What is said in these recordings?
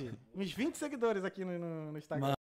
20? Uns 20 seguidores aqui no, no Instagram. Mano.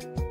Thank you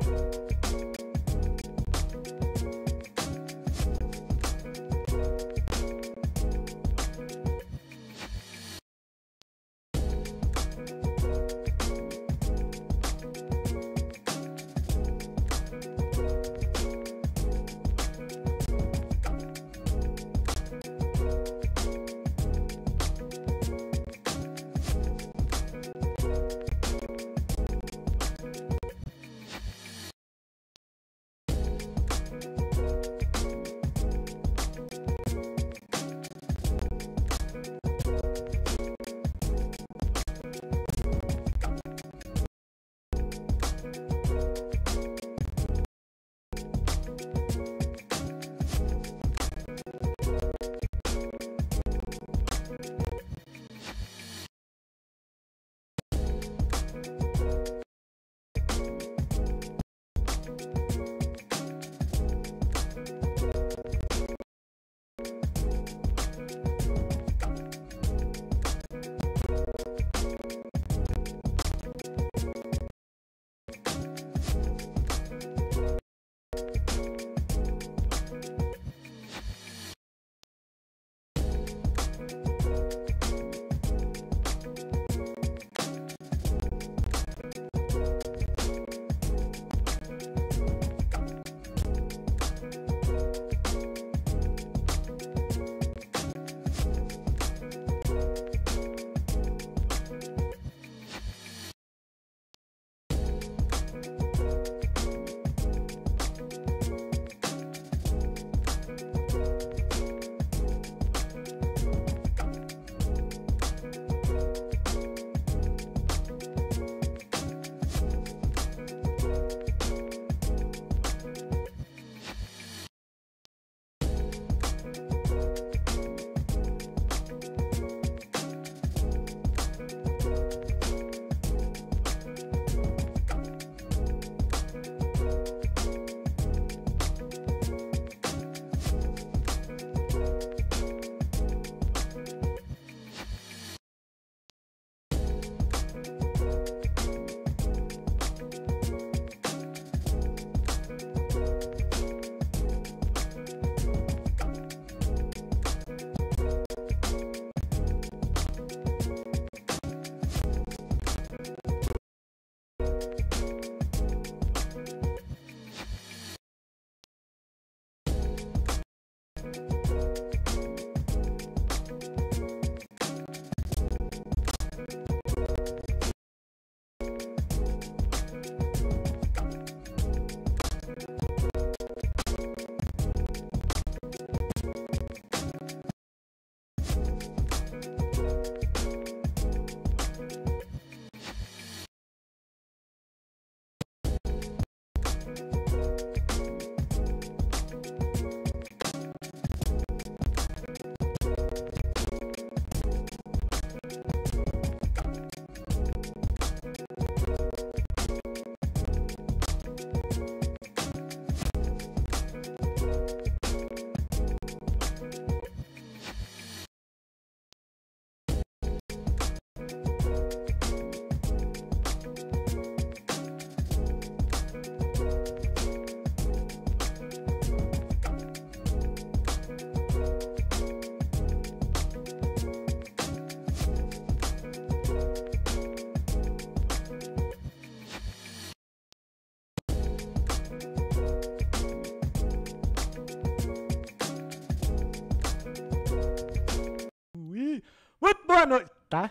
boa noite. Tá?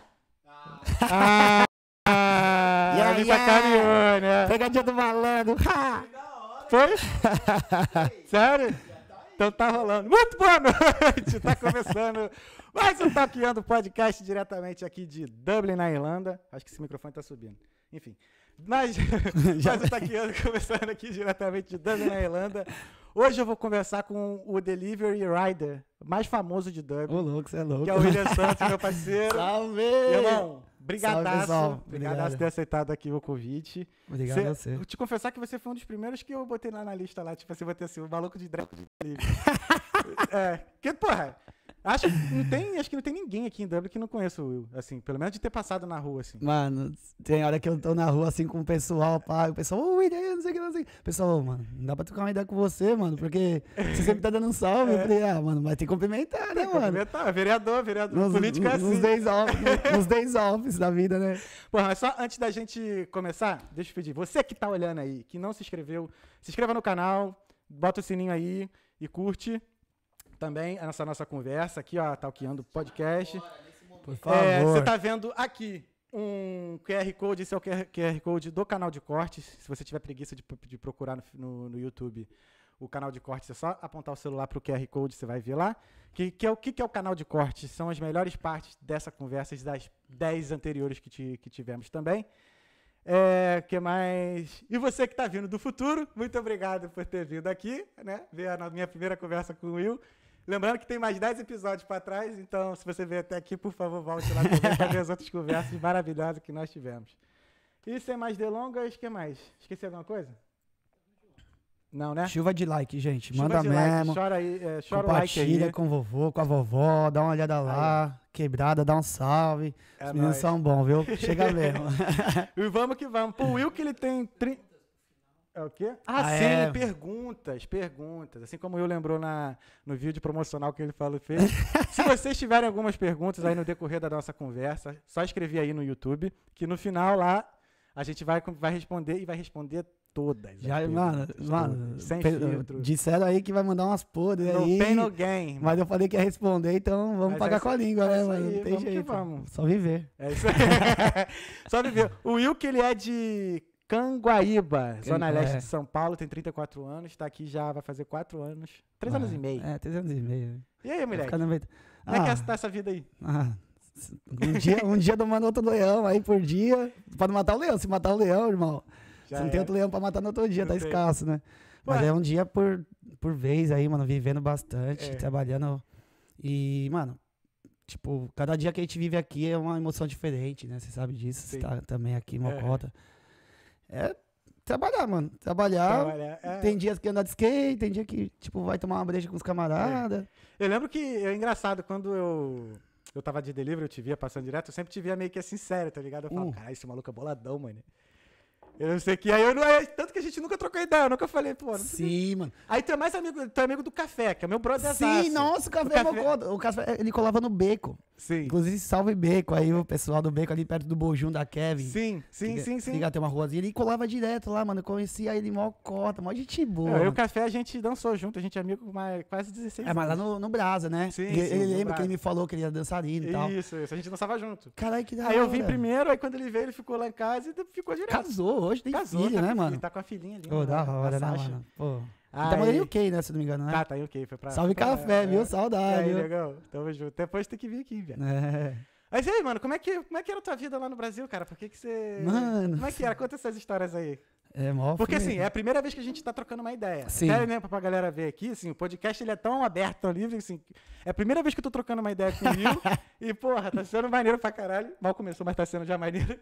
Ah. ah, e aí, me sacaneou, é? né? Pegadinha do malandro. Ha. Foi? Sério? Então tá rolando. Muito boa noite! Tá começando mais um Taqueando Podcast diretamente aqui de Dublin, na Irlanda. Acho que esse microfone tá subindo. Enfim. Mas, Já mas o Taqueando começando aqui diretamente de Dublin, na Irlanda. Hoje eu vou conversar com o Delivery Rider, mais famoso de Dublin. Ô, louco, você é louco. Que é o William Santos, meu parceiro. Salve! Irmão, brigadaço. Salve, brigadaço por ter aceitado aqui o convite. Obrigado a você. Vou te confessar que você foi um dos primeiros que eu botei lá na lista lá. Tipo assim, ter assim, o maluco de drag de delivery. é, que porra... Acho que não tem, acho que não tem ninguém aqui em Dublin que não conheça o Will, assim, pelo menos de ter passado na rua, assim. Mano, tem hora que eu tô na rua, assim, com o pessoal, pá, o pessoal, ô, oh, não sei o que, não sei o que. pessoal, oh, mano, não dá pra trocar uma ideia com você, mano, porque você sempre tá dando um salve. É. Eu falei, ah, mano, mas tem que cumprimentar, né, tem mano? Cumprimentar, vereador, vereador, nos, político é assim. Nos days off, nos days off da vida, né? Pô, mas só antes da gente começar, deixa eu pedir, você que tá olhando aí, que não se inscreveu, se inscreva no canal, bota o sininho aí e curte também essa nossa conversa aqui, ó, Talqueando tá Podcast. Por é, favor. É, você está vendo aqui um QR Code, esse é o QR Code do canal de cortes. Se você tiver preguiça de, de procurar no, no, no, YouTube o canal de cortes, é só apontar o celular para o QR Code, você vai ver lá. Que, que é, o que, que é o canal de cortes? São as melhores partes dessa conversa e das 10 anteriores que, te, que tivemos também. É, que mais? E você que está vindo do futuro, muito obrigado por ter vindo aqui, né? Ver a minha primeira conversa com o Will. Lembrando que tem mais 10 episódios para trás, então se você veio até aqui, por favor, volte lá para ver as outras conversas maravilhosas que nós tivemos. E sem mais delongas, o que mais? Esqueci alguma coisa? Não, né? Chuva de like, gente. Chuva Manda mesmo. Like. Chora aí, é, chora Compartilha like aí. com o vovô, com a vovó, dá uma olhada lá. Aí. Quebrada, dá um salve. É Os meninos nóis. são bons, viu? Chega mesmo. e vamos que vamos. Pro Will que ele tem. Tri... É o quê? Ah, ah sim, é. perguntas, perguntas. Assim como eu lembrou na, no vídeo promocional que ele falou, fez. Se vocês tiverem algumas perguntas aí no decorrer da nossa conversa, só escrever aí no YouTube, que no final lá a gente vai, vai responder e vai responder todas. Já, mano, mano, tipo, sem filtro. Disseram aí que vai mandar umas podres aí. aí. tem no game. Mas eu falei que ia responder, então vamos mas pagar é com a língua, né, é mano? Não tem jeito. Só viver. É isso aí. só viver. O Will, que ele é de Canguaíba, Zona Leste é. de São Paulo, tem 34 anos, está aqui já, vai fazer 4 anos. 3 anos e meio. É, 3 anos e meio. E aí, moleque? Como meio... ah, é que é ah. está essa vida aí? Ah, um dia, um dia domando outro leão aí por dia. Pode matar o leão, se matar o leão, irmão. Já não é. tem outro leão para matar no outro dia, tá não tá tem. escasso, né? Mas é um dia por, por vez aí, mano, vivendo bastante, é. trabalhando. E, mano, tipo, cada dia que a gente vive aqui é uma emoção diferente, né? Você sabe disso, você tá também aqui em Mocota. É é trabalhar, mano. Trabalhar. trabalhar é. Tem dias que anda de skate, tem dia que, tipo, vai tomar uma breja com os camaradas. É. Eu lembro que é engraçado, quando eu. Eu tava de delivery, eu te via passando direto, eu sempre te via meio que assim, sério, tá ligado? Eu falava, uh. caralho, esse maluco é boladão, mano. Eu não sei que. Aí eu não. É, tanto que a gente nunca trocou ideia, eu nunca falei, pô. Sim, sei. mano. Aí tu é mais amigo, tu é amigo do café, que é meu brother Sim, nossa, o café, o café... é meu O café, ele colava no beco. Sim. Inclusive, salve beco aí, o pessoal do beco ali perto do Bojum da Kevin. Sim, sim, que, sim, sim. Ligar, tem uma ruazinha. Ele colava direto lá, mano. Eu conhecia ele mó cota, mó gente boa. É, eu, e o café a gente dançou junto, a gente é amigo mais, quase 16 anos. É, mas lá no, no Brasa, né? Sim. Ele, sim, ele lembra Brasa. que ele me falou que ele era dançarino e tal. Isso, isso. A gente dançava junto. Caralho, que da Aí hora. eu vim primeiro, aí quando ele veio, ele ficou lá em casa e ficou direto. Casou hoje, tem Casou, filho, tá né, mano? Filho, tá com a filhinha ali. Pô, oh, da hora, né, mano? Pô. Aí... Tá morando em UK, né? Se não me engano, né? Tá, tá em UK. Foi pra, Salve pra, café, é, viu? Saudade. E aí, legal. Tamo junto. Depois tem que vir aqui, velho. É. Mas e aí, mano, como é, que, como é que era a tua vida lá no Brasil, cara? Por que que você... Mano... Como é que era? Conta essas histórias aí. É mó Porque, assim, é a primeira vez que a gente tá trocando uma ideia. Sim. Até mesmo pra galera ver aqui, assim, o podcast ele é tão aberto, tão livre, assim... É a primeira vez que eu tô trocando uma ideia com o e, porra, tá sendo maneiro pra caralho. Mal começou, mas tá sendo já maneiro.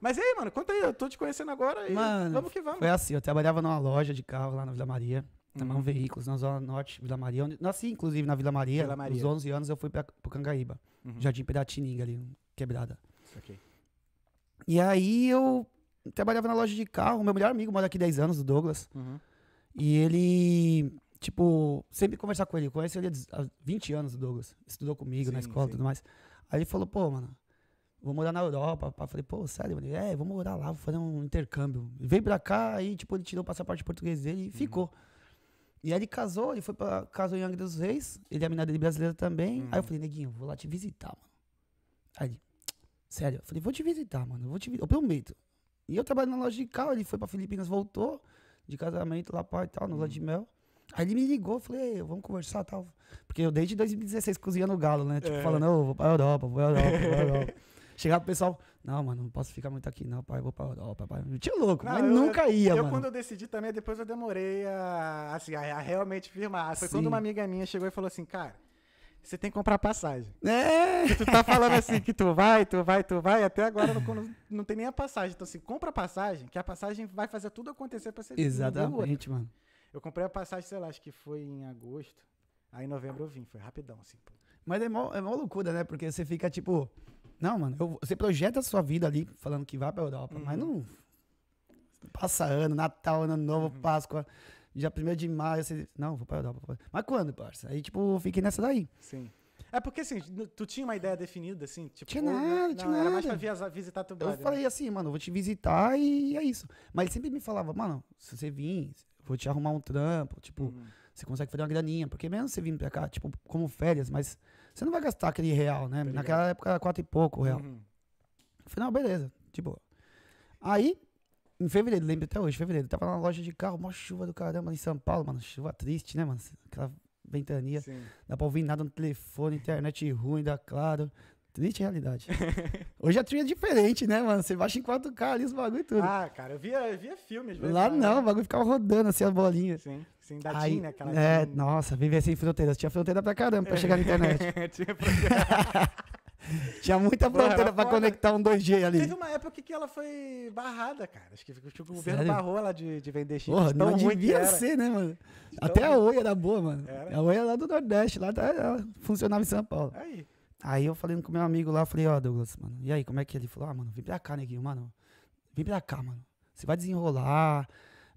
Mas aí, mano, conta aí, eu tô te conhecendo agora e mano, vamos que vamos. Foi assim, eu trabalhava numa loja de carro lá na Vila Maria. Trabalhava uhum. veículos na Zona Norte, Vila Maria. Onde, nasci, inclusive, na Vila Maria. Vila Maria. Aos 11 anos eu fui pra, pro Cangaíba. Uhum. Jardim Piratininga ali, quebrada. E aí eu trabalhava na loja de carro. Meu melhor amigo mora aqui 10 anos, o Douglas. Uhum. E ele, tipo, sempre conversar com ele. Eu ele há 20 anos, o Douglas. Estudou comigo sim, na escola e tudo mais. Aí ele falou, pô, mano, vou morar na Europa. Falei, pô, sério? mano é, vou morar lá, vou fazer um intercâmbio. Veio pra cá, aí, tipo, ele tirou o passaporte português dele e uhum. ficou. E aí ele casou, ele foi pra casa em Angra dos Reis, ele é a mina dele brasileira também. Uhum. Aí eu uhum. falei, neguinho, vou lá te visitar, mano. Aí ele, sério, eu falei, vou te visitar, mano, eu vou te visitar, eu prometo. E eu trabalho na loja de carro, ele foi pra Filipinas, voltou de casamento lá pra e tal, no uhum. de mel. Aí ele me ligou, eu falei, vamos conversar tal. Porque eu desde 2016 cozinhando galo, né? Tipo, é. falando, oh, vou pra Europa, vou pra Europa, vou pra Europa. Chegava o pessoal, não, mano, não posso ficar muito aqui, não, pai, vou pra Europa, pai. Não tinha louco, não, mas eu, nunca ia, eu, mano. Eu, quando eu decidi também, depois eu demorei a, assim, a, a realmente firmar. Foi Sim. quando uma amiga minha chegou e falou assim, cara, você tem que comprar passagem. É. tu tá falando assim que tu vai, tu vai, tu vai, até agora não, não tem nem a passagem. Então, assim, compra a passagem, que a passagem vai fazer tudo acontecer pra você Exatamente, mano. Eu comprei a passagem, sei lá, acho que foi em agosto. Aí em novembro eu vim, foi rapidão, assim. Mas é mó, é mó loucura, né? Porque você fica, tipo, não, mano, eu, você projeta a sua vida ali, falando que vai pra Europa, uhum. mas não. Passa ano, Natal, Ano Novo, uhum. Páscoa, dia 1 de maio, você. Não, vou pra Europa. Mas quando, parça? Aí, tipo, fiquei nessa daí. Sim. É porque assim, tu tinha uma ideia definida, assim, tipo. Tinha nada, não, tinha não, nada. Era mais pra visitar teu brother. Eu né? falei assim, mano, vou te visitar e é isso. Mas ele sempre me falava, mano, se você vir, vou te arrumar um trampo, tipo, uhum. você consegue fazer uma graninha. Porque mesmo você vir pra cá, tipo, como férias, mas você não vai gastar aquele real, né? Tá Naquela época era quatro e pouco o real. Uhum. beleza, de boa. Aí, em fevereiro, lembro até hoje, fevereiro, tava na loja de carro, uma chuva do caramba em São Paulo, mano. Chuva triste, né, mano? Aquela ventania. Sim. Dá pra ouvir nada no telefone, internet ruim, dá claro. Triste realidade. Hoje a trilha é diferente, né, mano? Você baixa em 4K ali os bagulho e tudo. Ah, cara, eu via, via filmes. Lá não, o bagulho ficava rodando assim a bolinha. Sim. Assim, da Aí, né? Aquela é, nossa, viver sem fronteiras. Tinha fronteira pra caramba pra chegar na é, internet. tinha fronteira. Tinha muita fronteira para conectar um 2G ali. Teve uma época que ela foi barrada, cara. Acho que o governo Sério? barrou ela de, de vender chip. Porra, não devia ser, né, mano? Então, Até a Oi era boa, mano. Era. A Oi era lá do Nordeste, lá ela funcionava em São Paulo. Aí. Aí eu falei com meu amigo lá, falei, ó, oh, Douglas, mano, e aí, como é que ele falou? Ah, mano, vem pra cá, neguinho, mano. Vem pra cá, mano. Você vai desenrolar.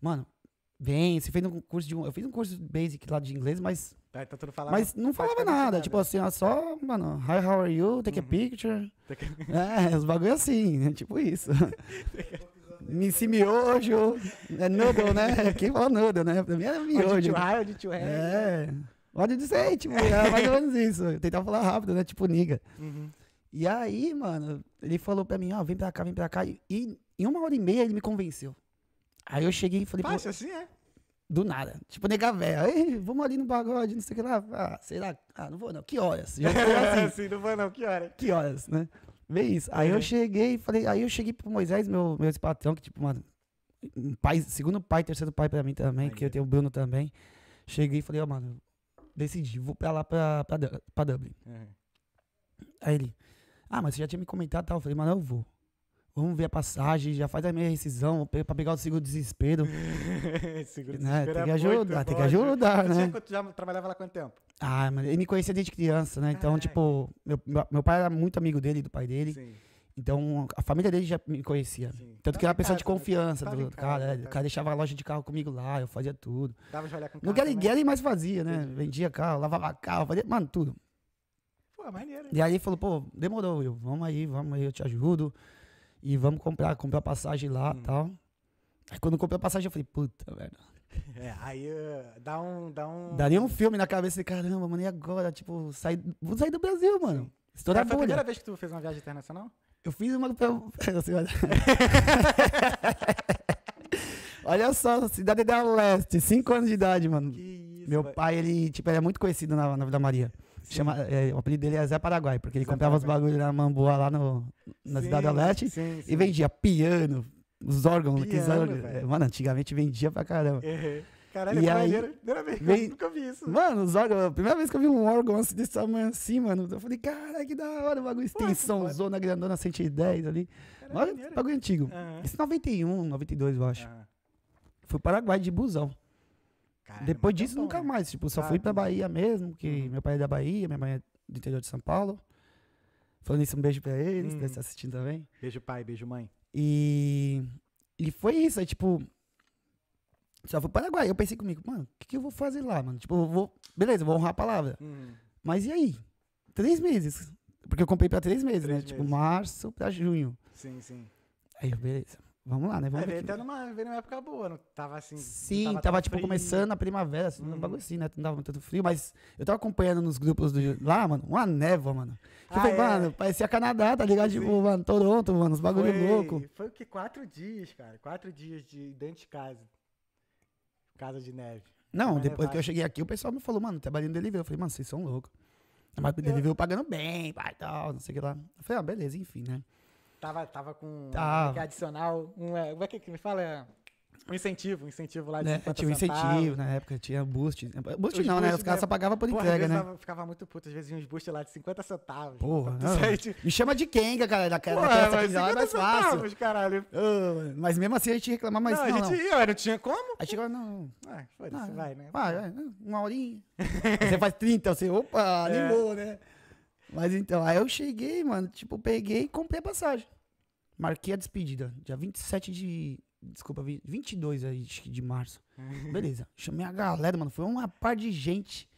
Mano, Vem, você fez um curso de um. Eu fiz um curso basic lá de inglês, mas. tá, tá tudo mas não falava nada. nada. Tipo assim, só, mano, hi, how are you? Take uhum. a picture. Take a... É, os bagulho assim, né? Tipo isso. Me se miojo. É noodle, né? Quem fala noodle, né? Pra mim é era miojo. É. Pode dizer, tipo, é mais ou menos isso. tentar tentava falar rápido, né? Tipo, niga. Uhum. E aí, mano, ele falou pra mim, ó, oh, vem pra cá, vem pra cá. E em uma hora e meia ele me convenceu. Aí eu cheguei e falei. Fácil assim, é? Do nada. Tipo, nega velho. Vamos ali no bagode, não sei o que lá. Ah, sei lá. Ah, não vou não. Que horas? Já assim. Sim, não vou não. Que horas? Que horas, né? Vê isso. Aí eu é. cheguei e falei. Aí eu cheguei pro Moisés, meu, meu patrão, que tipo, mano. Um pai, segundo pai, terceiro pai pra mim também, Aí que eu é. tenho o Bruno também. Cheguei e falei, ó, oh, mano, decidi, vou pra lá pra, pra, pra Dublin. Uhum. Aí ele, ah, mas você já tinha me comentado tal. Eu falei, mano, eu vou. Vamos ver a passagem, já faz a minha rescisão pra pegar o seguro desespero. seguro né? desespero. É tem que né? ajudar, é tem que ajudar, né? Você já trabalhava lá quanto tempo? Ah, mas ele me conhecia desde criança, né? Então, é. tipo, meu, meu pai era muito amigo dele, do pai dele. Sim. Então, a família dele já me conhecia. Sim. Tanto que era uma pessoa de né? confiança do, cara. Tá o cara deixava a loja de carro comigo lá, eu fazia tudo. Dava de olhar com No Gary Gary, mas fazia, né? Entendi. Vendia carro, lavava carro, fazia, mano, tudo. Pô, maneiro. E aí ele falou, pô, demorou, eu, vamos aí, vamos aí, eu te ajudo. E vamos comprar, comprar passagem lá e hum. tal. Aí quando eu comprei a passagem, eu falei, puta, velho. É, aí uh, dá um. Dá um... Daria um filme na cabeça de caramba, mano, e agora? Tipo, sair, vou sair do Brasil, mano. Sim. Foi a primeira né? vez que tu fez uma viagem internacional? Eu fiz uma. Assim, olha só, Cidade da Leste, 5 anos de idade, mano. Que isso, Meu pai, ele, tipo, ele é muito conhecido na, na vida Maria. Chama, é, o apelido dele é Zé Paraguai, porque ele Zé comprava Paraguai. os bagulhos na Mamboa lá no, na sim, Cidade do Leste sim, sim. e vendia piano, os órgãos. Piano, órgãos. É, mano, antigamente vendia pra caramba. Uhum. Caralho, e é aí, primeira vez vem... eu nunca vi isso. Mano, os órgãos, a primeira vez que eu vi um órgão assim desse tamanho assim, mano, eu falei, cara, que da hora o bagulho, extensão, zona grandona 110 ali. Caralho, bagulho antigo. Uhum. Isso 91, 92, eu acho. Uhum. Fui Paraguai de busão. Depois disso, bom, nunca né? mais. Tipo, só fui pra Bahia mesmo, que uhum. meu pai é da Bahia, minha mãe é do interior de São Paulo. Falando isso, um beijo pra eles, hum. deve estar assistindo também. Beijo, pai, beijo, mãe. E, e foi isso, aí, é, tipo. Só fui pro Paraguai. Eu pensei comigo, mano, o que, que, eu vou fazer lá, mano? Tipo, vou. Beleza, vou honrar a palavra. Hum. Mas e aí? Três meses. Porque eu comprei pra três meses, né? três né? Meses. Tipo, março pra junho. Sim, sim. Aí eu, beleza. Vamos lá, né? Vamos é, veio até numa, veio numa época boa, não tava assim. Sim, tava, tava tipo frio. começando a primavera, assim, uhum. um bagulho assim, né? Não tava tanto frio, mas eu tava acompanhando nos grupos do lá, mano, uma névoa, mano. Ah, é. mano, parecia Canadá, tá ligado? de Tipo, mano, Toronto, mano, os bagulho foi, louco. Foi o que? Quatro dias, cara. Quatro dias de dentro de casa. Casa de neve. Não, Vai depois levar. que eu cheguei aqui, o pessoal me falou, mano, trabalhando no delivery. Eu falei, mano, vocês são loucos. Mas o delivery eu pagando bem, pai, tal, não sei o que lá. Eu falei, ah, beleza, enfim, né? Tava, tava com tá. um adicional, um, é, como é que, que me fala? Um incentivo, um incentivo lá de né? Tinha um incentivo, na época tinha boost. Boost os não, boost, né? Os caras só né? pagavam por Porra, entrega, né? ficava muito puto, às vezes uns boost lá de 50 centavos. Porra, me chama de Kenga, cara, da cara daquela mas é mais fácil. Centavos, caralho. Uh, mas mesmo assim a gente reclamava mais. Não, não, a gente não. Ia, não tinha como. A gente falava, não. Ah, foda-se, vai, né? Vai, vai, né? uma horinha. você faz 30, você, opa, animou, é. né? Mas então, aí eu cheguei, mano, tipo, peguei e comprei a passagem. Marquei a despedida. Dia 27 de. Desculpa, 22 aí, de março. Beleza. Chamei a galera, mano. Foi uma par de gente.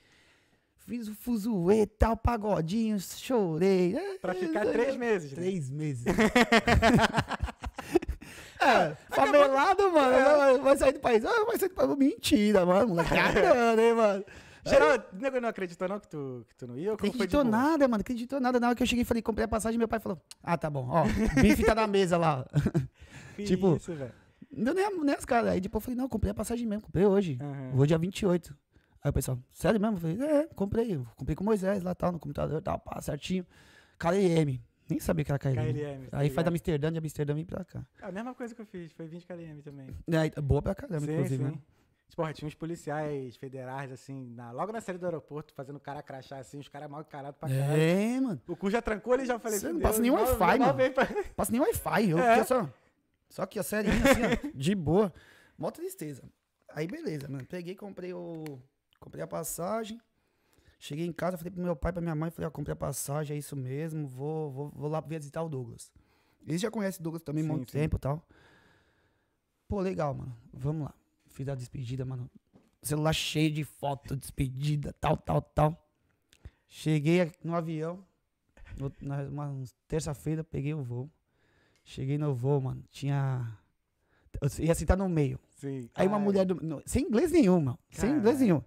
Fiz o fuzuê, tal, pagodinho, chorei. Pra ficar três meses. Né? Três meses. É, ah, favelado, mano, é. vai sair do país. Ah, vai sair do país. Mentira, mano. caramba, é né, mano? Geral, nego é não acreditou não que tu, que tu não ia? Não acreditou nada, mano. Acreditou nada. Na hora que eu cheguei e falei, comprei a passagem, meu pai falou, ah, tá bom, ó, bife tá na mesa lá. tipo, isso, Não nem, é, nem é as caras. Aí depois eu falei, não, comprei a passagem mesmo, comprei hoje. Uhum. Vou dia 28. Aí o pessoal, sério mesmo? Eu falei, é, comprei. Comprei com o Moisés lá, tal, no computador, tal, pá, certinho. KLM. Nem sabia que era KLM. KLM aí faz tá da Amsterdã, de Amsterdã vem pra cá. A mesma coisa que eu fiz, foi 20 KLM também. É, boa pra caramba, sim, inclusive, sim. né? Tipo, porra, tinha uns policiais federais, assim, na, logo na saída do aeroporto, fazendo o cara crachar, assim, os caras mal encarados pra caralho. É, mano. O cu já trancou, ele já falei... Você não passa nem Wi-Fi, mano. Pra... Passa nem Wi-Fi. Eu é. só... Só que a serinha, assim, ó, de boa. Mó tristeza. Aí, beleza, mano. Peguei, comprei o... Comprei a passagem. Cheguei em casa, falei pro meu pai, pra minha mãe, falei, ó, comprei a passagem, é isso mesmo, vou, vou, vou lá visitar o Douglas. Eles já conhecem o Douglas também há muito tempo e tal. Pô, legal, mano. Vamos lá fiz a despedida, mano. Celular cheio de foto, despedida, tal, tal, tal. Cheguei no avião, no, na, uma terça-feira, peguei o voo. Cheguei no voo, mano. Tinha. Eu ia sentar no meio. Sim. Aí uma Ai. mulher do. no- sem inglês nenhum, mano. Sem inglês nenhum.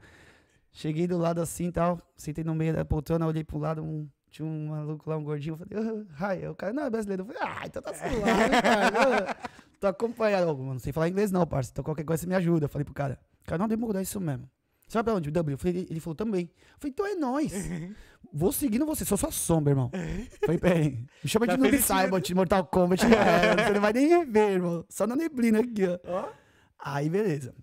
Cheguei do lado assim e tal. Sentei no meio da poltrona, olhei pro lado, um- tinha um maluco lá, um gordinho. eu Falei, "Ah, hi. O cara não é brasileiro. Eu falei, ah, então tá suave, cara tô acompanhado. Oh, não sei falar inglês não, parça. Então qualquer coisa você me ajuda. Eu falei pro cara. Cara, não, demorou, é isso mesmo. Você vai pra onde? W. Falei, ele falou também. Eu falei, então é nóis. Vou seguindo você, sou sua sombra, irmão. falei, bem. Me chama tá de Noob de Mortal Kombat. Né? é, você não vai nem ver, irmão. Só na neblina aqui, ó. Oh. Aí, beleza.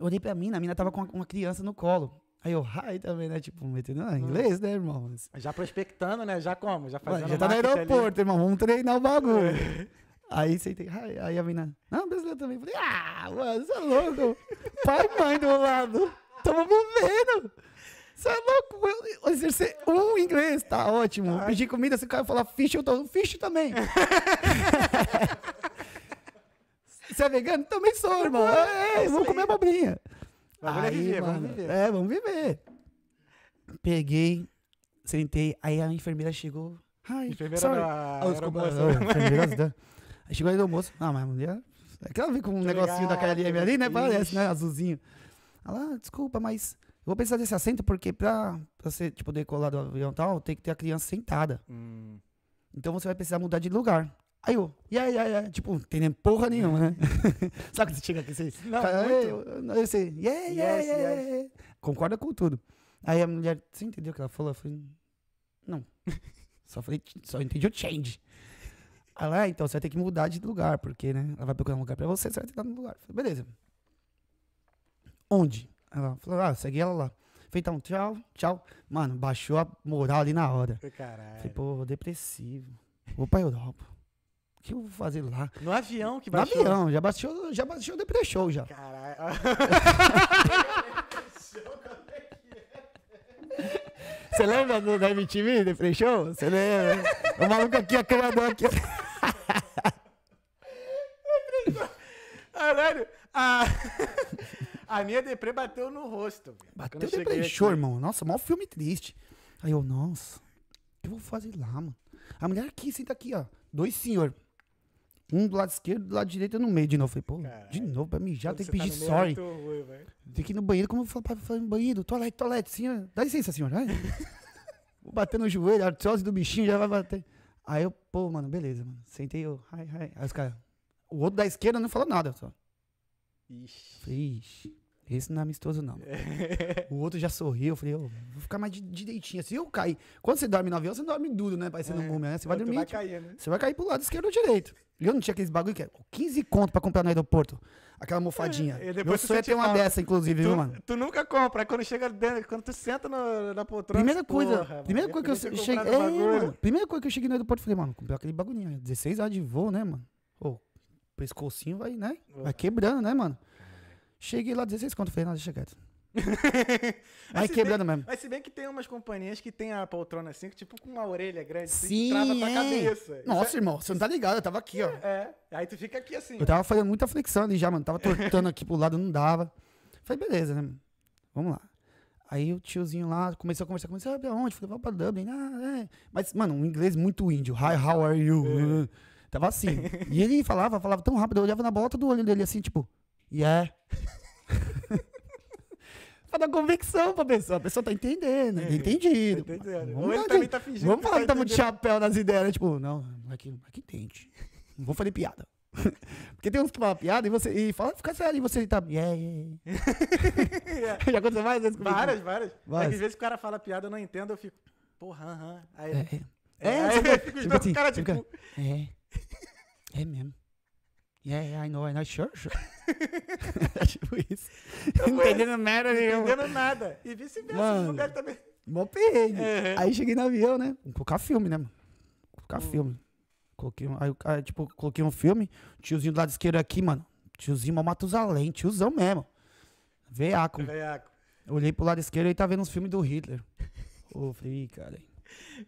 Olhei pra mina, a mina tava com uma, criança no colo. Aí eu, hi também, tá né? Tipo, metendo ah, inglês, né, irmão? Já prospectando, né? Já como? Já fazendo. já tá no aeroporto, ali. irmão. Vamos treinar o bagulho. Aí sentei, aí a mina, não, brasileiro também. Falei, ah, mano, você é louco. Pai e mãe do meu lado. Tamo movendo. Você é louco? Eu exercer um inglês, tá ótimo. Pedir comida, se o cara falar fish, eu tô fish também. Você é vegano? Também sou, irmão. É, é vamos comer abobrinha. Aí, viver, mano, vamos viver. É, vamos viver. Peguei, sentei, aí a enfermeira chegou. Ai, enfermeira sorry. da... desculpa, ah, Aí chegou aí do almoço. Ah, mas a mulher. É Aquela vem com um negocinho ligado, da KLM ali, né? Parece, é, né? Azulzinho. Ela, ah, desculpa, mas eu vou precisar desse assento porque pra, pra você tipo, decolar do avião e tal, tem que ter a criança sentada. Hum. Então você vai precisar mudar de lugar. Aí eu, e aí, aí, aí, tipo, não tem nem porra nenhuma, né? Sabe que você chega aqui, você não, fala, muito. Aí, você, yeah, yeah, yeah, Concorda com tudo. Aí a mulher, você entendeu o que ela falou? Eu falei, não. só falei, só entendi o change. Ela, ah, então você vai ter que mudar de lugar, porque, né? Ela vai procurar um lugar pra você, você vai ter que dar um lugar. Falei, beleza. Onde? Ela falou, ah, segui ela lá. Falei, então, tchau, tchau. Mano, baixou a moral ali na hora. Caralho. Falei, pô, depressivo. Vou pra Europa. O que eu vou fazer lá? No avião que baixou? No avião, já baixou, já baixou o depressão já. Caralho. Você lembra do, da MTV, The Free Show? Você lembra? O maluco aqui, a câmera aqui. Caralho, ah, a, a minha deprê bateu no rosto. Bateu deprê show, irmão. Nossa, maior filme triste. Aí eu, nossa, eu vou fazer lá, mano. A mulher aqui, senta aqui, ó. Dois senhores um do lado esquerdo, do lado direito, no meio de novo. Falei, pô, Caralho. de novo, pra mijar, tem que tá pedir tá sorry. É tem que ir no banheiro, como eu falo, pai, no banheiro, toalete, toalete, senhora. Assim, né? Dá licença, senhora. Né? Vai. Vou bater no joelho, a artrose do bichinho já vai bater. Aí eu, pô, mano, beleza, mano. Sentei eu, ai, ai. Aí os caras, o outro da esquerda não falou nada, só. Ixi. Falei, Ixi. Esse não é amistoso, não. o outro já sorriu. Eu falei, oh, vou ficar mais direitinho. Se assim, eu cair. Quando você dorme no avião, você dorme duro, né? Parecendo é, um múmia, né? Você vai dormir. Vai tipo, cair, né? Você vai cair pro lado esquerdo ou direito. Eu não tinha aqueles bagulho que é era 15 conto pra comprar no aeroporto. Aquela almofadinha. É, Meu sonho é ter uma, dessa, inclusive, tu, viu, mano? Tu nunca compra. quando chega dentro, quando tu senta no, na poltrona. Primeira coisa, porra, primeira é coisa que eu cheguei. mano, primeira coisa que eu cheguei no aeroporto, falei, mano, comprei aquele bagulhinho. 16 né? horas de voo, né, mano? Ô, pescocinho vai, né? Vai quebrando, né, mano? Cheguei lá 16 conto, falei, nada, deixa quieto. Vai quebrando bem, mesmo. Mas se bem que tem umas companhias que tem a poltrona assim, tipo com uma orelha grande, Sim, assim, que trava é. cabeça. Nossa, é irmão, você não tá ligado, eu tava aqui, ó. É, é. aí tu fica aqui assim. Eu tava né? fazendo muita flexão ali já, mano, tava tortando aqui pro lado, não dava. Falei, beleza, né, mano? Vamos lá. Aí o tiozinho lá começou a conversar, começou a ah, pra onde? Falei, vamos pra Dublin. Ah, é. Mas, mano, um inglês muito índio. Hi, how are you? É. Tava assim. e ele falava, falava tão rápido, eu olhava na bota do olho dele assim, tipo, yeah pra dar convicção pra pessoa. A pessoa tá entendendo, é, entendido. Tá entendendo. Vamos, Ou também tá fingindo. Vamos que falar tá que tá muito chapéu nas ideias, né? Tipo, não, aqui, aqui entende. Não vou fazer piada. Porque tem uns que falam piada e você e fala, fica sério, e você tá. Yeah, yeah, yeah. Já aconteceu várias vezes comigo. Várias, várias. várias. É às vezes o cara fala piada, eu não entendo, eu fico, porra, aham. Aí, é, é, é, aí, é, aí eu fico tipo, tipo assim, cara, tipo. É. É mesmo. Yeah, I know, I know, sure, sure. é tipo isso. não entendendo nada nenhuma. Não entendendo nada. E vice-versa, os lugar também. Mó perrengue. Aí cheguei no avião, né? Vou colocar filme, né, mano? Vou colocar uhum. filme. Coloquei, aí, aí, tipo, coloquei um filme, tiozinho do lado esquerdo aqui, mano. Tiozinho mó Matusalém, tiozão mesmo. Veiaco. É veiaco. Olhei pro lado esquerdo e tá vendo uns filmes do Hitler. Ô, oh, falei, cara.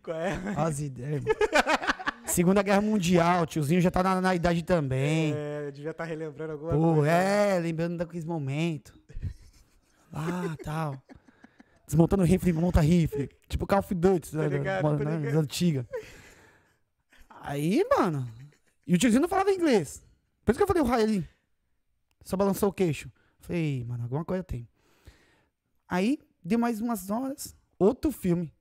Qual é? As ideias, mano. Segunda Guerra Mundial, tiozinho já tá na, na idade também. É, devia estar tá relembrando alguma Pô, né, coisa. É, lembrando daqueles momentos. Ah, tal. Desmontando rifle, monta rifle. Tipo Call of Duty, tá ligado, da, da, antiga. Aí, mano. E o tiozinho não falava inglês. Por isso que eu falei o raio ali. Só balançou o queixo. Falei, mano, alguma coisa tem. Aí, deu mais umas horas. Outro filme.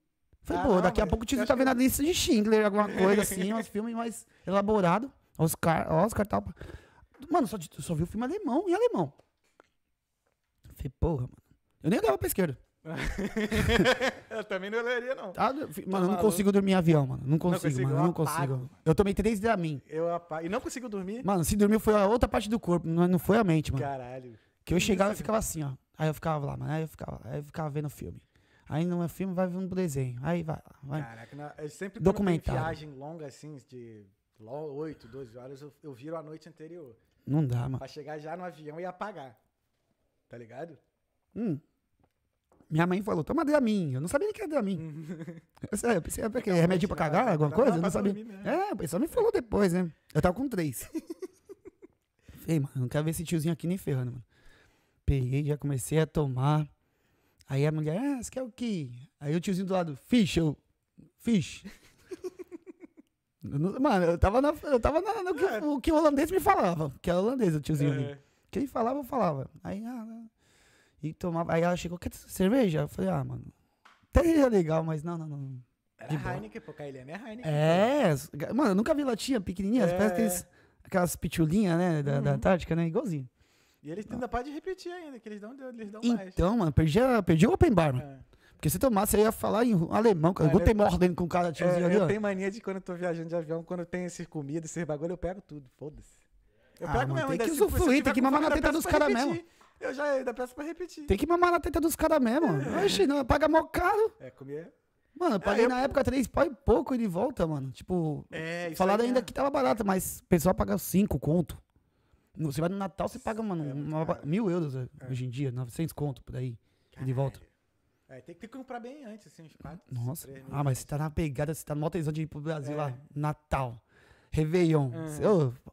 Falei, pô, daqui a pouco o Tito tá vendo a lista de Schindler, alguma coisa assim, uns filmes mais elaborados. Oscar, Oscar tal. Mano, só, só vi o filme alemão e alemão. Falei, porra, mano. Eu nem olhava pra esquerda. eu também não olharia, não. Ah, tá mano, tá eu não maluco. consigo dormir em avião, mano. Não consigo, não consigo mano. Eu não consigo. Eu tomei três de mim. Eu apago. E não consigo dormir? Mano, se dormiu foi a outra parte do corpo, não foi a mente, mano. Caralho. Que eu chegava e é ficava assim, ó. Aí eu ficava lá, mano. Aí eu ficava Aí eu ficava vendo o filme. Aí no filme vai vir um desenho. Aí vai. vai. Caraca, não, eu sempre Documentário. viagem longa, assim, de 8, 12 horas, eu, eu viro a noite anterior. Não dá, mano. Pra chegar já no avião e apagar. Tá ligado? Hum. Minha mãe falou, toma Dramin. Eu não sabia nem que era Dramin. eu pensei, é porque é remédio pra cagar, alguma coisa? Eu não sabia. Né? É, o pessoal me falou depois, né? Eu tava com três. Falei, mano, não quero ver esse tiozinho aqui nem ferrando, mano. Peguei, já comecei a tomar. Aí a mulher, ah, você quer o quê? Aí o tiozinho do lado, fish, eu, fish. Mano, eu tava, na, eu tava na, no que, é. o que o holandês me falava, que era holandês o tiozinho é. ali. que ele falava, eu falava. Aí, ah, né. e tomava, aí ela chegou, quer cerveja? Eu falei, ah, mano, é legal, mas não, não, não. Era Heineken, pô, KLM é Heineken. É, mano, eu nunca vi latinha pequenininha, é. parece aqueles, aquelas pitulinhas, né, da, uhum. da Antártica, né, igualzinho. E eles ainda ah. podem repetir ainda, que eles dão, eles dão mais. Então, mano, perdi, a, perdi o open bar, mano. É. Porque se tomasse, você ia falar em alemão, cara. Guten mordendo com o cara de tipo, é, assim, Eu tenho mania de quando eu tô viajando de avião, quando tem esses comidas esses bagulho, eu pego tudo, foda-se. Eu ah, pego mesmo. Tem que usufruir, tem que mamar na teta dos caras mesmo. Eu já ainda peço pra repetir. Tem que mamar na teta dos caras mesmo. É. Oxe, não, paga mó caro. É, comer... Mano, eu paguei é, eu... na época três pau e pouco e de volta, mano. Tipo, é, falaram ainda é. que tava barato, mas o pessoal pagava cinco conto. Você vai no Natal, você paga, mano, é uma, mil euros é, é. hoje em dia, 900 conto por aí. Caralho. De volta. É, tem que comprar bem antes, assim, uns 4, Nossa. Três, ah, mas você tá na pegada, você tá no tesão de ir pro Brasil é. lá. Natal. Réveillon.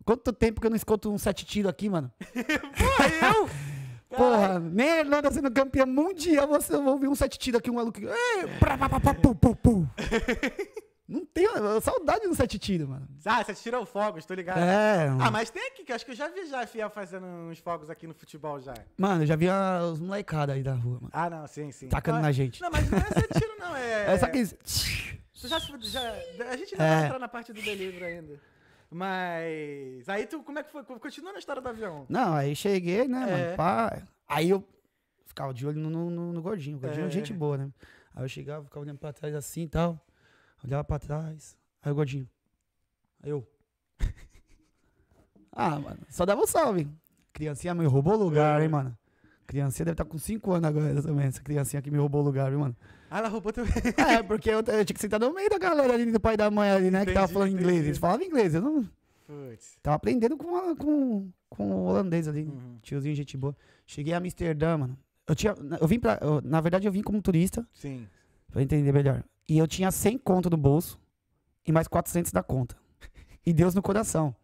quanto tempo que eu não escuto um sete tiro aqui, mano? Porra, eu? Porra, nem a Irlanda sendo campeã mundial, você vai ouvir um sete tiro aqui, um maluco. Ei, pu, pu. Não tem saudade do Sete Tiro, mano. Ah, Sete Tiro é o Fogos, tô ligado. É. Mano. Ah, mas tem aqui, que acho que eu já vi já a Fiel fazendo uns fogos aqui no futebol já. Mano, eu já vi os molecadas aí da rua, mano. Ah, não, sim, sim. Tacando mas, na é- gente. Não, mas não é Sete Tiro, não, é. É só que. Tu já, já, a gente não é. vai entrar na parte do delivery ainda. Mas. Aí tu, como é que foi? Continua na história do avião. Não, aí cheguei, né, é. mano? Pá. Aí eu ficava de olho no, no, no gordinho. O gordinho é, é gente boa, né? Aí eu chegava, ficava olhando pra trás assim e tal. Olhava pra trás. Aí o Godinho, Aí eu. ah, mano, só dava um salve. Criancinha me roubou lugar, é. hein, mano. Criancinha deve estar tá com 5 anos agora também. Essa criancinha que me roubou o lugar, viu, mano? Ah, ela roubou também. é, porque eu, eu, tinha que sentar no meio da galera ali do pai da mãe ali, né? Entendi, que tava falando entendi. inglês. Eles falavam inglês, eu não. Putz. Tava aprendendo com, com, com o holandês ali. Né? Uhum. Tiozinho, gente boa. Cheguei a Amsterdã, mano. Eu tinha. Eu vim pra. Eu, na verdade, eu vim como turista. Sim. Pra entender melhor. E eu tinha 100 conto no bolso e mais 400 da conta. E Deus no coração.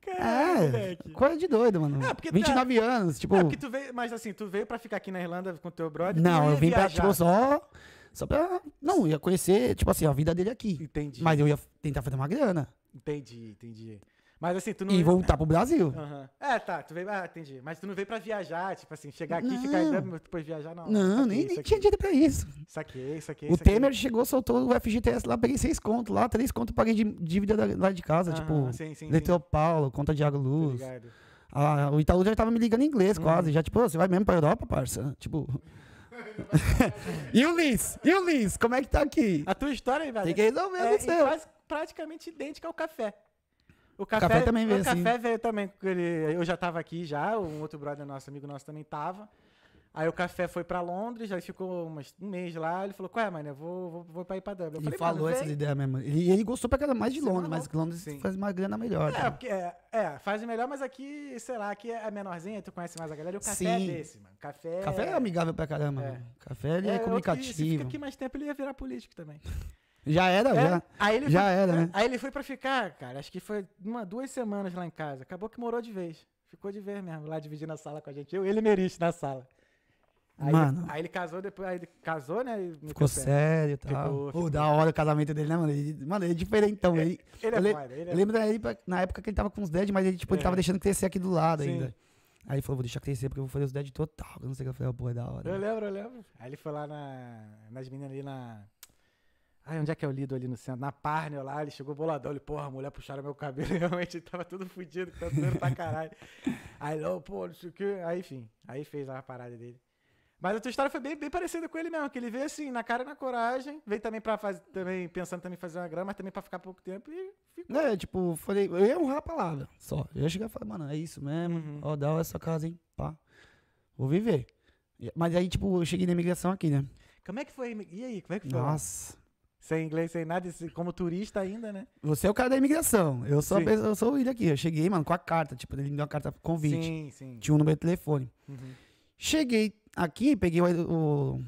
Caramba, é, moleque. coisa de doido, mano. É, 29 tá... anos, tipo... É, tu veio, mas assim, tu veio pra ficar aqui na Irlanda com teu brother? Não, eu vim viajar. pra, tipo, só... Só pra... Não, ia conhecer, tipo assim, a vida dele aqui. Entendi. Mas eu ia tentar fazer uma grana. Entendi, entendi. Mas assim, tu não. E é- voltar pro Brasil. Uhum. É, tá, tu veio. Ah, entendi. Mas tu não veio pra viajar, tipo assim, chegar aqui e ficar ainda depois viajar, não. Não, saquei, nem, nem tinha dinheiro pra isso. Saquei, saquei. O saquei. Temer chegou, soltou o FGTS lá, peguei seis contos lá, três contos paguei de dívida da, lá de casa, uhum, tipo, sim, sim, Paulo, conta de água luz. Ah, o Itaú já tava me ligando em inglês, uhum. quase. Hum. Já, tipo, você vai mesmo pra Europa, parça? Tipo. e o Liz? E o Liz? Como é que tá aqui? A tua história, velho. Fiquei que resolver, é, é, quase praticamente idêntica ao café. O café, café também veio assim. O café veio também. Ele, eu já estava aqui já, um outro brother nosso, amigo nosso, também estava. Aí o café foi para Londres, aí ficou umas, um mês lá. Ele falou, ué, mano, eu vou, vou, vou pra ir pra Dublin. Ele falou essas ideias mesmo. Ele, ele gostou pra caramba mais de Londres, é mas Londres Sim. faz uma grana melhor. É, porque, é, é, faz melhor, mas aqui, sei lá, aqui é menorzinha, tu conhece mais a galera. E o café é Sim. é desse, mano. Café, café é, é- amigável pra caramba. É. Café ele é, é comunicativo. Se fica aqui mais tempo, ele ia virar político também. Já era, é, já. Aí ele já foi, era, né? Aí ele foi pra ficar, cara. Acho que foi uma, duas semanas lá em casa. Acabou que morou de vez. Ficou de vez mesmo, lá dividindo a sala com a gente. Eu, ele e na sala. Aí, mano. Ele, aí ele casou depois, aí ele casou, né? Ficou sério e tal. Ficou, ficou, Pô, da hora o casamento dele, né, mano? Ele, mano, ele é diferentão. aí é, ele, ele, é foda, ele é na época que ele tava com os dead, mas ele, tipo, é. ele tava deixando crescer aqui do lado Sim. ainda. Aí ele falou, vou deixar crescer porque eu vou fazer os dead total. Eu não sei o que eu falei, oh, é da hora. Eu mano. lembro, eu lembro. Aí ele foi lá na, nas meninas ali na. Aí onde é que eu é lido ali no centro? Na Parnell lá, ele chegou boladão, ele, porra, a mulher puxaram meu cabelo, realmente ele tava tudo fudido, tava tá doendo pra caralho. Aí, não, pô, não sei o que. Aí, enfim, aí fez lá a parada dele. Mas a tua história foi bem, bem parecida com ele mesmo, que ele veio assim, na cara e na coragem, veio também para fazer, também pensando também fazer uma grana, mas também para ficar pouco tempo e ficou. É, tipo, falei, eu ia honrar a palavra só. Eu ia chegar e falar, mano, é isso mesmo, uhum. ó, essa casa, hein, pá. Vou viver. Mas aí, tipo, eu cheguei na imigração aqui, né? Como é que foi? E aí, como é que foi? Nossa. Sem inglês, sem nada, como turista ainda, né? Você é o cara da imigração. Eu sou, eu sou ele aqui. Eu cheguei, mano, com a carta. Tipo, ele me deu uma carta convite. Sim, sim. Tinha um número de telefone. Uhum. Cheguei aqui, peguei o, o,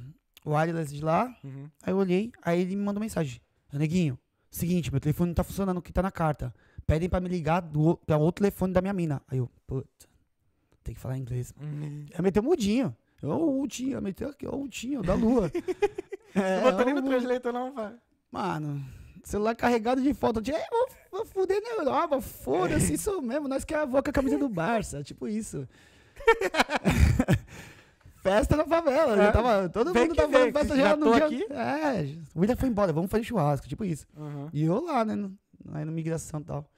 o wireless de lá. Uhum. Aí eu olhei, aí ele me mandou mensagem. Neguinho, seguinte, meu telefone não tá funcionando, o que tá na carta. Pedem pra me ligar do, pra outro telefone da minha mina. Aí eu, puta, tem que falar inglês. Uhum. Aí meteu mudinho. Eu, mudinho, meteu aqui, ó, Tinho, da lua. é, Botou nem no translator não, vai. Mano, celular carregado de foto. De, vou, vou fuder na Europa, foda-se, isso mesmo. Nós que é a avó com a camisa do Barça, tipo isso. festa na favela. É. Já tava, todo vem mundo tava vem, festa já no dia. Aqui? É, o William foi embora, vamos fazer churrasco, tipo isso. Uhum. E eu lá, né? na imigração e tal.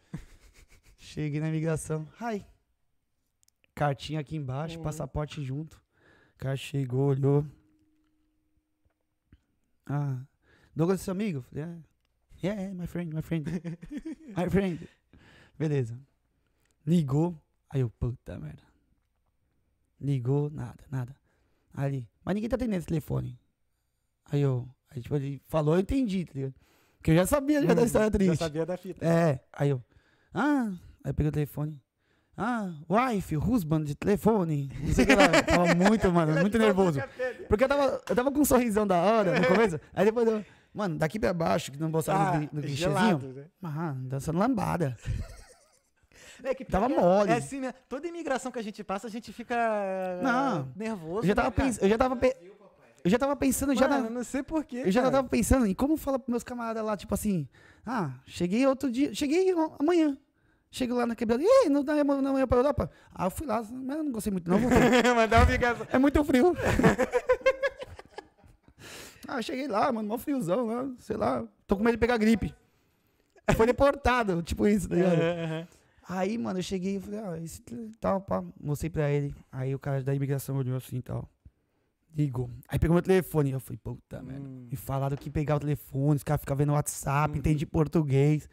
Cheguei na imigração. ai Cartinha aqui embaixo, uhum. passaporte junto. O cara chegou, olhou. Ah, Douglas é seu amigo? Yeah. É. yeah, é, é, my friend, my friend. my friend. Beleza. Ligou. Aí eu, puta merda. Ligou, nada, nada. Ali. Mas ninguém tá atendendo esse telefone. Aí eu. Aí, tipo, ele falou, eu entendi, tá ligado? Porque eu já sabia já hum, da história triste. Já sabia da fita. É. Aí eu. Ah. Aí eu peguei o telefone. Ah, wife, husband de telefone. Não sei o que lá. Tava muito, mano, muito nervoso. Porque eu tava, eu tava com um sorrisão da hora no começo. Aí depois eu. Mano, daqui pra baixo, que não gostava ah, no guichezinho. Né? Ah, dançando lambada. É que tava mole. É assim, né? Toda imigração que a gente passa, a gente fica eh, não, nervoso. Eu já né, tava, né, pens... eu já tava, pe... eu já tava pensando Mano, já na... não sei porquê. Eu cara. já tava pensando em como fala pros meus camaradas lá, tipo assim: "Ah, cheguei outro dia, cheguei amanhã". Chego lá na quebrada, e não dá não é pra Europa? Ah, eu fui lá, mas eu não gostei muito, não. Mas dá uma É muito frio. Ah, cheguei lá, mano, mó friozão lá, sei lá, tô com medo de pegar gripe. Foi deportado, tipo isso, tá ligado? Uhum. Aí, mano, eu cheguei e falei, ah, esse tal, pá, mostrei pra ele. Aí o cara da imigração olhou assim e tal. Ligou. Aí pegou meu telefone. Eu falei, puta, hum. merda. Me E falaram que pegar o telefone, os caras ficavam vendo WhatsApp, hum. entendi português.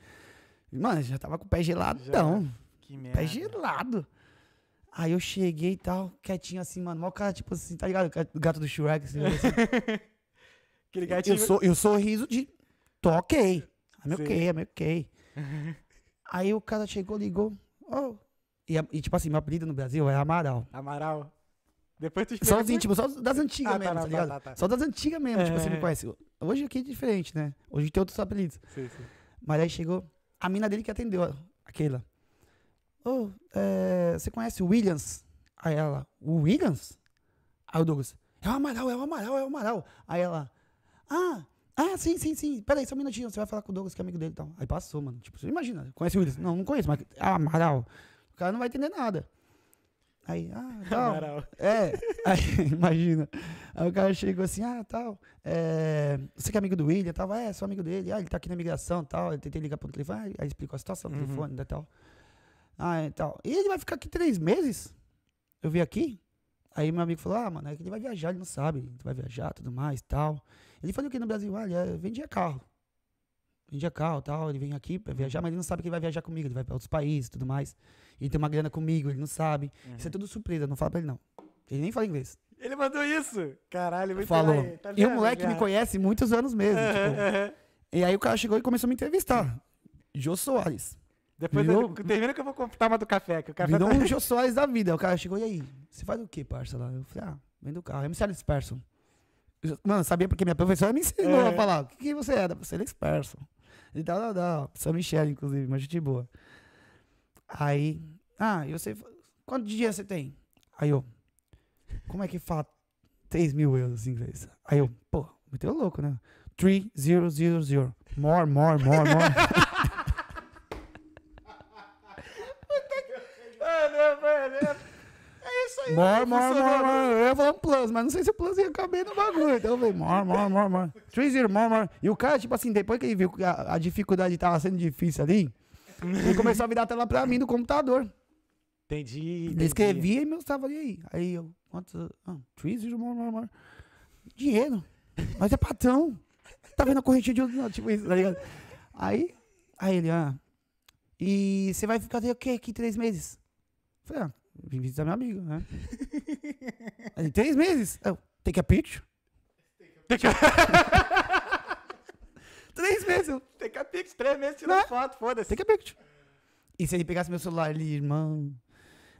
mano, já tava com o pé geladão. Já. Que merda. Pé gelado. Aí eu cheguei e tal, quietinho assim, mano. Mó cara, tipo assim, tá ligado? O gato do Shrek, assim, assim. Aquele gatinho. Eu sou, eu sou de. Tô ok. I'm que ok, I'm ok. Aí o cara chegou, ligou. Oh. E, e, tipo assim, meu apelido no Brasil é Amaral. Amaral. Depois tu só os íntimos só das antigas ah, tá, mesmo, tá, tá ligado? Tá, tá, tá, só das antigas mesmo, tipo assim, é. tipo, você me conhece. Hoje aqui é diferente, né? Hoje tem outros apelidos. Sim, sim. Mas aí chegou a mina dele que atendeu, aquela. Ô, oh, é, você conhece o Williams? Aí ela, o Williams? Aí o Douglas, é o Amaral, é o Amaral, é o Amaral. Aí ela, ah, ah, sim, sim, sim. Peraí, só um minutinho. Você vai falar com o Douglas, que é amigo dele e então. tal. Aí passou, mano. Tipo, você imagina. Conhece o Willis? Não, não conheço, mas. Ah, Amaral. O cara não vai entender nada. Aí, ah, tal. Amaral. É. Aí, imagina. Aí o cara chegou assim, ah, tal. É, você que é amigo do William tal. É, sou amigo dele. Ah, ele tá aqui na imigração tal. Eu tentei ligar pro telefone. Aí explicou a situação do uhum. telefone e né, tal. Ah, e é, tal. E ele vai ficar aqui três meses? Eu vim aqui? Aí meu amigo falou, ah, mano, é que ele vai viajar, ele não sabe. Ele vai viajar tudo mais tal. Ele fazia o que no Brasil? Ah, ele vendia carro. Vendia carro tal, ele vem aqui para viajar, mas ele não sabe que ele vai viajar comigo, ele vai para outros países tudo mais. Ele tem uma grana comigo, ele não sabe. Uhum. Isso é uhum. tudo surpresa, não fala pra ele não. Ele nem fala inglês. Ele mandou isso? Caralho, muito Falou. Aí, tá e o moleque já. me conhece muitos anos mesmo. Uhum. Tipo. Uhum. E aí o cara chegou e começou a me entrevistar. Jô Soares. Depois virou, eu, termina que eu vou comprar uma do café. Que o café virou tá... um Jô Soares da vida. O cara chegou, e aí? Você faz o que, parça? Lá? Eu falei, ah, vendo o carro. É Mercedes Persson. Mano, sabia porque minha professora me ensinou é. a falar. O que, você era? É? Você era disperso. E tal, tal, tal. São Michelle, inclusive, uma gente boa. Aí, ah, e você, de dinheiro você tem? Aí eu, como é que fala 3 mil euros em inglês? Aí eu, pô, meteu louco, né? 3, 0, 0, 0. More, more, more, more. More, more, more, more. Eu ia falar um plus, mas não sei se o plus ia caber no bagulho. Então eu falei, more, more, more, more. 3-0, more, more. E o cara, tipo assim, depois que ele viu que a, a dificuldade tava sendo difícil ali, ele começou a virar a tela pra mim do computador. Entendi. entendi. Escrevia e meu estava aí. Aí eu, quantos? Ah, 3-0, more, more, more. Dinheiro. Mas é patrão. Tá vendo a correntinha de outro? Tipo isso, tá ligado? Aí, aí ele, ah. E você vai ficar o quê? Aqui três meses? Falei, ah, Vim visitar meu amigo, né? Aí três meses? Eu, take a picture. Take a... três meses. Eu, take a picture, três meses tirando é? foto, foda-se. Take a picture. E se ele pegasse meu celular ali, irmão,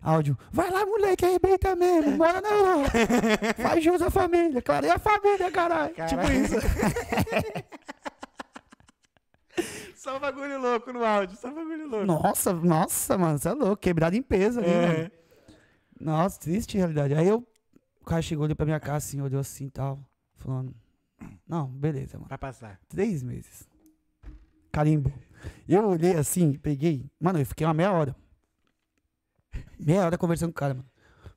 áudio. Vai lá, moleque, arrebenta mesmo. Bora não. Faz jus à família. é a família, caralho. Tipo isso. só um bagulho louco no áudio. Só um bagulho louco. Nossa, nossa, mano. Você é louco. Quebrado em peso ali, é. mano. Nossa, triste realidade. Aí eu, o cara chegou ali pra minha casa, assim, olhou assim e tal, falando, não, beleza, mano. Vai passar. Três meses. Carimbo. Eu olhei assim, peguei. Mano, eu fiquei uma meia hora. Meia hora conversando com o cara, mano.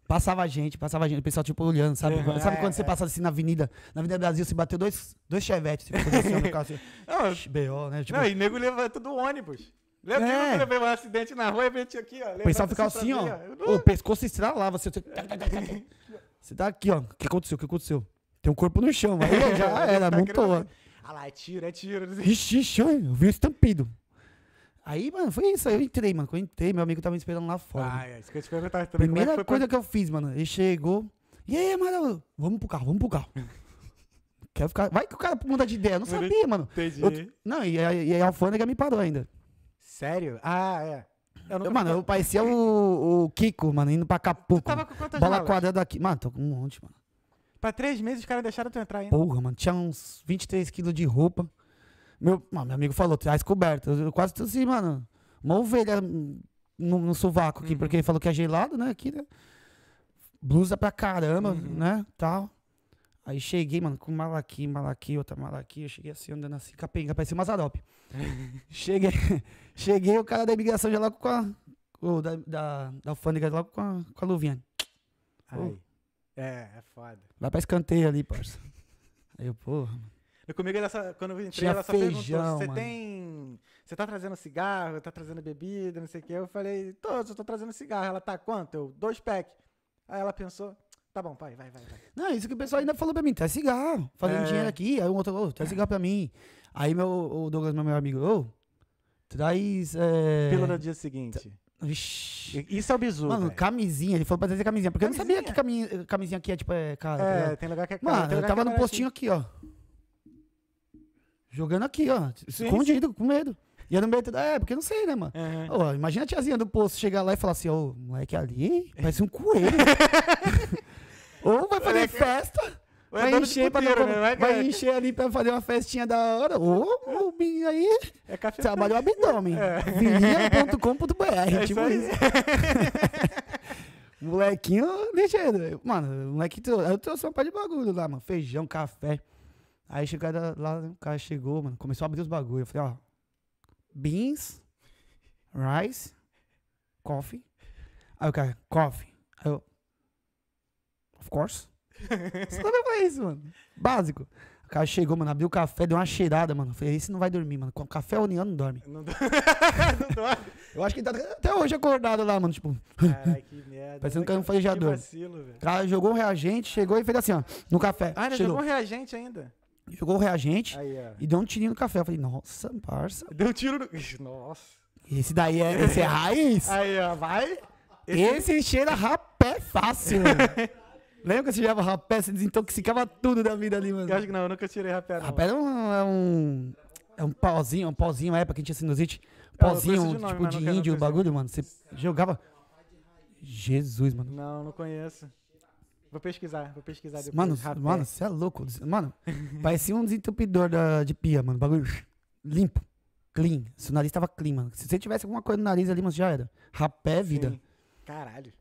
Passava gente, passava gente, o pessoal tipo olhando, sabe? É, sabe é, quando é. você é. passa assim na avenida, na Avenida Brasil, você bateu dois, dois chevetes, tipo, assim, no carro, assim, não, BO, né? Tipo, não, e nego leva tudo ônibus. Lembra é. que eu levei um acidente na rua e meti aqui, ó. O pessoal ficava assim, ó, ó. O pescoço estralava. Assim, você, você tá aqui, ó. O que aconteceu? O que aconteceu? Tem um corpo no chão. Aí é, já era, tá montou. Ah lá, é tiro, é tiro. Ixi, ixi, eu vi o estampido. Aí, mano, foi isso. Aí eu entrei, mano. Quando eu entrei, meu amigo tava me esperando lá fora. Ah, é. Isso que eu tava também. É Primeira é coisa pra... que eu fiz, mano. Ele chegou. E aí, mano, vamos pro carro, vamos pro carro. Quero ficar... Vai que o cara muda de ideia. Eu não sabia, mano. Entendi. Eu... Não, e aí a alfândega me parou ainda. Sério? Ah, é. Eu nunca... eu, mano, eu parecia o, o Kiko, mano, indo pra Acapulco. Tava com quantas Bola malas? quadrada aqui. Mano, tô com um monte, mano. Pra três meses os caras deixaram tu entrar ainda. Porra, mano, tinha uns 23 quilos de roupa. Meu, mano, meu amigo falou, traz tá coberto. Eu quase assim mano. Uma ovelha no, no sovaco aqui, uhum. porque ele falou que é gelado, né? Aqui, né? Blusa pra caramba, uhum. né? Tal. Aí cheguei, mano, com mala aqui, mala aqui, outra mala aqui. Eu cheguei assim, andando assim, capenga, parecia assim, uma Zarope. cheguei, cheguei, o cara da imigração já lá com a. O, da, da, da alfândega lá com a, com a luvinha. Aí. É, é foda. vai pra escanteio ali, parça. Aí eu, porra, mano. Eu comigo, ela só, quando eu entrei, Tinha ela só feijão, perguntou: você tem. Você tá trazendo cigarro, tá trazendo bebida, não sei o quê. Eu falei: tô, eu tô trazendo cigarro. Ela tá quanto? Eu, dois packs. Aí ela pensou: Tá bom, pai, vai, vai, vai. Não, isso que o pessoal ainda falou pra mim, traz cigarro, fazendo é. dinheiro aqui. Aí um outro, oh, traz cigarro pra mim. Aí meu, o Douglas, meu melhor amigo, ô, oh, traz. É... Pílula dia seguinte. Ixi. Isso é o bizu. Mano, véio. camisinha, ele falou pra trazer camisinha. Porque camisinha. eu não sabia que camisinha, eh, camisinha aqui é tipo. É, cara, é, tá tem lugar que é cara. Mano, eu tava é no postinho aqui, ó. Jogando aqui, ó. Sim, escondido, sim. com medo. E eu no meio da. É, porque não sei, né, mano? Uhum. imagina a tiazinha do poço chegar lá e falar assim, ô, oh, moleque ali, parece um coelho. Ou vai fazer festa. Vai encher, puteiro, pra, né? vai, vai é. encher ali pra fazer uma festinha da hora. Ô, o Binho aí é café trabalhou o abdômen. É. Viria.com.br. É tipo isso. Molequinho mexendo. Mano, moleque, eu trouxe uma pá de bagulho lá, mano. Feijão, café. Aí chegada lá, o cara chegou, mano. Começou a abrir os bagulhos Eu falei, ó. Beans, rice, coffee. Aí o cara, coffee. Aí eu, course. Só dá pra é isso, mano. Básico. O cara chegou, mano, abriu o café, deu uma cheirada, mano. Falei, esse não vai dormir, mano. Com café uniano não dorme. Não, do... não dorme. Eu acho que ele tá até hoje acordado lá, mano. Tipo. Caralho, que merda. Parecendo que era um farejador. O cara jogou um reagente, chegou e fez assim, ó, no café. Ah, ainda jogou um reagente ainda? Jogou o reagente Aí, e deu um tirinho no café. Eu falei, nossa, parça. Deu um tiro no. Nossa. Esse daí é, esse é raiz? Aí, ó, vai. Esse, esse cheira rapé fácil. Lembra que você tirava rapé, você desintoxicava tudo da vida ali, mano? Eu acho que não, eu nunca tirei rapé, não. Rapé é um, é um, é um pauzinho, um pauzinho, na época que tinha sinusite. É, pauzinho, de nome, tipo, de índio, o bagulho, mano. Você jogava... Jesus, mano. Não, não conheço. Vou pesquisar, vou pesquisar depois. Mano, rapé. mano, você é louco. Mano, parecia um desentupidor da, de pia, mano. Bagulho limpo, clean. Seu nariz tava clean, mano. Se você tivesse alguma coisa no nariz ali, mano, já era. Rapé, é vida. Sim. Caralho.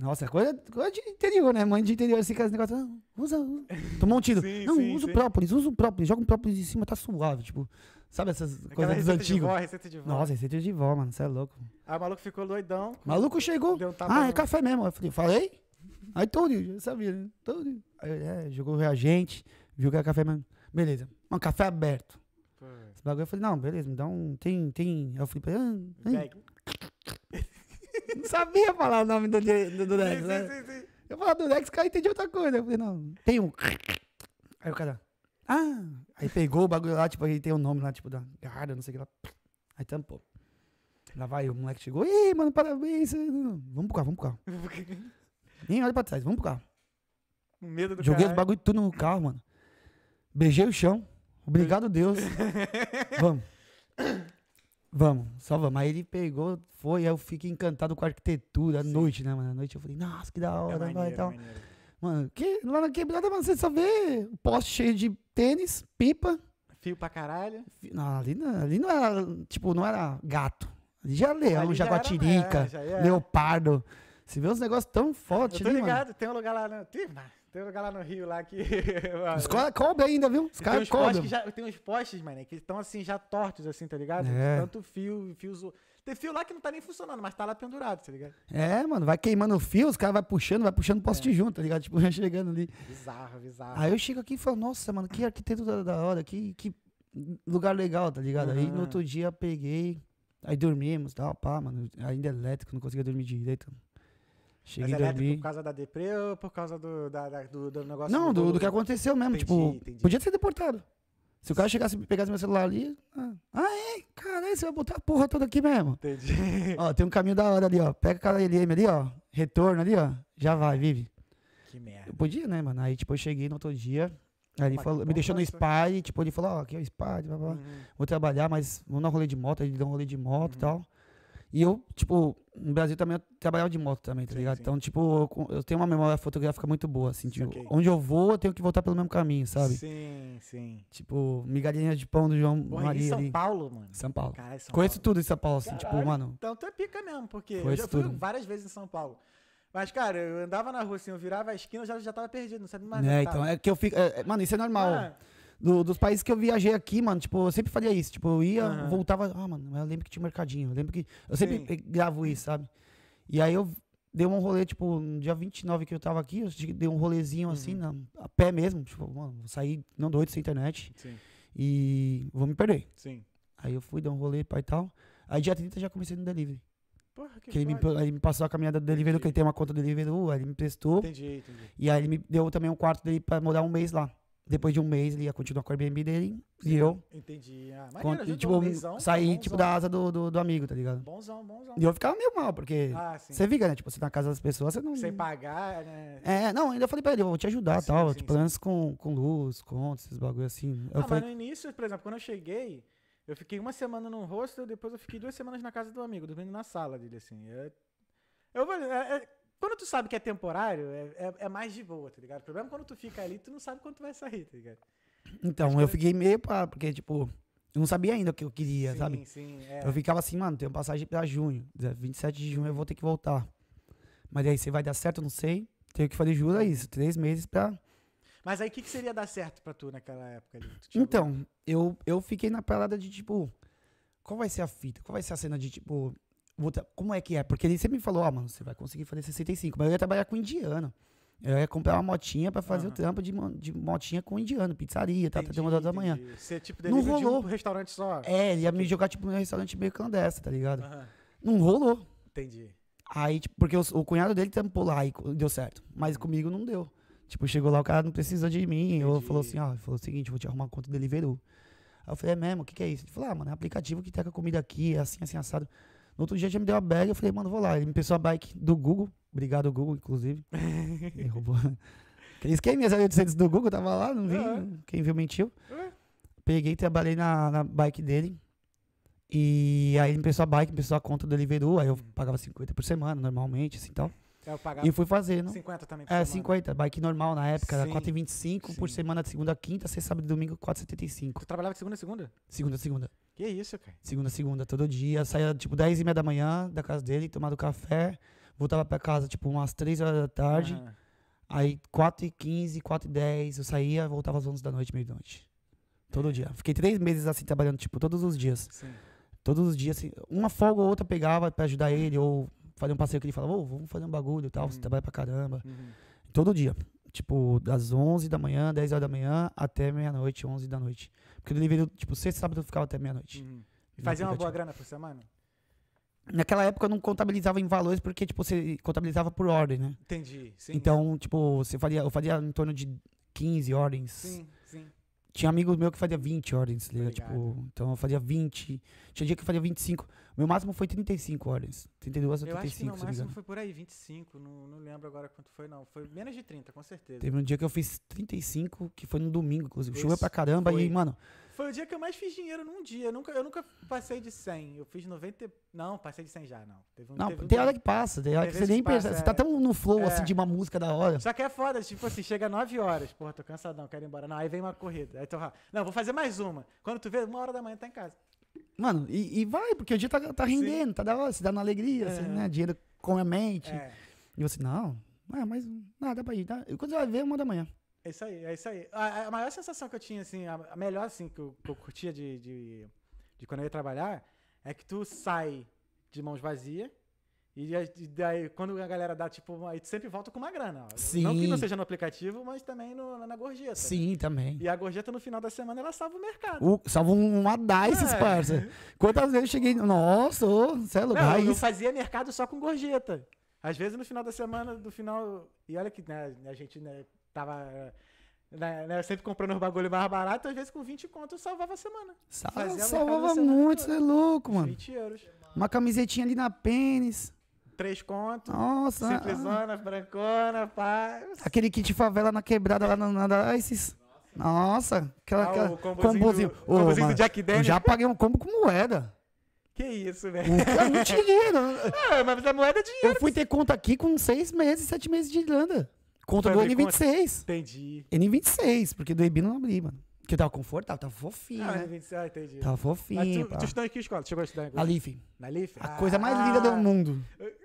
Nossa, é coisa, coisa de interior, né? Mãe de interior, assim, aqueles negócios. Ah, usa, usa. Tomou um tiro. Sim, não, sim, usa sim. o própolis, usa o própolis, joga o própolis em cima, tá suave. Tipo, sabe essas Aquela coisas dos antigos? Vó, receita de vó. Nossa, receita de vó, mano, você é louco. Aí ah, o maluco ficou doidão. Maluco chegou. Um ah, é café mesmo. Eu falei, falei? Aí todo, eu sabia, né? Todo. Aí é, jogou reagente, viu que era café mesmo. Beleza. Um café aberto. Pô. Esse bagulho eu falei, não, beleza, me dá um. Tem, tem. Aí eu falei, ah, não sabia falar o nome do, do, do Dex, sim, né? Sim, sim, eu falava do Dex, o cara entendia outra coisa. Eu falei, não, tem um. Aí o cara, ah! Aí pegou o bagulho lá, tipo, aí tem o um nome lá, tipo, da garra, não sei o que lá. Aí tampou. Lá vai, o moleque chegou, ei, mano, parabéns. Vamos pro carro, vamos pro carro. Nem olha pra trás, vamos pro carro. Medo do Joguei caralho. os bagulho tudo no carro, mano. Beijei o chão. Obrigado, Deus. vamos. Vamos, só vamos. Aí ele pegou, foi, aí eu fiquei encantado com a arquitetura, à noite, né, mano? À noite eu falei, nossa, que da é hora, é maneiro, então. Mano, que, lá na quebrada, mano, você só vê um poste cheio de tênis, pipa. Fio pra caralho. Não, ali, não, ali não era, tipo, não era gato. Ali já é leão, ali já jaguatirica, leopardo. Você vê uns negócios tão fortes, né, ligado, mano? tem um lugar lá, né? Tem, mano. Tem um lugar lá no Rio lá que. Os caras cobram ainda, viu? Os caras cobram. Tem uns postes, mano, que estão assim, já tortos, assim, tá ligado? É. Tanto fio, fios. Tem fio lá que não tá nem funcionando, mas tá lá pendurado, tá ligado? É, mano, vai queimando o fio, os caras vai puxando, vai puxando poste é. junto, tá ligado? Tipo, já chegando ali. Bizarro, bizarro. Aí eu chego aqui e falo, nossa, mano, que arquiteto da, da hora, que, que lugar legal, tá ligado? Uhum. Aí no outro dia peguei, aí dormimos, tal, pá, mano, ainda elétrico, não conseguia dormir direito. Cheguei Mas é em por causa da deprê ou por causa do, da, da, do, do, negócio? Não, do, do que aconteceu mesmo. Entendi, tipo, entendi. podia ser deportado. Se o cara chegasse e pegasse meu celular ali. Ah, é? Caralho, você vai botar a porra toda aqui mesmo. Entendi. Ó, tem um caminho da hora ali, ó. Pega aquela LM ali, ó. Retorno ali, ó. Já vai, vive. Que merda. Eu podia, né, mano? Aí, tipo, eu cheguei no outro dia. Aí ele falou, me deixou no SPA e, tipo, ele falou, ó, oh, aqui é o SPA, blá, blá. Uhum. vou trabalhar, mas vou dar um rolê de moto, ele deu um rolê de moto e uhum. tal. E eu, tipo, no Brasil também eu trabalhava de moto também, tá sim, ligado? Sim. Então, tipo, eu, eu, tenho uma memória fotográfica muito boa, assim, tipo, okay. onde eu vou, eu tenho que voltar pelo mesmo caminho, sabe? Sim, sim. Tipo, migalhinha de pão do João Porra, Maria. Em São ali. Paulo, mano. São Paulo. Caralho, São Conheço Paulo. tudo em São Paulo, assim, tipo, Caralho, tipo, mano. Então tu é pica mesmo, porque Conheço eu já fui tudo. várias vezes em São Paulo. Mas, cara, eu andava na rua assim, eu virava a esquina, eu já, já tava perdido, não sabia mais. É, então, é que eu fico. É, é mano, isso é normal. Ah. Do, dos países que eu viajei aqui, mano, tipo, eu sempre fazia isso. Tipo, eu ia, uhum. voltava. Ah, mano, eu lembro que tinha um mercadinho. Eu lembro que. Eu sempre Sim. gravo isso, sabe? E aí eu dei um rolê, tipo, no dia 29 que eu tava aqui, eu dei um rolezinho assim, uhum. assim, na, a pé mesmo. Tipo, mano, vou sair não doido sem internet. Sim. E vou me perder. Sim. Aí eu fui, dei um rolê e tal. Aí dia 30 já comecei no delivery. Porra, que, que ele, me, ele, me, passou a caminhada do delivery, porque que ele tem uma conta do delivery, ele me prestou. Entendi, entendi. E aí ele me deu também um quarto dele pra morar um mês lá. Depois de um mês ele ia continuar com o Airbnb dele Sim, e eu. Entendi. Ah, maneiro, e, tá tipo, bonzão, tá saí bonzão. tipo da asa do, do, do, amigo, tá ligado? Bonzão, bonzão. E eu ficava meio mal, porque ah, você ah, fica, né? Tipo, você tá na casa das pessoas, você não. Sem pagar, né? É, não, ainda falei pra ele, eu vou te ajudar e ah, tal. Sim, tipo, sim. antes com, com luz, contas, esses bagulho assim. Eu ah, falei... mas no início, por exemplo, quando eu cheguei, eu fiquei uma semana no hostel, depois eu fiquei duas semanas na casa do amigo, dormindo na sala dele, assim. É, eu, vou, é, é quando tu sabe que é temporário, é, é, é, mais de boa, tá ligado? O problema é quando tu fica ali, tu não sabe quando tu vai sair, tá ligado? Então, eu fiquei meio pá, porque, tipo, eu não sabia ainda o que eu queria, sim, sabe? Sim, é. Eu ficava assim, mano, tenho passagem pra junho. 27 de junho eu vou ter que voltar. Mas aí, se vai dar certo, eu não sei. Tenho que fazer jura isso, três meses pra. Mas aí, o que, que seria dar certo pra tu naquela época ali? Então, eu, eu fiquei na parada de, tipo, qual vai ser a fita? Qual vai ser a cena de, tipo, como é que é? Porque ele sempre me falou, ó, oh, mano, você vai conseguir fazer 65. Mas eu ia trabalhar com indiano. Eu ia comprar uma motinha pra fazer uhum. o trampo de, de motinha com indiano, pizzaria, tá, tá entendi, até umas horas da manhã. Ser tipo não rolou. um restaurante só. É, ele ia me jogar tipo num restaurante meio clandesta, tá ligado? Uhum. Não rolou. Entendi. Aí, tipo, porque o, o cunhado dele tampou lá e deu certo. Mas uhum. comigo não deu. Tipo, chegou lá, o cara não precisa de mim. Entendi. falou assim, ó, falou o seguinte, vou te arrumar uma conta do Deliveroo. Aí eu falei, é mesmo, o que, que é isso? Ele falou, ah, mano, é um aplicativo que teca comida aqui, é assim, assim, assado. No outro dia já me deu a bag, eu falei, mano, vou lá. Ele me pensou a bike do Google. Obrigado, Google, inclusive. Ele roubou. Eles querem é minhas 800 do Google, tava lá, não vi. Uhum. Quem viu mentiu. Uhum. Peguei, trabalhei na, na bike dele. E aí ele me pensou a bike, me pensou a conta do Deliveroo. Aí eu pagava 50 por semana, normalmente, assim tal. É, eu pagava e fui fazendo. 50 também por é, semana. 50. Bike normal na época, Sim. era 4,25 por semana, de segunda a quinta, sexta, sábado e domingo, 4,75. Tu trabalhava de segunda a segunda? Segunda a segunda. Que isso, cara? Segunda, segunda, todo dia. Saía tipo 10 e meia da manhã da casa dele, tomava café. Voltava pra casa tipo umas 3 horas da tarde. Uhum. Aí 4 e 15, 4 e 10, eu saía, voltava às 11 da noite, meia-noite. Todo é. dia. Fiquei três meses assim trabalhando, tipo, todos os dias. Sim. Todos os dias, assim, uma folga ou outra pegava pra ajudar ele, ou fazer um passeio que ele falava, ô, oh, vamos fazer um bagulho e tal, uhum. você trabalha pra caramba. Uhum. Todo dia. Tipo, das 11 da manhã, 10 horas da manhã, até meia-noite, 11 da noite. Porque o nível, tipo, sexta e sábado eu ficava até meia-noite. Uhum. E fazia uma boa grana por semana? Naquela época eu não contabilizava em valores, porque, tipo, você contabilizava por ordem, né? Entendi, sim. Então, né? tipo, você fazia, eu fazia em torno de 15 ordens. Sim, sim. Tinha amigos meu que fazia 20 ordens, tá tipo, então eu fazia 20. Tinha dia que eu fazia 25. Meu máximo foi 35 horas. 32 ou 35, Eu acho que meu máximo foi por aí, 25. Não, não lembro agora quanto foi, não. Foi menos de 30, com certeza. Teve um dia que eu fiz 35, que foi no domingo, inclusive. Isso. Choveu pra caramba foi. e, mano... Foi o dia que eu mais fiz dinheiro num dia. Eu nunca, eu nunca passei de 100. Eu fiz 90... Não, passei de 100 já, não. Teve um, não, teve tem um... hora que passa. Tem hora que você nem passa, Você é... tá tão no flow, assim, é. assim, de uma música da hora. Só que é foda. Tipo assim, chega 9 horas. Porra, tô cansadão, quero ir embora. Não, aí vem uma corrida. Aí tô... Não, vou fazer mais uma. Quando tu vê, uma hora da manhã tá em casa. Mano, e, e vai, porque o dia tá, tá rendendo, Sim. tá da hora, se dá uma alegria, assim, é. assim, né? Dinheiro com a mente. É. E você, não, é mas nada dá pra ir. Dá. E quando você vai ver, é uma da manhã. É isso aí, é isso aí. A, a maior sensação que eu tinha, assim, a, a melhor, assim, que eu, que eu curtia de, de, de, quando eu ia trabalhar, é que tu sai de mãos vazias e, e daí, quando a galera dá, tipo, aí sempre volta com uma grana. Ó. Sim. Não que não seja no aplicativo, mas também no, na gorjeta. Né? Sim, né? também. E a gorjeta, no final da semana, ela salva o mercado. O, salva uma dices, é. parça. Quantas vezes eu cheguei... Nossa, você é Não, eu fazia mercado só com gorjeta. Às vezes, no final da semana, do final... E olha que né, a gente né, tava... Né, né sempre comprando os bagulho mais barato, às vezes com 20 conto eu salvava a semana. Salva, salvava muito, você é louco, mano. 20 euros. Uma camisetinha ali na pênis três contos. Nossa. Simplesona, francona, pai, Aquele kit favela na quebrada lá na. na, esses... Nossa, aquela, ah, aquela o combozinho, combozinho. Do, oh, do Jack Daniel. Já paguei um combo com moeda. Que isso, velho. Eu não tinha dinheiro. Ah, mas a moeda é dinheiro. Eu fui ter conta aqui com seis meses, sete meses de Irlanda. Conta do N26. Entendi. N26, porque do EBI não abri, mano. Porque eu tava confortável, tava fofinho. Ah, né? 26, ah, entendi. Tava fofinho. Mas tu, pá. tu estudou em que escola? Chegou a estudar em que? Na Life. Na A ah, coisa mais ah. linda do mundo. Eu...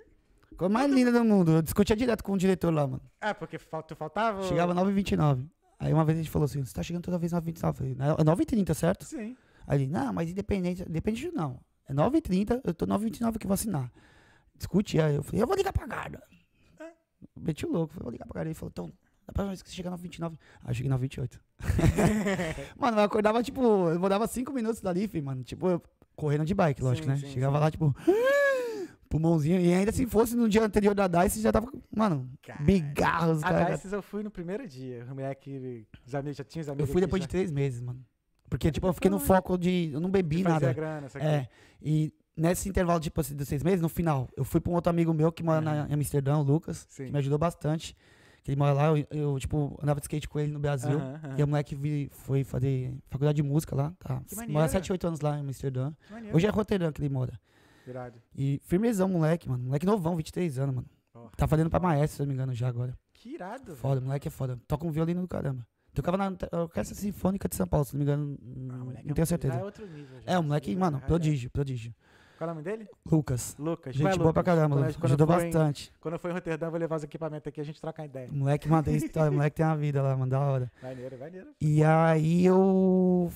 Coisa mais linda do mundo. Eu discutia direto com o diretor lá, mano. É, porque tu faltava. Chegava 9h29. Aí uma vez a gente falou assim, você tá chegando toda vez 9h29. Eu falei, É 9h30, certo? Sim. Aí ele, não, mas independente, depende de não. É 9h30, eu tô 9h29 que vou assinar. Discute, aí eu falei, eu vou ligar pra Garda. É. Meti o louco, falei, vou ligar pra Garda. Ele falou, então, da próxima vez que você chegar 9h29. Aí eu cheguei 9h28. mano, eu acordava, tipo, eu morava 5 minutos dali, filho, mano. Tipo, eu correndo de bike, lógico, Sim, né? sim, Chegava lá, tipo, pulmãozinho. E ainda se fosse no dia anterior da DICE, já tava, mano, cara, bigarros, cara. A DICE eu fui no primeiro dia. O moleque, já tinha os amigos. Eu fui depois aqui, de três meses, mano. Porque, tipo, eu fiquei no ah. foco de. Eu não bebi nada. Grana, é. E nesse intervalo, tipo assim, seis meses, no final, eu fui pra um outro amigo meu que mora na uhum. em Amsterdã, o Lucas, Sim. que me ajudou bastante. Que ele mora lá, eu, eu, tipo, andava de skate com ele no Brasil. E o moleque vi, foi fazer faculdade de música lá. Tá. Mora sete oito anos lá em Amsterdã. Hoje é Rotterdam que ele mora. Irado. E firmezão, moleque, mano. Moleque novão, 23 anos, mano. Oh. Tá fazendo pra maestro, se não me engano, já agora. Que irado. Foda, velho. moleque é foda. Toca um violino do caramba. Tocava na Orquestra Sinfônica de São Paulo, se não me engano. Ah, não é tenho certeza. É, outro nível, já. é, o moleque, mano, é. prodígio, prodígio. Qual é o nome dele? Lucas. Lucas. Gente é boa Lucas? pra caramba, Lucas. Quando Ajudou bastante. Em, quando eu for em Roterdã, vou levar os equipamentos aqui, a gente troca a ideia. Moleque, moleque tem história, moleque tem uma vida lá, mano, da hora. Maneiro, maneiro. E aí eu,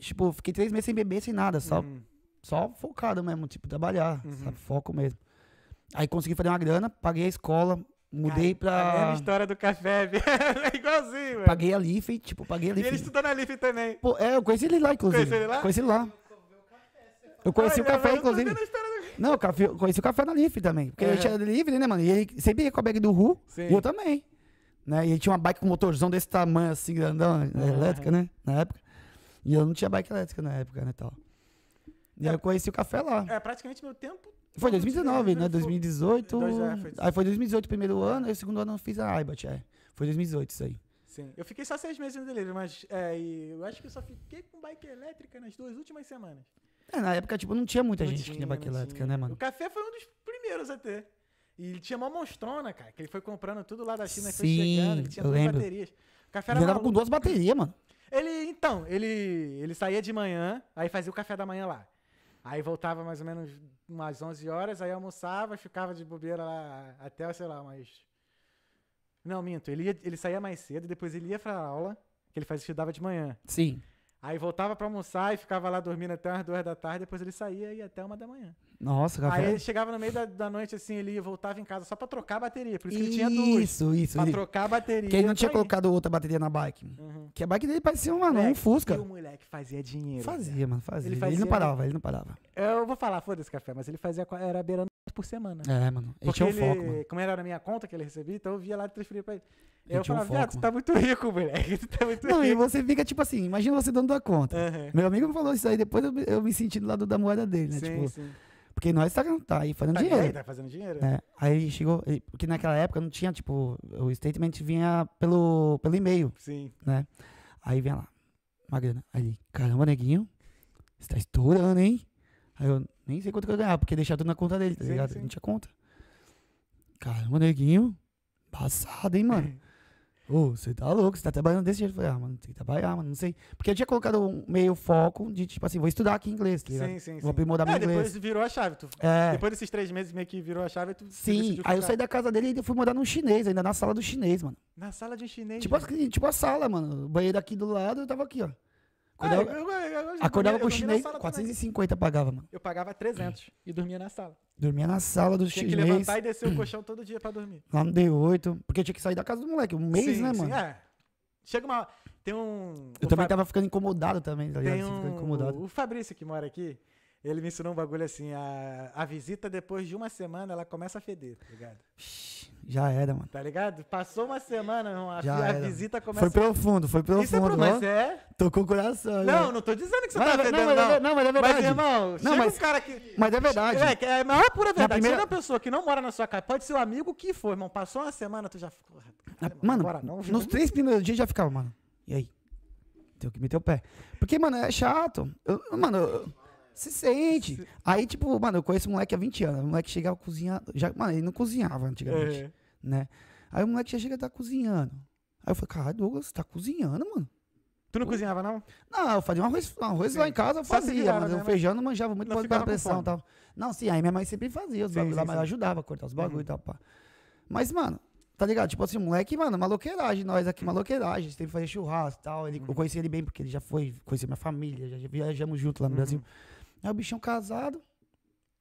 tipo, fiquei três meses sem beber, sem nada, só... Hum só focado mesmo, tipo, trabalhar, uhum. sabe? Foco mesmo. Aí consegui fazer uma grana, paguei a escola, mudei pra. A mesma história do café, é igualzinho, velho. Paguei a Life, tipo, paguei a Life. E ele estudou na Life também. Pô, é, eu conheci ele lá, inclusive. Conheci ele lá? Conheci ele lá. Eu conheci o café, inclusive. Não, café, conheci o café na Life também. Porque uhum. ele é. tinha livre né, mano? E ele sempre ia com a bag do Ru. E eu também. Né? E ele tinha uma bike com motorzão desse tamanho, assim, grandão, uhum. elétrica, né? Na época. E eu não tinha bike elétrica na época, né, tal. E é, aí eu conheci o café lá. É, praticamente meu tempo. Foi 2019, é, né? 2018. Dois, é, foi... Aí foi 2018 o primeiro ano, aí o segundo ano eu fiz a IBAT, é. Foi 2018 isso aí. Sim. Eu fiquei só seis meses no delivery, mas é, eu acho que eu só fiquei com bike elétrica nas duas últimas semanas. É, na época, tipo, não tinha muita não gente tinha, que tinha bike elétrica, tinha. né, mano? O café foi um dos primeiros a ter. E ele tinha uma monstrona, cara, que ele foi comprando tudo lá da China e foi chegando, tinha duas baterias. O café era ele com duas baterias, mano. Ele, então, ele, ele saía de manhã, aí fazia o café da manhã lá. Aí voltava mais ou menos umas 11 horas, aí almoçava, ficava de bobeira lá até, sei lá, mas. Não, minto. Ele, ia, ele saía mais cedo, depois ele ia pra aula, que ele fazia, estudava de manhã. Sim. Aí voltava para almoçar e ficava lá dormindo até umas duas da tarde, depois ele saía e ia até uma da manhã. Nossa, café. Aí ele chegava no meio da, da noite, assim, ele voltava em casa só pra trocar a bateria. Por isso, isso que ele tinha duas. Isso, isso. Pra trocar a bateria. Porque ele não tinha ir. colocado outra bateria na bike. Uhum. Que a bike dele parecia uma, moleque, um Fusca. E o moleque fazia dinheiro. Fazia, cara. Né? mano, fazia. Ele, fazia. ele não parava, ele não parava. Eu vou falar, foda-se café, mas ele fazia, era beirando por semana. É, mano. Ele tinha um foco, mano. Como era na minha conta que ele recebia, então eu via lá e transferia pra ele. Eu falava, um foco, tá muito rico, moleque. Você tá muito não, rico. E você fica tipo assim, imagina você dando a conta. Uhum. Meu amigo me falou isso aí, depois eu, eu me senti do lado da moeda dele, né? Sim, tipo, sim. Porque nós tá, tá aí fazendo tá, dinheiro. Tá fazendo dinheiro. É. Aí chegou. Porque naquela época não tinha, tipo, o statement vinha pelo, pelo e-mail. Sim. Né? Aí vem lá, uma grana. Aí, caramba, neguinho, você tá estourando, hein? Aí eu nem sei quanto que eu ganhava, porque deixar tudo na conta dele, tá sim, ligado? Sim. Não tinha conta. Caramba, neguinho, passado, hein, mano? você tá louco, você tá trabalhando desse jeito. Eu falei, ah, mano, tem que trabalhar, mano, não sei. Porque eu tinha colocado um meio foco de, tipo assim, vou estudar aqui inglês, tá ligado? Sim, sim, Vou aprimorar é, meu inglês. depois virou a chave. Tu, é. Depois desses três meses meio que virou a chave, tu Sim, aí eu saí da casa dele e fui morar num chinês, ainda na sala do chinês, mano. Na sala de um chinês? Tipo, né? assim, tipo a sala, mano. O banheiro aqui do lado, eu tava aqui, ó. Acordava, ah, eu, eu, eu, acordava com o chinês, 450 pagava, mano. Eu pagava 300 e dormia na sala. Dormia na sala do chinês. Tinha que levantar e descer o colchão todo dia pra dormir. Lá no D8, porque tinha que sair da casa do moleque, um mês, sim, né, sim, mano? É. Chega uma... Tem um... Eu também Fab... tava ficando incomodado também, tá ligado? Tem um... incomodado. O Fabrício que mora aqui, ele me ensinou um bagulho assim: a, a visita, depois de uma semana, ela começa a feder, tá ligado? Já era, mano. Tá ligado? Passou uma semana, irmão, a, Já a era. visita começa Foi profundo, foi profundo. Isso é profundo, mas é. com o coração. Não, não tô dizendo que você tá mas, tá é fedendo, não. Mas, não. mas é verdade. Mas, irmão, não, mas, um cara que. Mas é verdade. É, é a maior pura verdade. Na primeira... Chega uma pessoa que não mora na sua casa, pode ser o um amigo que for, irmão. Passou uma semana, tu já ficou. Ah, tá, mano, mano não, nos três primeiros dias já ficava, mano. E aí? Tenho que meter o pé. Porque, mano, é chato. Eu, mano. Eu, se sente. Se... Aí, tipo, mano, eu conheço um moleque há 20 anos. O moleque chegava cozinhando. Já, mano, ele não cozinhava antigamente. É. Né? Aí o moleque já chega e tá cozinhando. Aí eu falei, cara, Douglas, você tá cozinhando, mano? Tu não Pô. cozinhava, não? Não, eu fazia um arroz, um arroz sim. lá em casa, eu fazia, mas né, né, feijão não manjava muito não pra pressão e tal. Não, sim, aí minha mãe sempre fazia os sim, bagulho sim, lá, mas ajudava a cortar os bagulhos uhum. e tal, pá. Mas, mano, tá ligado? Tipo assim, moleque, mano, maloqueiragem, nós aqui, maloqueiragem, que fazer churrasco e tal. Ele, uhum. Eu conheci ele bem, porque ele já foi, conheci minha família, já viajamos junto lá no uhum. Brasil. Aí o bichão casado,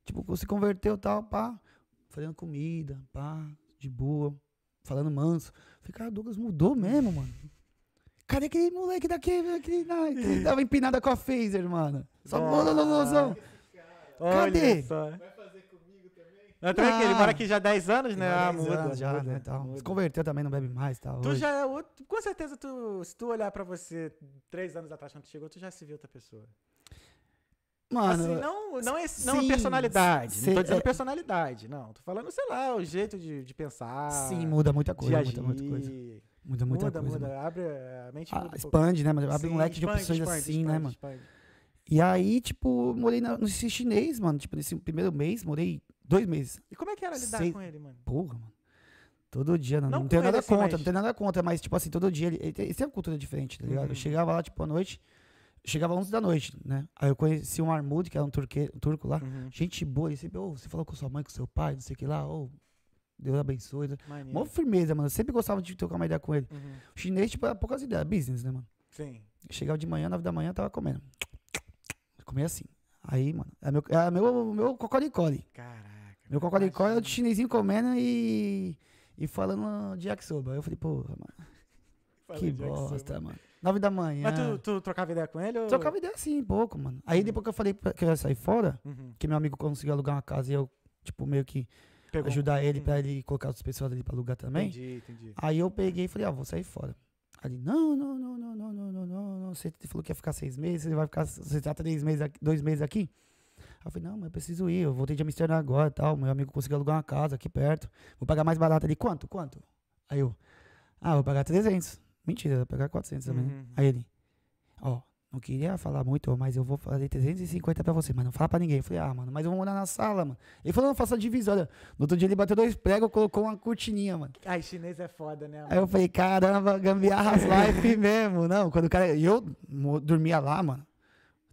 tipo, se converteu tal, pá, fazendo comida, pá, de boa, falando manso. Falei, cara, o Douglas mudou mesmo, mano. Cadê aquele moleque daquele que, que tava empinada com a phaser, mano? Só manda no mãozão. Cadê? Só. também? que ele ah. mora aqui já há 10 anos, né? Ah, muda. Anos já, muda, né? Tal. Muda. Se converteu também, não bebe mais tal. Tá, tu hoje. já é outro. Com certeza, tu, se tu olhar pra você três anos atrás, quando tu chegou, tu já se viu outra pessoa. Mano, assim, não, não, é, sim, não é personalidade. Cê, não tô dizendo é, personalidade, não. Tô falando, sei lá, o jeito de, de pensar. Sim, muda muita coisa. muda muita coisa. Muda muita muda, coisa. Muda, mano. abre a mente. Ah, expande, né? Mas abre sim, um leque expande, de opções expande, assim, expande, né, mano? Expande. E aí, tipo, morei na, no Chinês, mano. Tipo, nesse primeiro mês, morei dois meses. E como é que era lidar Sei... com ele, mano? Porra, mano. Todo dia, não, não, não tenho nada assim, contra, mas... não tenho nada contra, mas, tipo assim, todo dia ele, ele, tem, ele tem uma cultura diferente, tá ligado? Uhum. Eu chegava lá, tipo, à noite, chegava 11 da noite, né? Aí eu conheci um Armud, que era um, turque, um turco lá. Uhum. Gente boa, ele sempre, oh, você falou com sua mãe, com seu pai, não sei o que lá, ou oh, Deus abençoe. Né? Maneiro. Mó firmeza, mano. Eu sempre gostava de trocar uma ideia com ele. Uhum. O chinês, tipo, era poucas ideias, business, né, mano? Sim. Chegava de manhã, 9 da manhã, tava comendo. comia assim. Aí, mano, é meu, é meu, meu cocoricole. Caraca. Meu de cocoricole é o de chinesinho comendo e, e falando de yakisoba. Aí eu falei, porra, mano. Falei que bosta, mano. 9 da manhã. Mas tu, tu trocava ideia com ele? Ou... Trocava ideia sim pouco, mano. Aí uhum. depois que eu falei que eu ia sair fora, uhum. que meu amigo conseguiu alugar uma casa e eu, tipo, meio que Pegou ajudar ele uhum. pra ele colocar as pessoas ali pra alugar também. Entendi, entendi. Aí eu peguei e falei, ó, ah, vou sair fora. Ali, ele, não, não, não, não, não, não, não, não, não. Você falou que ia ficar seis meses, você vai ficar, você tá três meses, aqui, dois meses aqui? Aí eu falei, não, mas eu preciso ir, eu voltei de Amsterdã agora e tal. Meu amigo conseguiu alugar uma casa aqui perto. Vou pagar mais barato ali. Quanto? Quanto? Aí eu, ah, vou pagar 300. Mentira, vai pegar 400 também. Né? Uhum, uhum. Aí ele, ó, não queria falar muito, mas eu vou fazer 350 pra você, mas não fala pra ninguém. Eu falei, ah, mano, mas eu vou morar na sala, mano. Ele falou, não, faça divisória. No outro dia ele bateu dois pregos, colocou uma cortininha, mano. Ai, chinês é foda, né? Mano? Aí eu falei, caramba, gambiarras life mesmo. Não, quando o cara. E eu dormia lá, mano.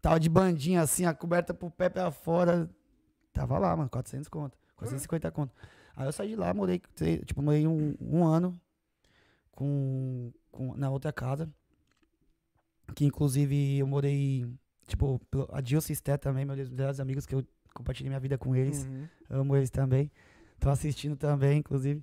Tava de bandinha assim, a coberta pro pé pra fora. Tava lá, mano, 400 conto. 450 uhum. conto. Aí eu saí de lá, morei, tipo, morei um, um ano com, com, na outra casa. Que inclusive eu morei, tipo, a Jill também, meus melhores amigos, que eu compartilhei minha vida com eles. Uhum. Amo eles também. Tô assistindo também, inclusive.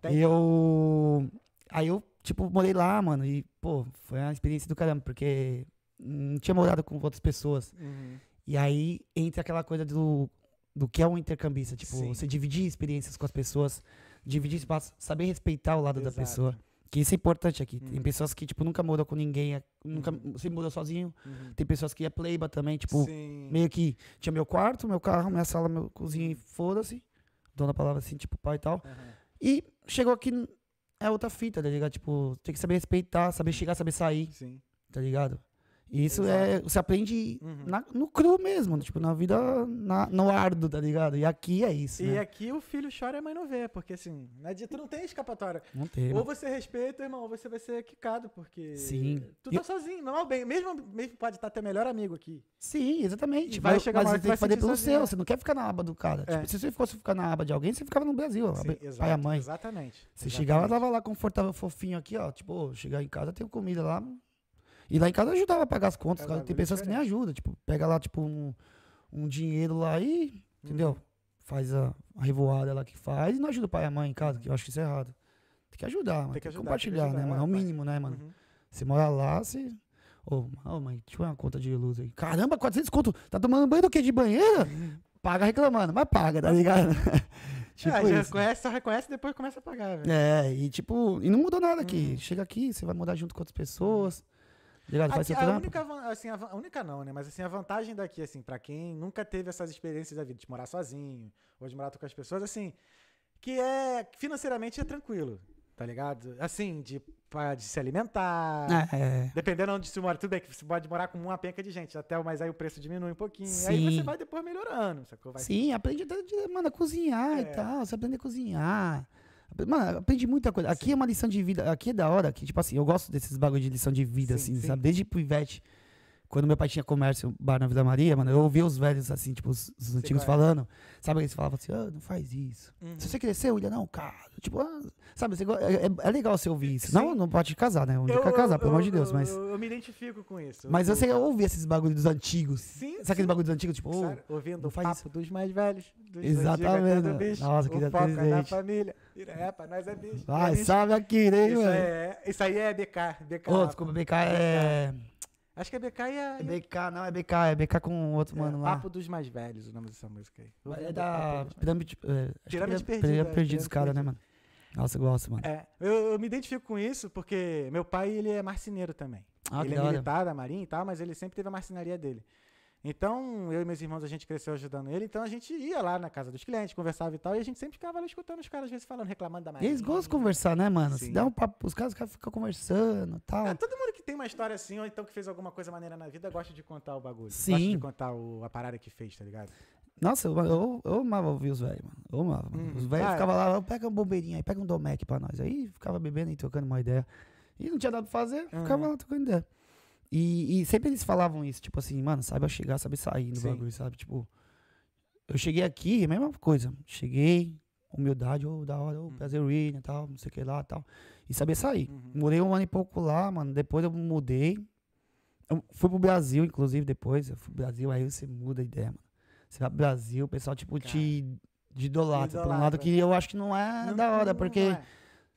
Tá e eu. Aí eu, tipo, morei lá, mano. E, pô, foi uma experiência do caramba, porque não tinha morado com outras pessoas. Uhum. E aí entra aquela coisa do, do que é um intercambista. Tipo, Sim. você dividir experiências com as pessoas, dividir espaço, saber respeitar o lado Exato. da pessoa. Que isso é importante aqui. Tem uhum. pessoas que, tipo, nunca muda com ninguém, é, nunca uhum. se muda sozinho. Uhum. Tem pessoas que é playba também, tipo, Sim. meio que tinha meu quarto, meu carro, minha sala, meu cozinha e foda-se. Dona palavra assim, tipo, pai e tal. Uhum. E chegou aqui, é outra fita, tá ligado? Tipo, tem que saber respeitar, saber chegar, saber sair. Sim. Tá ligado? Isso é, Exato. é, você aprende uhum. na, no cru mesmo, tipo, na vida, na, no ardo, tá ligado? E aqui é isso, E né? aqui o filho chora e a mãe não vê, porque assim, não né, tu não tem escapatória. Não tem. Ou né? você respeita, irmão, ou você vai ser quicado, porque... Sim. Tu tá e... sozinho, não é bem, mesmo, mesmo pode tá estar até melhor amigo aqui. Sim, exatamente. E vai mas, chegar mas uma hora que vai fazer pelo seu, é. você não quer ficar na aba do cara. É. Tipo, se você fosse ficar na aba de alguém, você ficava no Brasil, Sim, pai e a mãe. Exatamente. Você exatamente. chegava, tava lá confortável, fofinho aqui, ó, tipo, chegar em casa, tem comida lá, e lá em casa ajudava a pagar as contas. cara, é tem pessoas diferente. que nem ajudam. Tipo, pega lá, tipo, um, um dinheiro lá e. Uhum. Entendeu? Faz a, a revoada lá que faz e não ajuda o pai e a mãe em casa, que eu acho que isso é errado. Tem que ajudar, mano. Tem que, ajudar, tem que compartilhar, tem né, que ajudar, né, mano? É o mínimo, né, mano? Uhum. Você mora lá, você. Ô, oh, mãe, deixa eu ver uma conta de luz aí. Caramba, 400 conto. Tá tomando banho do quê? De banheira? Paga reclamando, mas paga, tá ligado? tipo é, já isso. Conhece, só reconhece e depois começa a pagar, velho. É, e tipo, e não mudou nada aqui. Uhum. Chega aqui, você vai mudar junto com outras pessoas. Uhum. Ligado? aqui, a única, assim, a, única não, né? Mas assim, a vantagem daqui, assim, para quem nunca teve essas experiências da vida, de morar sozinho, ou de morar com as pessoas, assim, que é financeiramente é tranquilo, tá ligado? Assim, de, de se alimentar. É, é. é. Dependendo onde você mora, tudo bem que você pode morar com uma penca de gente, até mas aí o preço diminui um pouquinho. Sim. Aí você vai depois melhorando, sacou? Vai... Sim, aprende até, mano, a cozinhar é. e tal. Você aprende a cozinhar. Mano, aprendi muita coisa. Aqui sim. é uma lição de vida. Aqui é da hora. Que, tipo assim, eu gosto desses bagulho de lição de vida, sim, assim, sim. sabe? Desde pro Ivete. Quando meu pai tinha comércio, bar na Vila Maria, mano, eu ouvia os velhos, assim, tipo, os, os antigos é. falando. Sabe, eles falavam assim, ah, não faz isso. Uhum. Se você crescer, olha, não, cara. Tipo, ah, sabe, você, é, é, é, legal você ouvir isso. Não, não pode casar, né? Onde quer casar, pelo amor de Deus, mas... Eu, eu, me identifico com isso. Mas você ouve esses bagulhos dos antigos. Sim, Sabe aqueles bagulhos dos antigos, tipo, oh, Sério, ouvindo o papo isso. dos mais velhos. Dos Exatamente. Antigos, Nossa, que da é família. É, pra nós é bicho. Vai, é salve aqui, né, isso mano? É, isso aí é BK. BK oh, desculpa, BK é. Acho que é BK e é. é BK, não, é BK, é BK com outro é, mano lá. Papo dos mais velhos, o nome dessa música aí. é da Pirâmide. É, Perdida. Pirâmide Perdida, os caras, né, mano? Nossa, eu gosto, mano. É, eu, eu, me identifico com isso porque meu pai, ele é marceneiro também. Ah, ele é militar da marinha e tal, mas ele sempre teve a marcenaria dele. Então, eu e meus irmãos, a gente cresceu ajudando ele, então a gente ia lá na casa dos clientes, conversava e tal, e a gente sempre ficava ali escutando os caras, às vezes, falando, reclamando da é maré. Eles gostam de né? conversar, né, mano? Sim. Se dá um papo, os caras, os caras ficam conversando e tal. É, todo mundo que tem uma história assim, ou então que fez alguma coisa maneira na vida, gosta de contar o bagulho. Sim. Gosta de contar o, a parada que fez, tá ligado? Nossa, eu, eu, eu amava ouvir os velhos, mano. Eu amava. Hum, os uhum. velhos ah, é. ficavam lá, pega um bombeirinho aí, pega um Domec pra nós. Aí ficava bebendo e trocando uma ideia. E não tinha nada pra fazer, uhum. ficava lá trocando ideia. E, e, sempre eles falavam isso, tipo assim, mano, sabe eu chegar, sabe sair no Sim. bagulho, sabe? Tipo, eu cheguei aqui, é a mesma coisa. Cheguei, humildade, ou oh, da hora, ou hum. oh, prazerilha, tal, não sei o que lá, tal. E saber sair. Uhum. Morei um ano e pouco lá, mano. Depois eu mudei. Eu fui pro Brasil, inclusive, depois. Eu fui pro Brasil, aí você muda a ideia, mano. Você vai pro Brasil, o pessoal, tipo, Cara, te, te idolatra. Por um lado que eu acho que não é não, da hora, porque... É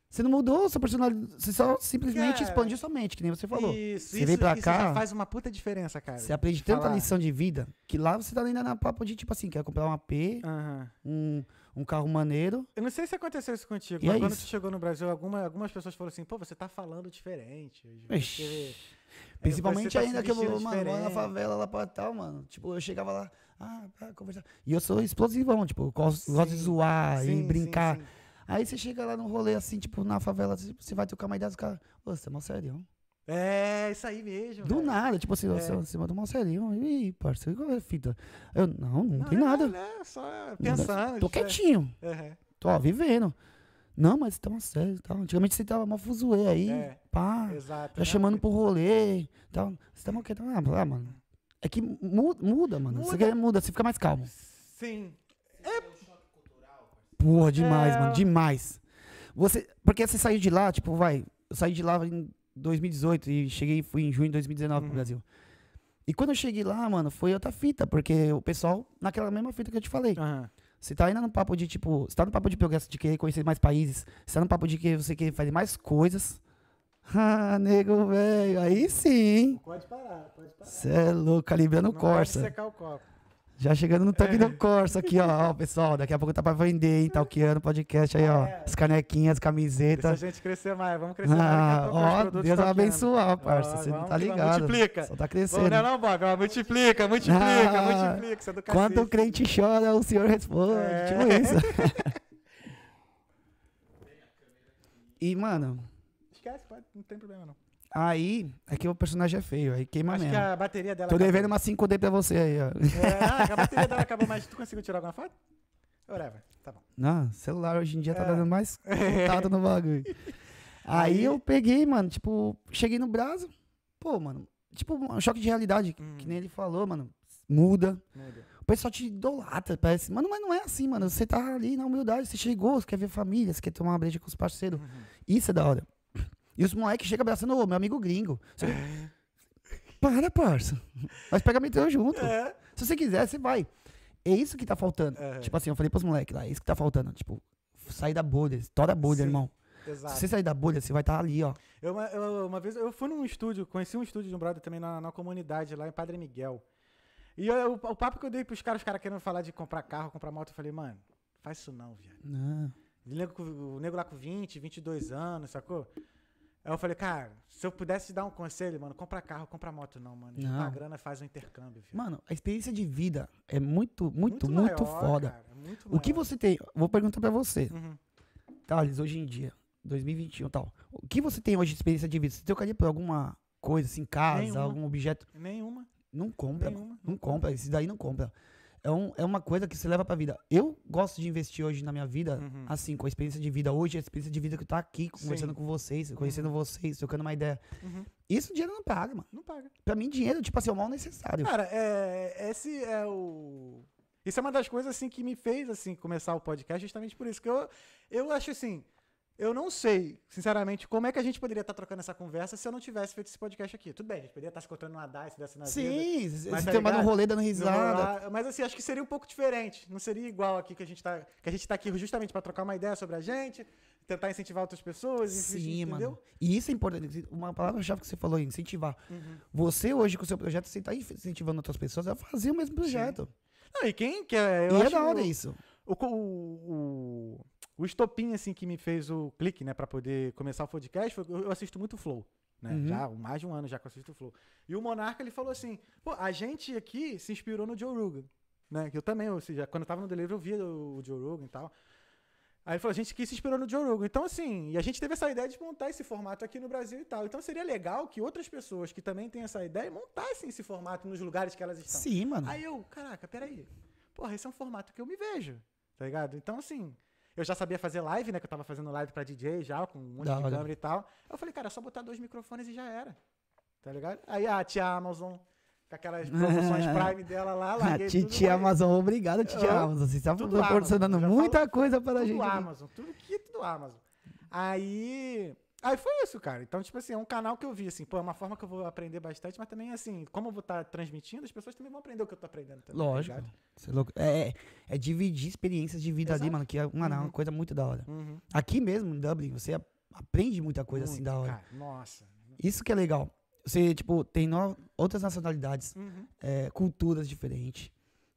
você não mudou sua personalidade. Você só simplesmente é. expandiu sua mente, que nem você falou. Isso, você isso, veio pra isso cá. faz uma puta diferença, cara. Você aprende tanta falar. lição de vida que lá você tá ainda na papo de tipo assim: quer comprar um AP, um, um carro maneiro. Eu não sei se aconteceu isso contigo, e mas é quando você chegou no Brasil, alguma, algumas pessoas falaram assim: pô, você tá falando diferente. Você, Principalmente tá ainda que eu vou, mano, na favela, lá pra tal, mano. Tipo, eu chegava lá, ah, pra conversar. E eu sou explosivão, tipo, eu gosto, sim, gosto de zoar sim, e brincar. Sim, Aí você chega lá no rolê assim, tipo, na favela, você vai trocar uma ideia, os caras, ô, você é mó sério. É, isso aí mesmo. Do nada, tipo assim, é. você, é você manda é um sério. aí, parceiro, qual é fita? Eu, não, não, não tem é, nada. É, Só pensando. Tô né? quietinho. É. Tô ó, vivendo. Não, mas você tá uma sério Antigamente você tava mó fuzuê aí, é, pá. Exato. Já né? chamando pro rolê e Você tá mó quieto. Ah, ah mano. É que muda, muda mano. Muda. Você muda, você fica mais calmo. Sim. É Porra, demais, é... mano, demais. Você, porque você saiu de lá, tipo, vai, eu saí de lá em 2018 e cheguei, fui em junho de 2019 uhum. pro Brasil. E quando eu cheguei lá, mano, foi outra fita, porque o pessoal, naquela mesma fita que eu te falei. Uhum. Você tá ainda no papo de, tipo, você tá no papo de progresso, de querer conhecer mais países, você tá no papo de que você quer fazer mais coisas. Ah, nego, velho, aí sim. Pode parar, pode parar. Você é louco, calibrando Não Corsa. Pode secar o copo. Já chegando no tanque é. do Corsa aqui, ó, ó, Pessoal, daqui a pouco tá pra vender, hein? Talqueando tá podcast aí, ó. É. As canequinhas, as camisetas. Deixa a gente crescer mais, vamos crescer ah, mais. Ó, Deus abençoe, tá abençoar, parça. você não tá ligado. Multiplica. Só tá crescendo. Bom, não, né, não, Bob. Ó, multiplica, multiplica, ah, multiplica. Você é do cacete. Quando o crente chora, o senhor responde. É. Tipo isso. e, mano. Esquece, pode, não tem problema não. Aí, é que o personagem é feio, aí queima Acho mesmo. Acho que a bateria dela. Tô acabou. devendo uma 5D pra você aí, ó. É, a bateria dela acabou, mas tu conseguiu tirar alguma foto? Whatever, tá bom. Não, celular hoje em dia tá é. tá dando mais contato no bagulho. Aí, aí eu peguei, mano, tipo, cheguei no braço, pô, mano, tipo, um choque de realidade, hum. que nem ele falou, mano, muda. muda. O pessoal te idolatra, parece. Mano, mas não é assim, mano, você tá ali na humildade, você chegou, você quer ver família, você quer tomar uma breja com os parceiros. Uhum. Isso é da hora. E os moleques chegam abraçando o meu amigo gringo. Você... É. Para, parça. Mas pega metrô junto. É. Se você quiser, você vai. É isso que tá faltando. É. Tipo assim, eu falei pros moleques lá, é isso que tá faltando. Tipo, sair da bolha, história a bolha, Sim. irmão. Exato. Se você sair da bolha, você vai estar tá ali, ó. Eu, eu, uma vez eu fui num estúdio, conheci um estúdio de um brother também na, na comunidade, lá em Padre Miguel. E eu, o, o, papo que eu dei pros caras, os caras querendo falar de comprar carro, comprar moto, eu falei, mano, faz isso não, viado. Não. O nego, o nego lá com 20, 22 anos, sacou? Aí eu falei, cara, se eu pudesse te dar um conselho, mano, compra carro, compra moto não, mano. Juntar tá a grana faz um intercâmbio, filho. Mano, a experiência de vida é muito, muito, muito, muito maior, foda. Cara, é muito o que você tem... Vou perguntar pra você. Uhum. Thales, hoje em dia, 2021 tal, o que você tem hoje de experiência de vida? Você trocaria por alguma coisa, assim, casa, Nenhuma. algum objeto? Nenhuma. Não compra, Nenhuma. Não, compra. compra. Esse daí não compra é, um, é uma coisa que se leva pra vida. Eu gosto de investir hoje na minha vida, uhum. assim, com a experiência de vida hoje, a experiência de vida que tá aqui, conversando Sim. com vocês, conhecendo uhum. vocês, trocando uma ideia. Uhum. Isso dinheiro não paga, mano. Não paga. Pra mim, dinheiro, tipo assim, é o mal necessário. Cara, é, esse é o. Isso é uma das coisas, assim, que me fez, assim, começar o podcast, justamente por isso. que eu, eu acho, assim, eu não sei, sinceramente, como é que a gente poderia estar trocando essa conversa se eu não tivesse feito esse podcast aqui. Tudo bem, a gente poderia estar se encontrando numa DICE dessa na Sim, vida. Sim, tá tomando um rolê dando risada. mas assim, acho que seria um pouco diferente. Não seria igual aqui que a gente está, que a gente tá aqui justamente para trocar uma ideia sobre a gente, tentar incentivar outras pessoas. Sim, gente, mano. Entendeu? E isso é importante. Assim, uma palavra-chave que você falou aí, incentivar. Uhum. Você hoje com o seu projeto, você está incentivando outras pessoas a fazer o mesmo projeto. Não, e quem quer... Eu e é acho é da hora o, isso. o, o, o o estopim, assim, que me fez o clique, né, para poder começar o podcast, foi, eu assisto muito Flow. Né? Uhum. Já mais de um ano já que eu assisto o Flow. E o Monarca, ele falou assim, pô, a gente aqui se inspirou no Joe Rogan, né? Que eu também, ou seja, quando eu tava no Delivery eu via o Joe Rogan e tal. Aí ele falou, a gente que se inspirou no Joe Rogan. Então, assim, e a gente teve essa ideia de montar esse formato aqui no Brasil e tal. Então seria legal que outras pessoas que também têm essa ideia montassem esse formato nos lugares que elas estão. Sim, mano. Aí eu, caraca, peraí. Porra, esse é um formato que eu me vejo, tá ligado? Então, assim, eu já sabia fazer live, né? Que eu tava fazendo live pra DJ já, com um monte Dá, de câmera olha. e tal. Eu falei, cara, é só botar dois microfones e já era. Tá ligado? Aí a tia Amazon, com aquelas promoções Prime dela lá, lá. Titia Amazon, obrigado, Tia Amazon. Você tá proporcionando muita coisa para a gente. Tudo Amazon, tudo que tudo Amazon. Aí Aí foi isso, cara. Então, tipo assim, é um canal que eu vi, assim, pô, é uma forma que eu vou aprender bastante, mas também, assim, como eu vou estar tá transmitindo, as pessoas também vão aprender o que eu tô aprendendo também. Tá Lógico. Tá é, é, é, dividir experiências de vida Exato. ali, mano, que é uma, uhum. uma coisa muito da hora. Uhum. Aqui mesmo, em Dublin, você aprende muita coisa, assim, muito, assim, da hora. Cara, nossa. Isso que é legal. Você, tipo, tem no, outras nacionalidades, uhum. é, culturas diferentes.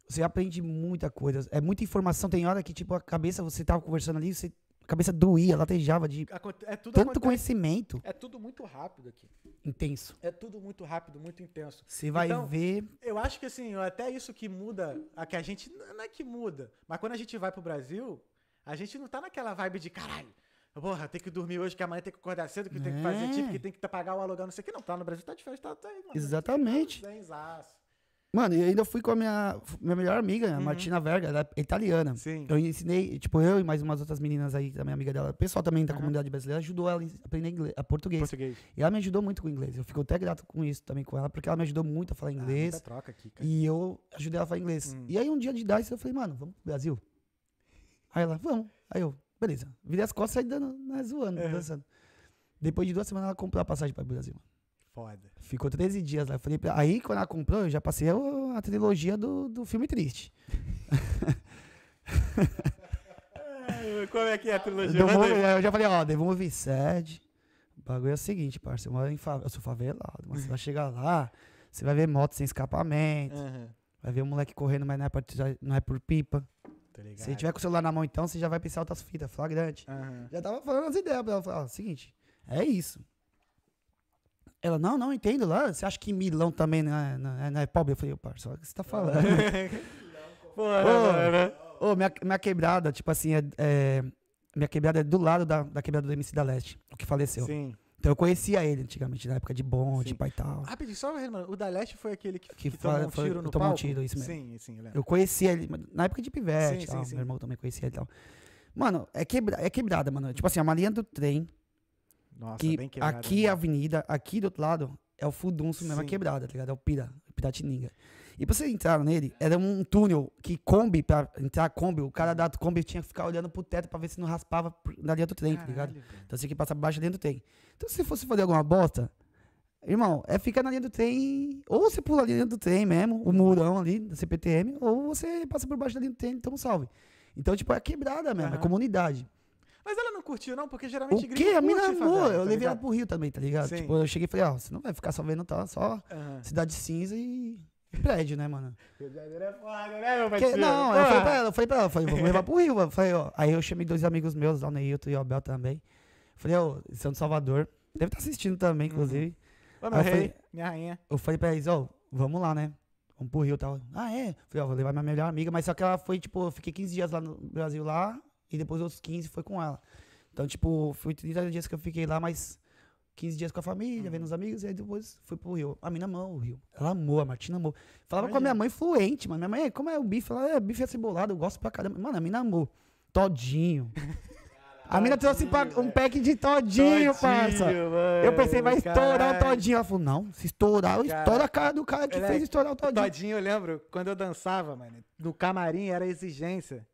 Você aprende muita coisa. É muita informação. Tem hora que, tipo, a cabeça, você tava tá conversando ali, você cabeça doía, latejava de é tanto conhecimento. É tudo muito rápido aqui. Intenso. É tudo muito rápido, muito intenso. Você vai então, ver. Eu acho que assim, até isso que muda, a que a gente não é que muda, mas quando a gente vai pro Brasil, a gente não tá naquela vibe de caralho. Porra, tem que dormir hoje, que amanhã tem que acordar cedo, que é. tem que fazer é. tipo, que tem que pagar o aluguel, não sei o que. Não, tá no Brasil, tá diferente tá, tá aí, mano. Exatamente. Tá, Mano, e ainda fui com a minha, minha melhor amiga, a uhum. Martina Verga, ela é italiana. Sim. Eu ensinei, tipo, eu e mais umas outras meninas aí, a minha amiga dela, o pessoal também da uhum. comunidade brasileira, ajudou ela a aprender inglês, a português. português. E ela me ajudou muito com o inglês. Eu fico até grato com isso também com ela, porque ela me ajudou muito a falar ah, inglês. Ah, troca aqui, cara. E eu ajudei ela a falar inglês. Hum. E aí um dia de idade eu falei, mano, vamos pro Brasil? Aí ela, vamos. Aí eu, beleza. Virei as costas e saí dando, né, zoando, dançando. Depois de duas semanas ela comprou a passagem para o Brasil, mano. Foda. Ficou 13 dias lá. Falei, aí, quando ela comprou, eu já passei a, trilogia do, do filme triste. Como é que é a trilogia? Devolvo, eu já falei, ó, devolve sede. O bagulho é o seguinte, parceiro. Eu, moro em favela, eu sou favelado, mas você vai chegar lá, você vai ver moto sem escapamento. Uhum. Vai ver o moleque correndo, mas não é, por, não é por pipa. Se tiver com o celular na mão, então, você já vai pensar outras fitas, flagrante. Uhum. Já tava falando as ideias pra ela. Falei, ó, é seguinte, é isso. Ela, não, não entendo lá. Você acha que Milão também não é, não é, não é pobre? Eu falei, parça, o que você tá falando? Pô, oh, oh, minha, minha quebrada, tipo assim, é, é, minha quebrada é do lado da, da quebrada do MC da Leste, o que faleceu. Sim. Então eu conhecia ele antigamente, na época de bonde, pai e tal. Rapidinho, só mano, o da Leste foi aquele que, que, que tomou um foi, tiro no tomou palco? um tiro, isso mesmo. Sim, sim, eu Eu conhecia ele, na época de pivete, sim, tal, sim, meu irmão também conhecia ele e tal. Mano, é, quebra, é quebrada, mano. Tipo assim, é uma linha do trem, nossa, que bem aqui é a avenida, aqui do outro lado é o Fudunço mesmo, a é quebrada, tá ligado? É o Pira, Piratininga. E pra você entraram nele, era um túnel que Kombi, pra entrar Kombi, o cara da Kombi tinha que ficar olhando pro teto pra ver se não raspava na linha do trem, Caralho, tá ligado? Então você tinha que passar baixo dentro do trem. Então se fosse fazer alguma bosta, irmão, é ficar na linha do trem, ou você pula ali dentro do trem mesmo, o murão ali da CPTM, ou você passa por baixo da linha do trem, então salve. Então, tipo, é quebrada mesmo, uhum. é comunidade. Mas ela não curtiu, não, porque geralmente o que a mina amou. Favela, eu tá levei ela pro Rio também, tá ligado? Sim. Tipo, eu cheguei e falei, ó, oh, você não vai ficar só vendo, tá? Só uhum. cidade cinza e. Prédio, né, mano? Rio é foda, né, meu não, ah. eu falei pra ela, eu falei pra ela, falei, vamos levar pro Rio. Eu falei, ó. Aí eu chamei dois amigos meus, o Neilton e o Abel também. Falei, ó, oh, Santo Salvador. Deve estar tá assistindo também, uhum. inclusive. Uhum. Ô, falei, minha rainha. Eu falei pra eles, ó, oh, vamos lá, né? Vamos pro Rio e tal. Ah, é? Falei, ó, oh, vou levar minha melhor amiga, mas só que ela foi, tipo, eu fiquei 15 dias lá no Brasil lá, e depois outros 15 foi com ela. Então, tipo, fui 30 dias que eu fiquei lá, mas 15 dias com a família, vendo uhum. os amigos, e aí depois fui pro Rio. A mina amou o Rio. Ela amou, a Martina amou. Falava com a minha mãe fluente, mano. Minha mãe, como é o bife? Ela é bife acebolado, eu gosto pra caramba. Mano, a mina amou. Todinho. A mina trouxe um pack de todinho, todinho parça. eu pensei, vai estourar o todinho. Ela falou, não, se estourar, eu estouro a cara do cara que Ele fez é estourar o todinho. Todinho, eu lembro, quando eu dançava, mano, no camarim era exigência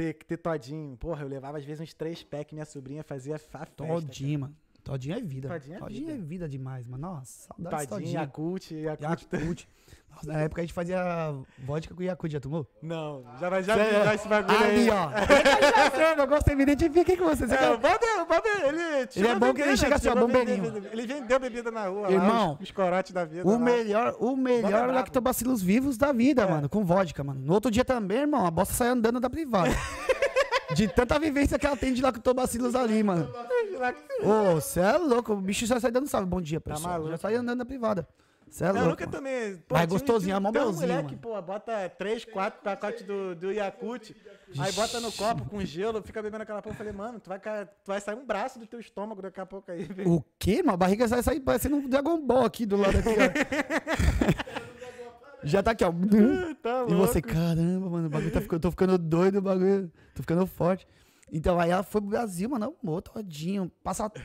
ter, ter todinho. Porra, eu levava às vezes uns três packs, minha sobrinha fazia festa. Todinho, mano. Todinho é vida. Todinho é, Todinho vida. é vida demais, mano. Nossa, saudades Tadinho, Todinho. Yakult, Yakult. Yakult. Nossa, na época a gente fazia vodka com Yakult, já tomou? Não, já vai já, vai, já esse bagulho ali, aí. ó. eu gosto, me identifiquei com você. você é, quer... bota, bota, ele, ele é bom que ele chega assim, ó, bombeirinho. ele vendeu bebida na rua, Irmão, lá, os, os corotes da vida. O lá. melhor, o melhor é lactobacilos vivos da vida, é. mano, com vodka, mano. No outro dia também, irmão, a bosta saiu andando da privada. de tanta vivência que ela tem de lactobacilos ali, mano lá. Ô, você é louco. O bicho já sai dando salve. Bom dia, tá pessoal. maluco. já sai andando na privada. Você é louco. É também. Pô, Mas gostosinho, é mó tem um moleque, mano. pô, bota 3, 4 pacotes do, do Yakut, aí bota no copo com gelo, fica bebendo aquela porra. Eu falei, mano, tu vai, tu vai sair um braço do teu estômago daqui a pouco aí, O quê, Uma barriga sai, sair parecendo um Dragon Ball aqui do lado aqui, ó. Já tá aqui, ó. Tá E você, caramba, mano, o bagulho tá ficando. Eu tô ficando doido, o bagulho. Tô tá ficando forte. Então aí ela foi pro Brasil, mano, amor, todinho,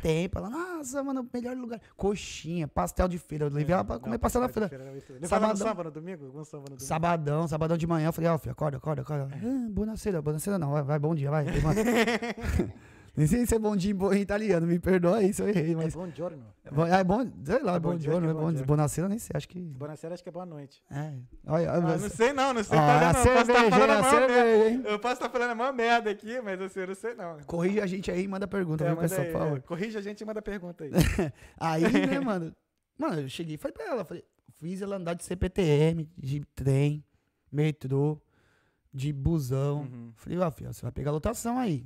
tempo, Ela, nossa, mano, melhor lugar. Coxinha, pastel de feira. Eu levei ela uhum. pra comer não, pastel na feira. feira não, sabadão, sábado, domingo? Algum sábado, domingo? Sabadão, sabadão de manhã. Eu falei, ó, oh, filho, acorda, acorda, acorda. É. Ah, boa noite, boa noite, não. Vai, vai, bom dia, vai. Nem sei se é bom dia em italiano, me perdoa aí se eu errei, é mas... É bom giorno. É é bom sei lá, é, é bom, giorno, é, é bom dia. Bonacera, nem sei, acho que... Bonacera, acho que é boa noite. É. Olha, ah, mas... não sei não, não sei ah, italiano, cerveja, eu posso tá estar falando a cerveja, hein? Eu posso estar tá falando a maior merda aqui, mas assim, eu não sei não. Corrija a gente aí e manda pergunta, é, viu, pessoal, por favor. Corrija a gente e manda pergunta aí. aí, né, mano... Mano, eu cheguei e falei pra ela, falei, fiz ela andar de CPTM, de trem, metrô, de busão. Uhum. Falei, ó, ah, você vai pegar lotação aí.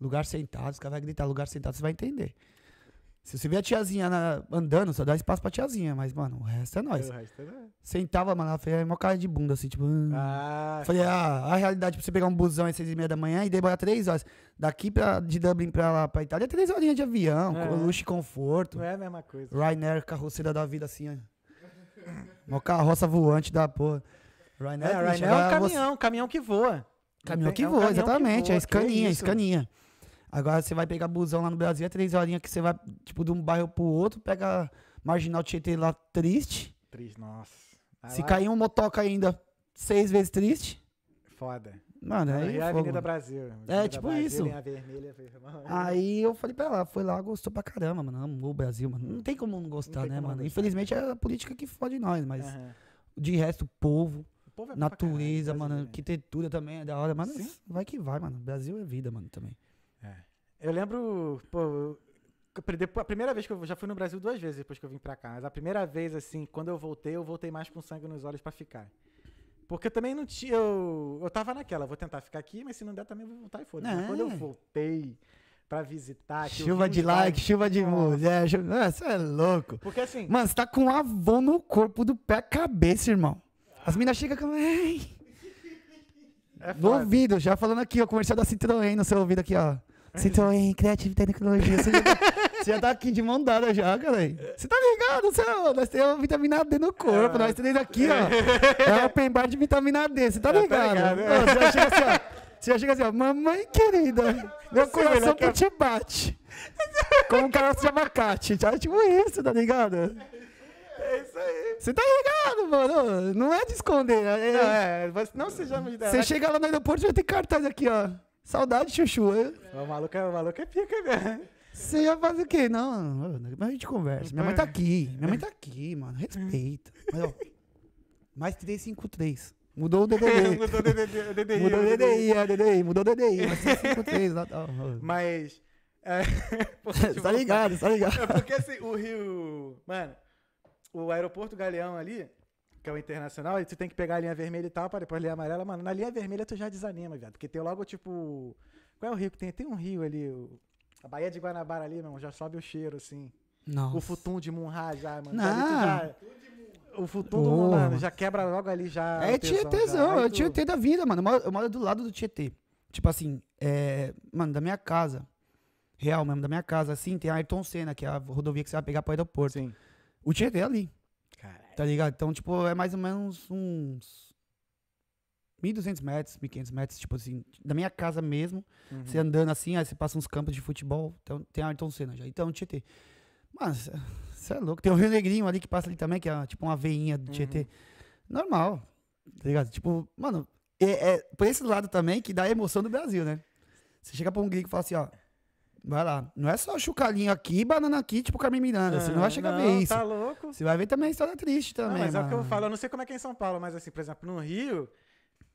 Lugar sentado, os caras vão gritar lugar sentado, você vai entender. Se você vê a tiazinha na, andando, só dá espaço pra tiazinha, mas, mano, o resto é nós. O resto é Sentava, mano, ela fez maior cara de bunda, assim, tipo. Hum". Ah, falei, tá. ah, a realidade pra você pegar um busão às seis e meia da manhã e demorar três horas. Daqui pra, de Dublin pra, lá, pra Itália, é três horinhas de avião, é. luxo e conforto. Não é a mesma coisa. Ryanair, carroceira da vida, assim, ó. uma carroça voante da porra. Ryanair é, é Ryanair é um caminhão, você... caminhão que voa. Caminhão que é um voa, caminhão exatamente. É que voa, é escaninha, é escaninha. Agora você vai pegar busão lá no Brasil, é três horinhas que você vai, tipo, de um bairro pro outro, pega marginal Tietê lá triste. Triste, nossa. Vai Se lá. cair um motoca ainda, seis vezes triste. Foda. Mano, aí. Rio é Avenida Brasil. Avenida é, tipo Brasil, isso. Vermelha, aí eu falei pra ela, foi lá, gostou pra caramba, mano. Amou o Brasil, mano. Não tem como não gostar, né, não né, mano? Gostar. Infelizmente é a política que fode nós, mas uhum. de resto, o povo. é natureza, caramba, mano. arquitetura também é da hora, mas Sim. vai que vai, mano. Brasil é vida, mano, também. Eu lembro, pô, a primeira vez que eu já fui no Brasil duas vezes depois que eu vim pra cá, mas a primeira vez, assim, quando eu voltei, eu voltei mais com sangue nos olhos para ficar. Porque eu também não tinha. Eu, eu tava naquela, vou tentar ficar aqui, mas se não der também vou voltar e foda. Mas quando eu é. voltei pra visitar. Chuva de like, chuva de mulher. Chuva... Você é louco. Porque assim. Mano, você tá com um avô no corpo do pé à cabeça, irmão. As meninas chegam com. É no ouvido, já falando aqui, ó, comercial da Citroën no seu ouvido aqui, ó. Você Setor em Criativo e Tecnologia. Você já, tá, você já tá aqui de mão dada já, cara. Você tá ligado? Você, é nós temos vitamina D no corpo. É. Nós temos aqui, ó. É open bar de vitamina D. Você tá, tá ligado? É. Você já chega assim, ó. Você já chega assim, ó. Mamãe querida, meu você coração que te bate. Como um cara de abacate. Tá tipo isso, tá ligado? É isso aí. Você tá ligado, mano? Não é de esconder. É... Não, é. Não seja Você chega lá no aeroporto e já tem cartaz aqui, ó. Saudade, Chuchu. É O maluco, é- o maluco é pica, velho. Você ia fazer o quê? Não, mas a gente conversa. Minha mãe tá aqui. Minha mãe tá aqui, mano. Respeita. Mas, ó, mais 353. Mudou o DDD. mudou o DDI. Mudou o DDI, é, DDI. Mudou o DDI. Mais 353 Mas. É, tá tipo, ligado, tá ligado. É porque assim, o Rio. Mano, o aeroporto Galeão ali que é o internacional, e tu tem que pegar a linha vermelha e tal, para depois a linha amarela, mano. Na linha vermelha tu já desanima, viado. Porque tem logo, tipo. Qual é o rio que tem? Tem um rio ali, o... a Baía de Guanabara ali, não, já sobe o cheiro, assim. Nossa. O futum de Munhá já, mano. Não. O futum oh. do mano, já quebra logo ali, já. É tesão, Tietêzão, é o Tietê da vida, mano. Eu moro, eu moro do lado do Tietê. Tipo assim, é... mano, da minha casa. Real mesmo, da minha casa, assim, tem a Ayrton Senna, que é a rodovia que você vai pegar pro aeroporto. Sim. O Tietê é ali. Tá ligado? Então, tipo, é mais ou menos uns 1.200 metros, 1.500 metros, tipo assim, da minha casa mesmo. Uhum. Você andando assim, aí você passa uns campos de futebol. Então, tem Ayrton Senna já. Então, Tietê. Mano, você é louco. Tem o Rio Negrinho ali que passa ali também, que é tipo uma veinha do uhum. Tietê. Normal, tá ligado? Tipo, mano, é, é por esse lado também que dá a emoção do Brasil, né? Você chega pra um gringo e fala assim, ó, Vai lá. Não é só chocalhinho aqui, banana aqui, tipo Carmen Miranda. você não vai ah, chegar não, a ver tá isso. Tá louco? Você vai ver também a história triste também. Não, mas mano. é o que eu falo. Eu não sei como é que é em São Paulo, mas assim, por exemplo, no Rio,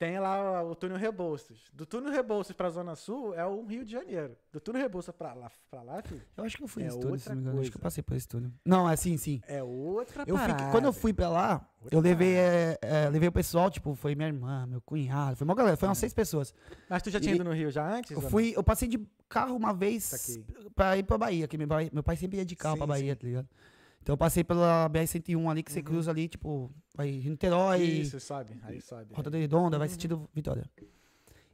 tem lá o túnel Rebouças. Do túnel Rebouças pra Zona Sul é o Rio de Janeiro. Do túnel Rebouças pra lá, pra lá filho, Eu acho que eu fui é nesse túnel, se não me engano. Eu Acho que eu passei por esse túnel. Não, é assim, sim. É outra eu parada. Fiquei, quando eu fui pra lá, outra eu levei, é, é, levei o pessoal, tipo, foi minha irmã, meu cunhado, foi uma galera, foram uhum. seis pessoas. Mas tu já tinha e, ido no Rio já antes? Eu, fui, eu passei de carro uma vez tá pra ir pra Bahia, que meu pai, meu pai sempre ia de carro sim, pra Bahia, sim. tá ligado? Então eu passei pela BR-101 ali, que uhum. você cruza ali, tipo, vai em Niterói. Isso, sabe, aí sabe. rota é. Redonda, vai sentido Vitória.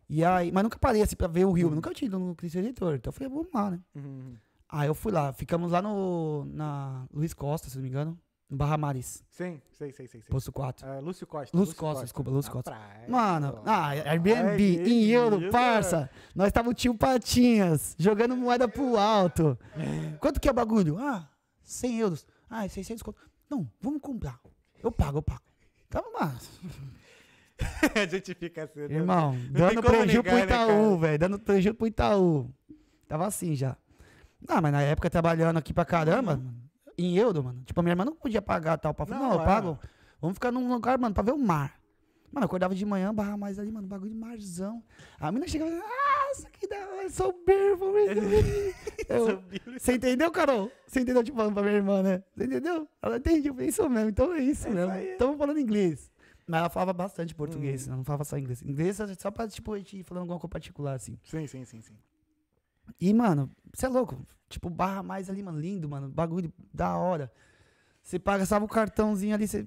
E aí, mas nunca parei assim pra ver o Rio, uhum. nunca tinha ido no Cristo Redentor. Então eu falei, ah, vamos lá, né? Uhum. Aí eu fui lá, ficamos lá no. na Luiz Costa, se não me engano. No Barra Maris. Sim, sei, sei, sei. sei. Posto 4. Lucio é, Lúcio Costa. Lúcio, Lúcio Costa, Costa, desculpa, Lúcio Costa. Praia, Mano, ah, Airbnb, em euro, né? parça. Nós tava o tio Patinhas, jogando moeda pro alto. Quanto que é o bagulho? Ah, 100 euros. Ah, 600 é conto. Não, vamos comprar. Eu pago, eu pago. Tá massa. a gente fica assim. Né? Irmão, dando prejuízo pro né, Itaú, né, velho. Dando prejuízo pro Itaú. Tava assim já. Não, ah, mas na época trabalhando aqui pra caramba, uhum. em euro, mano. Tipo, a minha irmã não podia pagar tal. Pra... Não, não eu é. pago. Vamos ficar num lugar, mano, pra ver o mar. Mano, acordava de manhã, barra mais ali, mano, bagulho de marzão. A mina chegava e ah, isso aqui é soberbo. birro você entendeu, Carol? Você entendeu, tipo, falando pra minha irmã, né? Você entendeu? Ela entendeu, eu isso mesmo, então é isso é mesmo. Estamos falando inglês. Mas ela falava bastante português, hum. não falava só inglês. Inglês é só pra, tipo, a gente falando alguma coisa particular, assim. Sim, sim, sim, sim. E, mano, você é louco. Tipo, barra mais ali, mano, lindo, mano, bagulho da hora. Você paga, sabe o cartãozinho ali, você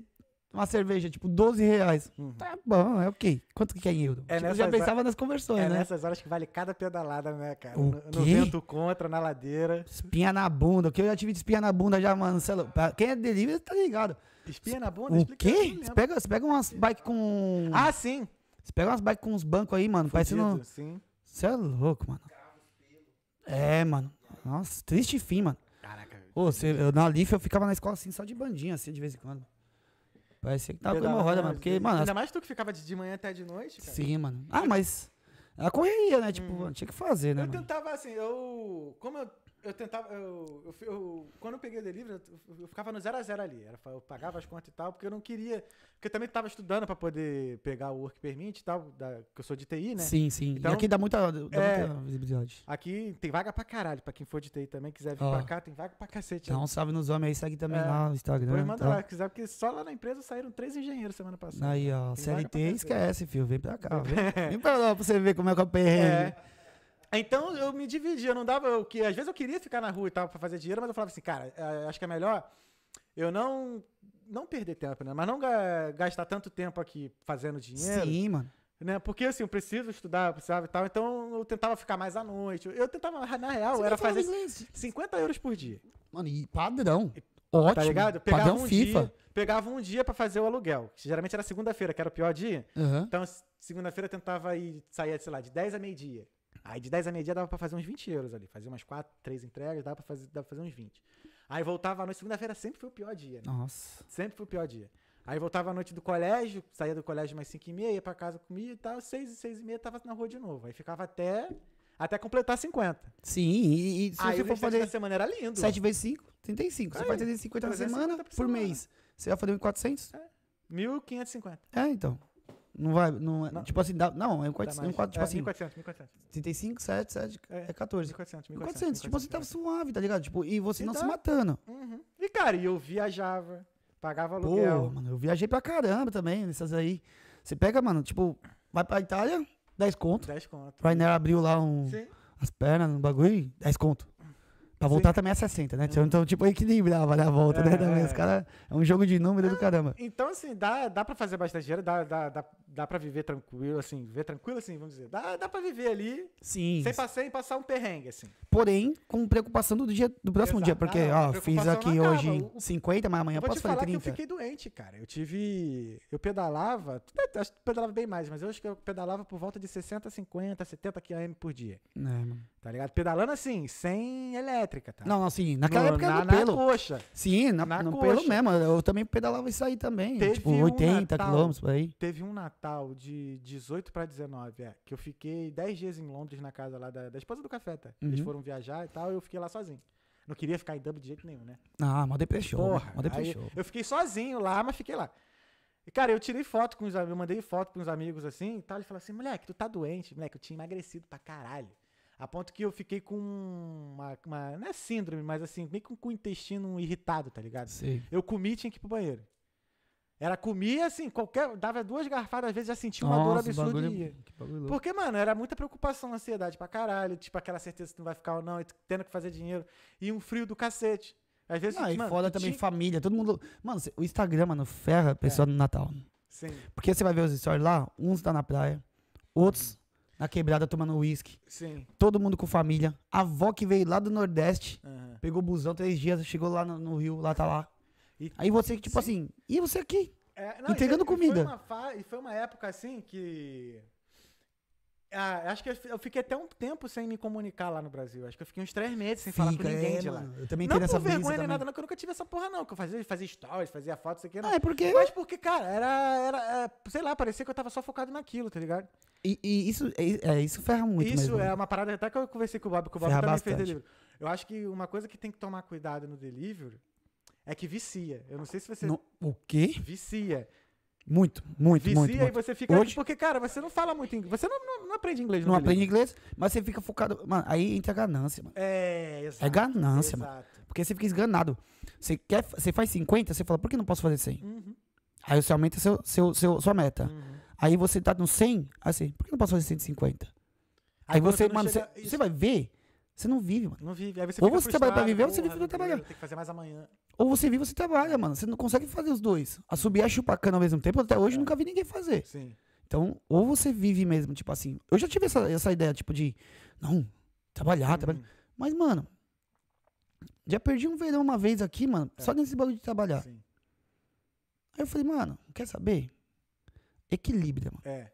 uma cerveja, tipo, 12 reais. Uhum. Tá bom, é ok. Quanto que é em euro? É tipo, eu já pensava horas, nas conversões, é né? nessas horas que vale cada pedalada, né, cara? O no, no vento contra, na ladeira. Espinha na bunda, que eu já tive de espinha na bunda já, mano. Sei é lá, quem é delivery tá ligado. Espinha na bunda? O quê? Você assim pega, você pega umas bike com... Ah, sim! Você pega umas bike com uns bancos aí, mano, parecendo... sim. Você é louco, mano. É, mano. Nossa, triste fim, mano. Caraca. Ô, cê, eu, na Life eu ficava na escola assim, só de bandinha, assim, de vez em quando. Parecia que tava com uma roda, mano. Porque, mano. Ainda as... mais tu que ficava de manhã até de noite, cara. Sim, mano. Ah, mas. A correria, né? Tipo, hum. tinha que fazer, né? Eu mano? tentava assim, eu. Como eu eu tentava. Eu, eu, eu, quando eu peguei o delivery, eu, eu ficava no 0 a 0 ali. Era, eu pagava as contas e tal, porque eu não queria. Porque eu também estava estudando para poder pegar o work permit e tal, da, que eu sou de TI, né? Sim, sim. Então, e aqui dá muita, dá é, muita visibilidade. Aqui tem vaga pra caralho, pra quem for de TI também, quiser vir oh. pra cá, tem vaga pra cacete. Então, né? salve nos homens aí, segue também é, lá no Instagram. Depois manda tá. lá, quiser, porque só lá na empresa saíram três engenheiros semana passada. Aí, ó, tem CLT esquece, filho, vem pra cá. Vem, vem pra lá pra você ver como é que eu o perrengue. É. Então eu me dividia, não dava. o que, às vezes eu queria ficar na rua e tal pra fazer dinheiro, mas eu falava assim, cara, é, acho que é melhor eu não não perder tempo, né? Mas não gastar tanto tempo aqui fazendo dinheiro. Sim, mano. Né? Porque assim, eu preciso estudar, eu precisava e tal. Então eu tentava ficar mais à noite. Eu tentava, na real, Você era fazer inglês. 50 euros por dia. Mano, e padrão. E, tá Ótimo. Tá ligado? Eu pegava padrão um FIFA. Dia, pegava um dia para fazer o aluguel. Geralmente era segunda-feira, que era o pior dia. Uhum. Então, segunda-feira eu tentava ir, sair, sei lá, de 10 a meio-dia. Aí de 10 a meia-dia dava pra fazer uns 20 euros ali. Fazia umas 4, 3 entregas, dava pra fazer, dava pra fazer uns 20. Aí voltava à noite, segunda-feira sempre foi o pior dia, né? Nossa. Sempre foi o pior dia. Aí voltava à noite do colégio, saía do colégio mais 5 e meia, ia pra casa, comia e tal, 6 e 6 e meia tava na rua de novo. Aí ficava até, até completar 50. Sim, e, e se aí, você for fazer... da semana era lindo. 7 vezes 5, 35. Aí, você é, faz 350 na semana, por, por mês. Você vai fazer 1.400? É, 1.550. É, então. Não vai. Não, é, não. Tipo assim, dá, não, é um 400. É um quatro, tipo é, assim, 35, 7, 7, é, é 14. 1400, tipo, assim, tava suave, tá ligado? Tipo, e você e não tá? se então, matando. Uhum. E, cara, eu viajava, pagava aluguel. Pô, mano, eu viajei pra caramba também nessas aí. Você pega, mano, tipo, vai pra Itália, 10 conto. 10 conto. Rainer abriu lá um, as pernas no um bagulho, 10 conto. Pra voltar Sim. também é 60, né? Então, então, tipo, equilibrava na né, volta, né, é, né? Também. É. Os cara, é um jogo de número é, do caramba. Então, assim, dá, dá pra fazer bastante dinheiro, dá, dá, dá, dá pra viver tranquilo, assim, viver tranquilo, assim, vamos dizer. Dá, dá pra viver ali. Sim. Sem passar, sem passar um perrengue, assim. Porém, com preocupação do dia do próximo Exato. dia, porque, ah, ó, fiz aqui hoje o, 50, mas amanhã eu posso fazer 30. eu fiquei doente, cara. Eu tive. Eu pedalava, é, acho que pedalava bem mais, mas eu acho que eu pedalava por volta de 60, 50, 70 km por dia. É, mano. Tá ligado? Pedalando assim, sem elétrico elétrica, tá? Não, não, sim. Naquela no, época na, no pelo. Na coxa. Sim, na, na no coxa. pelo mesmo. Eu também pedalava isso aí também. Teve tipo, 80 um quilômetros por aí. Teve um Natal de 18 para 19, é. Que eu fiquei 10 dias em Londres, na casa lá da, da esposa do Café, tá? Eles uhum. foram viajar e tal, e eu fiquei lá sozinho. Não queria ficar em Dublin de jeito nenhum, né? Ah, mó depressão. Né? mó Eu fiquei sozinho lá, mas fiquei lá. E, cara, eu tirei foto com os amigos, eu mandei foto pros amigos assim e tal. Ele falou assim: moleque, tu tá doente, moleque, eu tinha emagrecido pra caralho. A ponto que eu fiquei com uma. uma não é síndrome, mas assim, meio com, com o intestino irritado, tá ligado? Sim. Eu comi e tinha que ir pro banheiro. Era comia, assim, qualquer. Dava duas garfadas, às vezes já sentia uma Nossa, dor absurda bagulho, é Porque, mano, era muita preocupação, ansiedade pra caralho, tipo, aquela certeza que tu não vai ficar ou não, e tendo que fazer dinheiro. E um frio do cacete. Às vezes. Não, gente, e foda também tinha... família, todo mundo. Mano, o Instagram, mano, ferra a pessoa é. no Natal. Sim. Porque você vai ver os stories lá, uns tá na praia, outros na quebrada tomando uísque. Sim. Todo mundo com família. A avó que veio lá do Nordeste, uhum. pegou busão três dias, chegou lá no, no Rio, lá tá lá. E, Aí você, tipo sim. assim, e você aqui? É, não, entregando e, comida. E foi, uma, e foi uma época assim que ah, acho que eu fiquei até um tempo sem me comunicar lá no Brasil. Acho que eu fiquei uns três meses sem Fica, falar com ninguém é, de lá. Eu também não por vergonha nem nada, não, que eu nunca tive essa porra, não. Que eu fazia, fazia stories, fazia fotos, isso aqui. Não. Ah, é porque... Mas porque, cara, era, era. É, sei lá, parecia que eu tava só focado naquilo, tá ligado? E, e isso, é, é isso ferra muito. Isso mesmo. Né? é uma parada até que eu conversei com o Bob, que o Bob ferra também bastante. fez delivery. Eu acho que uma coisa que tem que tomar cuidado no delivery é que vicia. Eu não sei se você. No, o quê? Vicia. Muito, muito, muito. E muito. você fica. Hoje, porque, cara, você não fala muito inglês. Você não, não, não aprende inglês, Não aprende inglês, mas você fica focado. Mano, aí entra a ganância, mano. É, é exato. É ganância, mano. Porque você fica esganado. Você, quer, você faz 50, você fala, por que não posso fazer 100? Uhum. Aí você aumenta seu, seu, seu, sua meta. Uhum. Aí você tá no 100, assim, por que não posso fazer 150? Aí, aí você, mano, você, você vai ver você não vive, mano. Não vive. Você ou você trabalha pra viver, ou você vive pra trabalhar. Tem que fazer mais amanhã. Ou você vive ou você trabalha, mano. Você não consegue fazer os dois. A subir e chupacana ao mesmo tempo, até hoje é. nunca vi ninguém fazer. Sim. Então, ou você vive mesmo, tipo assim. Eu já tive essa, essa ideia, tipo, de. Não, trabalhar, trabalhar. Uhum. Mas, mano. Já perdi um verão uma vez aqui, mano, é. só nesse bagulho de trabalhar. Sim. Aí eu falei, mano, quer saber? Equilíbrio, mano. É.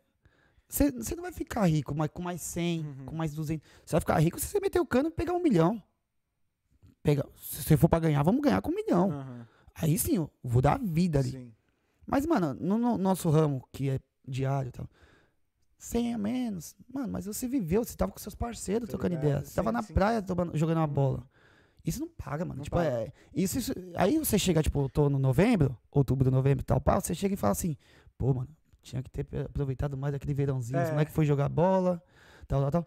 Você, não vai ficar rico mas com mais 100, uhum. com mais 200. Você vai ficar rico se você meter o cano e pegar um milhão. Pega, se você for para ganhar, vamos ganhar com um milhão. Uhum. Aí sim, eu vou dar a vida ali. Sim. Mas, mano, no, no, nosso ramo, que é diário e tal, 100 a menos. Mano, mas você viveu, você tava com seus parceiros trocando ideia. Você sim, tava na sim. praia tomando, jogando uma uhum. bola. Isso não paga, mano. Não tipo, paga. É, isso, isso, aí você chega, tipo, no novembro, outubro, novembro e tal, pá, você chega e fala assim, pô, mano, tinha que ter aproveitado mais aquele verãozinho. É. Não é que foi jogar bola, tal, tal, tal.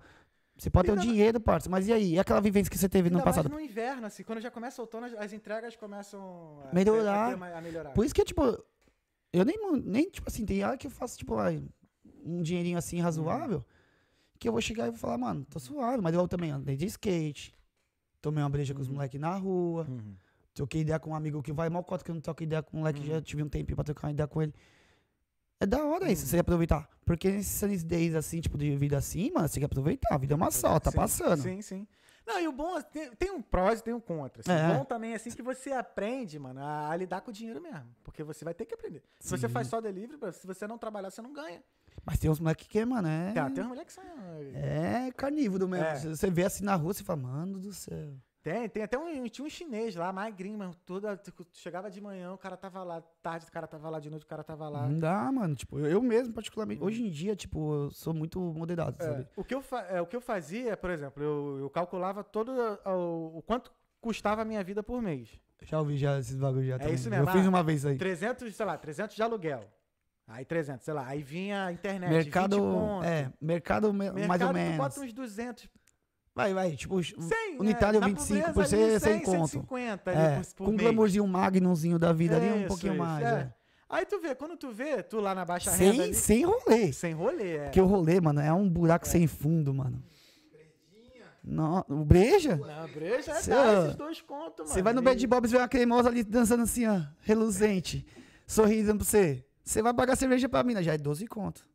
Você pode ter o dinheiro, parça, mas e aí? E aquela vivência que você teve no passado? no inverno, assim, quando já começa o outono, as entregas começam a melhorar. A, a melhorar. Por isso que, tipo, eu nem, nem, tipo assim, tem hora que eu faço, tipo, um dinheirinho assim razoável, uhum. que eu vou chegar e vou falar, mano, tô suave, mas eu também andei de skate, tomei uma breja uhum. com os uhum. moleques na rua, uhum. troquei ideia com um amigo que vai, mal cota que eu não troco ideia com um moleque, uhum. já tive um tempinho pra trocar uma ideia com ele. É da hora isso, você aproveitar. Porque esses days assim, tipo, de vida assim, mano, você quer aproveitar. A vida é uma só, tá sim, passando. Sim, sim. Não, e o bom, tem, tem um prós e tem um contra. Assim. É. O bom também é assim que você aprende, mano, a, a, lidar com o dinheiro mesmo. Porque você vai ter que aprender. Se você faz só delivery, se você não trabalhar, você não ganha. Mas tem uns moleques que, é, mano, né? Tá, tem uns moleques que são. É, é carnívoro mesmo. É. Você vê assim na rua, você fala, mano do céu. Tem, tem até um, tinha um chinês lá, magrinho, mas toda, tipo, chegava de manhã, o cara tava lá, tarde o cara tava lá, de noite o cara tava lá. Não dá, mano, tipo, eu mesmo, particularmente, hoje em dia, tipo, eu sou muito moderado, é, sabe? O que, eu é, o que eu fazia, por exemplo, eu, eu calculava todo o, o quanto custava a minha vida por mês. Já ouvi já esses bagulhos já. É também. isso mesmo. Eu fiz ah, uma vez aí. 300, sei lá, 300 de aluguel. Aí 300, sei lá. Aí vinha a internet, mercado, É, mercado, mercado mais ou menos. Mercado, bota uns 200 Vai, vai, tipo, 100, um né? é, Itália 25, por ser 100, 100 conto. 150 é, por, por com um glamourzinho magnumzinho da vida é, ali, um isso, pouquinho isso, mais. É. é. Aí tu vê, quando tu vê, tu lá na baixa sem, renda. Ali, sem rolê. Sem rolê, é. Porque o rolê, mano, é um buraco é. sem fundo, mano. Não, Breja? Não, Breja é tá, esses dois contos, mano. Você vai no Bad Bobs e vê uma cremosa ali dançando assim, ó, reluzente, sorrindo pra você. Você vai pagar cerveja pra mina, Já é 12 conto.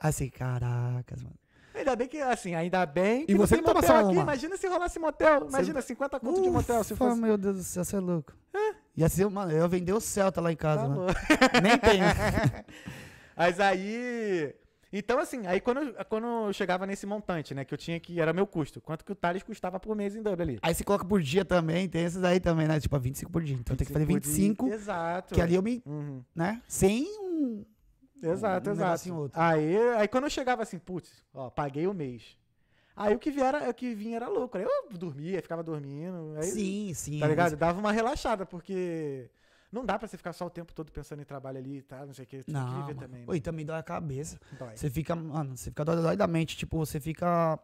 Aí assim, caracas, mano. Ainda bem que, assim, ainda bem que e você tem motel aqui. Imagina se rolasse motel. Imagina, você... 50 conto Ufa, de motel. Se fosse... Meu Deus do céu, você é louco. e Ia ser, mano, eu vender o Celta lá em casa, tá mano. Nem tem. Mas aí... Então, assim, aí quando, quando eu chegava nesse montante, né, que eu tinha que, era meu custo, quanto que o Thales custava por mês em Dublin ali. Aí você coloca por dia também, tem esses aí também, né, tipo, 25 por dia. Então tem que fazer 25, dia, exato. que ali eu me, uhum. né, sem um é, exato, um exato. Outro. Aí, aí quando eu chegava assim, putz, ó, paguei o mês. Aí o que viera, o que vinha era louco. Aí né? eu dormia, ficava dormindo. Aí, é sim, sim. Tá ligado? Mas... Dava uma relaxada, porque não dá pra você ficar só o tempo todo pensando em trabalho ali e tá, tal, não sei o que. Tem não, que também. Oi, né? também dói a cabeça. Dói. Você fica, mano, você fica dói, dói da mente. Tipo, você fica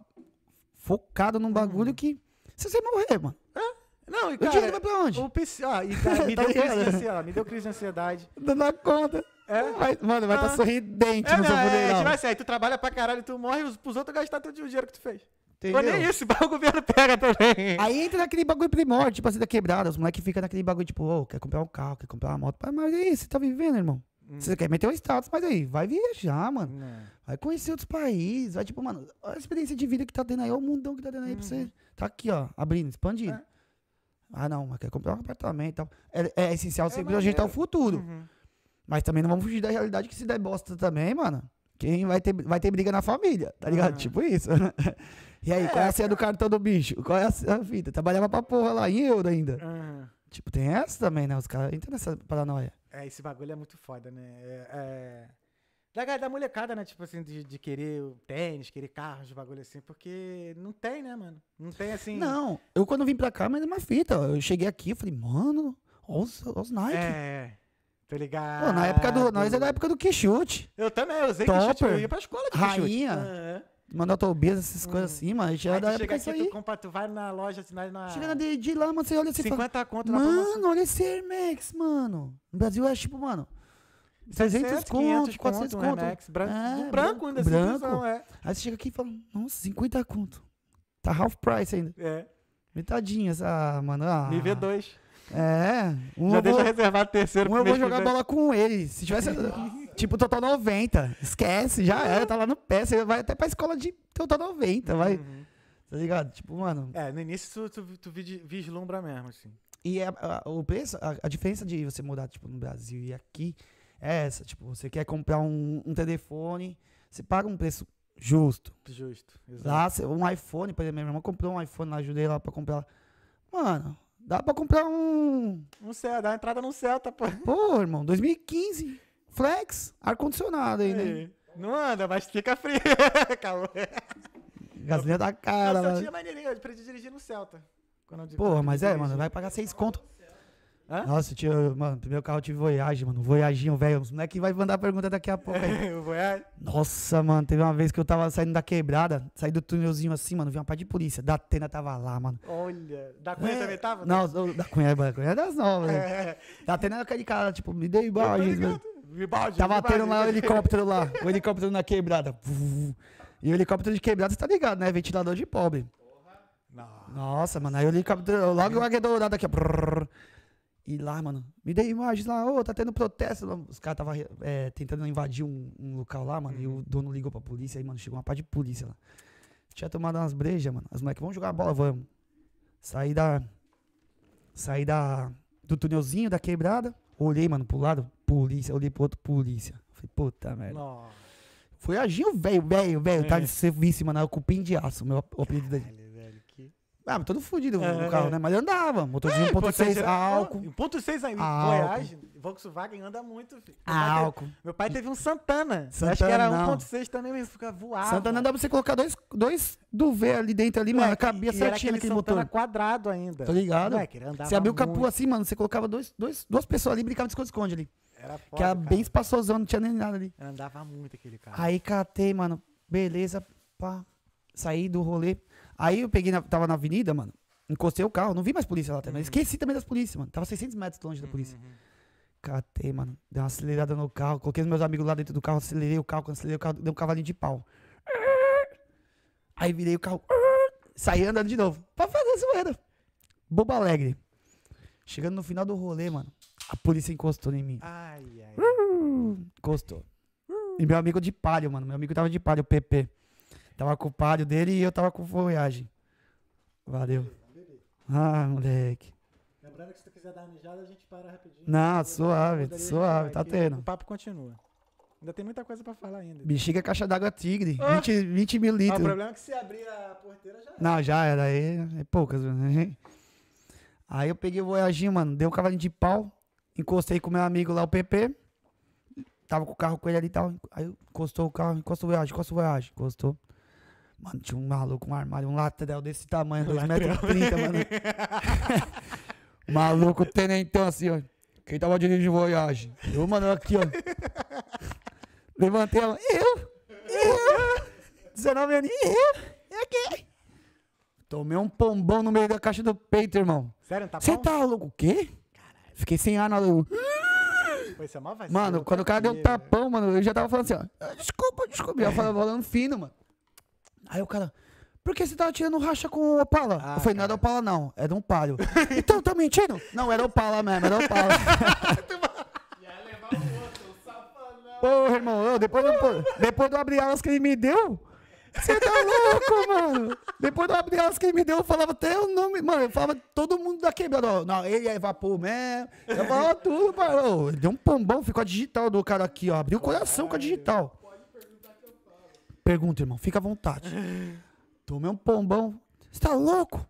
focado num uhum. bagulho uhum. que. Se você morrer, mano. É? Não, e cara, o dinheiro vai pra onde? O PC, ah, e, cara, tá me, tá deu crise de ansiedade, me deu crise de ansiedade. Dando a conta. É? Vai, mano, vai estar tá ah. tá sorridente é, no seu poder, é, não. Tipo assim, aí tu trabalha pra caralho, tu morre os pros outros gastar todo o dinheiro que tu fez. Entendeu? Mas nem isso, o governo pega também. Aí entra naquele bagulho primórdio, tipo assim, da quebrada. Os moleques ficam naquele bagulho, tipo, ô, oh, quer comprar um carro, quer comprar uma moto. Mas aí, você tá vivendo, irmão. Hum. Você quer meter um status, mas aí, vai viajar, mano. É. Vai conhecer outros países. Vai, tipo, mano, olha a experiência de vida que tá tendo aí, olha o mundão que tá tendo aí uhum. pra você. Tá aqui, ó, abrindo, expandindo. É. Ah, não, mas quer comprar um apartamento e tal. É, é essencial é a gente ter tá o futuro. Uhum. Mas também não vamos fugir da realidade que se der bosta também, mano. Quem vai ter, vai ter briga na família, tá ligado? Uhum. Tipo isso. e aí, é, qual é a senha do cartão do bicho? Qual é a fita? Trabalhava pra porra lá, em euro ainda. Uhum. Tipo, tem essa também, né? Os caras entram nessa paranoia. É, esse bagulho é muito foda, né? É, é da, da molecada, né? Tipo assim, de, de querer tênis, querer carros, bagulho assim, porque não tem, né, mano? Não tem assim. Não, eu quando vim pra cá, mas é uma fita. Eu cheguei aqui e falei, mano, olha os, os Nike. É. Tô tá ligado. Pô, na época do. Nós era da época do Quixote. Eu também, eu usei Topper, Quixote. Eu ia pra escola de Rainha. Quixote. É. essas coisas hum. assim, mas já aí da época aqui, aí. Tu, compra, tu vai na loja, assim, na... Chega na de, de lá, mano, você olha assim... 50 conto na Mano, olha esse Air Max, mano. No Brasil é tipo, mano... 600, conto, 400 conto. conto. Um ah, branco, ainda, branco. Assim, Prisão, é. Aí você chega aqui e fala, nossa, 50 conto. Tá half price ainda. É. Metadinha essa, mano. Ah, vê dois. É. Um Já deixa vou, reservado terceiro. Um eu vou jogar bola com ele. Se tivesse... Tipo, total 90. Esquece, já era, tá lá no pé. Você vai até pra escola de total 90, vai. Uhum. Tá ligado? Tipo, mano. É, no início tu, tu, tu vislumbra mesmo, assim. E é, a, a, o preço, a, a, diferença de você mudar, tipo, no Brasil e aqui é essa. Tipo, você quer comprar um, um telefone, você paga um preço justo. Justo, exato. Lá, um iPhone, por exemplo, minha irmã comprou um iPhone lá, ajudei lá pra comprar. Mano, dá pra comprar um... Um Celta, dá entrada no Celta, pô. Pô, irmão, 2015, flex, ar-condicionado aí, né? Não anda, mas fica frio. Calma. Gasolina da tá cara. Nossa, eu tinha é maneirinho, eu aprendi a dirigir no Celta. Porra, mas é, mano, vai pagar seis conto. Hã? Nossa, tinha, mano, primeiro carro eu tive Voyage, mano. Voyaginho, velho. Os moleques vai mandar pergunta daqui a pouco aí. Voyage? Nossa, mano, teve uma vez que eu tava saindo da quebrada, saí do túnelzinho assim, mano, vi uma parte de polícia. Da Atena tava lá, mano. Olha, da é, Cunha é, também tava? Não, não da Cunha, da Cunha é das novas. Né? É. Da Atena era de cara, tipo, me dei imagens, tá né? Me Balde, tava tendo lá o helicóptero lá, o helicóptero na quebrada. E o helicóptero de quebrada, você tá ligado, né? Ventilador de pobre. Nossa, Nossa mano, aí o helicóptero, logo o águia daqui aqui, ó. E lá, mano, me dei imagens lá, ô, oh, tá tendo protesto. Os caras tava é, tentando invadir um, um, local lá, mano, uhum. e o uhum. dono ligou pra polícia, aí, mano, chegou uma parte de polícia lá. Tinha tomado umas brejas, mano. As moleques, vamos jogar a bola, vamos. Saí da. Saí da. Do tunelzinho, da quebrada. Olhei, mano, pro lado, polícia. Olhei pro outro, polícia. Falei, puta merda. Nossa. agir agiu, velho, velho, velho. Tá é. Tá de serviço, mano. Cupim é de aço, meu apelido dele. Ah, todo fodido é, o carro, é. né? Mas andava. Motorzinho é, 1.6, álcool. 1.6 ainda. Voyage, Volkswagen anda muito, filho. Meu álcool. Teve, meu pai teve um Santana. Santana acho que era 1.6 também, mas fica voado. Santana dá pra você colocar dois, dois V ali dentro ali, mano. Cabia certinho aquele Santana motor. quadrado ainda. Tá ligado? você abriu o capô assim, mano. Você colocava dois, dois, duas pessoas ali e brincava de esconde-esconde ali. Era foda, Que era cara. bem espaçosão, não tinha nem nada ali. andava muito aquele carro. Aí catei, mano. Beleza, pá. Saí do rolê. Aí eu peguei, na, tava na avenida, mano, encostei o carro, não vi mais polícia lá também. Uhum. Esqueci também das polícias, mano. Tava 600 metros longe da polícia. Uhum, uhum. Catei, mano. Dei uma acelerada no carro, coloquei os meus amigos lá dentro do carro, acelerei o carro, acelerei o carro, deu um cavalinho de pau. Aí virei o carro, saí andando de novo. Pra fazer moeda. Boba alegre. Chegando no final do rolê, mano, a polícia encostou em mim. Ai, ai. Encostou. E meu amigo de palho, mano. Meu amigo tava de o PP. Tava com o palio dele e eu tava com voyagem. Valeu. Ah, moleque. Lembrando que se tu quiser dar mijada, a gente para rapidinho. Não, suave, suave, suave tá tendo. O papo continua. Ainda tem muita coisa pra falar ainda. Bexiga é caixa d'água tigre, oh. 20, 20 mil litros. Ah, o problema é que se abrir a porteira já era. Não, já era, aí é, é poucas. Né? Aí eu peguei o voyaginho, mano, dei um cavalinho de pau, encostei com meu amigo lá, o PP. Tava com o carro com ele ali e tal. Aí encostou o carro, encostou o voyage, encostou o voyage, encostou. Mano, tinha um maluco, um armário, um lateral desse tamanho, 2,30m, mano. maluco tenentão assim, ó. Quem tava dirigindo Voyage? Eu, mano, aqui, ó. Levantei ela. Eu! Eu! 19 anos. Eu! Eu aqui! Tomei um pombão no meio da caixa do peito, irmão. Sério, tá Você tá louco? O quê? Caralho. Fiquei sem ar na lua. Foi, você é mano, quando o cara tá deu um né? tapão, mano, eu já tava falando assim, ó. Ah, desculpa, desculpa. Eu falava falando fino, mano. Aí o cara, por que você tava tá tirando racha com o Opala? Ah, eu falei, não era Opala não, era um palho. então, tá mentindo? Não, era Opala mesmo, era Opala. Porra, irmão, eu, depois, eu, depois do abrir alas que ele me deu, você tá louco, mano? Depois do abrir alas que ele me deu, eu falava até o nome, mano, eu falava todo mundo da quebrada, não, ele é vapor mesmo, eu falava tudo, mano, deu um pombão, ficou a digital do cara aqui, ó, abriu o coração com a digital. Pergunta, irmão. Fica à vontade. Tomei um pombão. Você tá louco?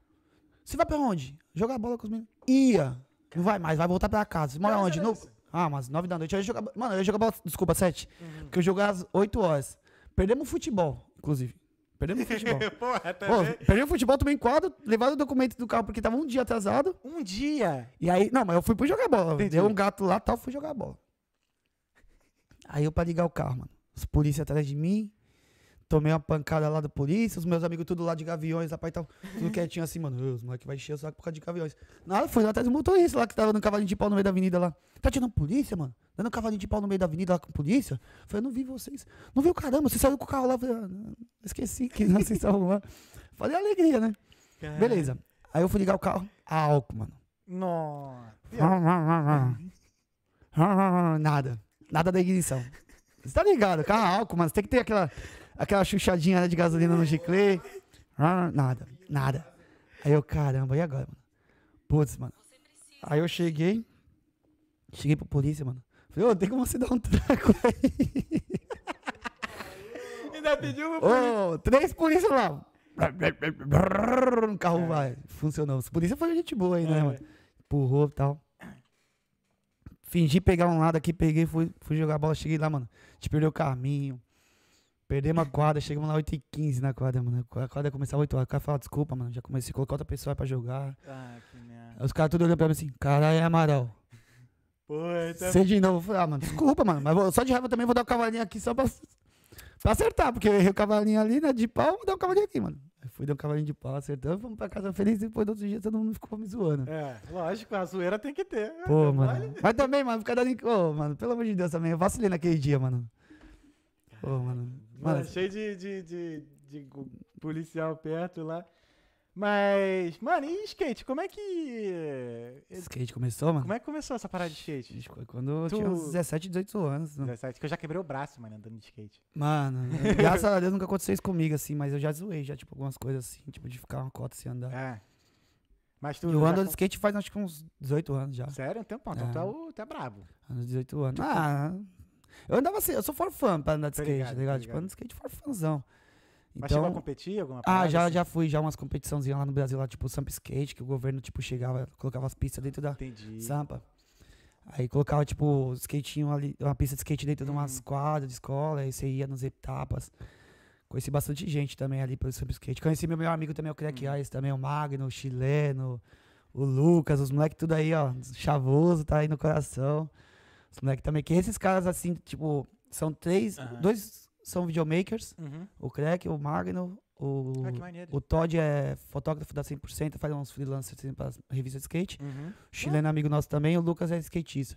Você vai pra onde? Jogar bola com os meninos. Ia. Não vai mais, vai voltar pra casa. Você mora onde? No... Ah, mas nove da noite. Eu ia jogar... Mano, eu ia jogar bola. Desculpa, sete. Uhum. Porque eu jogava às oito horas. Perdemos futebol, inclusive. Perdemos futebol. Porra, Pô, perdemos futebol, tomei quadro, levaram o documento do carro porque tava um dia atrasado. Um dia? E aí, não, mas eu fui pra jogar bola. Entendi. Deu um gato lá e tal, fui jogar bola. Aí eu pra ligar o carro, mano. Os polícia atrás de mim. Tomei uma pancada lá da polícia, os meus amigos tudo lá de gaviões, rapaz, tal tudo quietinho assim, mano. Os moleques vai encher o saco por causa de gaviões. Nada, foi lá atrás do motorista lá que tava no cavalinho de pau no meio da avenida lá. Tá tirando polícia, mano? Dando cavalinho de pau no meio da avenida lá com polícia? Eu não vi vocês. Não vi o caramba, vocês saiu com o carro lá. falei, ah, esqueci que vocês estavam lá. Falei, alegria, né? Beleza. Aí eu fui ligar o carro, álcool, mano. Nossa. Nada. Nada da ignição. Você tá ligado, carro álcool, mano. Você tem que ter aquela aquela chuchadinha de gasolina no giclê. Ah, nada, nada. Aí eu, caramba, e agora, mano? Putz, mano. Aí eu cheguei, cheguei pra polícia, mano. Falei, ô, oh, tem como você dar um tranco aí? Ainda pediu pro polícia. três polícias lá. O carro vai. Funcionou. Os polícia foi gente boa aí, né, é. mano? Empurrou e tal. Fingi pegar um lado aqui, peguei, fui, fui jogar bola, cheguei lá, mano. Te perdeu o caminho. Perdemos a quadra, chegamos lá 8h15 na quadra, mano. A quadra começava 8 horas. O cara fala, desculpa, mano. Já comecei a colocar outra pessoa pra jogar. Ah, que merda. Os caras tudo olhando pra mim assim, caralho, é Amaral. Puta. Sei de novo. Falei, ah, mano, desculpa, mano. Mas vou, só de raiva também vou dar o um cavalinho aqui só pra, pra acertar. Porque eu errei o cavalinho ali, né? De pau, vou dar o um cavalinho aqui, mano. fui dar um cavalinho de pau, acertando, fomos pra casa feliz e depois do outro dia todo mundo ficou me zoando. É, lógico, a zoeira tem que ter. Pô, mano. Vale. Mas também, mano, ficar dando. Ô, oh, mano, pelo amor de Deus também. Eu vacilei naquele dia, mano. Pô, oh, mano. Mano, mano cheio de, de, de, de, policial perto lá. Mas, mano, e skate? Como é que. Eh, skate começou, mano? Como é que começou essa parada de skate? Quando eu tu... tinha uns 17, 18 anos. Mano. 17, que eu já quebrei o braço, mano, andando de skate. Mano, graças a Deus nunca aconteceu isso comigo, assim, mas eu já zoei, já, tipo, algumas coisas assim, tipo, de ficar uma cota sem andar. É. Mas tu eu ando de skate faz acho que uns 18 anos já. Sério? Um tempão. Então é. tu, é, é. tu é brabo. Anos 18 anos. Ah, eu andava assim, eu sou forfã fã pra andar de skate, ligado, tá ligado? Tipo, ando de skate for fãzão. Então, Mas chegou a então, competir alguma Ah, já, assim? já fui, já umas competiçãozinhas lá no Brasil, lá tipo Sampa Skate, que o governo tipo chegava, colocava as pistas dentro da Entendi. Sampa. Aí colocava tipo skatinho ali, uma pista de skate dentro hum. de umas uhum. quadras de escola, aí você ia nas etapas. Conheci bastante gente também ali pelo Sampa Skate. Conheci meu melhor amigo também, o Crack Ice uhum. também, o Magno, o Chileno, o Lucas, os moleques tudo aí, ó, chavoso, tá aí no coração. Os moleques também. Que esses caras, assim, tipo, são três. Dois são videomakers. Uhum. O Crack, o Magno. O, ah, o Todd é fotógrafo da 100%, faz uns freelancers assim, pra revista de skate. Uhum. O chileno é amigo nosso também. O Lucas é skatista.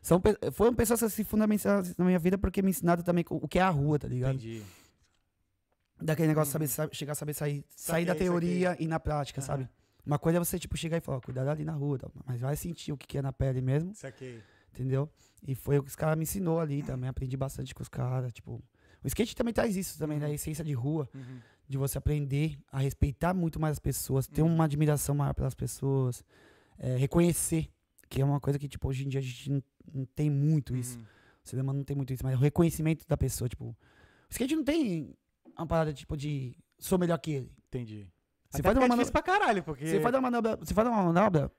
São, foram pessoas que se fundamentaram na minha vida porque me ensinaram também o que é a rua, tá ligado? Entendi. Daquele negócio de saber, uhum. chegar a saber sair, saquei, sair da teoria saquei. e ir na prática, sabe? Uma coisa é você, tipo, chegar e falar, cuidado ali na rua, mas vai sentir o que, que é na pele mesmo. Saquei. Entendeu? E foi o que os caras me ensinou ali também. Aprendi bastante com os caras. Tipo, o skate também traz isso também, da né? Uhum. essência de rua. Uhum. De você aprender a respeitar muito mais as pessoas, ter uhum. uma admiração maior pelas pessoas, é, reconhecer, que é uma coisa que, tipo, hoje em dia a gente não, não tem muito uhum. isso. Uhum. O cinema não tem muito isso, mas o reconhecimento da pessoa, tipo. O skate não tem uma parada, tipo, de sou melhor que ele. Entendi. Você faz uma é manobra. pra caralho, porque. Você faz uma manobra. Você faz uma manobra.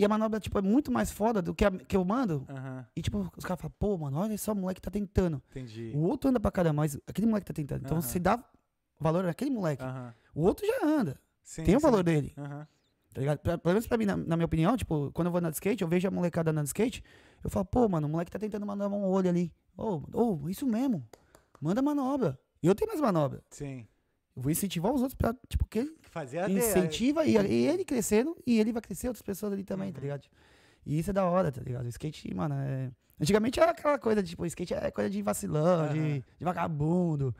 E a manobra, tipo, é muito mais foda do que, a, que eu mando. Uhum. E, tipo, os caras falam, pô, mano, olha só, o moleque tá tentando. Entendi. O outro anda pra caramba, mas aquele moleque tá tentando. Então, uhum. você dá valor naquele moleque. Uhum. O outro já anda. Sim, Tem o sim. valor dele. Uhum. Tá ligado? Pra, pelo menos pra mim, na, na, minha opinião, tipo, quando eu vou andar de skate, eu vejo a molecada andando de skate, eu falo, pô, mano, o moleque tá tentando mandar um olho ali. Ô, oh, oh, isso mesmo. Manda manobra. E eu tenho mais manobra. Sim. Eu vou incentivar os outros pra, tipo, que ele Fazer a incentiva e, e ele crescendo e ele vai crescer outras pessoas ali também, tá uhum. tá ligado? E isso é da hora, tá ligado? O skate, mano, é... Antigamente era aquela coisa, de, tipo, skate é coisa de vacilão, uhum. de, de vagabundo.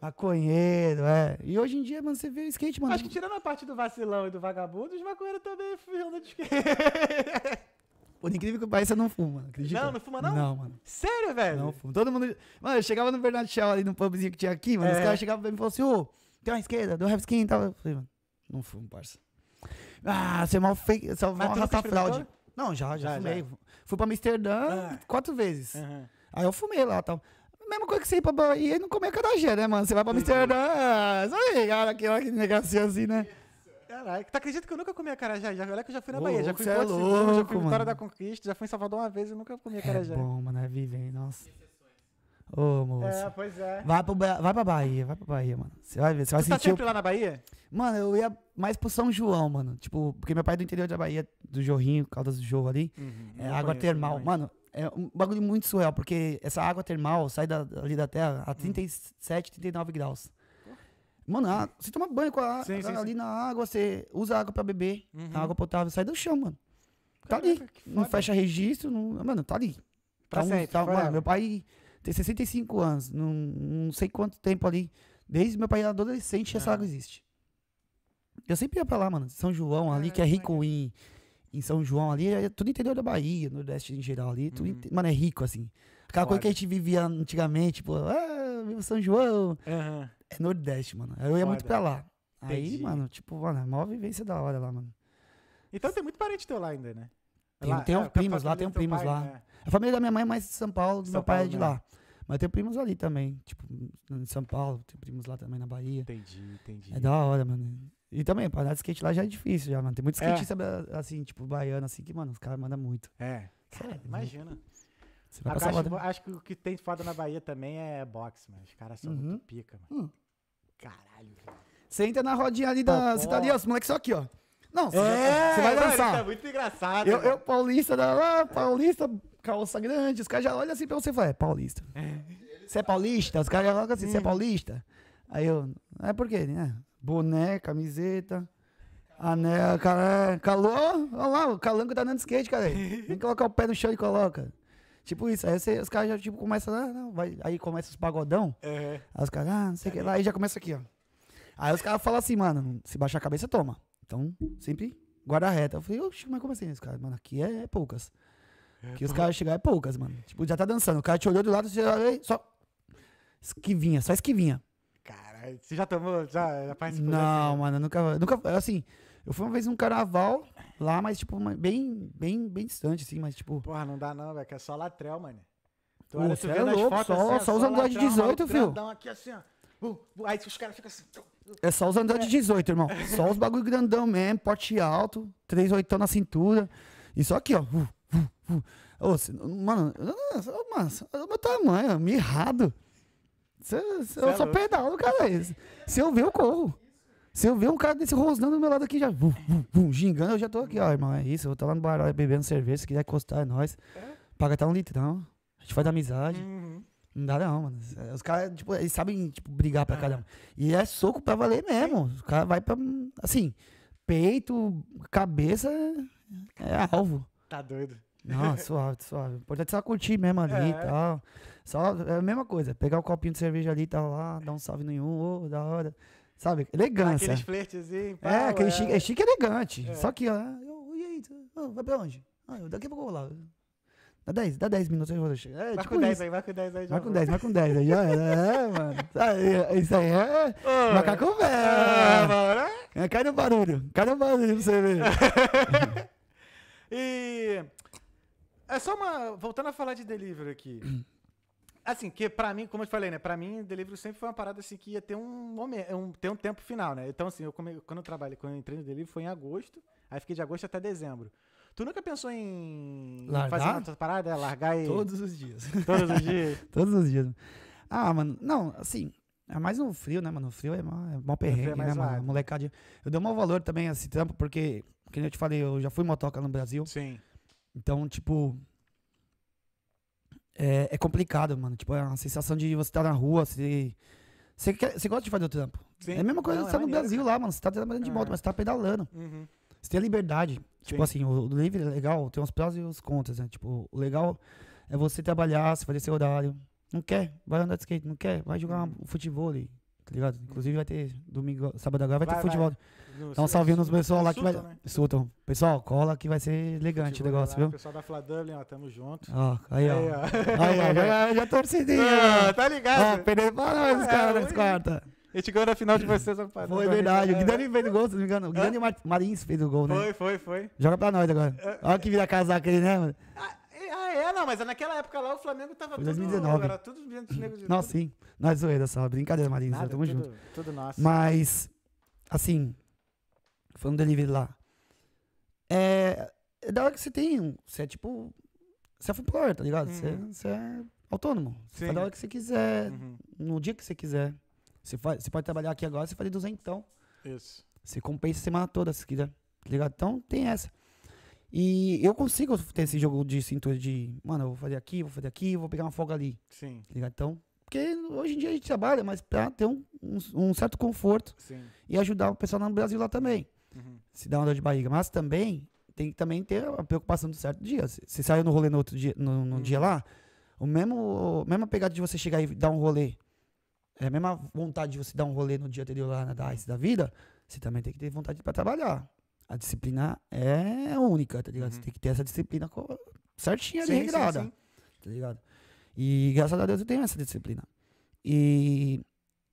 Maconheiro, é. E hoje em dia, mano, você vê o skate, mano. Acho que tirando a parte do vacilão e do vagabundo, os maconheiros também andam de skate. Por incrível que pareça, não fuma, acredita? Não, não fuma não? Não, mano. Sério, velho? Não fuma. Todo mundo... Mano, eu chegava no Bernardo Shaw ali, no pubzinho que tinha aqui, mano, é. os caras chegavam pra mim e falavam assim, ô, tem uma esquerda, do have skin e tal. Eu falei, mano, não fumo, parça. Ah, você é mal feio, só vai arrastar fraude. Não, já, já, já fumei. Já. Fui pra Amsterdã ah. quatro vezes. Uhum. Aí eu fumei lá e tal mesma coisa que você ir pra Bahia e não comer acarajé, né, mano? Você vai pra é. Amsterdã, sabe, cara, que negocinho assim, né? Caraca, tu acredita que eu nunca comi acarajé? Já, olha que eu já fui na Ô, Bahia, já fui em Porto é já fui em Vitória da Conquista, já fui em Salvador uma vez e nunca comi é acarajé. É bom, mano, é vive, hein? Nossa. Ô, moço. É, pois é. Vai, pro, vai pra Bahia, vai pra Bahia, mano. Você vai ver, você vai Tu tá o- sempre lá na Bahia? Mano, eu ia mais pro São João, mano. Tipo, porque meu pai é do interior da Bahia, do Jorrinho, Caldas do Jorro ali. Uhum, é água conheço, termal. Mano, é um bagulho muito surreal, porque essa água termal sai da- ali da terra a 37, hum. 39 graus. Mano, a, você toma banho com a, sim, sim, ali sim. na água, você usa água pra beber, uhum. água potável, sai do chão, mano. Tá Caraca, ali. Não fecha registro, não, mano, tá ali. Pra tá sempre, um, tá, mano, meu pai tem 65 anos, não, não sei quanto tempo ali. Desde meu pai era adolescente, é. essa água existe. Eu sempre ia pra lá, mano. São João, ali, é, que é rico é. em, em São João, ali, é tudo interior da Bahia, Nordeste em geral ali. Tudo uhum. inter... Mano, é rico, assim. Aquela coisa que a gente vivia antigamente, tipo, ah, viva São João. Uhum. É Nordeste, mano. Eu ia Foda. muito pra lá. Entendi. Aí, mano, tipo, mano, a é maior vivência da hora lá, mano. Então tem muito parente teu lá ainda, né? Tem, lá, tem um é, primos lá, tem um primos pai, lá. Né? A família da minha mãe é mais de São Paulo, do São meu pai é Paulo, é de né? lá. Mas tem primos ali também, tipo, em São Paulo, tem primos lá também na Bahia. Entendi, entendi. É da hora, mano. E também, pra andar de skate lá já é difícil, já, mano. Tem muito é. skatista, é. assim, tipo, baiano, assim, que, mano, os caras mandam muito. É. Cara, imagina. Você vai acho, acho, que o que tem foda na Bahia também é boxe, mano. Os caras são uhum. muito pica, mano. Uhum. Caralho, Você entra na tá rodinha ali da. Você tá ali, ó, os moleques só aqui, ó. Não, você, é, já, vai dançar. Tá muito engraçado. Eu, eu paulista, da, lá, paulista, calça grande, os caras já olham assim pra você e falam, é paulista. É. Você é paulista? Os caras já olham assim, você é hum. paulista? Aí eu, é por quê, né? Boné, camiseta, anel, cara, calor. Olha lá, o calango tá dando skate, cara. Vem colocar o pé no chão e coloca. Tipo isso, aí você, os caras já tipo, começam, ah, não, vai, aí começa os pagodão. É. Aí os caras, ah, não sei o é. que lá, aí já começa aqui, ó. Aí os caras falam assim, mano, se baixar a cabeça, toma. Então, sempre guarda reta. Eu falei, oxe, mas como assim? Os caras, mano, aqui é, é poucas. É, que os caras chegar é poucas, mano. Tipo, já tá dançando. O cara te olhou do lado, você já, só. Esquivinha, só esquivinha. Cara, você já tomou? Já, já participou? Não, mano, nunca. nunca assim, eu fui uma vez num carnaval lá, mas, tipo, bem, bem, bem distante, assim, mas, tipo. Porra, não dá não, velho, que é só latrel, mano. Tu olha, tu é louco, fotos, só, assim, só os Android 18, filho. Aqui, assim, ó. Uh, uh, aí os caras ficam assim. É só os Android de 18, irmão. Só os bagulho grandão mesmo, porte alto, 3,8 na cintura. E só aqui, ó. Uh, uh, uh. Ô, cê, mano, mano, o meu tamanho, mirrado. Cê, cê, é eu é só louco. pedalo, cara. Se eu ver, eu corro. Se eu ver um cara desse rosnando do meu lado aqui, já vum, vum, vum, gingando, eu já tô aqui, ó, irmão. É isso, eu tô tá lá no bar bebendo cerveja, se quiser encostar, é nós. É? Paga até um litrão. A gente faz amizade. Uhum. Não dá não, mano. É, os caras, tipo, eles sabem, tipo, brigar pra é. caramba. E é soco pra valer mesmo. Os caras vai pra, assim, peito, cabeça, é alvo. Tá doido. Não, suave, suave. importante é só curtir mesmo ali e é. tal. Só, é a mesma coisa. Pegar o um copinho de cerveja ali, tá lá, dar um salve no um, ô, oh, da hora. Sabe? Elegância. Aqueles flertezinhos. é, aquele é. chique, é chique elegante. É. Só que, ó ah, eu, e aí? Ah, vai pra onde? Ah, daqui a pouco eu vou lá. Dá 10, dá 10 minutos eu vou deixar. É, vai, tipo com 10 aí, vai com 10 aí, vai com 10 Vai com 10, aí já é, mano. Tá isso aí é Ô, macaco é. velho. É, ah, mano. É, cai no barulho, cai no barulho pra você ver. e... É só uma... Voltando a falar de delivery aqui. Assim, que para mim, como eu te falei, né? Pra mim, delivery sempre foi uma parada assim que ia ter um momento, é um, ter um tempo final, né? Então, assim, eu come, quando eu trabalhei, quando eu entrei no delivery foi em agosto, aí fiquei de agosto até dezembro. Tu nunca pensou em largar? fazer uma parada, é largar e. Todos os dias. Todos os dias. Todos os dias. Ah, mano, não, assim, é mais no frio, né, mano? O frio é mó, é mó é perrengue, é né, mano? Molecadinha. Eu dei um valor também a esse trampo, porque, como eu te falei, eu já fui motoca no Brasil. Sim. Então, tipo, é, é, complicado, mano. Tipo, é uma sensação de você estar tá na rua, você. Você, quer, você gosta de fazer o trampo. Sim. É a mesma coisa que é você tá no Brasil cara. lá, mano. Você tá trabalhando de moto, é. mas você tá pedalando. Uhum. Você tem a liberdade. Tipo Sim. Tipo assim, o, livre é legal, tem uns prós e os contras, né? Tipo, o legal é você trabalhar, você fazer seu horário. Não quer? Vai andar de skate. Não quer? Vai jogar uhum. um futebol ali tá ligado? Inclusive vai ter domingo, sábado agora vai, vai ter futebol. Vai. então salve nos pessoal lá que vai. Né? Pessoal, cola que vai ser elegante o negócio, lá, viu? Pessoal da Fladublin, ó, tamo junto. Ó, aí, ó. Aí, ó. aí, ó. já, é torcidinho. Ah, tá ligado? Ó, perdeu pra nós, é, caras, é, quartas. A gente ganhou na final de vocês, rapaz. Foi verdade. O é. Guilherme fez o gol, se não me engano. O Guilherme Marins fez o gol, né? Foi, foi, foi. Joga pra nós agora. Olha que vira casaca ele, né, mano? Ah, ah, é, não, mas naquela época lá o Flamengo tava Foi 2019. tudo. Era tudo negro de Não, sim. Nós zoeira só. Brincadeira, Marisa. Nada, tamo tudo, junto. Tudo nosso. Mas, assim, foi um delivery lá. É. É da hora que você tem. Você é tipo. Você é employer, tá ligado? Você, uhum. é autônomo. Você faz da hora que você quiser. Uhum. No dia que você quiser. Você, pode trabalhar aqui agora, você faz de 200 então. Isso. Você compensa a semana toda se quiser. Tá ligado? Então tem essa. E eu consigo ter esse jogo de cintura de, mano, eu vou fazer aqui, vou fazer aqui, vou pegar uma folga ali. Sim. Tá ligado? Então, porque hoje em dia a gente trabalha, mas pra ter um, um, um certo conforto Sim. e ajudar o pessoal no Brasil lá também. Uhum. Se dá uma dor de barriga. Mas também tem que também ter a preocupação do certo dia. Você saiu no rolê no outro dia, no, no uhum. dia lá, o mesmo, mesma pegada de você chegar e dar um rolê, é a mesma vontade de você dar um rolê no dia anterior lá na DICE da vida, você também tem que ter vontade para trabalhar a disciplina é, é única, tá ligado? Uhum. Você tem que ter essa disciplina certinha, sim, regrada, tá ligado? E graças a Deus eu tenho essa disciplina. E,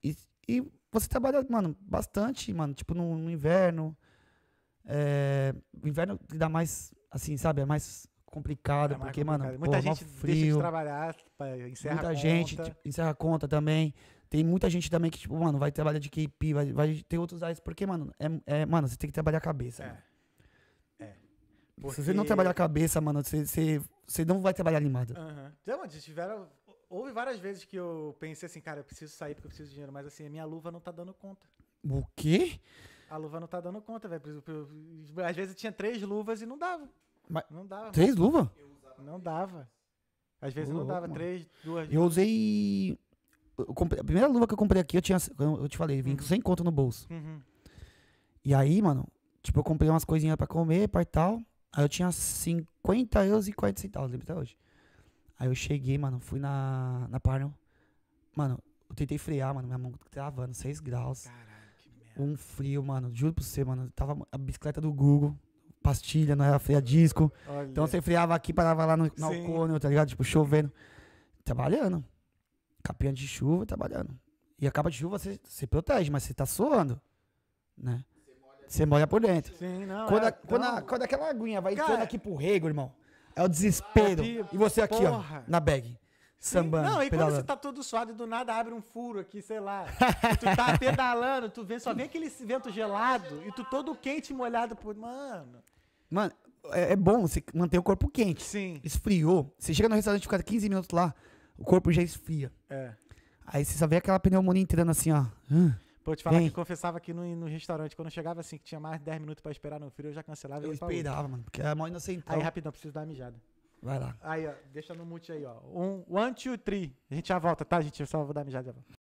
e, e você trabalha, mano, bastante, mano, tipo no, no inverno. É, inverno dá mais, assim, sabe, é mais complicado, é mais porque, complicado. mano, muita pô, gente frio, deixa de trabalhar, tipo, encerra muita gente encerra conta também. Tem muita gente também que, tipo, mano, vai trabalhar de KP, vai, vai ter outros áreas. Porque, mano, é, é, mano, você tem que trabalhar a cabeça. É. Mano. é. Porque... Se você não trabalhar a cabeça, mano, você, você, você não vai trabalhar animado. Uhum. tiveram. Houve várias vezes que eu pensei assim, cara, eu preciso sair porque eu preciso de dinheiro, mas assim, a minha luva não tá dando conta. O quê? A luva não tá dando conta, velho. Às vezes eu tinha três luvas e não dava. Mas não dava. Três luvas? Não dava. Às vezes não dava mano. três, duas. Eu usei comprei, a primeira luva que eu comprei aqui, eu tinha. Eu te falei, vim uhum. sem conta no bolso. Uhum. E aí, mano, tipo, eu comprei umas coisinhas pra comer, pai tal. Aí eu tinha 50 euros e 40 centavos, lembro até hoje. Aí eu cheguei, mano, fui na, na Parnell. Mano, eu tentei frear, mano, minha mão travando, 6 graus. Caralho, que merda. Um frio, mano, juro pra você, mano. Tava a bicicleta do Google, pastilha, não era freia disco. Então Olha. Então você freava aqui, parava lá no, no tá ligado? Tipo, chovendo. Trabalhando capinha de chuva trabalhando. E a capa de chuva você se protege, mas você tá suando, né? Você molha por dentro. Sim, não, quando, é, a, quando, a, quando aquela aguinha vai entrando aqui pro rego, irmão, é o desespero. Aqui, e você aqui, porra. ó, na bag. Sambando, não, e pedalando. quando você tá todo suado e do nada abre um furo aqui, sei lá. tu tá pedalando, tu vê, só vê aquele vento gelado e tu todo quente e molhado por. Mano. Mano, é, é bom você manter o corpo quente. Sim. Esfriou. Você chega no restaurante e fica 15 minutos lá o corpo já esfria. É. Aí você só vê aquela pneumonia entrando assim, ó. Pô, te falar Vem. que confessava aqui no, no restaurante, quando chegava assim, que tinha mais de 10 minutos pra esperar no frio, eu já cancelava. Eu esperava, mano, porque é mó inocentão. Aí, rapidão, preciso dar uma mijada. Vai lá. Aí, ó, deixa no mute aí, ó. Um, one, two, three. A gente já volta, tá, gente? Eu só vou dar mijada já volto.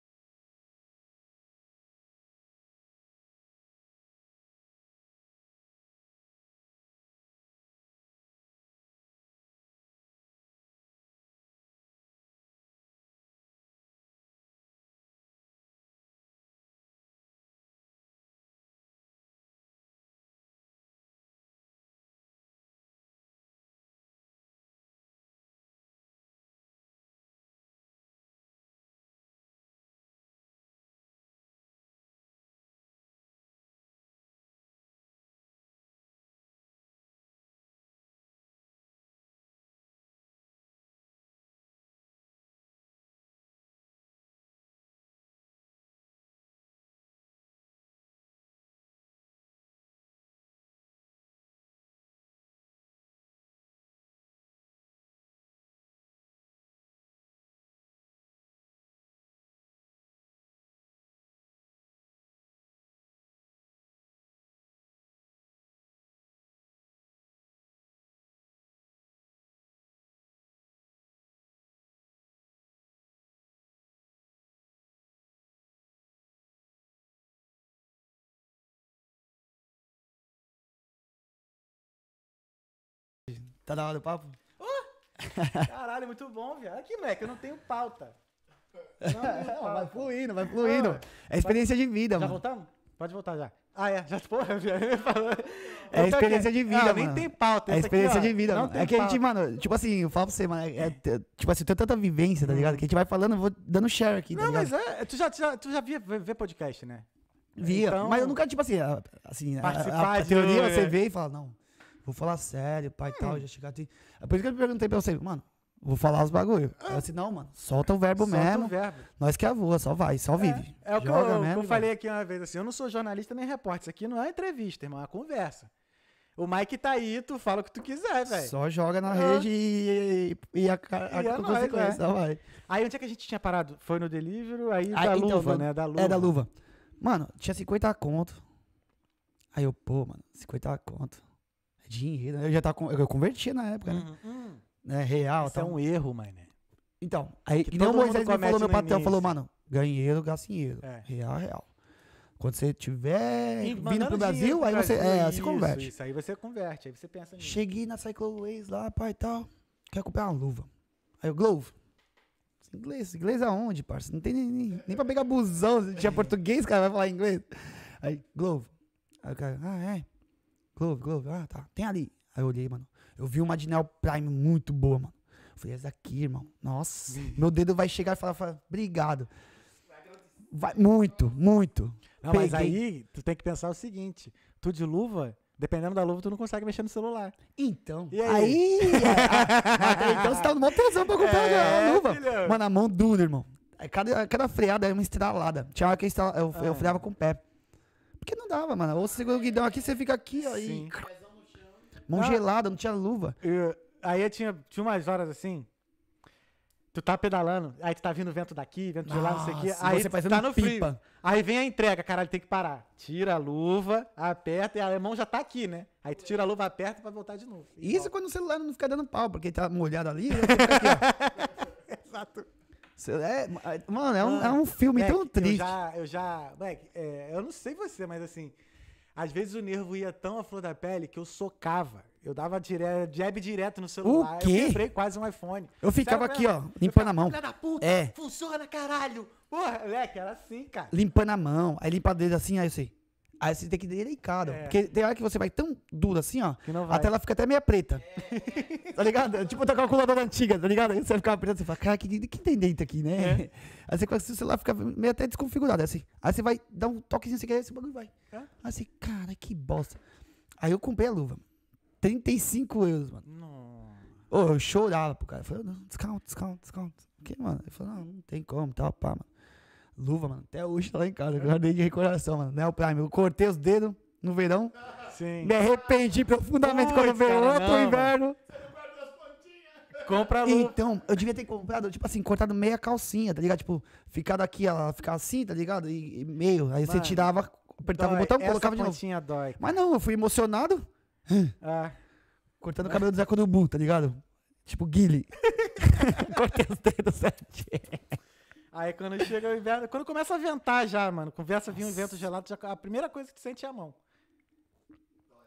Tá da hora o papo? Caralho, muito bom, viado. Aqui, moleque, eu não tenho pauta. Não, não vai fluindo, vai fluindo. é experiência de vida, já mano. Já voltamos? Pode voltar já. Ah, é. Já, porra, já falou. É, é experiência de vida, ah, mano. nem tem pauta. É experiência aqui, ó, de vida, mano. É que a gente, mano, tipo assim, eu falo pra você, mano, é, é, tipo assim, tem tanta vivência, tá hum. ligado? Que a gente vai falando, eu vou dando share aqui, tá Não, mas é, tu já, tu já, tu já via, vê podcast, né? Via, então, mas eu nunca, tipo assim, a, assim, a, a, a teoria você vê e fala, não, vou falar sério, pai e hum. tal, já chegar aqui. É por isso que eu perguntei pra você, mano, vou falar os bagulho. É. Ela disse, não, mano, solta o verbo solta mesmo. O verbo. Nós que é a voa, só vai, só é, vive. É, é o que eu, mesmo, eu falei aqui uma vez, assim, eu não sou jornalista nem repórter, isso aqui não é entrevista, irmão, é uma conversa. O Mike tá aí, tu fala o que tu quiser, velho. Só joga na ah. rede e, e, e a, a, e a, é nós, né? só vai. Aí onde é que a gente tinha parado? Foi no delivery, aí, aí da então, luva, né? Da luva. É, da luva. Mano, tinha 50 conto. Aí eu, pô, mano, 50 conto. Dinheiro. Eu já tava, com, eu converti na época, né? Uhum. Né, real. Isso é um erro, mano. Então, aí que não Moisés me falou, meu patrão falou, mano, ganheiro, gasto dinheiro. É. Real, real. Quando você tiver vindo pro Brasil, é, aí você, é, isso, converte. Isso, aí você converte, aí você pensa nisso. Cheguei na Cycleways lá, pai e tal. quer comprar uma luva. Aí o Glove. Inglês, inglês aonde, parça? Não tem nem, nem, nem pra pegar busão. Se tinha português, cara, vai falar inglês. Aí, Glove. Aí o cara, ah, é. Glove, Glove, ah, tá, tem ali. Aí eu olhei, mano. Eu vi uma de Neo Prime muito boa, mano. Eu falei, essa é aqui, irmão. Nossa, meu dedo vai chegar e falar, obrigado. Vai, muito, muito. Não, mas aí tu tem que pensar o seguinte: tu de luva, dependendo da luva, tu não consegue mexer no celular. Então. E aí? aí é, a, a, então você tá no maior tesão pra comprar é, a luva. Filho. Mano, a mão dura, irmão. É, cada, cada freada é uma estralada. Tinha hora que eu, eu, eu ah. freava com o pé. Porque não dava, mano. Ou você segura o guidão aqui, você fica aqui, ó. Sim. E... Mão não, gelada, não tinha luva. Eu, aí eu tinha, tinha umas horas assim. Tu tá pedalando, aí tu tá vindo vento daqui, vento de lá, não sei o quê. Aí você tá no frio. Pipa. Aí vem a entrega, caralho, tem que parar. Tira a luva, aperta, e a mão já tá aqui, né? Aí tu tira a luva, aperta pra voltar de novo. Isso volta. quando o celular não fica dando pau, porque tá molhado ali, aqui, Exato. É, é, mano, é um, é ah, um filme Mac, tão triste. Eu já, eu já. Moleque, é, eu não sei você, mas assim. Às vezes o nervo ia tão à flor da pele que eu socava. Eu dava dire... jab direto no celular. O quê? Eu quebrei quase um iPhone. Eu ficava Sério, aqui, é, ó, limpando a mão. Filha da puta, é. funciona, caralho. Porra, moleque, era assim, cara. Limpando a mão. Aí limpa o dedo assim, aí eu sei. Aí você tem que ir delicado. É. Porque tem hora que você vai tão duro assim, ó. até ela fica até meia preta. É. tá ligado? É tipo da calculadora antiga, tá ligado? Aí você fica preta, você fala, cara, que, que tem dentro aqui, né? É. Aí você com o celular fica meio até desconfigurado, assim. Aí você vai dar um toquezinho, você quer, esse bagulho vai. É? Aí você, cara, que bosta. Aí eu comprei a luva. 35 euros, mano. Nossa. Oh, eu chorava pro cara. Eu falei, não, desconto, desconto, desconto. O que, mano? Ele falou, não, não tem como, tal, pá, mano. Luva, mano. Até hoje tá lá em casa. Eu guardei de recordação, mano. Neo né, Prime. Eu cortei os dedos no verão. Sim. Me arrependi profundamente Puts, quando veio outro não, inverno. Mano. Compra a Então, eu devia ter comprado, tipo assim, cortado meia calcinha, tá ligado? Tipo, ficar daqui, ela ficar assim, tá ligado? E, e meio. Aí mano, você tirava, apertava dói. o botão, Essa colocava de novo. Dói. Mas não, eu fui emocionado. Ah. Cortando o cabelo do Zé Corubu, tá ligado? Tipo, Guile. Cortei os dedos certinho. Aí quando chega o inverno, quando começa a ventar já, mano, conversa a vir um vento gelado, já, a primeira coisa que tu sente é a mão.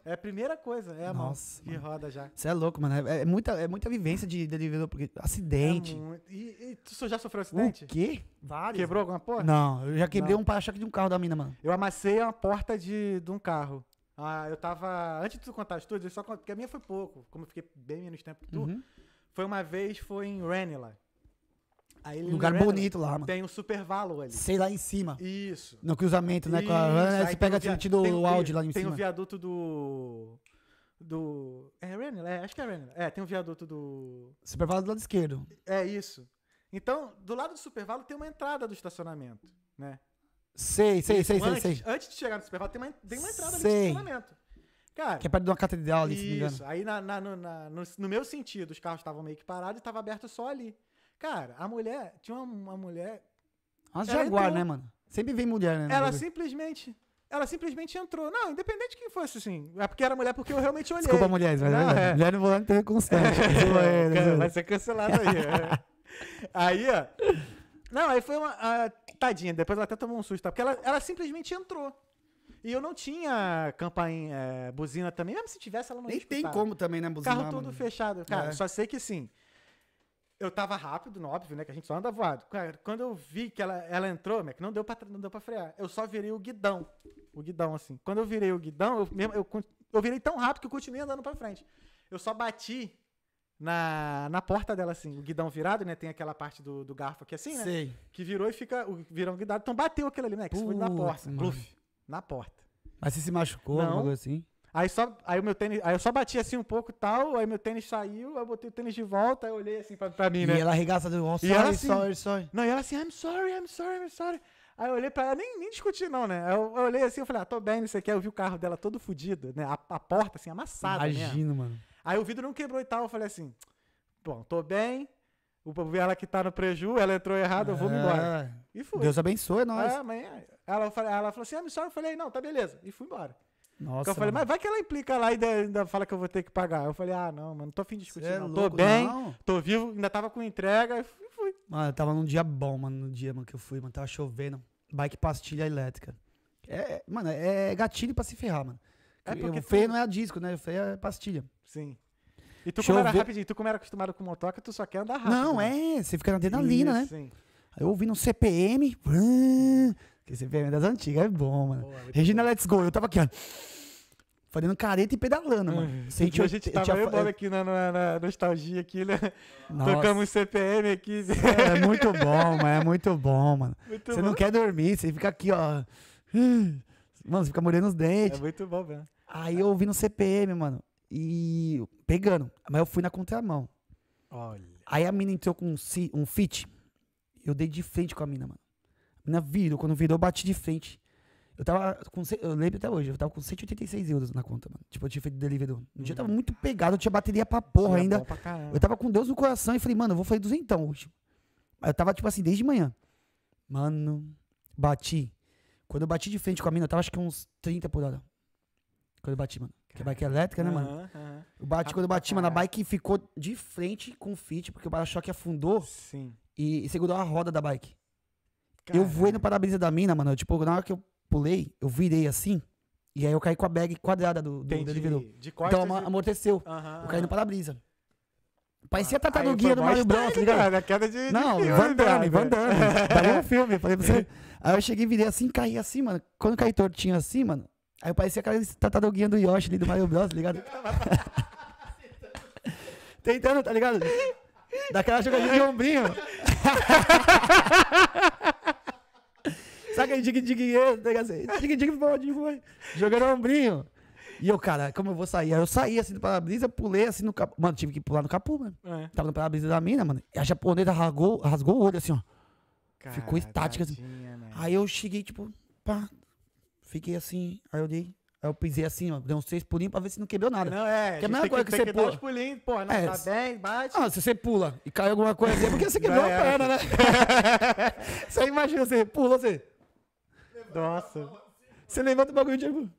É a primeira coisa, é a Nossa, mão mano. que roda já. Você é louco, mano. É, é, muita, é muita vivência de delivery, porque acidente. É muito... e, e, tu já sofreu acidente? O quê? Vários. Quebrou mano. Né? alguma porra? Não, eu já quebrei Não. um para-choque de um carro da mina, mano. Eu amassei uma porta de, de um carro. Ah, eu tava. Antes de tu contar as tuas, só porque a minha foi pouco, como eu fiquei bem menos tempo que tu. Uhum. Foi uma vez, foi em Ranelagh. Aí Lugar bonito lá, mano. Tem um super valor ali. Sei lá em cima. Isso. No cruzamento, né? Isso. Com a, né, você pega o sentido tem, áudio lá em tem cima. Tem o viaduto do. Do. É Renner? Né? É, acho que é Renner. É, tem o viaduto do. Supervalo do lado esquerdo. É isso. Então, do lado do Supervalo tem uma entrada do estacionamento, né? Sei, sei, sei, antes, sei, sei. Antes de chegar no Supervalo tem uma, tem uma entrada sei. do estacionamento. Cara, que é perto de uma catedral ali, isso, se não me engano. Aí na, na, na no, no meu sentido, os carros estavam meio que parados e estava aberto só ali. Cara, a mulher. Tinha uma, uma mulher. uma Jaguar, entrou, né, mano? Sempre vem mulher, né? Ela simplesmente. Ela simplesmente entrou. Não, independente de quem fosse, assim. É porque era mulher, porque eu realmente olhei. Desculpa, mulheres, mas não, é. é. mulher não vou lá ter constante. É, vai ser cancelado aí. É. aí, ó. Não, aí foi uma. A, tadinha, depois ela até tomou um susto, tá? Porque ela, ela simplesmente entrou. E eu não tinha campainha, é, buzina também. Mesmo se tivesse, ela não Nem ia tem como também, né, buzina? Carro todo fechado. Cara, é. só sei que sim eu tava rápido, não, óbvio, né? Que a gente só anda voado. Cara, quando eu vi que ela, ela entrou, né, que não deu, pra, não deu pra frear. Eu só virei o guidão. O guidão, assim. Quando eu virei o guidão, eu, mesmo, eu, eu virei tão rápido que eu continuei andando pra frente. Eu só bati na, na porta dela, assim, o guidão virado, né? Tem aquela parte do, do garfo aqui assim, né? Sei. Que virou e fica. O virão guidado. Então bateu aquele ali, né? Que Puta, foi na porta. Mano. Pluf, na porta. Mas você se machucou, não, algo assim? Aí só, aí o meu tênis, aí eu só bati assim um pouco e tal, aí meu tênis saiu, eu botei o tênis de volta, aí eu olhei assim pra, pra mim, né? E ela arregaça do sorry, ela assim, sorry, sorry. Não, e ela assim, I'm sorry, I'm sorry, I'm sorry. Aí eu olhei pra ela, nem, nem discuti não, né? eu, eu olhei assim, eu falei, ah, tô bem, não sei o que. Eu vi o carro dela todo fodido, né? A, a porta assim, amassada Imagino, mano. Aí o vidro não quebrou e tal, eu falei assim, bom, tô bem, o vi ela que tá no preju, ela entrou errada, eu vou é. embora. E fui. Deus abençoe nós. É, ah, mas, ela, ela falou assim, I'm sorry, eu falei, não, tá beleza. E fui embora. Nossa. Então eu falei, mano. mas vai que ela implica lá e ainda, fala que eu vou ter que pagar. Eu falei, ah, não, mano, não tô afim de discutir, é não. Louco, tô bem, não. tô vivo, ainda tava com entrega e fui. Mano, eu tava num dia bom, mano, no dia mano, que eu fui, mano, tava chovendo. Bike pastilha elétrica. É, mano, é gatilho pra se ferrar, mano. É porque o feio tu... não é a disco, né? O feio é pastilha. Sim. E tu, como era, rapidinho, tu como era acostumado com motoca, tu só quer andar rápido. Não, né? é, você fica na adrenalina, né? Sim. Aí eu ouvi no CPM, TCPM das antigas, é bom, mano. Boa, Regina bom. Let's Go, eu tava aqui, ó. Fazendo careta e pedalando, mano. Hum, Senti, a gente tava eu, tinha... aqui na, na, na, nostalgia aqui, né? Nossa. Tocamos CPM aqui. É, é, muito bom, mano. É muito bom, mano. Muito você bom. não quer dormir, você fica aqui, ó. Mano, você fica morrendo os dentes. É muito bom, velho. Aí eu ouvi no CPM, mano. E pegando. Mas eu fui na contramão. Olha. Aí a mina entrou com um, um fit. Eu dei de frente com a mina, mano. Na virou, quando virou, eu bati de frente. Eu tava com. Eu lembro até hoje, eu tava com 186 euros na conta, mano. Tipo, eu tinha feito delivery. No um dia eu tava hum. muito pegado, eu tinha bateria pra porra ainda. Pra eu tava com Deus no coração e falei, mano, eu vou fazer duzentão hoje. Eu tava, tipo assim, desde manhã. Mano, bati. Quando eu bati de frente com a mina, eu tava acho que uns 30 por hora. Quando eu bati, mano. Que é bike elétrica, né, mano? Eu bati, tá quando eu bati, mano, a bike ficou de frente com o fit, porque o para-choque afundou. Sim. E, e segurou a roda da bike. Caramba. Eu voei no para-brisa da mina, mano. tipo, na hora que eu pulei, eu virei assim. E aí eu caí com a bag quadrada do, do delivery. De então de... amorteceu. Eu caí no para-brisa. Parecia ah, guia do Mario Bros, tá ligado? Cara, queda de, Não, de filme, Van Damme, Daí um filme, falei pra você. Aí eu cheguei, virei assim, caí assim, mano. Quando caí tortinho assim, mano, aí eu parecia aquela tataruguinha do Yoshi ali do Mario Bros, tá ligado? Tentando, tá ligado? Daquela jogadinha de ombrinho. Saca aí, dig digue dig digue boldinho, foi. Jogando ombrinho. E eu, cara, como eu vou sair? Aí eu saí assim do para-brisa, pulei assim no capô. Mano, tive que pular no capô, mano. É. Tava no para-brisa da mina, mano. E a japonesa rasgou, rasgou o olho assim, ó. Ficou estática assim. Né? Aí eu cheguei, tipo, pá. Fiquei assim, aí eu dei. Aí eu pisei assim, ó, dei uns três pulinhos pra ver se não quebrou nada. Não, é. Porque a é mesma coisa que, que você que pula. pulinhos, pô, não é. tá bem, bate. Ah, se você pula e cai alguma coisa é porque você quebrou a é. perna, né? você imagina, você pula, você. Nossa. Você levanta o bagulho de. Não,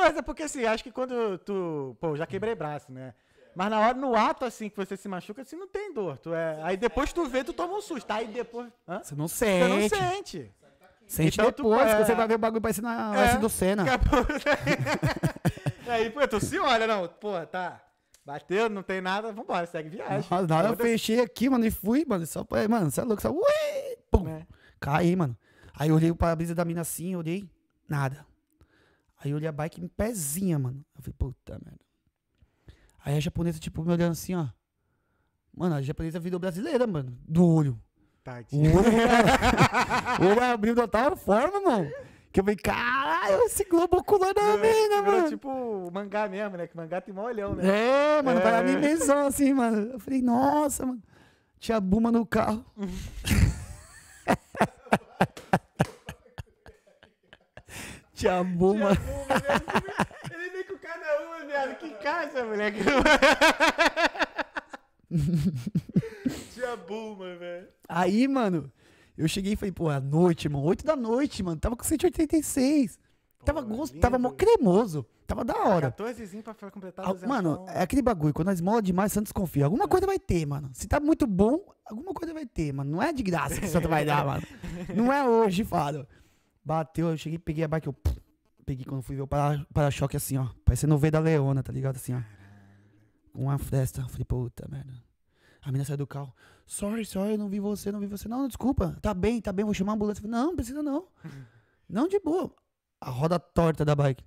mas é porque assim, acho que quando tu. Pô, já quebrei braço, né? Mas na hora, no ato, assim, que você se machuca, assim, não tem dor. Tu é... Aí depois tu vê, tu toma um susto. Aí depois. Hã? Você não sente. Você não sente. Sente então, depois, tu, que você é. vai ver o bagulho parecendo a é, do Senna. aí, pô, tu se olha, não. Pô, tá. Bateu, não tem nada, vambora, segue viagem. Nossa, na hora eu fechei aqui, mano, e fui, mano. Só, mano, você é louco, só. Ui! Pum! É. Caí, mano. Aí eu olhei o para-brisa da mina assim, olhei, nada. Aí eu olhei a bike em pezinha, mano. Eu falei, puta merda. Aí a japonesa, tipo, me olhando assim, ó. Mano, a japonesa virou brasileira, mano. Do olho. Tadinha. O olho, abriu da tal forma, mano. Que eu falei, caralho, esse globo ocular da mina, mano. tipo mangá mesmo, né? Que mangá tem mó olhão, né? É, mano, é. a minha dimensão assim, mano. Eu falei, nossa, mano. Tinha buma no carro. Te amou, mano. Ele vem com cada uma, viado. Que casa, moleque. Te amou, mano, velho. Aí, mano, eu cheguei e falei, pô, à é noite, mano. 8 da noite, mano. Tava com 186. Tava gostoso, tava mó cremoso. Tava da ah, hora. 14 pra completar. Ah, mano, é aquele bagulho. Quando a esmola demais, Santos desconfia Alguma é. coisa vai ter, mano. Se tá muito bom, alguma coisa vai ter, mano. Não é de graça que o vai dar, mano. Não é hoje, falo. Bateu, eu cheguei, peguei a bike, eu peguei quando fui ver o para-choque para assim, ó. Parecendo o da Leona, tá ligado? Assim, ó. Com uma festa Eu falei, puta merda. A menina saiu do carro. Sorry, sorry, não vi você, não vi você. Não, desculpa. Tá bem, tá bem, vou chamar a ambulância. Falei, não, não precisa não. Não, de boa a roda torta da bike.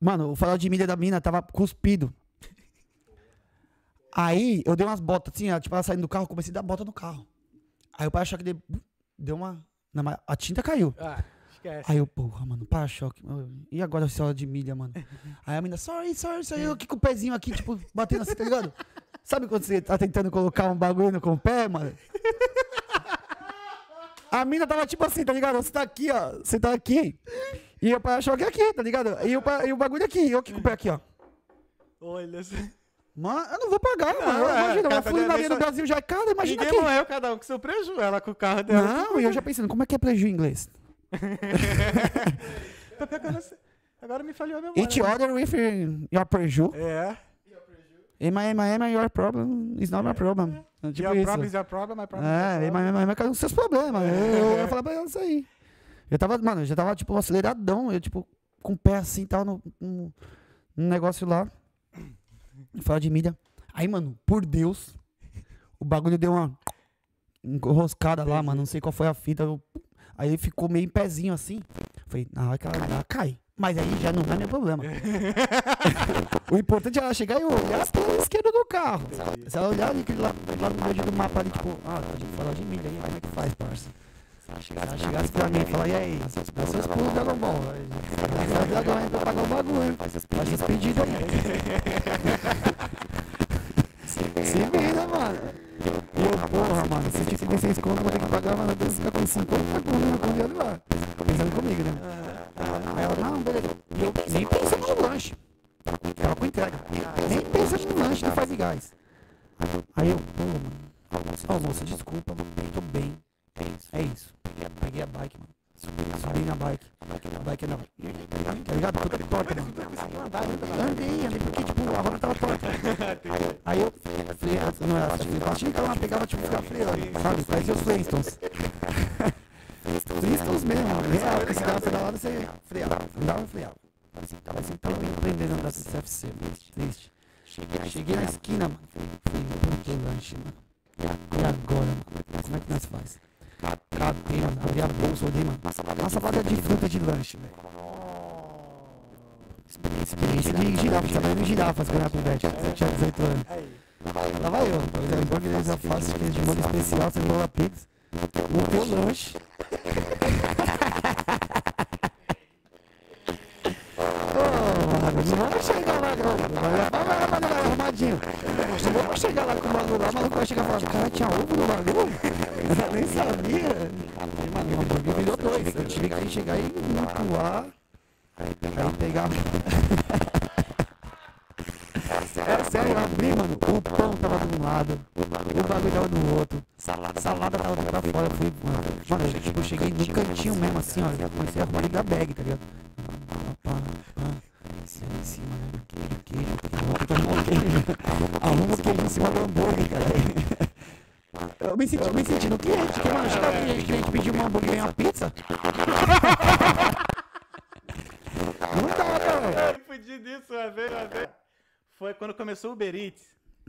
Mano, o farol de milha da mina tava cuspido. Aí eu dei umas botas assim, ela, tipo, ela saindo do carro, comecei a dar bota no carro. Aí o para-choque dele deu uma. Não, a tinta caiu. Ah, Aí eu, porra, mano, para-choque. E agora o farol de milha, mano? Aí a mina, sorry, sorry, sorry. Eu aqui com o pezinho aqui, tipo, batendo assim, tá ligado? Sabe quando você tá tentando colocar um bagulho com o pé, mano? A mina tava tipo assim, tá ligado? Você tá aqui, ó. Você tá aqui. E o pai achou que é aqui, tá ligado? E o, pai, e o bagulho é aqui, eu que com o pé aqui, ó. Olha. Mano, eu não vou pagar, não, mano. É, imagina, eu fui na linha do Brasil já é cara, imagina. Ninguém aqui. morreu, cada um com seu preju Ela com o carro dela. Não, e eu já pensando, como é que é preju em inglês? Tô tá pegando Agora me falhou a memória. Each other with your preju. É. Emma, Emma, Emma, your problem is not é. my problem. Tipo your isso. problem is your mas é, is mas mas mas com seus problemas. É. Eu, eu, eu falava pra ela isso aí. Eu tava, mano, eu já tava, tipo, aceleradão. Eu, tipo, com o pé assim, tal no, no, no negócio lá. Falar de mídia. Aí, mano, por Deus, o bagulho deu uma enroscada lá, mano. Não sei qual foi a fita. Eu... Aí ele ficou meio em pezinho assim. Falei, na hora que ela cai. Mas aí já não é meu problema. o importante é ela chegar e olhar pela esquerda do carro. Se ela olhar ali lá, lá no meio do mapa ali, tipo, ah, tá de falar de milha aí, como é que faz, parça? Se ela chegasse pra mim e falar, e aí, dá seus pulos Dragon Ball. Graças a Dragon Ball pra pagar o bagulho. Faz seus aí. Se vira, mano. E eu, porra, mano, se tinha 36 conto, eu vou ter que pagar, mais eu tenho 55 conto, tá correndo com o dinheiro lá. Pensando comigo, né? Aí ela, não, beleza. E eu nem pensando no lanche. Ela com entrega. Nem pensando no lanche, não faz de gás. Aí eu, pô, mano. Almoço, desculpa, mano. Tô bem. É isso. É isso. Peguei a bike, mano. Subi na bike. A bike não. Tá ligado? Toda torta, mano. Andei, andei, porque, tipo, a roda tava torta. Aí eu falei, ah, não era, assim, então ela pegava, tipo, ficar freando, sabe? Fazia os Flintstones. Flintstones mesmo, real. Porque você dava pedalada, você freava. Não dava, freava. Mas então eu aprendendo a andar CFC, triste. Cheguei na esquina, mano. Falei, vou pro lanche, mano. E agora, mano? Como é que nós faz? Catena, Aveado Bolso, mano. Uma salada de fruta de lanche, velho. Experiência de né? girafa, trabalhando tá em girafas quando era pivete, 7 tinha 8 anos. Lá vai eu, rapaz. Aí, hambúrguer de alface, de molho especial, cebola pix. o teu lanche. mas não vai chegar lá grande, vai levar lá arrumadinho. não vai chegar lá com o bagulho lá, mas não vai chegar o cara, tinha ovo no bagulho? Eu nem sabia. bagulho virou dois, eu tive que chegar e empurrar, aí pegar... É sério, eu abri, mano. O pão tava de um lado, o bagulho tava do outro. Salada, salada tava pra fora. Eu fui, mano. Mano, eu, tipo, cheguei no cantinho mesmo, assim, ó. Comecei a arrumar da bag, tá ligado? Pá, pá, pensando em cima né, do queijo, queijo, aluno queijo, aluno queijo em cima do hambúrguer, cara. Eu me senti, eu me senti no cliente, que eu acho a gente, pediu um hambúrguer e uma pizza. Não dá, cara. Eu é fudi disso uma é vez, uma vez. Foi quando começou o Uber Eats.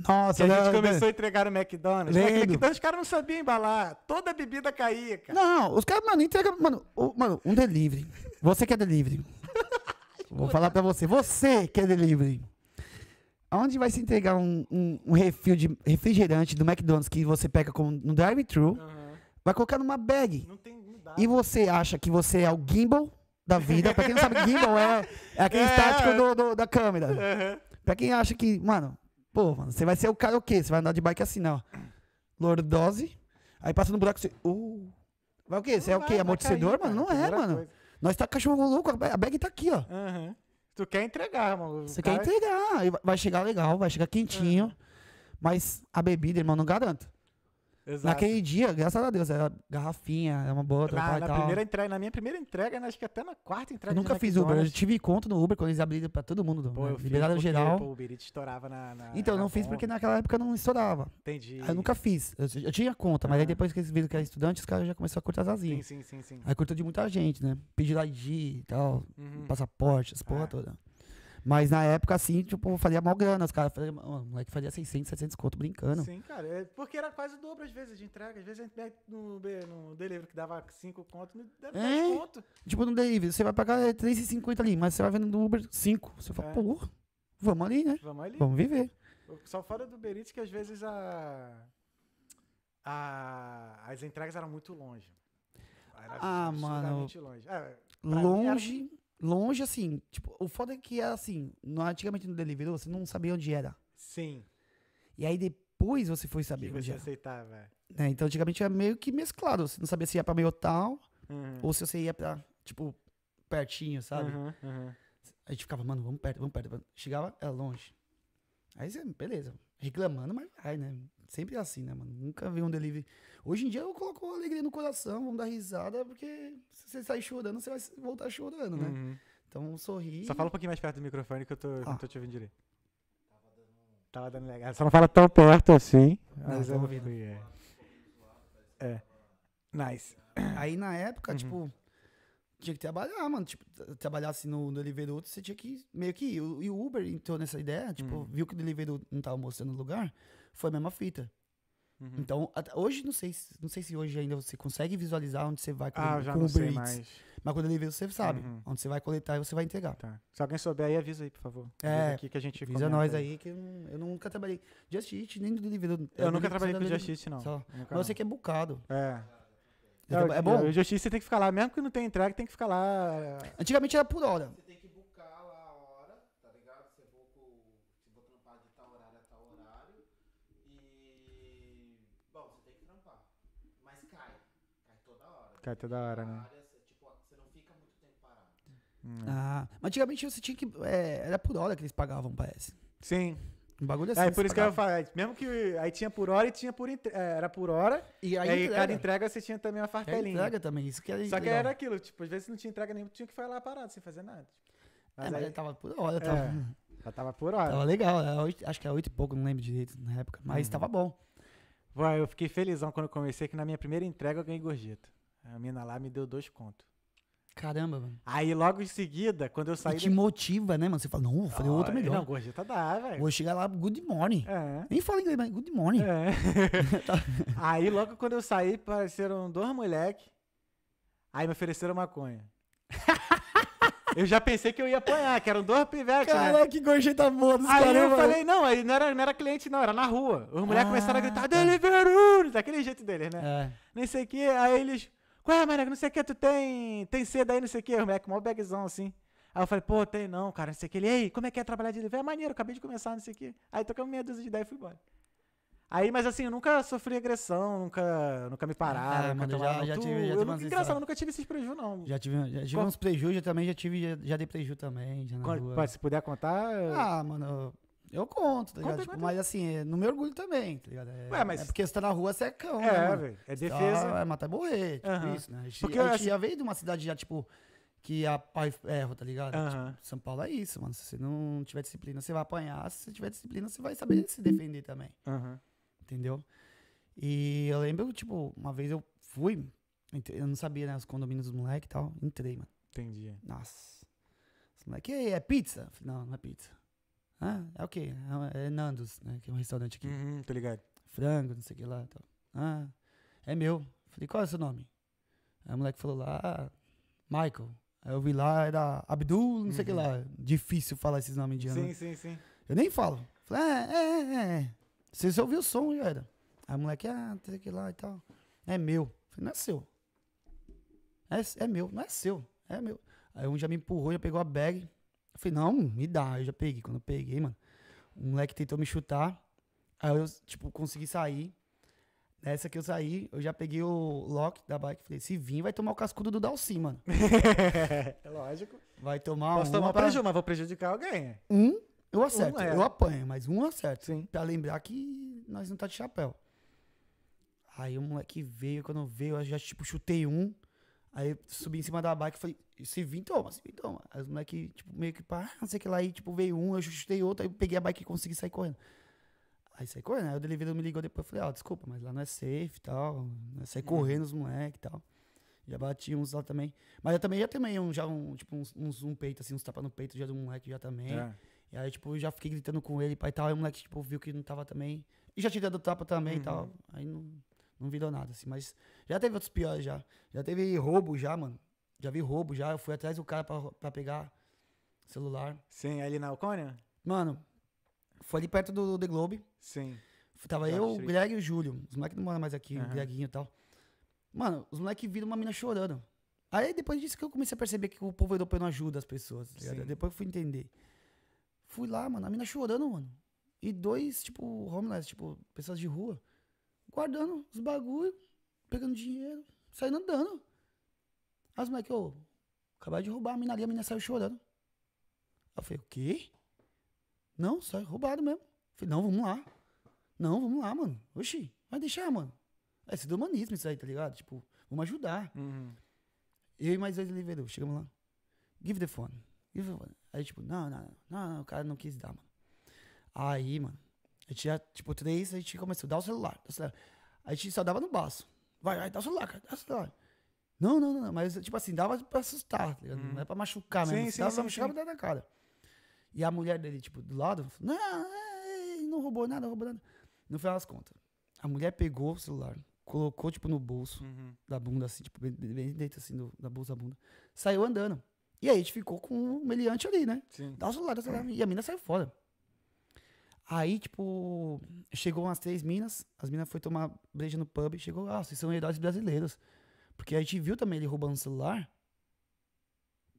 Nossa, que a né, gente né? começou a entregar o McDonald's. Lendo. Mas é McDonald's os caras não sabiam embalar. Toda a bebida caía, cara. Não, os caras, mano, entregam. Mano, o, mano, um delivery. Você que é delivery. Vou falar para você. Você que é delivery. Aonde vai se entregar um, um, um, refil de refrigerante do McDonald's que você pega no drive-thru, uhum. vai colocar numa bag. Não tem, não dá, e você acha que você é o gimbal da vida. Pra quem não sabe, gimbal é, é aquele é, estático do, do, da câmera. Uhum. Pra quem acha que, mano, pô, mano, você vai ser o cara o quê? Você vai andar de bike assim, não. Lordose. Aí passa no buraco, você... Uh, vai o quê? Você é o quê? Amortecedor, cair, mano? Não é, é mano. Coisa. Nós tá cachorro louco, a bag tá aqui, ó. Uhum. Tu quer entregar, mano. Você cara... quer entregar. Vai chegar legal, vai chegar quentinho. Uhum. Mas a bebida, irmão, não garanto. Exato. Naquele dia, graças a Deus, era é garrafinha, era é uma boa, na, na primeira entrega, na minha primeira entrega, né, acho que até na quarta entrega. Eu nunca fiz Uber, eu tive conta no Uber quando eles abriram pra todo mundo. Pô, né? Liberado geral. Pô, o Uber estourava na. na então, eu não fiz porque naquela época não estourava. Entendi. Aí eu nunca fiz. Eu, eu tinha conta, mas ah. aí depois que eles viram que era estudante, os caras já começaram a cortar sozinho. Sim, sim, sim, sim. Aí cortou de muita gente, né? Pediu ID e tal, uhum. passaporte, as porra ah. toda. Mas na época, assim, tipo, fazia mal grana. Os caras faziam, o moleque fazia 600, 700 conto brincando. Sim, cara. É porque era quase o dobro às vezes de entrega. Às vezes a entrega no, no delivery que dava 5 conto, não né, dava é. conto. Tipo, no delivery, você vai pagar 3,50 ali, mas você vai vendo no Uber 5. Você fala, é. pô, vamos ali, né? Vamos ali. Vamos viver. Só fora do Uber Eats que às vezes a, a, as entregas eram muito longe. Era ah, mano. longe. É, longe. Era, longe, assim. Tipo, o foda é que era assim, antigamente no delivery você não sabia onde era. Sim. E aí depois você foi saber que onde você era. aceitava. É, né, então antigamente era meio que mesclado. Você não sabia se ia pra meio tal uhum. ou se você ia pra, tipo, pertinho, sabe? Uhum, uhum. A gente ficava, mano, vamos perto, vamos perto. Chegava, era longe. Aí você, beleza. Reclamando, mas vai, né? Sempre é assim, né, mano? Nunca vi um delivery. Hoje em dia eu coloco alegria no coração, vamos dar risada, porque se você sair chorando, você vai voltar chorando, né? Uhum. Então sorri. Só fala um pouquinho mais perto do microfone que eu tô, ah. não tô te ouvindo direito. Tava dando, legal. Só não fala tão perto assim. Mas eu ouvindo. É. é. Nice. Aí na época, uhum. tipo, tinha que trabalhar, mano. Tipo, trabalhar assim no Deliveroo, você tinha que meio que ir. E o Uber entrou nessa ideia, tipo, uhum. viu que o Deliveroo não tava mostrando lugar foi a mesma fita. Uhum. Então, hoje, não sei, não sei se hoje ainda você consegue visualizar onde você vai coletar. Ah, já com não sei mais. Mas quando ele vê, você sabe. Uhum. Onde você vai coletar e você vai entregar. Tá. Se alguém souber aí, avisa aí, por favor. É, aqui que a gente avisa nós aí, que eu, eu nunca trabalhei. Just Eat, nem do delivery. Eu, eu nunca trabalhei com Just Eat, não. Só. Nunca, mas eu sei que é bocado. É. É, é bom. O Justiça tem que ficar lá, mesmo que não tenha entrega, tem que ficar lá. Antigamente era por hora. Cara, é tá da hora, né? Tipo, hum. Ah, mas antigamente você tinha que. É, era por hora que eles pagavam, parece. Sim. Um bagulho é, assim. É, por isso pagavam. que eu ia falar. Mesmo que. Aí tinha por hora e tinha por. Entre... É, era por hora. E aí, aí entrega. cada entrega você tinha também uma fartelinha. Entrega também, isso que era Só legal. que era aquilo, tipo, às vezes não tinha entrega nenhuma, tinha que falar parado, sem fazer nada. Mas, tipo. é, mas aí... tava por hora, tava. É, tava por hora. Tava legal, 8, acho que era oito e pouco, não lembro direito na época, mas hum. tava bom. Ué, eu fiquei felizão quando eu comecei que na minha primeira entrega eu ganhei gorjeta. A mina lá me deu dois contos. Caramba, mano. Aí logo em seguida, quando eu saí. E te da... motiva, né, mano? Você fala, não, vou fazer oh, outra melhor. Não, gorjeta dá, velho. Vou chegar lá, good morning. É. Nem fala inglês, mas good morning. É. Tá. aí logo quando eu saí, apareceram dois moleques. Aí me ofereceram maconha. eu já pensei que eu ia apanhar, que eram dois pivetes, Caraca, né? que gorjeta boa dos Aí caramba. eu falei, não, aí não era, não era cliente, não, era na rua. Os moleques ah, começaram a ah, gritar, tá. Deliveroo! Daquele jeito deles, né? É. Nem sei o que, aí eles. Qual é, Mareco? Não sei o que, tu tem. Tem cedo aí, não sei o que. O Mac, mó bagzão assim. Aí eu falei, pô, tem não, cara, não sei o que. Ele, ei, como é que é trabalhar de novo? É maneiro, acabei de começar, não sei o que. Aí tocamos meia dúzia de ideia e fui embora. Aí, mas assim, eu nunca sofri agressão, nunca, nunca me pararam. mano, nunca já, já, tive, já eu nunca, engraçado, eu nunca tive esses prejuízos, não. Já tive, já tive uns prejuízos, também já tive, já, já dei prejuízo também. Já se puder contar. Eu... Ah, mano, eu conto, tá ligado? Tipo, mas assim, é, no meu orgulho também, tá ligado? É, Ué, mas- é porque você tá na rua, você é cão, né, É, velho. É tá- defesa. é matar tá e morrer, tipo isso, né? A gente, Porque, a gente assim- já veio de uma cidade já, tipo, que a pai erro, tá ligado? Tipo, São Paulo é isso, mano. Se você não tiver disciplina, você vai apanhar. Se você tiver disciplina, você vai saber se defender também entendeu? E eu lembro, tipo, uma vez eu fui, eu não sabia, né, os condomínios dos moleques e tal, entrei, mano. Entendi. Nossa. Os moleques, é pizza? Falei, não, não é pizza. Ah, é o quê? É, é Nandos, né? Que é um restaurante aqui. Uhum, ligado. Frango, não sei o que lá. Tal. Ah, é meu. Falei, qual é o seu nome? Aí o moleque falou lá, ah, Michael. Aí eu vi lá, era Abdul, não uhum. sei o que uhum. lá. Difícil falar esses nomes de ano. Sim, sim, sim. Eu nem falo. Falei, ah, é, é, é, é. Você só ouviu o som, já era. Aí o moleque, ah, não sei o que lá e tal. É meu. Falei, não é seu. É, é meu, não é seu. É meu. Aí um já me empurrou, já pegou a bag, eu falei, não, me dá, eu já peguei. Quando eu peguei, mano, um moleque tentou me chutar. Aí eu, tipo, consegui sair. Nessa que eu saí, eu já peguei o lock da bike. Falei, se vir, vai tomar o cascudo do Dalci, mano. é lógico. Vai tomar um. Posso tomar pra... preju, mas vou prejudicar alguém. É? Um, eu acerto. Um é. Eu apanho, mas um eu acerto. Sim. Pra lembrar que nós não tá de chapéu. Aí o moleque veio, quando veio, eu já, tipo, chutei um. Aí eu subi em cima da bike e falei, se vim, toma, se vim, toma. Aí os moleques, tipo, meio que pá, não sei o que lá. aí tipo, veio um, eu chutei outro, aí eu peguei a bike e consegui sair correndo. Aí saí correndo. Aí o delivery me ligou depois, eu falei, ó, oh, ah, desculpa, mas lá não é safe e tal. Né? Saí é. correndo os moleques e tal. Já bati uns lá também. Mas eu também já também um, já um, tipo, uns, uns um peito, assim, uns tapas no peito já do moleque já também. É. E aí, tipo, já fiquei gritando com ele pai, e tal. Aí o moleque, tipo, viu que não tava também. E já tinha dado tapa também uhum. e tal. Aí não. Não virou nada, assim. Mas já teve outros piores já. Já teve roubo já, mano. Já vi roubo já. Eu fui atrás do cara pra, pra pegar celular. Sim, ali na Alcônia? Mano, foi ali perto do The Globe. Sim. Tava eu, o Greg e o Júlio. Os moleques não moram mais aqui, uhum. o Greginho e tal. Mano, os moleques viram uma mina chorando. Aí depois disso que eu comecei a perceber que o povo europeu não ajuda as pessoas. Tá depois eu fui entender. Fui lá, mano, a mina chorando, mano. E dois, tipo, homeless, tipo, pessoas de rua guardando os bagulho, pegando dinheiro, saindo andando. As moleques, ô, acabaram de roubar a mina ali, a mina saiu chorando. Eu falei, o quê? Não, saiu é roubado mesmo. Eu falei, não, vamos lá. Não, vamos lá, mano. Oxi, vai deixar, mano. É esse humanismo isso aí, tá ligado? Tipo, vamos ajudar. Uhum. Eu e mais dois livreiros, chegamos lá. Give the phone. Give the phone. Aí, tipo, não, não, não, não, o cara não quis dar, mano. Aí, mano, a gente tinha, tipo, três, a gente começou, dá o celular, dá o celular. A gente só dava no baço. Vai, vai, dá o celular, cara, dá o celular. Não, não, não, não. Mas, tipo assim, dava pra assustar, tá hum. Não é uhum. pra machucar mesmo. Sim, sim, dava sim, pra machucar sim. na cara. E a mulher dele, tipo, do lado, falou, não, não roubou nada, não roubou nada. No final das contas, a mulher pegou o celular, colocou, tipo, no bolso uhum. da bunda, assim, tipo, bem, bem dentro, assim, do, da bolsa da bunda. Saiu andando. E aí a gente ficou com o meliante ali, né? Sim. Dá o celular, dá o celular. É. E a mina saiu fora. Aí, tipo, chegou umas três minas, as minas foi tomar breja no pub, chegou, ah, vocês são heróis brasileiros. Porque a gente viu também ele roubando o celular,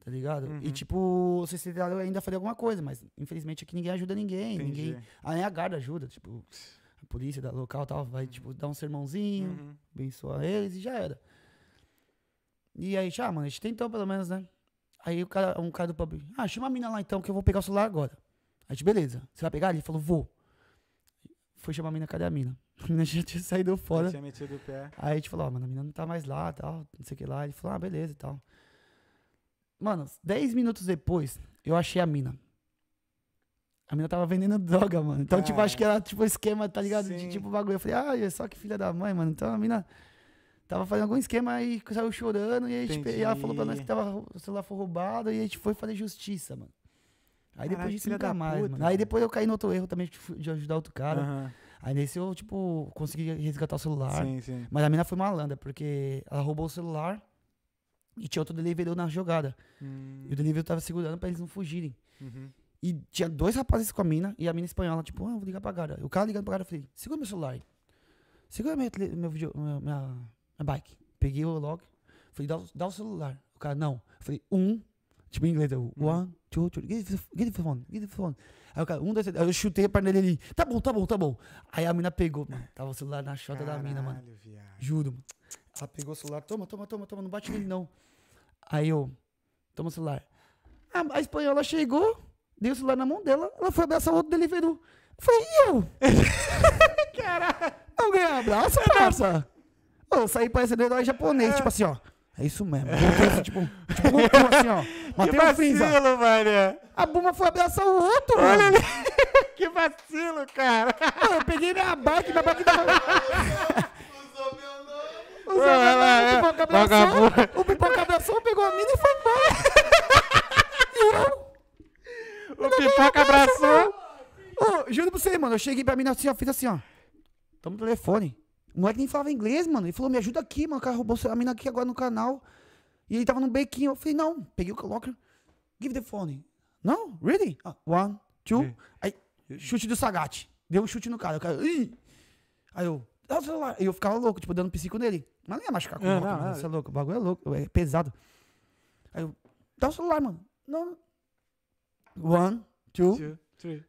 tá ligado? Uhum. E, tipo, vocês secretário ainda faria alguma coisa, mas infelizmente aqui ninguém ajuda ninguém, Entendi. ninguém... Aí a guarda ajuda, tipo, a polícia da local tal, vai, uhum. tipo, dar um sermãozinho, uhum. abençoar eles e já era. E aí, já, ah, mano, a gente tentou pelo menos, né? Aí o cara, um cara do pub, ah, chama a mina lá então, que eu vou pegar o celular agora. A gente, beleza. Você vai pegar? Ele falou, vou. Foi chamar a mina, cadê a mina? A mina já tinha saído fora. Tinha metido o pé. Aí a gente falou, ó, mano, a mina não tá mais lá, tal, não sei o que lá. Ele falou, ah, beleza e tal. Mano, 10 minutos depois, eu achei a mina. A mina tava vendendo droga, mano. Então, tipo, é. acho que era tipo esquema, tá ligado? De tipo bagulho. Eu falei, ah, é só que filha da mãe, mano. Então a mina tava fazendo algum esquema e saiu chorando. E, gente, e ela falou pra nós que tava, o celular foi roubado. E a gente foi fazer justiça, mano. Aí Caraca, depois disso nunca mais, puta, mano. Aí depois eu caí no outro erro também de ajudar outro cara. Uhum. Aí nesse eu, tipo, consegui resgatar o celular. Sim, sim. Mas a mina foi malandra, porque ela roubou o celular e tinha outro delivery na jogada. Hum. E o delivery tava segurando pra eles não fugirem. Uhum. E tinha dois rapazes com a mina e a mina espanhola, tipo, ah, vou ligar pra cara. O cara ligando pra cara, eu falei, segura meu celular Segura meu, meu vídeo, minha, minha, bike. Peguei o log, falei, dá, dá o celular. O cara, não. Eu falei, um, tipo em inglês, eu, é uhum. one, tchô, tchô, get the phone, get the phone. Aí o cara, um, dois, três, eu chutei a perna dele ali, tá bom, tá bom, tá bom. Aí a mina pegou, mano, tava o celular na chota da mina, mano. Viagem. Juro, mano. Ela pegou o celular, toma, toma, toma, toma, não bate nele não. Aí eu, toma o celular. A, a espanhola chegou, deu o celular na mão dela, ela foi abraçar o outro delivery. Foi eu! Caralho! Não ganhei um abraço, parça! Eu saí parecendo um herói japonês, é. tipo assim, ó. É isso mesmo. tipo, tipo como, como assim, ó. Matei que vacilo, um velho. A Buma foi abraçar o outro, Olha mano. Ali. Que vacilo, cara. Mano, eu peguei minha bike, minha bike tava... Usou meu nome. Usou meu nome, é. o pipoca abraçou. O pipoca abraçou, pegou a mina e foi embora. E eu... O pipoca abraçou. oh, juro pra você, mano. Eu cheguei pra mina assim, ó. Fiz assim, ó. Toma o telefone. O moleque nem falava inglês, mano. Ele falou, me ajuda aqui, mano. O cara roubou a mina aqui agora no canal. E ele tava num bequinho. Eu falei, não. Peguei o locker. Give the phone. Não? Really? Ah, one, two. Aí, chute do Sagat. Deu um chute no cara. O cara, Ih! Aí eu, dá o celular. E eu ficava louco, tipo, dando psico nele. Mas não ia machucar com o locker, mano. Você é louco. O bagulho é louco. É pesado. Aí eu, dá o celular, mano. Não. One, two. two three.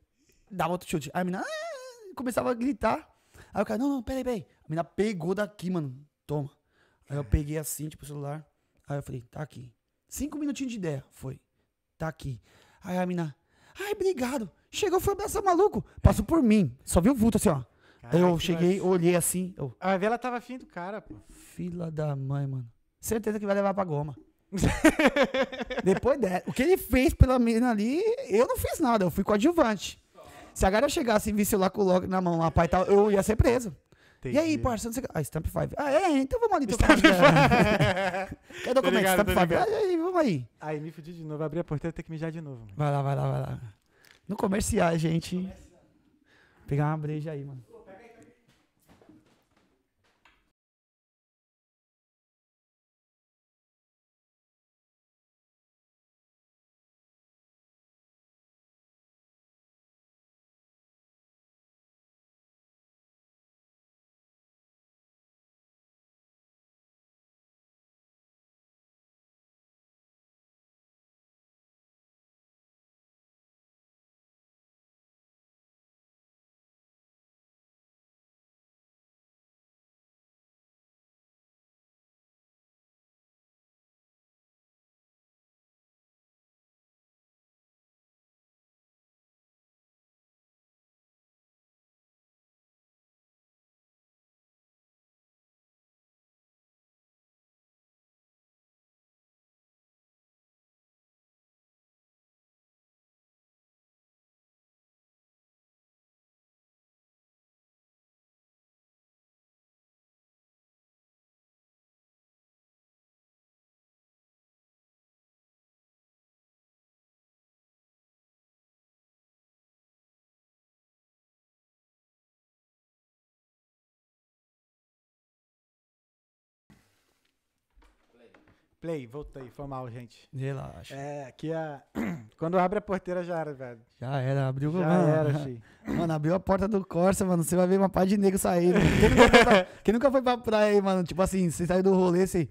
Dava outro chute. Aí a mina ah, começava a gritar. Aí o cara, não, não, peraí, peraí. A menina pegou daqui, mano. Toma. Aí eu peguei assim, tipo, o celular. Aí eu falei, tá aqui. Cinco minutinhos de ideia. Foi. Tá aqui. Aí a menina, ai, obrigado. Chegou, foi abraçar maluco. Passou por mim. Só viu o vulto assim, ó. Aí eu cheguei, olhei assim. Eu... A vela tava afim do cara, pô. Fila da mãe, mano. Certeza que vai levar pra goma. Depois dela. O que ele fez pela menina ali, eu não fiz nada. Eu fui coadjuvante. Se a galera chegasse e visse lá com o na mão lá, pai tal, eu ia ser preso. Entendi. E aí, parça, não sei o Ah, Stamp 5. Ah, é? Então vamos ali tocar. Cadê Quer documento? Stamp 5. Ah, aí, vamos aí. Aí, me fudi de novo. Abri a porta, e ter que mijar de novo. Mano. Vai lá, vai lá, vai lá. No comercial, gente. Pegar uma breja aí, mano. Play, voltei, foi mal, gente. Relaxa. É, aqui a. Quando abre a porteira já era, velho. Já era, abriu Já mano. era, Xi. Mano, abriu a porta do Corsa, mano. Você vai ver uma pá de negro sair. Quem nunca, foi pra, praia aí, mano? Tipo assim, você sai do rolê, você.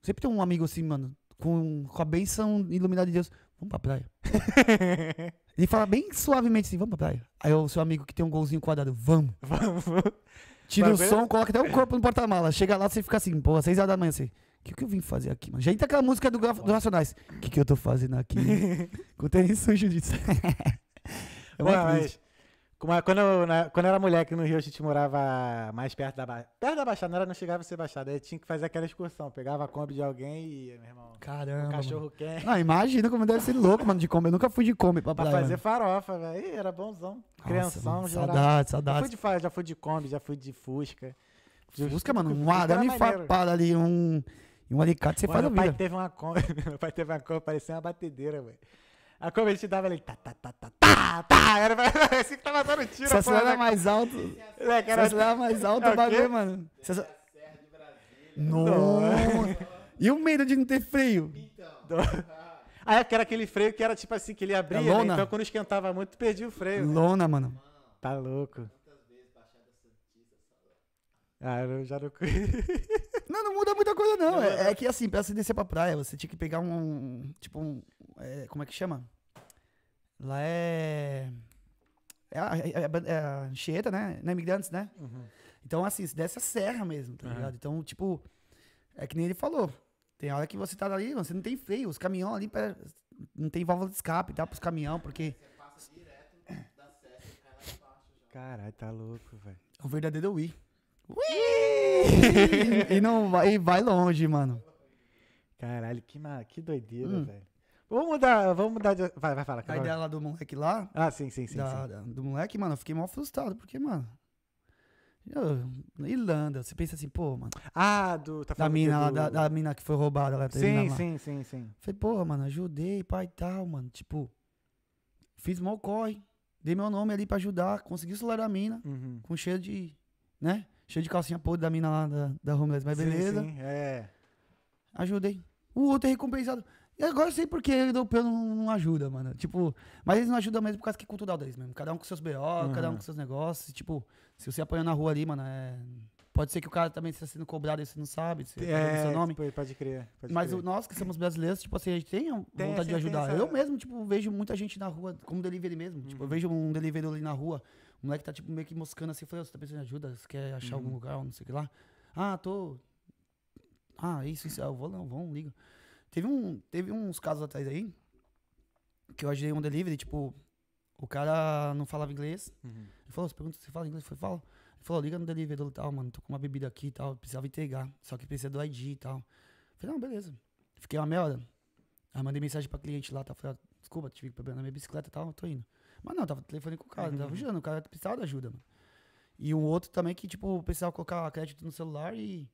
Sempre tem um amigo assim, mano, com, com a benção iluminada de Deus. Vamos pra praia. Ele fala bem suavemente assim, vamos pra praia. Aí o seu amigo que tem um golzinho quadrado, vamos. Vamos. Tira o som, coloca até o corpo no porta-mala. Chega lá, você fica assim, pô, seis horas da manhã, assim que, que eu vim fazer aqui, mano? Já entra aquela música do, do Racionais. O que, que eu tô fazendo aqui? Quanto é sujo disso? é Não, mas, como, quando, eu, na, quando eu era mulher aqui no Rio, a gente morava mais perto da Baixada. Perto da Baixada, não era, não chegava a ser Baixada. Aí tinha que fazer aquela excursão. Pegava a Kombi de alguém e, ia, meu irmão. Caramba. Um cachorro quente. Não, imagina como deve ser louco, mano, de Kombi. Eu nunca fui de Kombi pra, pra praia, fazer mano. farofa, velho. era bonzão. Nossa, Crianção, mano, geral. Saudade, saudade. Já fui de, já fui de Kombi, já fui de Fusca. Fusca, mano, um arame farpado ali, um. E um alicate você faz a vida. Meu pai teve uma Kombi, meu pai teve uma Kombi, parecia uma batedeira, velho. A Kombi a gente dava ali, tá, tá, tá, tá, tá, tá. Era assim que tava dando tiro. Se acelerava né? mais alto, tipo- é, se acelerava mais alto, é o bagulho, mano. Se acelera... Nossa. E o medo de não ter freio? Então. Ah, é, era aquele freio que era tipo assim, que ele abria, né? então quando esquentava muito, perdia o freio. Lona, mano. mano. Tá louco. Ah, eu já não não, não muda muita coisa, não. É, é que assim, pra você descer pra praia, você tinha que pegar um. um tipo, um. É, como é que chama? Lá é. É a, é, é, é a Anchieta, né? Na Imigrantes, é né? Uhum. Então, assim, se desce a serra mesmo, tá uhum. ligado? Então, tipo, é que nem ele falou. Tem hora que você tá ali, você não tem freio. Os caminhões ali, não tem válvula de escape, tá? Pros caminhão, porque. Você passa direto da serra e cai lá embaixo já. Caralho, tá louco, velho. É um verdadeiro Wii e, não, e vai longe, mano. Caralho, que, que doideira, hum. velho. Vamos mudar, vamos mudar de... Vai, vai, fala. A ideia lá do moleque lá. Ah, sim, sim, sim, da, sim. Da, do moleque, mano, eu fiquei mal frustrado, porque, mano... Eu, Irlanda, você pensa assim, pô, mano... Ah, do... Tá da mina, do... da, da, mina que foi roubada lá. Tá sim, sim, lá. sim, sim. Falei, porra, mano, ajudei, pai e tal, mano. Tipo, fiz mó corre. Dei meu nome ali pra ajudar, consegui o celular da mina, uhum. com cheiro de... Né? Cheio de calcinha podre da mina lá da, da Homeless, mas beleza. Sim, é. Ajudei. O outro é recompensado. E agora eu sei porque o do não, não ajuda, mano. Tipo, mas eles não ajudam mesmo por causa que é cultural deles mesmo. Cada um com seus BO, uhum. cada um com seus negócios. Tipo, se você apanha na rua ali, mano, é... Pode ser que o cara também esteja sendo cobrado e você não sabe, você tá é, seu nome. Pode crer. Pode Mas crer. nós que somos brasileiros, tipo assim, a gente tem, vontade de ajudar. Essa... Eu mesmo, tipo, vejo muita gente na rua, como delivery mesmo. Uhum. Tipo, eu uhum. vejo um delivery ali na rua. O moleque tá tipo meio que moscando assim. Eu falei, você tá precisando de ajuda? Você quer achar uhum. algum lugar? Não sei o que lá. Ah, tô. Ah, isso, isso. Ah, eu vou não, vão, liga. Teve, um, teve uns casos atrás aí que eu ajudei um delivery, tipo, o cara não falava inglês. Uhum. Ele falou, você pergunta se fala inglês? Eu falei, fala. Ele falou, liga no delivery e tal, mano, tô com uma bebida aqui e tal, precisava entregar, só que precisa do ID e tal. Eu falei, não, beleza. Fiquei uma meia hora. Aí mandei mensagem pra cliente lá, tá? Falei, ah, desculpa, tive problema na minha bicicleta e tal, tô indo. Mas não, tava telefone com o cara, uhum. tava ajudando, o cara precisava de ajuda, mano. E um outro também que, tipo, precisava colocar crédito no celular e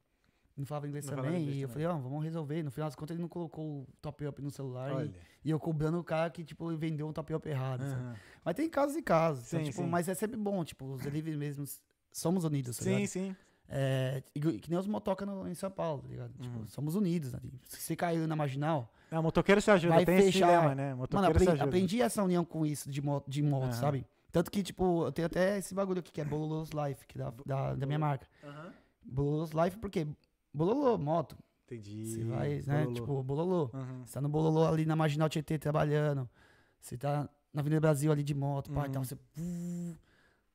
não falava inglês não também. Falava inglês e eu falei, ó, oh, vamos resolver. No final das contas, ele não colocou o top-up no celular. E, e, eu cobrando o cara que, tipo, vendeu um top-up errado. Uhum. Mas tem casos e casos. Sim, então, tipo, mas é sempre bom, tipo, os livres mesmo somos unidos. Tá sim, sim. É, que nem os motoca no, em São Paulo, tá ligado? Tipo, hum. somos unidos, né? Se você caiu na marginal. É, o motoqueiro se ajuda, vai tem fechar. esse dilema, né? Motoqueiro Mano, aprendi, aprendi, essa união com isso de moto, de moto uhum. sabe? Tanto que, tipo, eu tenho até esse bagulho aqui que é Bololos Life, que da, da, da minha marca. Uhum. Bololos Life, porque Bololô, moto. Entendi. Você vai, né? Tipo, Bololô. Uhum. Você tá no Bololô ali na Marginal Tietê trabalhando. Você tá na Avenida Brasil ali de moto, uhum. pá, então você. Uh,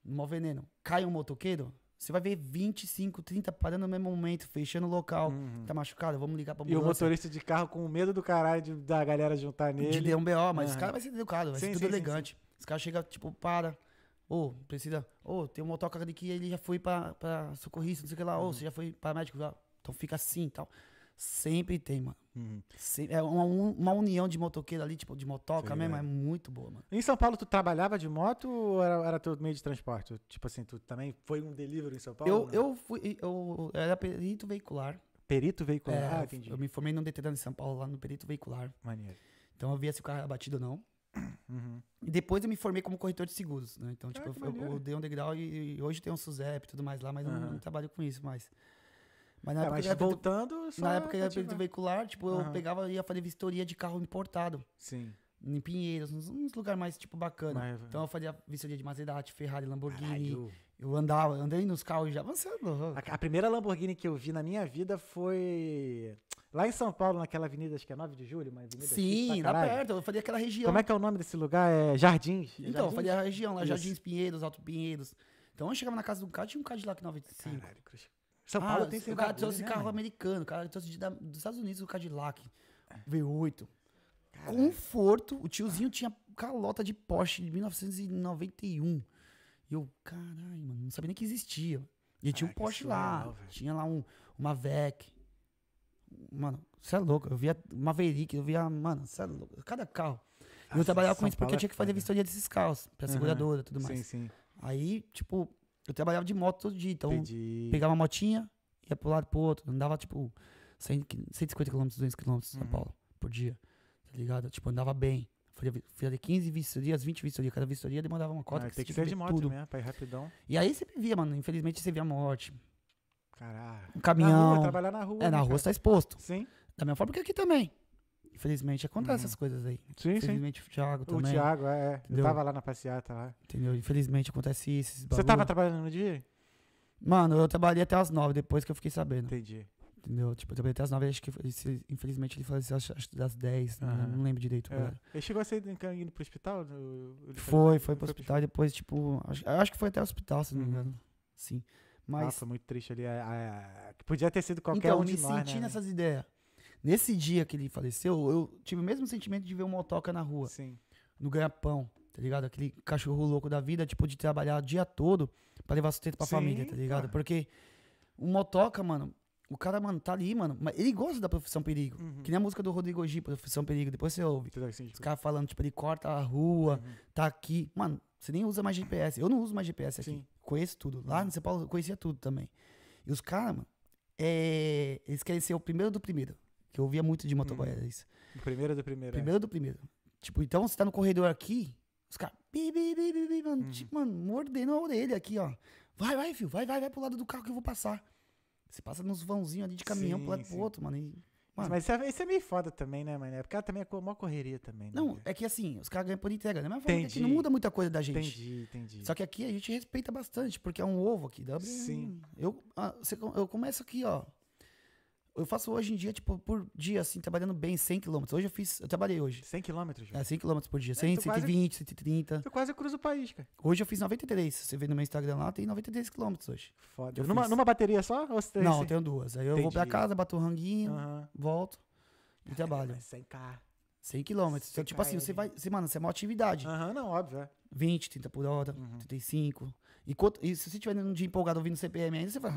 mó veneno. Cai um motoqueiro, você vai ver 25, 30 parando no mesmo momento, fechando o local. Uhum. Tá machucado, vamos ligar pra ambulância. E o motorista de carro com medo do caralho de, da galera juntar nele. De um BO, mas uhum. os caras vai ser educado, vai sim, ser tudo sim, elegante. Sim, sim. Os caras chegam, tipo, para. Ô, oh, precisa. Ô, oh, tem um motoca ali que ele já foi pra, pra socorrista, não sei o que lá. Ô, uhum. oh, você já foi para médico Então fica assim e tal. Sempre tem, mano. Uhum. é uma, uma, união de motoqueiro ali, tipo, de motoca mesmo, é. é. muito boa, mano. Em São Paulo, tu trabalhava de moto ou era, era teu meio de transporte? Tipo assim, tu também foi um delivery em São Paulo? Eu, eu fui, eu era perito veicular. Perito veicular, é, ah, entendi. Eu me formei num DTD em São Paulo, lá no perito veicular. Maneiro. Então eu via se o carro era batido ou não. Uhum. E depois eu me formei como corretor de seguros, né? Então, ah, tipo, ah, eu, eu, eu, dei um degrau e, e hoje tem um SUSEP e tudo mais lá, mas uhum. eu não, não trabalho com isso mais. Mas na é, época mas voltando, só na época veicular, tipo, eu uhum. pegava e ia fazer vistoria de carro importado. Sim. Em Pinheiros, uns, lugares mais, tipo, bacana. Mas, então eu fazia vistoria de Maserati, Ferrari, Lamborghini. Eu andava, andei nos carros já. Você é a, a primeira Lamborghini que eu vi na minha vida foi. Lá em São Paulo, naquela avenida, acho que é 9 de julho, uma avenida. Sim, lá perto, eu fazia aquela região. Como é que é o nome desse lugar? É Jardins? É então, Jardins? eu falei a região lá, Isso. Jardins Pinheiros, Alto Pinheiros. Então eu chegava na casa de um cara, tinha um Cadillac é 95. Caralho, Cruz. São ah, Paulo tem O cara trouxe né, carro americano, o cara trouxe de, da, dos Estados Unidos o Cadillac é. V8. Conforto. O tiozinho tinha calota de Porsche de 1991. E eu, caralho, mano, não sabia nem que existia. E tinha ah, um Porsche é lá, tinha lá um, uma VEC. Mano, você é louco. Eu via Maverick, eu via, mano, você é louco. Cada carro. Ah, eu trabalhava com isso porque eu tinha é que fazer vistoria desses carros, pra uhum. seguradora e tudo mais. Sim, sim. Aí, tipo, eu trabalhava de moto todo dia, então Entendi. pegava uma motinha, ia pro lado pro outro, andava tipo 100, 150 km, 200 km de São uhum. Paulo por dia, tá ligado? Tipo, andava bem. Fazia 15 vistorias, 20 vistorias. Cada vistoria demandava uma cota. Ah, que tem que ser tipo, de moto tudo. mesmo, pra ir rapidão. E aí você via, mano. Infelizmente você via a morte. Caralho. Um caminhão. Na rua, trabalhar na rua. É, na né, rua cara? você tá exposto. Sim. Da mesma forma que aqui também. Infelizmente, acontece uhum. essas coisas aí. Sim, Infelizmente, sim. o Thiago também. O Thiago, é. é. Entendeu? Eu tava lá na passeata lá. Entendeu? Infelizmente, acontece isso. Você tava trabalhando no dia? Mano, eu trabalhei até as nove, depois que eu fiquei sabendo. Entendi. Entendeu? Tipo, eu trabalhei até as nove, acho que infelizmente ele faleceu acho, acho das dez, uhum. não lembro direito. É. Ele chegou a ser indo pro hospital? Foi, foi pro hospital, depois, tipo, acho, acho que foi até o hospital, se não me uhum. engano. Sim. Mas... Nossa, muito triste ali. A, a, a, podia ter sido qualquer então, um de nós, Então, me senti né, né? nessas ideias. Nesse dia que ele faleceu, eu tive o mesmo sentimento de ver uma motoca na rua. Sim. No ganha-pão, tá ligado? Aquele cachorro louco da vida, tipo, de trabalhar o dia todo para levar sustento pra Sim, família, tá ligado? Porque o motoca, mano, o cara, mano, tá ali, mano. Mas ele gosta da profissão perigo. Uhum. Que nem a música do Rodrigo G, profissão perigo. Depois você ouve. Os tipo caras falando, tipo, ele corta a rua, uhum. tá aqui. Mano, você nem usa mais GPS. Eu não uso mais GPS aqui. Sim. Conheço tudo. Lá uhum. em São Paulo, eu conhecia tudo também. E os caras, mano, é... eles querem ser o primeiro do primeiro. Que eu ouvia muito de uhum. motoboy, hum. era isso. Primeiro do primeiro. É. Primeiro é. do primeiro. Tipo, então você tá no corredor aqui, os caras, bi, bi, bi, bi, bi, mano, hum. tipo, mano, mordendo a orelha aqui, ó. Vai, vai, filho, vai, vai, vai pro lado do carro que eu vou passar. Você passa nos vãozinhos ali de caminhão sim, pro lado sim. pro outro, mano. E, mano. Mas isso é, é meio foda também, né, mano? É porque ela também é uma correria também. Né? Não, é que assim, os caras ganham por entrega, né? Mas entendi. aqui não muda muita coisa da gente. Entendi, entendi. Só que aqui a gente respeita bastante, porque é um ovo aqui. W, sim. Eu, ah, eu começo aqui, ó. Eu faço hoje em dia, tipo, por dia, assim, trabalhando bem 100 km. Hoje eu fiz, eu trabalhei hoje. 100 km, João? É, 100 km por dia. 100, é, 120, então quase, 130. Eu quase cruzo o país, cara. Hoje eu fiz 93. Você vê no meu Instagram lá, tem 93 km hoje. Foda. Eu numa, numa bateria só? Ou você tem Não, assim? eu tenho duas. Aí eu Entendi. vou pra casa, bato um ranguinho, uhum. volto e trabalho. 100k. 100 km. Então, tipo assim, você vai. Você, mano, você é uma atividade. Aham, uhum, não, óbvio. É. 20, 30 por hora, uhum. 35. E, quanto, e se você estiver num dia empolgado ouvindo CPM ainda, você vai.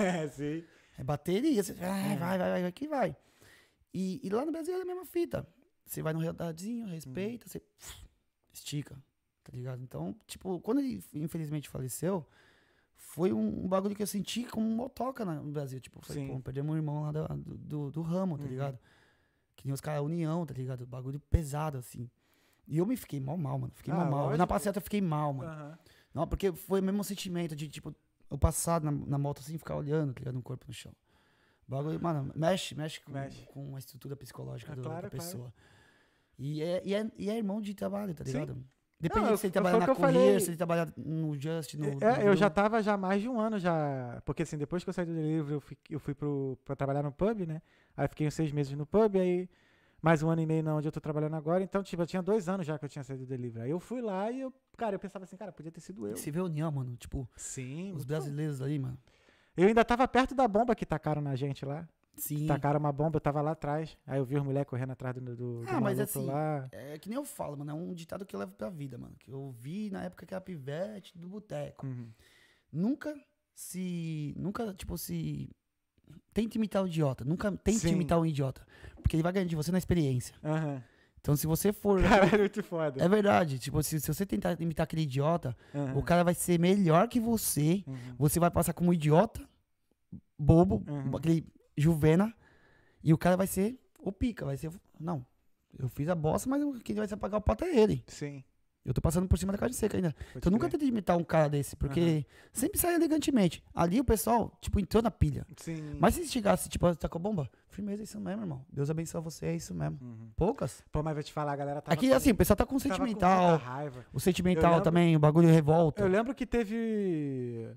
é, sim. É bateria. Você, é. vai, vai, vai, vai, que vai. E, e, lá no Brasil é a mesma fita. Você vai no redazinho, respeita, uhum. você pff, estica, tá ligado? Então, tipo, quando ele infelizmente faleceu, foi um, um bagulho que eu senti como motoca no Brasil. Tipo, foi, Sim. pô, perdemos um irmão lá do, do, do ramo, tá uhum. ligado? Que nem os caras, união, tá ligado? Bagulho pesado, assim. E eu me fiquei mal, mal, mano. Fiquei ah, mal, mal. Na passeata eu fiquei mal, mano. Uhum. Não, porque foi o mesmo sentimento de, tipo, eu passar na, na moto assim, ficar olhando, tá ligado? Um corpo no chão. bagulho, mano, mexe, mexe com, mexe. com a estrutura psicológica é, do, claro, da pessoa. Claro. E, é, e, é, e é irmão de trabalho, tá ligado? Sim. Depende não, se ele trabalha na Correia, se ele trabalha no Just, no, é, no é, eu já tava já mais de um ano já, porque assim, depois que eu saí do delivery, eu fui, eu fui pro, pra trabalhar no pub, né? Aí fiquei uns seis meses no pub, aí mais um ano e meio na onde eu tô trabalhando agora. Então, tipo, eu tinha dois anos já que eu tinha saído do delivery. Aí eu fui lá e eu, cara, eu pensava assim, cara, podia ter sido eu. Você vê a união, mano, tipo, sim, os então. brasileiros aí ali, mano. Eu ainda tava perto da bomba que tacaram na gente lá. Sim. Tacaram uma bomba, eu tava lá atrás. Aí eu vi os moleques correndo atrás do, do, ah, do mas assim, lá. É que nem eu falo, mano. É um ditado que eu levo pra vida, mano. Que eu vi na época que era pivete do boteco. Uhum. Nunca se. Nunca, tipo, se tente imitar o idiota. Nunca tente Sim. imitar um idiota. Porque ele vai ganhar de você na experiência. Uhum. Então, se você for. Caralho, que é foda. É verdade. Tipo, se, se você tentar imitar aquele idiota, uhum. o cara vai ser melhor que você. Uhum. Você vai passar como idiota, bobo, uhum. aquele juvena. E o cara vai ser o pica. Vai ser. Não, eu fiz a bosta, mas quem vai se apagar o pato é ele. Sim. Eu tô passando por cima da carne seca ainda. Pode então eu nunca tentei imitar um cara desse, porque uhum. sempre sai elegantemente. Ali o pessoal, tipo, entrou na pilha. Sim. Mas se chegasse, tipo, tá com a bomba, firmeza, é isso mesmo, irmão. Deus abençoe você, é isso mesmo. Uhum. Poucas. Pô, mas vou te falar, a galera tá. Aqui, é assim, o pessoal tá com o sentimental. Com raiva. O sentimental lembro... também, o bagulho revolta. Eu lembro que teve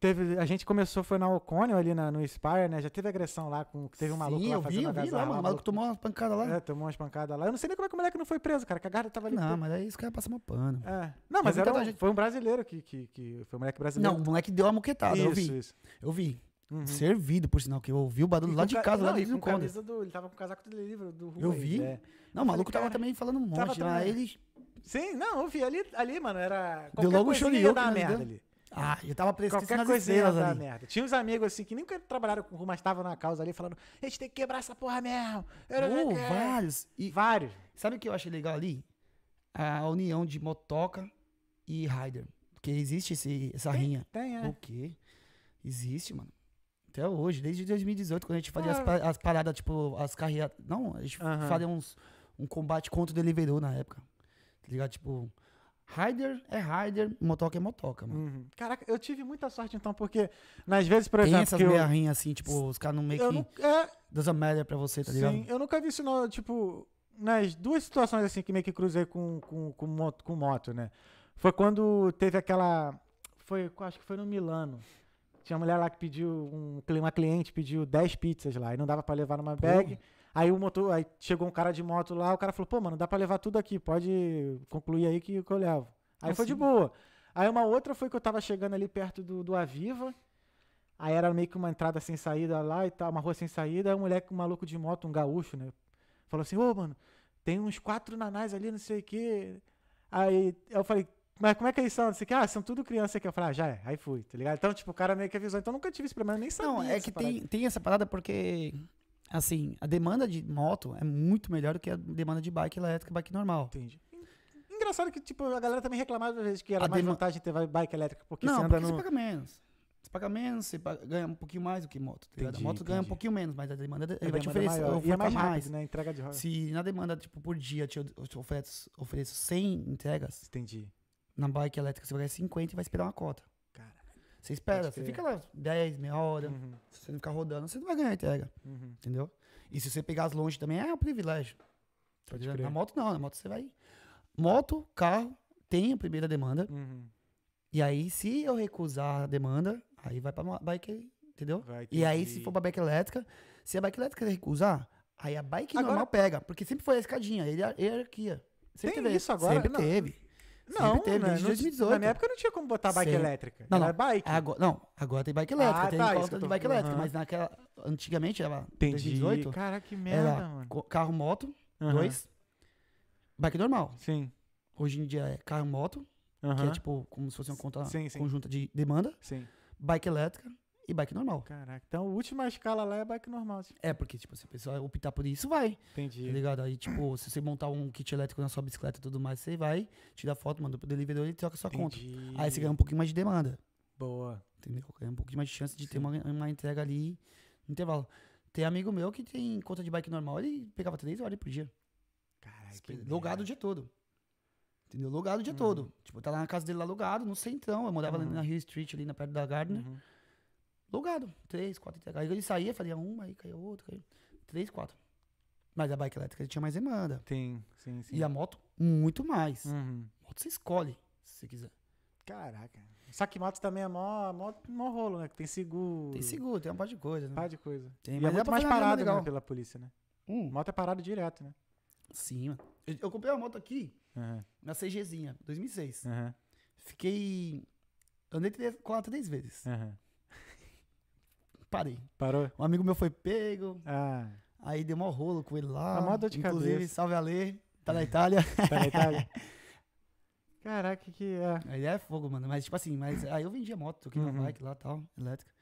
Teve, a gente começou, foi na Oconio ali na, no Spire, né? Já teve agressão lá, com, teve um maluco Sim, lá fazendo vi, eu vi lá, mano. O maluco tomou uma pancada lá. É, tomou uma pancada lá. Eu não sei nem como é que o moleque não foi preso, cara, que a garra tava ali. Não, mas aí os caras passam uma pano. É. Não, mas era, um, gente... foi um brasileiro que, que, que, Foi um moleque brasileiro. Não, o moleque deu uma moquetada, isso, eu vi. Isso. Eu vi. Uhum. Servido, por sinal, que eu ouvi o barulho lá de casa, não, lá dentro do Conde. Ele tava com o casaco do livro, do Rui. Eu vi. Né? Não, o maluco falei, tava também falando um monte. Tava lá, ele... Sim, não, eu vi ali, ali mano, era. Deu logo o show da né, merda ali. Ah, eu tava preso Qualquer nas estrelas ali. Merda. Tinha uns amigos assim que nunca trabalharam com rumo, mas estavam na causa ali falando: a gente tem que quebrar essa porra mesmo. Oh, vários. E vários. Sabe o que eu achei legal ali? A união de motoca e rider. Porque existe esse, essa tem, rinha. Tem, é. O quê? Existe, mano. Até hoje, desde 2018, quando a gente fazia ah. as, as, paradas, tipo, as carreiras Não, a gente fazia uns, um combate contra o Deliveroo na época. Tá ligado? Tipo, Rider é rider, motoca é motoca, mano. Uhum. Caraca, eu tive muita sorte então, porque nas vezes, por exemplo. Tem essas meia eu... assim, tipo, os caras não meio que. Não, é... Deus pra você, tá Sim, ligado? Sim, eu nunca vi isso, não, tipo. Nas duas situações assim que meio que cruzei com, com, com, moto, com moto, né? Foi quando teve aquela. Foi, acho que foi no Milano. Tinha uma mulher lá que pediu. Um, uma cliente pediu 10 pizzas lá e não dava pra levar numa Porra. bag. Aí o motor, aí chegou um cara de moto lá, o cara falou, pô, mano, dá pra levar tudo aqui, pode concluir aí que, que eu levo. Aí assim. foi de assim. boa. Aí uma outra foi que eu tava chegando ali perto do, do Aviva. Aí era meio que uma entrada sem saída lá e tal, uma rua sem saída. Aí um moleque, um maluco de moto, um gaúcho, né? Falou assim: Ô, mano, tem uns quatro nanás ali, não sei o quê. Aí eu falei: Mas como é que eles são? Disse, ah, são tudo criança aqui. Eu falei: Ah, já é. Aí fui, tá ligado? Então, tipo, o cara meio que avisou. Então nunca tive esse problema, nem sabia. Não, é que tem, tem essa parada porque assim, a demanda de moto é muito melhor do que a demanda de bike elétrica e bike normal. Entendi. Engraçado que, tipo, a galera também reclamava às vezes que era a mais dema... vantagem ter bike elétrica, porque não, você anda porque no... você paga menos. Você paga menos, você paga, ganha um pouquinho mais do que moto. Tá entendi, a moto entendi. ganha um pouquinho menos, mas a demanda, é ele vai te oferecer. Maior. E é mais rápido, né? Entrega de roda. Se na demanda, tipo, por dia te, te ofereço, ofereço 100 entregas. Entendi. Na bike elétrica você vai ganhar 50 e vai esperar uma cota. Você espera, você fica lá 10, meia hora. Uhum. Se você não ficar rodando, você não vai ganhar a entrega. Uhum. Entendeu? E se você pegar as longe também, é um privilégio. na moto não, na moto você vai. Moto, carro, tem a primeira demanda. Uhum. E aí, se eu recusar a demanda, aí vai pra bike, entendeu? e aí, se for pra bike elétrica, se a bike elétrica recusar, aí a bike agora, normal pega. Porque sempre foi a escadinha, ele hierarquia. Sempre tem teve. isso agora? Sempre não. teve. Não, teve, né? desde 2018. Na minha época não tinha como botar bike Sim. elétrica. Não, não. bike. Agora, não, agora tem bike ah, elétrica, ah, tem tá, pauta de bike elétrica, uhum. mas naquela. Antigamente era. Entendi. 2018. Cara, que merda, era mano. Carro moto, uhum. dois. Bike normal. Sim. Hoje em dia é carro moto, uhum. que é tipo como se fosse uma conta sim, sim. conjunta de demanda. Sim. Bike elétrica e bike normal. Caraca, então a última escala lá é bike normal. Tipo. É, porque, tipo, se a pessoa optar por isso, vai. Entendi. Tá ligado? Aí, tipo, se você montar um kit elétrico na sua bicicleta e tudo mais, você vai, tira foto, manda pro delivery e troca sua Entendi. conta. Aí você ganha um pouquinho mais de demanda. Boa. Entendeu? Ganha um pouquinho mais de chance de Sim. ter uma, uma entrega ali no intervalo. Tem amigo meu que tem conta de bike normal, ele pegava três horas por dia. Caraca. Logado o dia todo. Entendeu? Logado o dia uhum. todo. Tipo, tá lá na casa dele lá logado, no centrão. Eu morava uhum. na Hill Street, ali na perto da Gardner. Uhum. Logado, três, quatro Aí ele saía, fazia uma, aí caiu outra, caiu Três, quatro. Mas a bike elétrica tinha mais demanda. Tem, sim, sim. E a moto, muito mais. Uhum. Moto você escolhe, se você quiser. Caraca. Saque-moto também é mó, mó, mó rolo, né? que Tem seguro. Tem seguro, tem um par de coisa, né? Uma de coisa. Tem, mas é muito mais parado né, pela polícia, né? Uh. Moto é parado direto, né? Sim, mano. Eu, eu comprei uma moto aqui, uhum. na CGzinha, 2006. Uhum. Fiquei... Andei três, quatro, três vezes. Uhum parei. Parou? Um amigo meu foi pego. Ah. Aí deu mó rolo com ele lá. A tá moda de Inclusive, cabeça. salve Ale, tá na Itália. tá na Itália. Caraca, que é. Aí é fogo, mano. Mas, tipo assim, mas aí eu vendia moto, toquei uhum. uma bike lá tal, elétrica.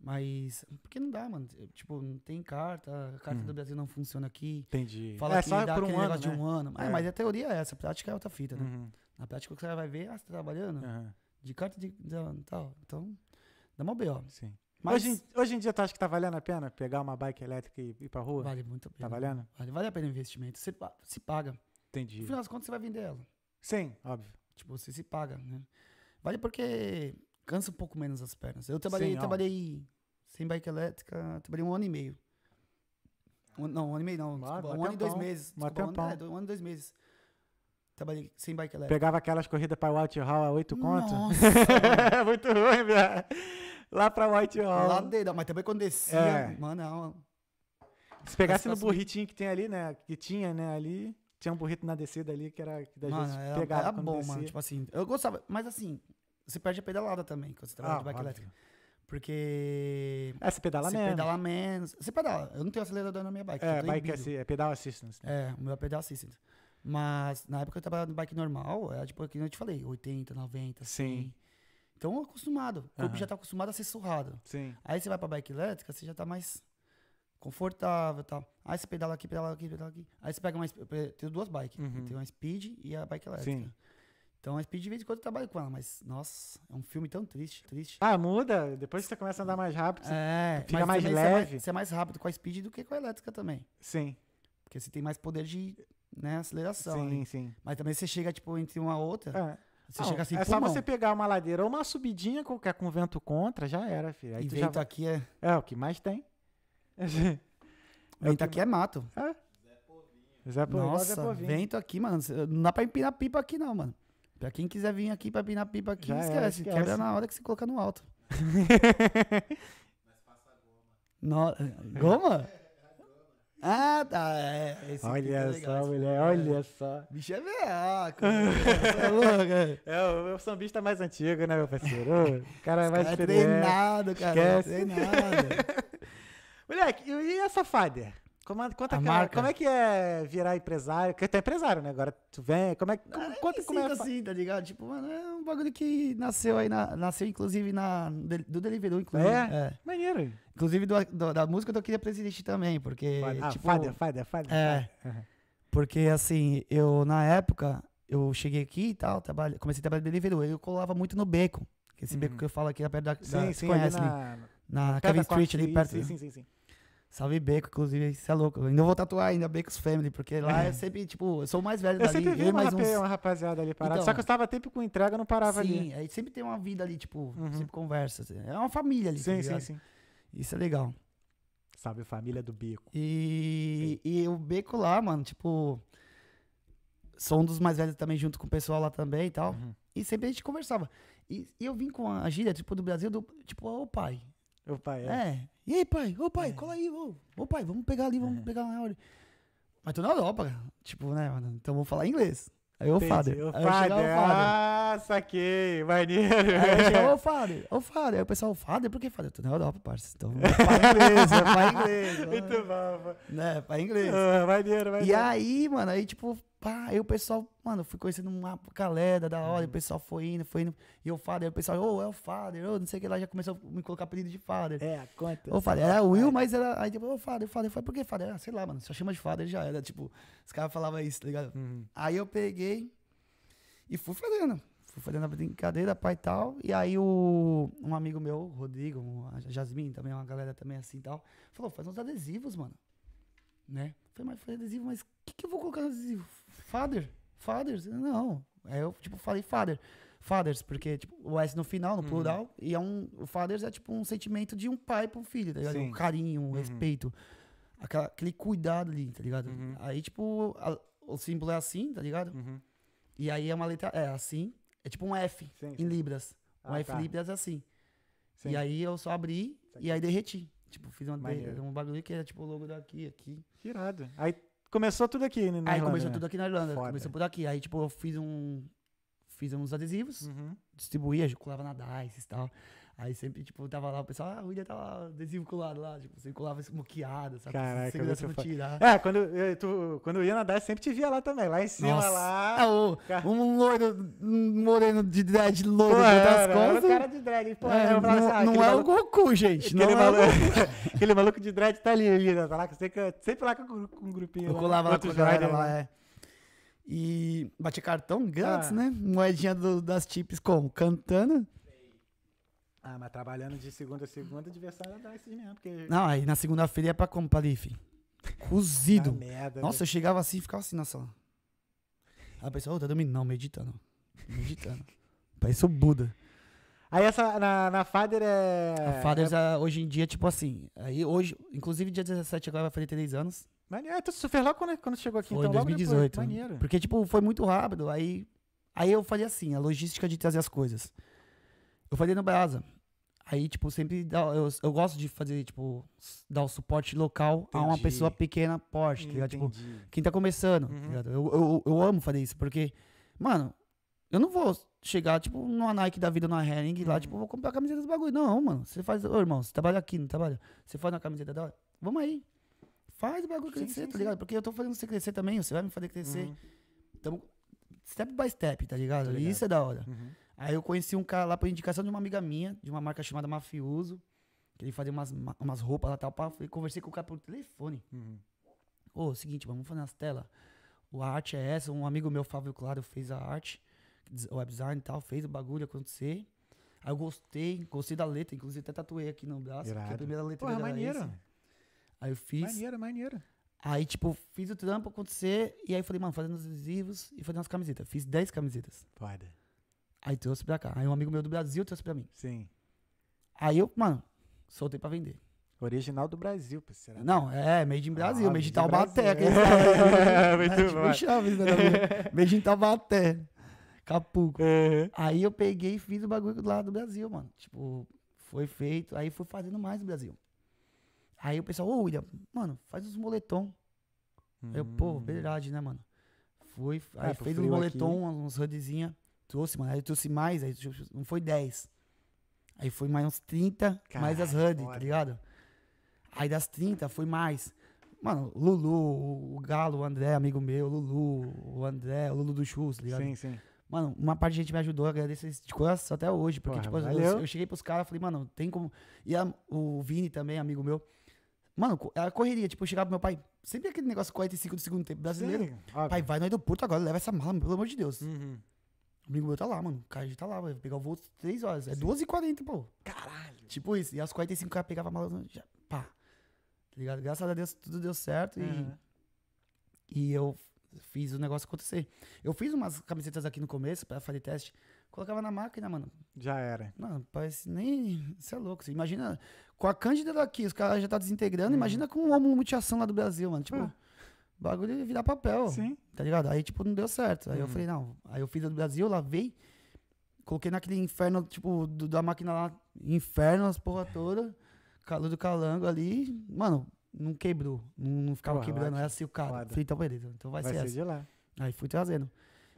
Mas, porque não dá, mano. Tipo, não tem carta, a carta hum. do Brasil não funciona aqui. Entendi. Fala é, que só dá por um ano, né? de um ano. Ah, é. Mas a teoria é essa, a prática é outra fita, né? Uhum. Na prática o que você vai ver, ah, você tá trabalhando, de carta de, de, de tal. Então, dá uma B, ó. Sim. Mas hoje, hoje em dia, tu acha que tá valendo a pena pegar uma bike elétrica e ir pra rua? Vale muito a tá pena. Tá valendo? Vale, vale a pena o investimento. Você se paga. Entendi. No final das contas, você vai vender ela. Sim, óbvio. Tipo, você se paga, né? Vale porque cansa um pouco menos as pernas. Eu trabalhei, trabalhei sem bike elétrica, trabalhei um ano e meio. Um, não, um ano e meio não. Claro, desculpa, um ano e dois meses. Desculpa, um, ano, é, um ano e dois meses. Trabalhei sem bike elétrica. Pegava aquelas corridas para White Hall a oito contos Nossa! é muito ruim, velho lá pra Whitehall. Ladeira, mas também quando descia, é. mano, é uma... Se pegasse no burritinho que tem ali, né? Que tinha, né, ali. Tinha um burrito na descida ali que era que da gente era, Era bom, descia. mano. Tipo assim, eu gostava. Mas assim, você perde a pedalada também quando você trabalha ah, de bike elétrica. Porque. É, você pedala menos. Você pedala menos. Você pedala. Eu não tenho acelerador na minha bike. É, bike é assi é pedal assistance. Né? É, o meu é pedal assistance. Mas na época eu trabalhava no bike normal, era tipo, que eu te falei, 80, 90. Sim. Então, acostumado. O corpo uhum. já tá acostumado a ser surrado. Sim. Aí você vai pra bike elétrica, você já tá mais confortável e tal. Aí você pedala aqui, pedala aqui, pedala aqui. Aí você pega uma. Eu tenho duas bikes. Uhum. Tem uma speed e a bike elétrica. Sim. Então a Speed de vez em quando eu trabalho com ela, mas nossa, é um filme tão triste, triste. Ah, muda. Depois que você começa a andar mais rápido, você é, fica mais leve. Você é mais, você é mais, rápido com a Speed do que com a elétrica também. Sim. Porque você tem mais poder de né, aceleração. Sim, né? sim. Mas também você chega, tipo, entre uma outra. É. Você não, chega assim, É só você pegar uma ladeira ou uma subidinha qualquer é com vento contra, já era, filho. Aí e vento já... Tá aqui é. É, o que mais tem. vento é tá aqui é mato. É? Zé Povinho. Nossa, Zé Povinho. vento aqui, mano. Não dá pra empinar pipa aqui, não, mano. Pra quem quiser vir aqui pra empinar pipa aqui, já esquece. esquece. Quebra na hora que você colocar no alto. Mas passa é, goma. No... Goma? Ah, tá. É, esse olha é só, legal, mulher, é olha só. Bicho é veaco. Né? é louco. Né? É, é, o sambista mais antigo, né, meu parceiro? O cara é mais cara treinado, cara. Esquece. É treinado. Moleque, e a Safader? Como, é, conta a é, como é que é virar empresário? Porque tu é empresário, né? Agora tu vem, como é que. É ah, conta como é assim, tá ligado? Tipo, mano, é um bagulho que nasceu aí, na, nasceu inclusive na, do Deliveroo, inclusive. É, é. maneiro. Inclusive do, do, da música do Queria Presidente também, porque. Fada. Ah, tipo, fada, fada, É. Porque assim, eu na época, eu cheguei aqui e tal, trabalho, comecei a trabalhar no Deliveroo, eu colava muito no beco. Esse uhum. beco que eu falo aqui é perto da. Sim, da, sim, conhece, ali na, ali, na, na Cave Street, ali perto. Né? Sim, sim, sim. sim. Salve Beco, inclusive, isso é louco. ainda vou tatuar ainda Becos Family, porque lá é. sempre, tipo, eu sou o mais velho eu dali. Sempre eu sempre mais uns... uma rapaziada ali parada, então, só que eu estava tempo com entrega, não parava sim, ali. Sim, né? aí sempre tem uma vida ali, tipo, uhum. sempre conversa. Assim. É uma família ali. Sim, tá sim, sim. Isso é legal. Sabe, família do Beco. E, e o Beco lá, mano, tipo, sou um dos mais velhos também, junto com o pessoal lá também e tal. Uhum. E sempre a gente conversava. E, e, eu vim com a gíria, tipo, do Brasil, do, tipo, o pai. o pai, é. É, e aí, pai? Ô, pai, é. cola aí, ô. ô. pai, vamos pegar ali, vamos é. pegar na hora. Mas tô na Europa, cara. Tipo, né, mano? Então vou falar inglês. Aí, ô, father. Aí eu father. ah, saquei. Maneiro. Aí eu ô, father. Ô, father. Aí o pessoal, father? Por que father? Eu tô na Europa, parça. Então, é inglês, é pra inglês. Muito bom. Né, pra inglês. Ah, maneiro, maneiro. E aí, mano, aí, tipo, Pá, aí o pessoal, mano, fui conhecendo uma galera da hora, o uhum. pessoal foi indo, foi indo. E o Fader, o pessoal, ô, oh, é o Fader, ô, oh, não sei o que lá, já começou a me colocar apelido de Fader. É, conta. Ô, Fader, é, era Will, mas era. Aí tipo, ô, oh, Fader, Fader, foi por que Fader? Ah, sei lá, mano, só chama de Fader já era. Tipo, os caras falavam isso, tá ligado? Uhum. Aí eu peguei e fui fazendo. Fui fazendo a brincadeira, pai e tal. E aí o, um amigo meu, Rodrigo, a Jasmine também, uma galera também assim e tal, falou, faz uns adesivos, mano né? Falei, mas foi adesivo, mas o que, que eu vou colocar no adesivo? Father? Fathers? Não. Aí eu, tipo, falei father. Fathers, porque, tipo, o S no final, no uhum. plural, e é um. O fathers é tipo um sentimento de um pai pro filho, tá ligado? Sim. Um carinho, um uhum. respeito. Aquela, aquele cuidado ali, tá ligado? Uhum. Aí, tipo, a, o símbolo é assim, tá ligado? Uhum. E aí é uma letra. É assim. É tipo um F sim, em Libras. Ah, um tá. em Libras é assim. Sim. E aí eu só abri e aí derreti. Tipo, fiz uma, um bagulho que era tipo o logo daqui, aqui. Que irado. Aí começou tudo aqui né, na Irlanda. Aí começou né? tudo aqui na Irlanda. Foda. Começou por aqui. Aí, tipo, eu fiz um. Fiz uns adesivos, uhum. distribuía, colava na DICE e tal. Aí sempre, tipo, tava lá, o pessoal, ah, o William tava desvinculado lá, tipo, você colava moqueado, sabe? Tipo, Caraca, segurança não tirar. É, quando eu, tu, quando eu ia nadar, sempre te via lá também, lá em cima, Nossa. lá. Ah, ô, um loiro, um moreno de dread loiro das costas. Um cara de dread, pô, é, não, ah, não é maluco, o Goku, gente. Aquele, não é maluco, é aquele maluco de dread tá ali, ali tá lá, sempre, sempre lá com, com um grupinho. Eu lá, colava lá com o galera lá, lá, é. E batia cartão grátis, ah. né? Moedinha do, das chips como? Cantando. Ah, mas trabalhando de segunda a segunda, adversário dá esses mesmo. Porque... Não, aí na segunda-feira é pra como, pra Leaf? Cozido. merda, Nossa, né? eu chegava assim e ficava assim na sala. Aí a pessoa, oh, tá dormindo? Não, meditando. Meditando. Parece o Buda. Aí essa, na, na Fader é... A Fader é... hoje em dia, tipo assim, aí hoje, inclusive dia 17 agora vai fazer 3 anos. Maneiro, é, tu super logo quando, quando chegou aqui, foi então 2018, logo depois, maneiro. Porque, tipo, foi muito rápido, aí, aí eu fazia assim, a logística de trazer as coisas. Eu falei no Brasa. Aí, tipo, sempre dá, eu, eu gosto de fazer, tipo, dar o suporte local entendi. a uma pessoa pequena, porte, tá ligado? Tipo, quem tá começando, tá uhum. tá ligado? Eu, eu, eu amo fazer isso, porque, mano, eu não vou chegar, tipo, numa Nike da vida, numa Herring, uhum. lá, tipo, vou comprar a camiseta dos bagulho. Não, mano, você faz, ô irmão, você trabalha aqui, não trabalha? Você faz uma camiseta da hora? Vamos aí. Faz o bagulho crescer, sim, tá ligado? Sim. Porque eu tô fazendo você crescer também, você vai me fazer crescer. Uhum. step by step, tá ligado? Tá ligado. isso é da hora. Uhum. Aí eu conheci um cara lá por indicação de uma amiga minha, de uma marca chamada Mafioso, que ele fazia umas, umas roupas lá e tal. Pá, conversei com o cara por telefone. Uhum. Ô, uhum. oh, seguinte, vamos fazer nas telas. A arte é essa. Um amigo meu, Fábio Claro, fez a arte, o web design e tal, fez o bagulho acontecer. Aí eu gostei, gostei da letra, inclusive até tatuei aqui no braço, Irado. porque a primeira letra Porra, dela maneiro. Aí eu fiz. Maneiro, maneiro. Aí, tipo, fiz o trampo acontecer, e aí falei, mano, fazendo os adesivos e fazendo as camisetas. Fiz 10 camisetas. Foda. Aí trouxe pra cá. Aí um amigo meu do Brasil trouxe pra mim. Sim. Aí eu, mano, soltei pra vender. Original do Brasil, será? Não, é, made in ah, Brasil, ah, made in Taubaté. é, é, muito é tipo bom. né, made in Taubaté, Capuco. Uhum. Aí eu peguei e fiz o bagulho lá do Brasil, mano. Tipo, foi feito, aí fui fazendo mais no Brasil. Aí o pessoal, ô William, mano, faz os moletom. Eu, pô, hum. verdade, né, mano? Fui, é, aí é, fez um moletom, aqui. uns hoodzinha trouxe, mano. Aí eu trouxe mais, aí tipo, não foi 10. Aí foi mais uns 30, Caralho, mais as HUD, tá ligado? Aí das 30 foi mais. Mano, Lulu, o Galo, o André, amigo meu, Lulu, o André, o Lulu do Chus, tá ligado? Sim, sim. Mano, uma parte de gente me ajudou, agradeço de coração até hoje. Porque, Porra, tipo, eu, eu, cheguei pros caras e falei, mano, tem como. E a, o Vini também, amigo meu. Mano, a correria, tipo, eu chegava pro meu pai, sempre aquele negócio 45 do segundo tempo brasileiro. Sim, pai, vai no aeroporto agora, leva essa mala, pelo amor de Deus. Uhum. Amigo meu tá lá, mano. O cara já tá lá, vai pegar o voo 3 horas. É 12h40, pô. Caralho. Tipo isso. E às 45 o cara pegava a mala. Já, pá. Tá ligado? Graças a Deus tudo deu certo uhum. e. E eu fiz o negócio acontecer. Eu fiz umas camisetas aqui no começo pra fazer teste. Colocava na máquina, mano. Já era. Não, parece nem. Você é louco. imagina. Com a Cândida daqui, os caras já tá desintegrando. Uhum. Imagina com uma mutiação lá do Brasil, mano. Tipo. Uhum bagulho ia virar papel. Sim. Tá ligado? Aí, tipo, não deu certo. Aí hum. eu uhum. falei, não. Aí eu fiz a do Brasil, lavei. Coloquei naquele inferno, tipo, do, da máquina lá. Inferno, as porra toda. Calor do calango ali. Mano, não quebrou. Não, não ficava Pô, quebrando. é, assim o cara. Foda. Falei, então beleza. Então vai, vai ser, ser essa. De lá. Aí fui trazendo.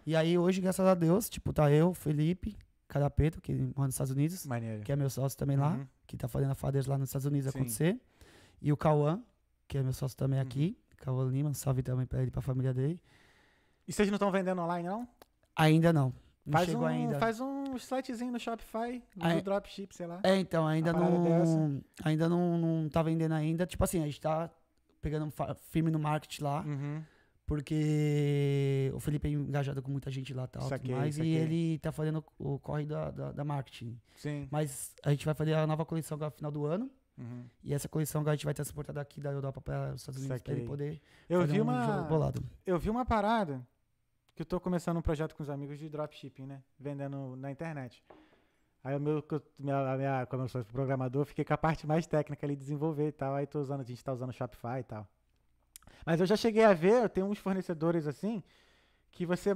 E aí hoje, graças a Deus, tipo, tá eu, Felipe, Carapeto, que mora nos Estados Unidos. Maneiro. Que é meu sócio também uhum. lá. Que tá fazendo a Fadeus lá nos Estados Unidos Sim. acontecer. E o Cauã, que é meu sócio também uhum. aqui. Cauã Lima. Salve também pra ele, pra família dele. E vocês não estão vendendo online, não? Ainda não. Não faz chegou um, ainda. Faz um sitezinho no Shopify, No é, dropship, sei lá. É, então, ainda não. É dessa. Ainda não, não tá vendendo ainda. Tipo assim, a gente tá pegando firme no marketing lá. Uhum. Porque o Felipe é engajado com muita gente lá tal, tá, saquei, mais, e ele tá fazendo o corre da, da, da, marketing. Sim. Mas a gente vai fazer a nova coleção no final do ano. Uhum. E essa coleção que a gente vai ter suportado aqui da Europa para os Estados Unidos para ele poder eu vi um uma, Eu vi uma parada que eu estou começando um projeto com os amigos de dropshipping, né? Vendendo na internet. Aí o meu, minha, minha, como eu sou programador, fiquei com a parte mais técnica ali, desenvolver e tal. Aí tô usando, a gente está usando Shopify e tal. Mas eu já cheguei a ver, eu tenho uns fornecedores assim, que você,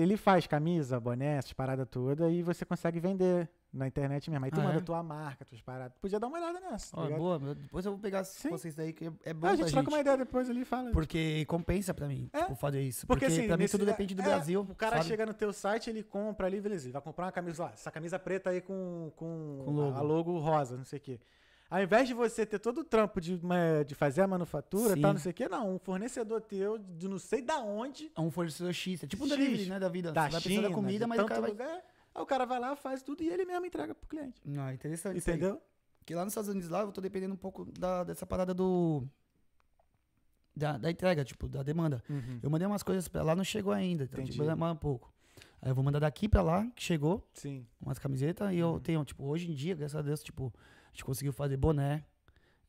ele faz camisa, boné, essas paradas toda, e você consegue vender na internet mesmo. Aí tu ah, manda é? tua marca, tuas paradas. Podia dar uma olhada nessa. Tá boa, depois eu vou pegar Sim. vocês daí, que é, é bom. Ah, a gente troca uma ideia depois ali e fala. Porque compensa pra mim é? tipo, fazer isso. Porque, porque assim, pra mim tudo depende do é, Brasil. O cara sabe? chega no teu site, ele compra ali, beleza. Ele vai comprar uma camisa lá, essa camisa preta aí com, com, com logo. a logo rosa, não sei o quê. Ao invés de você ter todo o trampo de, de fazer a manufatura e tal, não sei o quê, não. Um fornecedor teu, de não sei da onde. É um fornecedor X. É tipo um delivery, né, da vida. Da você vai da comida, mas tanto o cara vai... lugar. Aí o cara vai lá, faz tudo e ele mesmo entrega pro cliente. Não, ah, interessante. Entendeu? Que lá nos Estados Unidos, lá eu tô dependendo um pouco da, dessa parada do. Da, da entrega, tipo, da demanda. Uhum. Eu mandei umas coisas pra lá, não chegou ainda. Então, tipo, Entendi. tipo, demora um pouco. Aí eu vou mandar daqui pra lá, que chegou. Sim. Umas camisetas. E eu uhum. tenho, tipo, hoje em dia, graças a Deus, tipo, a gente conseguiu fazer boné.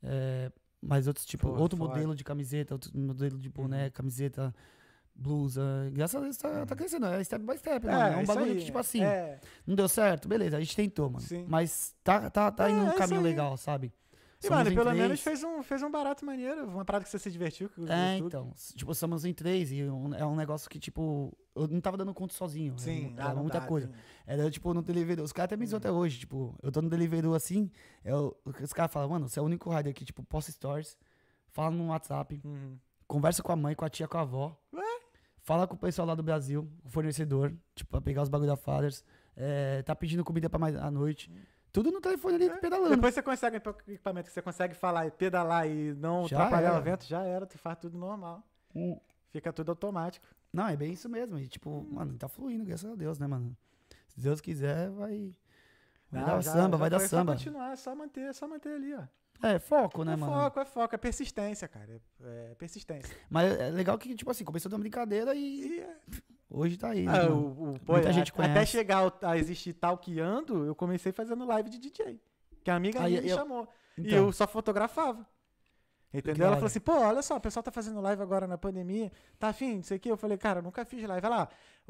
É, mas outros, tipo, Pô, outro fora. modelo de camiseta, outro modelo de boné, uhum. camiseta blusa. Graças a Deus tá, uhum. tá crescendo, é step by step, mano. É, é um bagulho aí, que, tipo assim, é. não deu certo, beleza, a gente tentou, mano. Sim. Mas tá, tá, tá indo é, um caminho legal, sabe? E, somos mano, pelo três. menos fez um, fez um barato maneiro, uma parada que você se divertiu. é, então. Tipo, somos em três e um, é um negócio que, tipo, eu não tava dando conta sozinho. Sim, ah, era, era muita coisa. Sim. Era, tipo, no delivery Os caras até me zoam hum. até hoje, tipo, eu tô no delivery assim, eu, é os caras falam, mano, você é o único rider que, tipo, posta stories, fala no WhatsApp, hum. conversa com a mãe, com a tia, com a avó. Ué? Fala com o pessoal lá do Brasil, o fornecedor, tipo, pra pegar os bagulho da Fathers. É, tá pedindo comida para mais à noite. Tudo no telefone ali, é. pedalando. Depois você consegue equipamento que você consegue falar e pedalar e não já atrapalhar era. o vento, já era, tu faz tudo normal. Hum. Fica tudo automático. Não, é bem isso mesmo. E, tipo, hum. mano, tá fluindo, graças a Deus, né, mano? Se Deus quiser, vai. Vai não, dar já, samba, já vai dar samba. Vai continuar, é só manter, é só manter ali, ó. É, é, foco, né, é mano? É foco, é foco, é persistência, cara. É, é, persistência. Mas é legal que, tipo assim, começou de uma brincadeira e. É. Hoje tá aí. Né, ah, o, pô, Muita é, a, gente conhece. Até chegar a existir talqueando, eu comecei fazendo live de DJ. Que a amiga aí, me eu... chamou. Então. E eu só fotografava. Entendeu? Ela falou assim, pô, olha só, o pessoal tá fazendo live agora na pandemia, tá afim, não sei o quê. Eu falei, cara, nunca fiz live. lá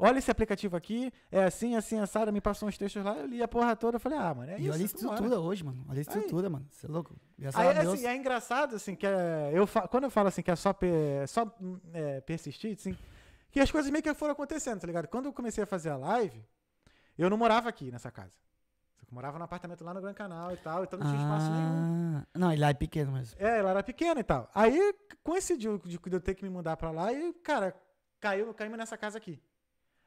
olha esse aplicativo aqui, é assim, assim, assado, me passou uns textos lá, eu li a porra toda, eu falei, ah, mano, é isso. E olha a estrutura hoje, mano. Olha a é estrutura, aí. mano. Você é louco. É aí, é assim, é engraçado, assim, que é, eu quando eu falo assim, que é só, só é, persistir, assim, que as coisas meio que foram acontecendo, tá ligado? Quando eu comecei a fazer a live, eu não morava aqui nessa casa. Eu morava num apartamento lá no Gran Canal e tal, então não tinha ah, espaço nenhum. Ah, não, ele lá é pequeno mesmo. É, lá era pequeno e tal. Aí coincidiu de, de eu ter que me mudar pra lá e, cara, caiu, caímos nessa casa aqui.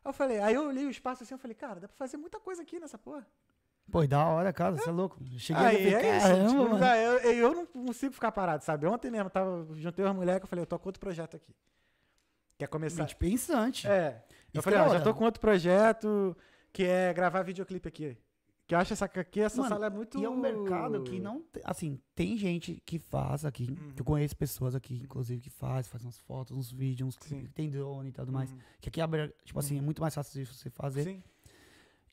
Aí eu falei, aí eu olhei o espaço assim, eu falei, cara, dá pra fazer muita coisa aqui nessa porra. Pô, e da hora, cara, você é louco. Cheguei aí, é isso, tipo, Eu, eu não consigo ficar parado, sabe? Ontem mesmo, tava, juntei umas mulher que eu falei, eu tô com outro projeto aqui. Quer começar? Gente pensante. É. eu falei, é ó, já tô com outro projeto, que é gravar videoclipe aqui. Que acha essa, que essa Mano, sala é muito. E é um mercado que não. Assim, tem gente que faz aqui. Uhum. Que eu conheço pessoas aqui, inclusive, que faz, faz umas fotos, uns vídeos, uns que tem drone e tudo uhum. mais. Que aqui abre, tipo assim, é uhum. muito mais fácil de você fazer. Sim.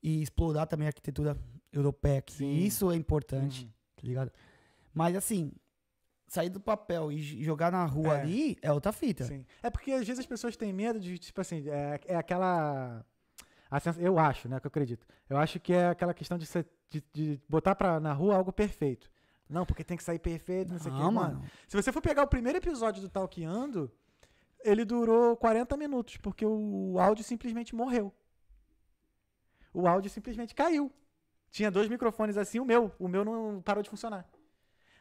E explorar também a arquitetura europeia. Que Sim. Isso é importante, uhum. tá ligado? Mas assim, sair do papel e jogar na rua é. ali é outra fita. Sim. É porque às vezes as pessoas têm medo de, tipo assim, é, é aquela eu acho, né? Que eu acredito. Eu acho que é aquela questão de, ser, de, de botar pra, na rua algo perfeito. Não, porque tem que sair perfeito, não sei o que, mano. mano. Se você for pegar o primeiro episódio do Talkando, ele durou 40 minutos, porque o áudio simplesmente morreu. O áudio simplesmente caiu. Tinha dois microfones assim, o meu. O meu não parou de funcionar.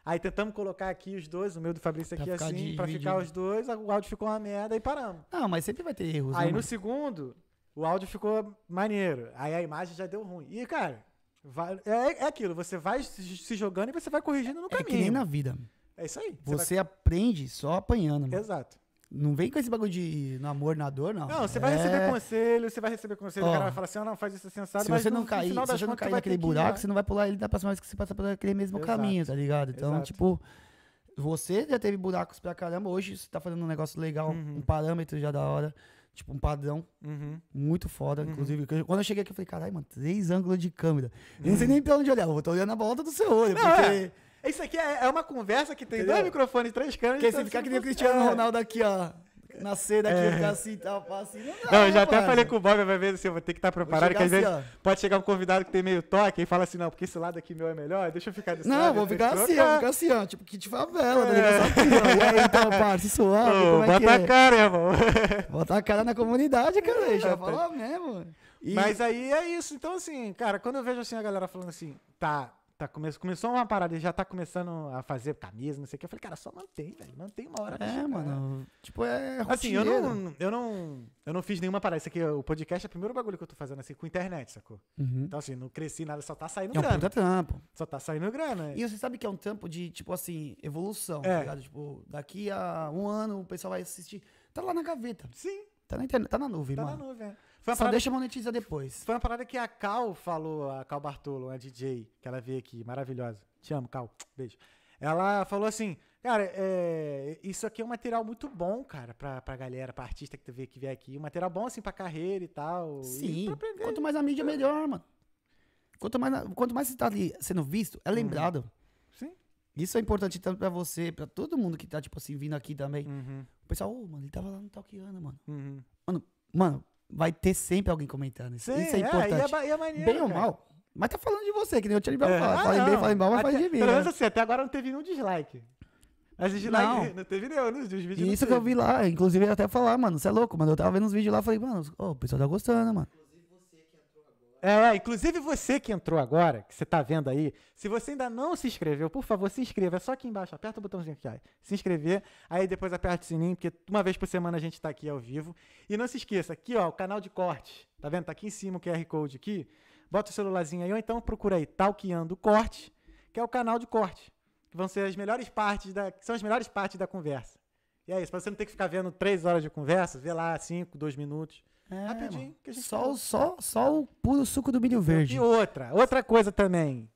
Aí tentamos colocar aqui os dois, o meu do Fabrício aqui assim, para ficar os dois, o áudio ficou uma merda e paramos. Não, ah, mas sempre vai ter erros. Aí né, no mano? segundo, o áudio ficou maneiro, aí a imagem já deu ruim. E, cara, vai, é, é, é aquilo, você vai se jogando e você vai corrigindo no caminho. É que nem na vida. É isso aí. Você, você vai... aprende só apanhando, mano. Exato. Não vem com esse bagulho de no amor, na dor, não. Não, você vai receber é. conselho, você vai receber conselho, o cara vai falar assim, oh, não, faz isso assim, Se você não cair, se você não cair naquele buraco, né? você não vai pular ele da próxima vez que você passa por aquele mesmo Exato. caminho, tá ligado? Então, Exato. tipo, você já teve buracos pra caramba, hoje você tá fazendo um negócio legal, uhum. um parâmetro já da hora. Tipo, um padrão uhum. muito foda. Uhum. Inclusive, quando eu cheguei aqui, eu falei, caralho, mano, três ângulos de câmera. Uhum. Eu não sei uhum. nem pra onde olhar, eu tô olhando a volta do seu olho, não, é. porque... É. Isso aqui é, é, uma conversa que tem Entendeu? dois microfones, três câmeras. Porque é você se então ficar que nem o Cristiano é. Ronaldo aqui, ó nascer daqui, é. ficar assim, tal tá, assim. Não, dá, não eu já até falei com o Bob, vai ver assim, eu vou ter que estar tá preparado, que às assim, vezes pode chegar um convidado que tem meio toque e fala assim, não, porque esse lado aqui meu é melhor, deixa eu ficar desse não, lado. Não, vou assim, ficar tipo, assim, trocar. vou ficar assim, ó, tipo, Kit te favela, tá é. ligado? Assim, ó, então, parça, suave, Ô, como é bota que a é? cara, irmão. Bota a cara na comunidade, cara, é, já falou tá. mesmo. E... Mas aí é isso, então assim, cara, quando eu vejo assim a galera falando assim, tá, Tá come... Começou uma parada, ele já tá começando a fazer camisa, não sei o que. Eu falei, cara, só mantém, velho. Mantém uma hora. É, deixa, mano. Tipo, é. Assim, eu não, eu, não, eu não fiz nenhuma parada. Isso aqui, o podcast é o primeiro bagulho que eu tô fazendo, assim, com internet, sacou? Uhum. Então, assim, não cresci nada, só tá saindo é um grana. Puta trampo. Só tá saindo grana. É. E você sabe que é um trampo de, tipo, assim, evolução, é. tá ligado? Tipo, daqui a um ano o pessoal vai assistir. Tá lá na gaveta. Sim. Tá na internet, tá na nuvem, tá mano. Tá na nuvem, é. Só parada... deixa monetizar depois. Foi uma parada que a Cal falou, a Cal Bartolo, a DJ, que ela veio aqui, maravilhosa. Te amo, Cal. Beijo. Ela falou assim, cara, é, isso aqui é um material muito bom, cara, pra, pra galera, pra artista que vier, que vier aqui. Um material bom, assim, pra carreira e tal. Sim, e quanto mais a mídia, melhor, mano. Quanto mais, quanto mais você tá ali sendo visto, é uhum. lembrado. Uhum. Sim. Isso é importante tanto pra você, pra todo mundo que tá, tipo assim, vindo aqui também. Uhum. O pessoal, oh, mano, ele tava lá no Talkiana, mano. Uhum. Mano, mano, vai ter sempre alguém comentando. Isso, Sim, isso é importante. É, e é, e é maneiro, Bem ou mal. Mas tá falando de você, que nem eu tinha liberado é. falar. Ah, falei bem, falei mal, mas faz de mim. Pelo né? menos né? assim, até agora não teve nenhum dislike. Mas dislike não, não teve nenhum nos vídeos. Isso que eu vi lá, inclusive eu até falar, mano, você é louco, mano. Eu tava vendo uns vídeos lá, e falei, mano, oh, o pessoal tá gostando, mano. É, inclusive você que entrou agora, que você está vendo aí, se você ainda não se inscreveu, por favor, se inscreva. É só aqui embaixo, aperta o botãozinho aqui, se inscrever. Aí depois aperta o sininho, porque uma vez por semana a gente está aqui ao vivo. E não se esqueça, aqui ó, o canal de corte, tá vendo? Tá aqui em cima o QR Code aqui. Bota o celularzinho aí, ou então procura aí, Talkiando Corte, que é o canal de corte. Que vão ser as melhores partes da. são as melhores partes da conversa. E é isso, pra você não ter que ficar vendo três horas de conversa, vê lá, cinco, dois minutos. É, Rapidinho. Que a gente só, tá- só, só o puro suco do milho verde. E outra, outra coisa também.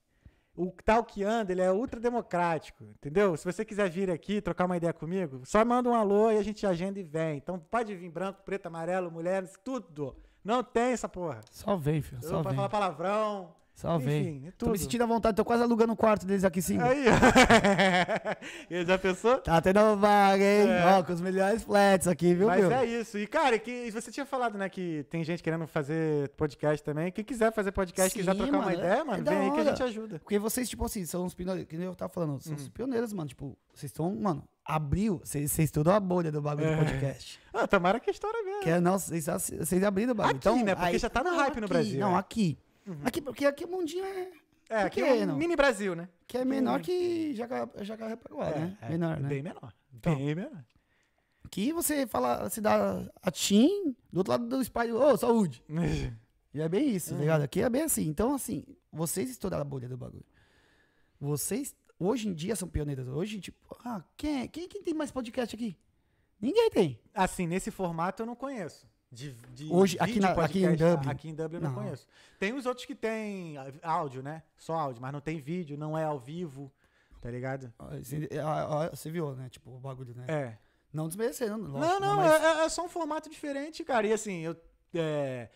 O tal que anda, ele é ultrademocrático, entendeu? Se você quiser vir aqui, trocar uma ideia comigo, só manda um alô e a gente agenda e vem. Então pode vir branco, preto, amarelo, mulheres, tudo. Não tem essa porra. Só vem, filho. Só vem. pode falar palavrão. Salvei. Enfim, é tudo. Tô me sentindo à vontade, tô quase alugando o um quarto deles aqui sim. Aí. Ele já pensou? Tá tendo vaga, hein? É. Ó, com os melhores flats aqui, viu, Mas é isso. E, cara, que você tinha falado, né, que tem gente querendo fazer podcast também. Quem quiser fazer podcast, sim, quiser trocar mano, uma ideia, é mano, é vem aí que a gente ajuda. Porque vocês, tipo assim, são os pioneiros, que nem eu tava falando, são uhum. os hum. pioneiros, mano. Tipo, vocês estão, mano, abriu, vocês estudam a bolha do bagulho é. do podcast. Ah, tomara que a história mesmo. Que, é não, vocês abriram o bagulho. Aqui, então, né? Porque aí, já tá no hype aqui, no Brasil. Não, é. aqui. Uhum. Aqui, porque aqui o mundinho é. É, aqui é um mini Brasil, né? Que é menor uhum. que Jacarepaguá, é, né? É, menor, né? Bem menor. Então, bem menor. Que você fala, se dá a Tim, do outro lado do espelho, ô, oh, saúde. e é bem isso, tá uhum. ligado? Aqui é bem assim. Então, assim, vocês estouraram a bolha do bagulho. Vocês, hoje em dia, são pioneiras. Hoje, tipo, ah, quem, é? quem, quem tem mais podcast aqui? Ninguém tem. Assim, nesse formato eu não conheço. De, de Hoje, aqui, na, aqui em W. Ah, aqui em W eu não, não, conheço. Tem os outros que tem áudio, né? Só áudio, mas não tem vídeo, não é ao vivo, tá ligado? Ah, é, é, é, você viu, né? Tipo, o bagulho, né? É. Não desmerecendo, lógico. Não, não, mas... é, é, só um formato diferente, cara. E assim, eu, é,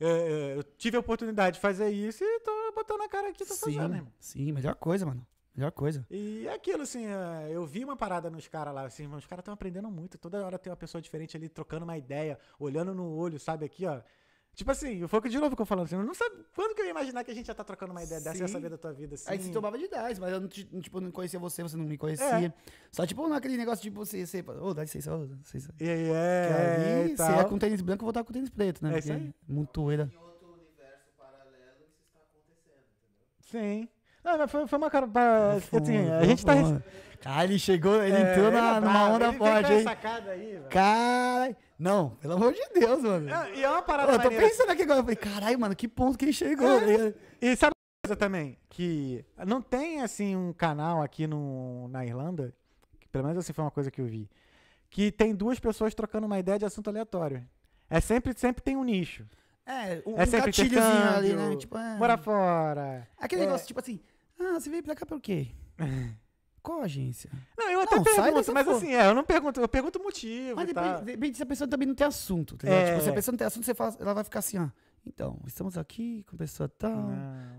é, eu tive a oportunidade de fazer isso e tô botando a cara aqui, tô sim, fazendo, irmão. Sim, melhor coisa, mano. Melhor coisa. E é aquilo, assim, é, eu vi uma parada nos caras lá, assim, os caras estão aprendendo muito. Toda hora tem uma pessoa diferente ali trocando uma ideia, olhando no olho, sabe, aqui, ó. Tipo assim, o foco de novo que eu falo assim, eu não sabe quando que eu ia imaginar que a gente já tá trocando uma ideia Sim. dessa e saber da tua vida, assim. Aí você tomava de 10, mas eu não, tipo, não conhecia você, você não me conhecia. É. Só tipo naquele negócio, tipo, você, você, ô, oh, dá licença, ô, oh, licença. E aí, é, aí, é, é com tênis branco, eu vou estar tá com tênis preto, né? É isso aí. É muito doida. Sim. Ah, mas foi, foi uma cara. Tá, assim, a gente tá. Cara, ele chegou, ele é, entrou na, é numa onda forte, hein? aí, cara Não, pelo amor de Deus, mano. É, e é uma parada. Pô, eu tô maneira. pensando aqui agora. Eu falei, caralho, mano, que ponto que ele chegou. É. Tá e sabe uma coisa também? Que não tem, assim, um canal aqui no, na Irlanda, que pelo menos assim foi uma coisa que eu vi, que tem duas pessoas trocando uma ideia de assunto aleatório. É sempre, sempre tem um nicho. É, um, é um gatilhozinho ali, né? Tipo, é... Bora fora. Aquele é. negócio, tipo assim ah, você veio pra cá por quê? Qual agência? Não, eu até não, pergunto, mas for. assim, é, eu não pergunto, eu pergunto o motivo. Mas depende, se a pessoa também não tem assunto, entendeu? É. Tipo, se a pessoa não tem assunto, você fala, ela vai ficar assim, ó. Então, estamos aqui com a pessoa tal. Não,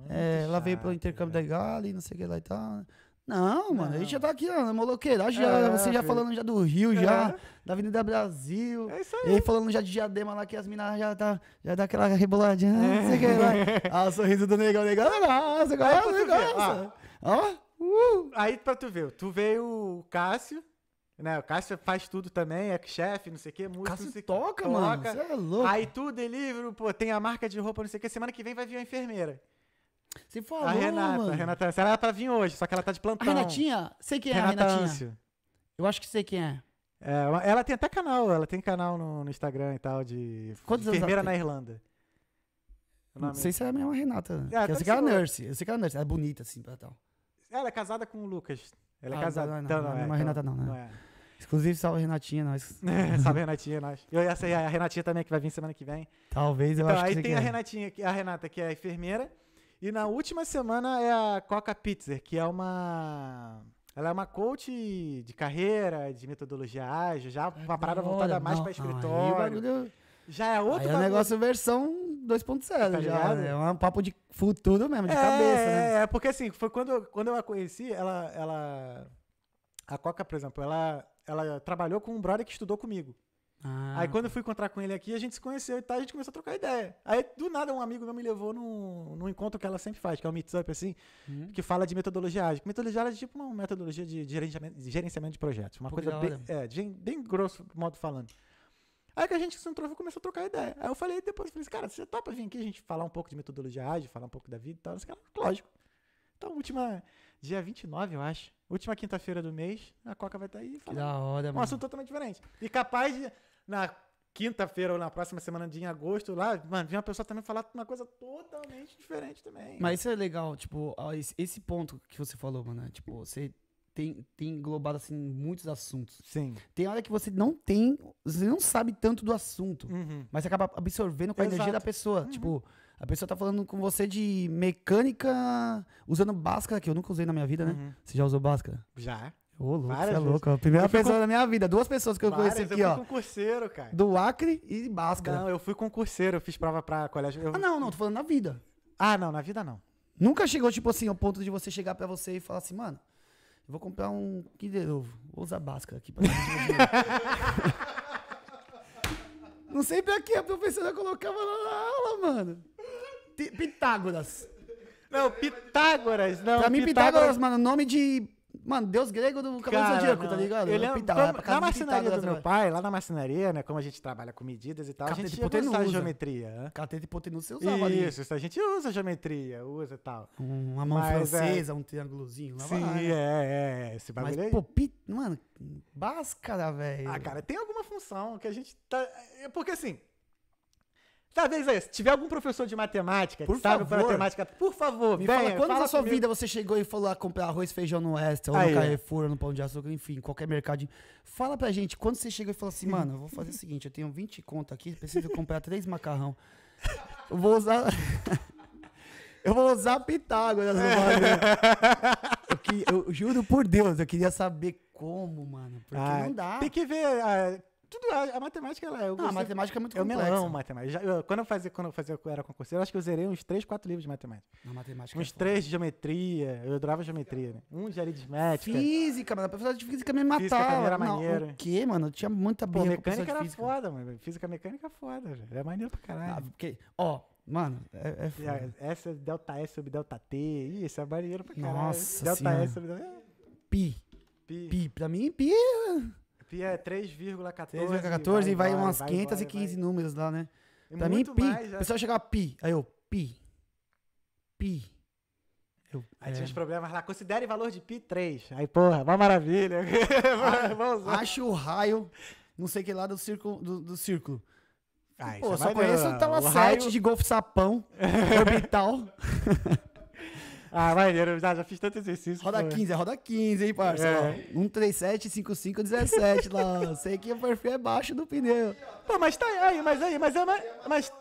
é, ela chato, veio pro intercâmbio é. da Gali, não sei o que lá e tal. Não, mano, a gente já tá aqui, ó, na moloqueiragem, é, você já falando já do Rio, já, é. da Avenida Brasil. É isso aí. aí falando já de diadema lá, que as minas já tá, já dá aquela reboladinha, não sei o que lá. É. Ah, o sorriso do negão, negão, nossa, agora é negão. Ó. Uh. Aí pra tu ver, tu veio o Cássio, né? O Cássio faz tudo também, é chefe, não sei o que, música. Cássio não sei toca, que, mano. Toca. Você é louco. Aí tu, delivery, pô, tem a marca de roupa, não sei o que. Semana que vem vai vir uma enfermeira. Você falou, A Renata, mano. a Renata tá Ela era pra vir hoje, só que ela tá de plantão. A Renatinha? Sei quem é Renata a Renatinha. Âncio. Eu acho que sei quem é. é. Ela tem até canal, ela tem canal no, no Instagram e tal de Quantos enfermeira na Irlanda. Não, sei se é a mesma Renata. Ah, eu tá sei que ela é nurse. Eu sei que ela é nurse. Ela é bonita, assim, pra tal. Ela é casada com o Lucas. Ela é ah, é casada. Não, então, não, não, é, não, é, é então Renata, não, né? Não é. Inclusive, salve Renatinha, nós. É, salve Renatinha, nós. Eu ia ser a Renatinha também, que vai vir semana que vem. Talvez eu então, acho que. Então Aí tem a Renatinha, a Renata, que é enfermeira. E na última semana é a Coca Pitzer, que é uma. Ela é uma coach de carreira, de metodologia ágil, já uma parada voltada não, mais para escritório. já é outro aí é um negócio versão 2.0, tá já. É um papo de futuro mesmo, de é, cabeça, né? É, porque assim, foi quando, quando eu a conheci, ela, ela. A Coca, por exemplo, ela, ela trabalhou com um brother que estudou comigo. Ah. Aí quando eu fui encontrar com ele aqui, a gente se conheceu e tal, a gente começou a trocar ideia. Aí do nada um amigo meu me levou num, num encontro que ela sempre faz, que é o um Meetup, assim, hum. que fala de metodologia ágil. Metodologia ágil é tipo uma metodologia de, gerenciamento, de gerenciamento de projetos, uma Pô, coisa bem, é, bem grosso modo falando. Aí que a gente se entrou e começou a trocar ideia. Aí eu falei depois, falei assim, cara, você topa vir aqui a gente falar um pouco de metodologia ágil, falar um pouco da vida e tal? Assim, cara, lógico. Então, última, dia 29, eu acho. Última quinta-feira do mês, a Coca vai estar tá aí falando. Que da hora, um mano. Um assunto totalmente diferente. E capaz de na quinta-feira ou na próxima semana de agosto lá, mano, vi uma pessoa também falar uma coisa totalmente diferente também. Mas isso é legal, tipo, esse ponto que você falou, mano, é, tipo, você tem, tem englobado, assim, muitos assuntos. Sim. Tem hora que você não tem, você não sabe tanto do assunto, uhum. mas você acaba absorvendo com a Exato. energia da pessoa, uhum. tipo... A pessoa tá falando com você de mecânica usando báscara, que eu nunca usei na minha vida, né? Uhum. Você já usou báscara? Já. Ô, louco, você é louco. É primeira pessoa da minha vida. Duas pessoas que eu Várias, conheci aqui, ó. Eu fui concurseiro, cara. Do Acre e Basca. Não, eu fui concurseiro, eu fiz prova pra colégio. Eu... Ah, não, não, tô falando na vida. Ah, não, na vida não. Nunca chegou, tipo assim, ao ponto de você chegar pra você e falar assim, mano, eu vou comprar um Kinder Ovo. Vou usar Basca aqui pra Não sei pra que a professora colocava na aula, mano. Pitágoras. Não, Pitágoras, não. Pra mim, Pitágoras, Pitágoras mano, nome de Mano, deus grego do cabelo Zodíaco, tá ligado? Eu lembro, é Pintar, na marcenaria do meu pai, lá na marcenaria, né? Como a gente trabalha com medidas e tal, a gente usa a geometria. Né? Cateta e hipotenusa você usava ali. Isso, isso, a gente usa geometria, usa e tal. Uma mão Mas, é francesa, é... um triângulozinho. Lá Sim, vai, né? é, é, é, esse bagulho Mas, aí. Pô, pit, mano, báscara, velho. Ah, cara, tem alguma função que a gente tá... Porque assim, Talvez é Se tiver algum professor de matemática por que favor. sabe matemática, por favor, me venha, fala quando fala na sua comigo. vida você chegou e falou a ah, comprar arroz, feijão no Extra, ou Aí. no é. Carrefour, no Pão de Açúcar, enfim, qualquer mercado. Fala pra gente, quando você chegou e falou assim, hum. mano, eu vou fazer o seguinte, eu tenho 20 contas aqui, preciso comprar três macarrão. Eu vou usar... eu vou usar Pitágoras no bagulho. Eu, eu, juro por Deus, eu queria saber como, mano. Porque ah, não dá. Tem que ver... Ah, tudo, a, a matemática, ela é. a matemática é muito eu complexa. Eu amo matemática. eu, quando, eu fazia, quando eu fazia, era concurseiro, eu acho que eu zerei uns 3, 4 livros de matemática. Na matemática. É uns é 3 de geometria. Eu adorava geometria, né? Um de aritmética. Física, mas A professora de física me matava. Física era maneiro. Não, o quê, mano? Eu tinha muita boa mecânica era física. foda, mano. Física mecânica é foda, velho. É maneiro pra caralho. Ah, porque, ó, Mano, é, é foda. Essa é delta S sobre delta T. Ih, isso é maneiro pra caralho. Nossa Delta senhora. S sobre delta... Pi. Pi. Pi. Pra mim, pi é Pi é 3,14. 3,14 e vai, vai umas vai, 515 vai, números lá, né? pra mim, pi. Mais, O é. pessoal chegava pi. Aí eu, pi. Pi. Eu, aí é... tinha os problemas lá. Considere valor de pi 3. Aí, porra, uma maravilha. Ah, acho o raio, não sei que lá do círculo. Do, do círculo. Ah, Pô, é só conheço tá né? o Tela 7 raio... de Golfo Sapão, Orbital. Ah, maneiro, já, já fiz tanto exercício. Roda pô. 15, é roda 15, hein, parça? É. 137, 55, 17 lá. Sei que o perfil é baixo do pneu. Pô, mas tá aí, mas aí, mas é. Mas, mas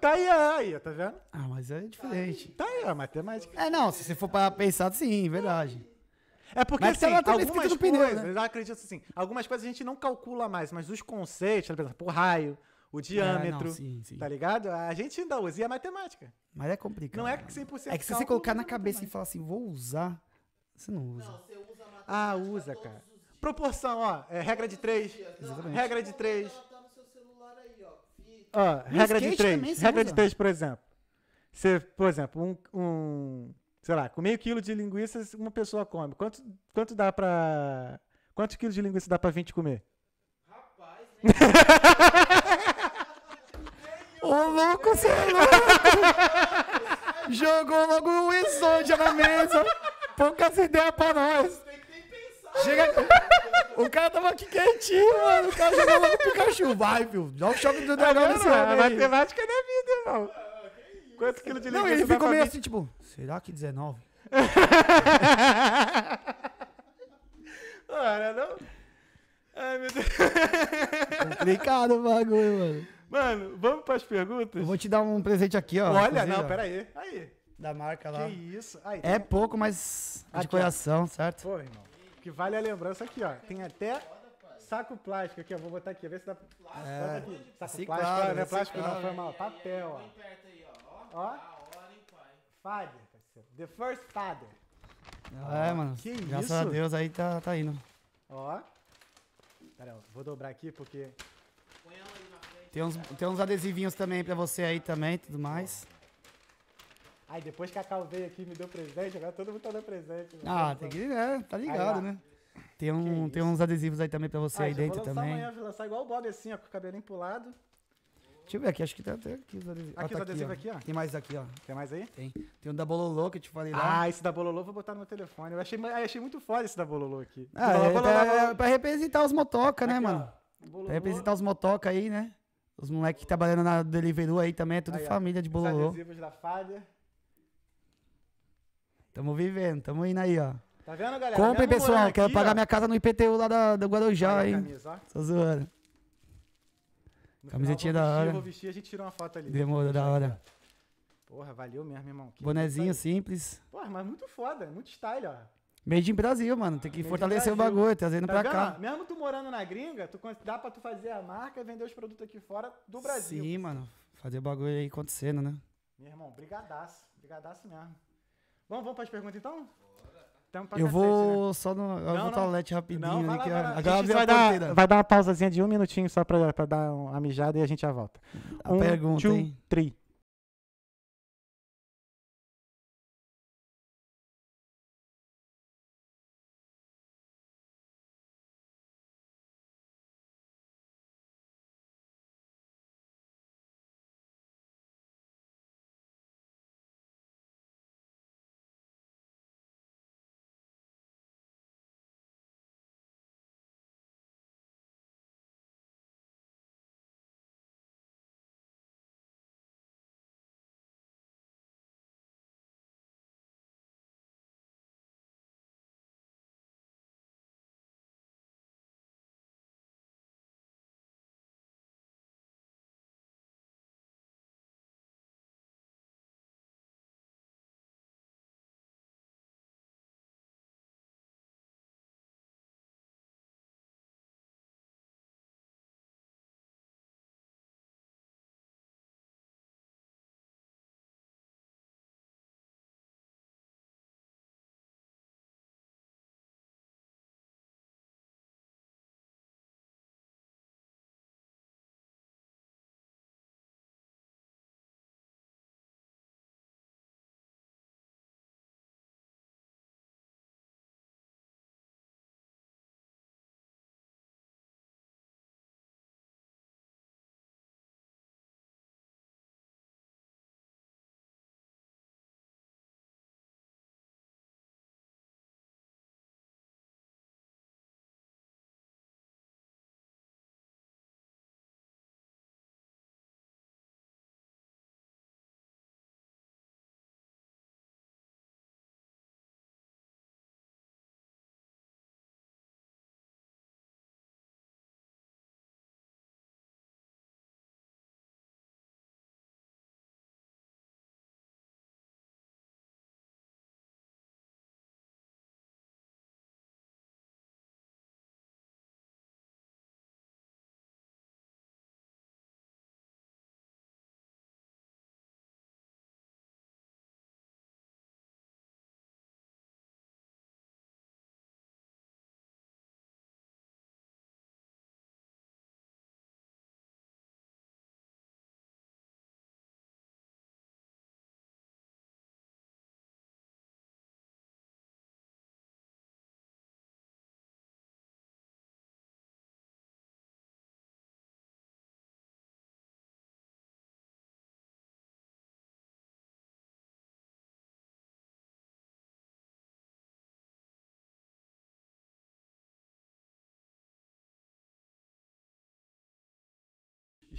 tá aí, é, aí, tá vendo? Ah, mas é diferente. Tá aí, a matemática. É, não, se você for para pensar, sim, verdade. É porque mas, assim, ela tá algumas coisas, pneu, né? eu acredito assim, algumas coisas a gente não calcula mais, mas os conceitos, por raio, o ah, diâmetro. não, sim, sim. Tá ligado? A gente ainda usa. E a é matemática. Mas é complicado. Não é 100% É que se você colocar na cabeça e falar assim, vou usar, você não usa. Não, você usa matemática. Ah, usa, cara. Proporção, ó. É regra de três. Exatamente. Tá regra de três. ó regra de três. Regra usa. de três, por exemplo. Você, por exemplo, um, um sei lá, com meio quilo de linguiça uma pessoa come. Quanto, quanto dá pra. Quantos quilos de linguiça dá pra 20 comer? Rapaz, né? Ô, louco, você é louco! Jogou logo o Insônia na mesa. Poucas ideias pra nós. Chega... O cara tava aqui quentinho, mano. O cara jogou logo o Pikachu. Vai, viu? Dá o choque do dragão nesse ano. É matemática da vida, irmão. Ah, Quanto quilo de Não, ele ficou meio assim, tipo, será que 19? Ora, não. Ai, meu Deus. Complicado o bagulho, mano. Mano, vamos para as perguntas? Eu vou te dar um presente aqui, ó. Olha, inclusive. não, pera aí. Aí. Da marca lá. Que isso. Aí, é pouco, mas de aqui, coração, ó. certo? Pô, irmão. Que vale a lembrança aqui, ó. Tem até saco plástico aqui, ó. Vou botar aqui, ver se dá. É. Aqui. Saco plástico, claro, é Plástico não, foi mal. Papel, ó. Ó. Father, parceiro. The first father. Ah, é, mano. Que Graças isso? a Deus aí tá, tá indo. Ó. Pera, ó. vou dobrar aqui porque tem uns, tem uns adesivinhos também pra você aí também tudo mais. Aí depois que a Cal veio aqui me deu presente, agora todo mundo tá dando presente. Né? Ah, tem que, é, tá ligado, aí, né? Tem, um, tem uns adesivos aí também pra você ah, aí dentro também. Amanhã, vou lançar igual o Bob assim, ó, com o cabelinho pro lado. Deixa eu ver aqui, acho que tá até aqui os adesivos. Aqui tá os adesivos aqui ó. aqui, ó. Tem mais aqui, ó. Tem mais aí? Tem. Tem um da Bololô que eu te falei lá. Ah, esse da Bololô vou botar no meu telefone. Eu achei, eu achei muito foda esse da Bololô aqui. Ah, Bololô, é, Bololô, pra, Bololô. pra, representar os motoca, né, aqui, né, mano? Bololô. Pra representar os motoca aí, né? Os moleques trabalhando na Deliveroo aí também, é tudo aí, família de Bololô. adesivos da Falha. Tamo vivendo, tamo indo aí, ó. Tá vendo, galera? Comprem, pessoal. Aqui, quero ó. pagar minha casa no IPTU lá da, do Guarujá, Olha hein? Camisa, Tô zoando. No Camisetinha final, da vestir, hora. vou vestir, a gente tirou uma foto ali. Demorou, da hora. Porra, valeu mesmo, irmão. Que Bonezinho simples. Porra, mas muito foda, muito style, ó. Made in Brasil, mano. Tem que Made fortalecer o bagulho, trazendo tá, tá pra cá. Mesmo tu morando na gringa, tu, dá pra tu fazer a marca e vender os produtos aqui fora do Brasil. Sim, mano. Fazer o bagulho aí acontecendo, né? Meu irmão, brigadaço. Brigadaço mesmo. Vamos, vamos pras perguntas então? Eu cacete, né? vou né? só no. Eu não, rapidinho. Não, gente lá, é vai, lá. Agora vai, dar, vai dar uma pausazinha de um minutinho só pra, pra dar um, mijada e a gente já volta. Um, pergunta, two, hein? three.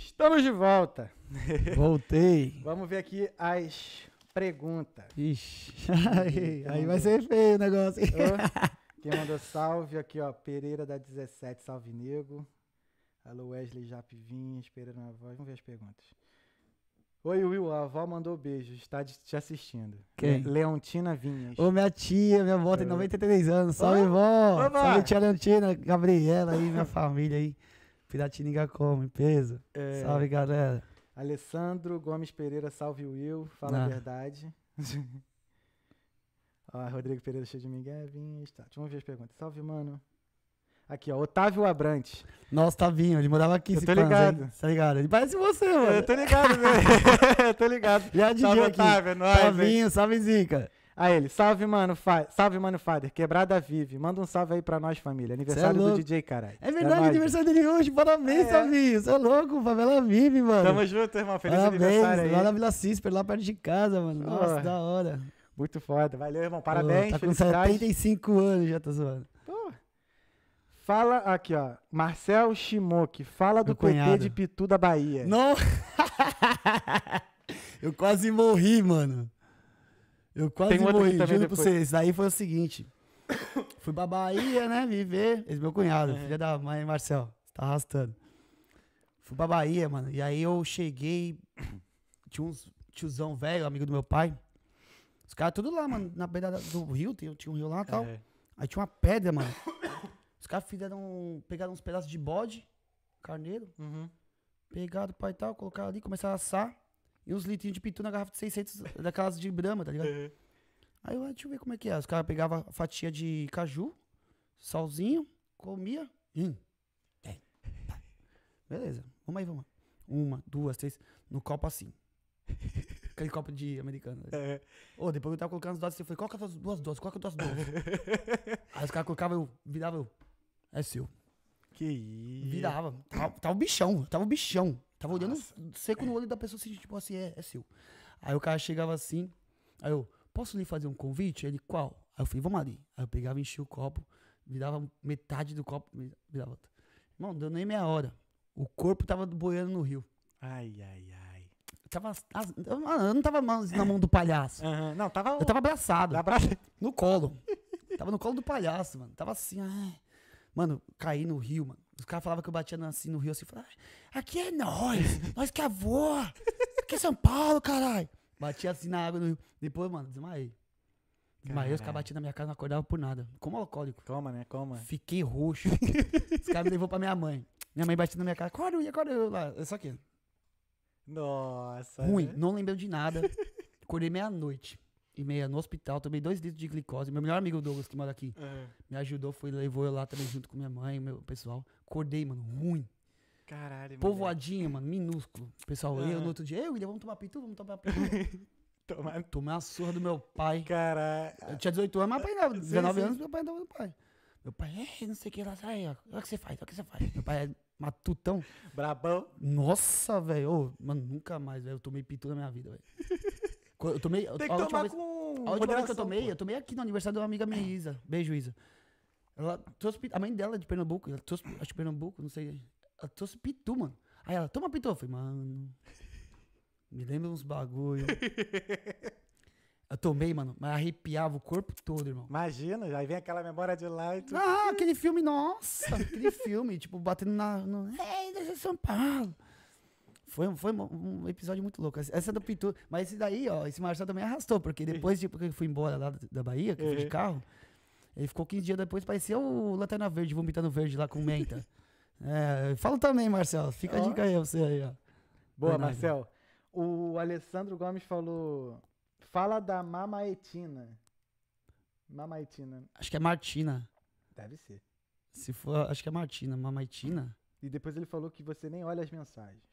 Estamos de volta. Voltei. Vamos ver aqui as perguntas. Ixi, aí, aí vai ser feio o negócio. Oh, quem mandou salve aqui, ó, Pereira da 17, salve nego. Alô, Wesley Japivins, Pereira na voz. Vamos ver as perguntas. Oi, Will, a avó mandou beijo, está te assistindo. Quem? Leontina Vinhas. Ô, minha tia, minha avó tem 93 anos. Salve, vó. Salve, tia Leontina, Gabriela aí, minha família aí. Piratininga come, peso. É, salve, galera. Alessandro Gomes Pereira, salve Will, fala ah. a verdade. ó, Rodrigo Pereira, cheio de Miguel, tá. Vamos ver as perguntas. Salve, mano. Aqui, ó, Otávio Abrantes. Nossa, Tavinho, ele morava aqui. Eu tô ligado. Hein? Tá ligado? Ele parece você, mano. Né? Eu tô ligado, velho. eu é tô ligado. Já de salve, aqui. Otávio, é nóis, Tavinho, salve, Zica. Aí ele, salve, mano, fa... salve, mano, Fader, quebrada vive. Manda um salve aí pra nós, família. É aniversário é do DJ, caralho. É, é verdade, é aniversário dele hoje. Parabéns, Fabi. É. Você é louco, favela vive, mano. Tamo junto, irmão. Feliz Parabéns, aniversário aí. Lá na Vila Cisper, lá perto de casa, mano. Nossa, oh. da hora. Muito foda. Valeu, irmão. Parabéns, oh, tá com 75 anos já, tá zoando. Fala aqui, ó. Marcel Shimoki, fala do Meu PT de Pitu da Bahia. Não! Eu quase morri, mano. Eu quase Tem morri, juro depois. pra vocês. daí foi o seguinte. Fui pra Bahia, né? Viver. Esse meu cunhado, é. filha da mãe, Marcel. Você tá arrastando. Fui pra Bahia, mano. E aí eu cheguei. Tinha uns tiozão velho, amigo do meu pai. Os caras tudo lá, mano. Na beira do rio, tinha um rio lá e tal. É. Aí tinha uma pedra, mano. Os caras fizeram. Pegaram uns pedaços de bode, carneiro. Uhum. Pegaram o pai e tal, colocaram ali, começaram a assar e uns litrinhos de pitu na garrafa de 600, daquelas de brama, tá ligado? Uhum. Aí eu, ah, deixa eu ver como é que é. Os caras pegavam fatia de caju, salzinho, comia. Hum. É. Beleza, vamos aí, vamos. Uma, duas, três, no copo assim. Aquele copo de americano. É. Ô, depois eu tava colocando as doses, eu falei, coloca as duas doses, coloca é as duas doses. aí os caras colocavam, eu virava, eu, é seu. Que isso. Virava, tava, tava o bichão, tava o bichão. Tava olhando Nossa. seco no olho da pessoa, assim, tipo assim, é, é seu. Aí o cara chegava assim, aí eu, posso lhe fazer um convite? Ele, qual? Aí eu falei, vamos ali. Aí eu pegava, enchia o copo, virava metade do copo, virava outro. mano deu nem meia hora. O corpo tava boiando no rio. Ai, ai, ai. Eu tava, eu não tava na mão do palhaço. Uhum. Não, tava. Eu tava abraçado. Abra... No colo. tava no colo do palhaço, mano. Tava assim, ai. Mano, caí no rio, mano. Os caras falavam que eu batia assim no Rio, assim, falava, ah, aqui é nós, nós que é avô, aqui é São Paulo, caralho. Batia assim na água no Rio. Depois, mano, desmaiei. Desmaiei, os caras batiam na minha casa, não acordava por nada. Como alcoólico. Coma, né? Coma. Fiquei roxo. os caras me levou pra minha mãe. Minha mãe batia na minha casa acorda, e acorda, eu lá. Só que... Nossa. Ruim, né? não lembrei de nada. Acordei meia-noite e meia no hospital, tomei dois litros de glicose. Meu melhor amigo Douglas, que mora aqui, é. me ajudou, foi, levou eu lá também junto com minha mãe, meu pessoal. Acordei, mano, ruim. Caralho, Povoadinho, mano, minúsculo. Pessoal, uhum. eu é. no outro dia, eu, William, vamos tomar pitu, vamos tomar pitu. Tomei uma surra do meu pai. Caralho. Eu tinha 18 anos, mas pai não. 19 sim, anos, meu pai não meu pai. Meu pai, é, não sei o que lá. sai ó, olha o que você faz, olha o que você faz. Meu pai é matutão. Brabão. Nossa, velho. Mano, nunca mais, velho. Eu tomei pitu na minha vida, velho. Eu tomei. Tem que tomar vez, com. A última vez que eu tomei, pô. eu tomei aqui no aniversário de uma amiga minha, é. Isa. Beijo, Isa. Ela trouxe. A mãe dela é de Pernambuco. Ela trouxe, acho que Pernambuco, não sei. Ela trouxe pitu, mano. Aí ela, toma pitu. Eu falei, mano. Me lembra uns bagulho. Eu tomei, mano, mas arrepiava o corpo todo, irmão. Imagina, aí vem aquela memória de lá e tudo. Ah, aquele filme, nossa, aquele filme, tipo, batendo na. No... Ei, deixa São Paulo. Foi, foi um episódio muito louco. Essa da pintura. Mas esse daí, ó, esse Marcel também arrastou, porque depois tipo, que eu fui embora lá da Bahia, que eu fui de uhum. carro, ele ficou 15 dias depois, parecia o Lanterna Verde, vomitando verde lá com menta. é, fala também, Marcel Fica oh. a dica aí você aí, ó. Boa, Marcel. O Alessandro Gomes falou. Fala da Mamaetina. Mamaetina Acho que é Martina. Deve ser. Se for, acho que é Martina, Mamaetina E depois ele falou que você nem olha as mensagens.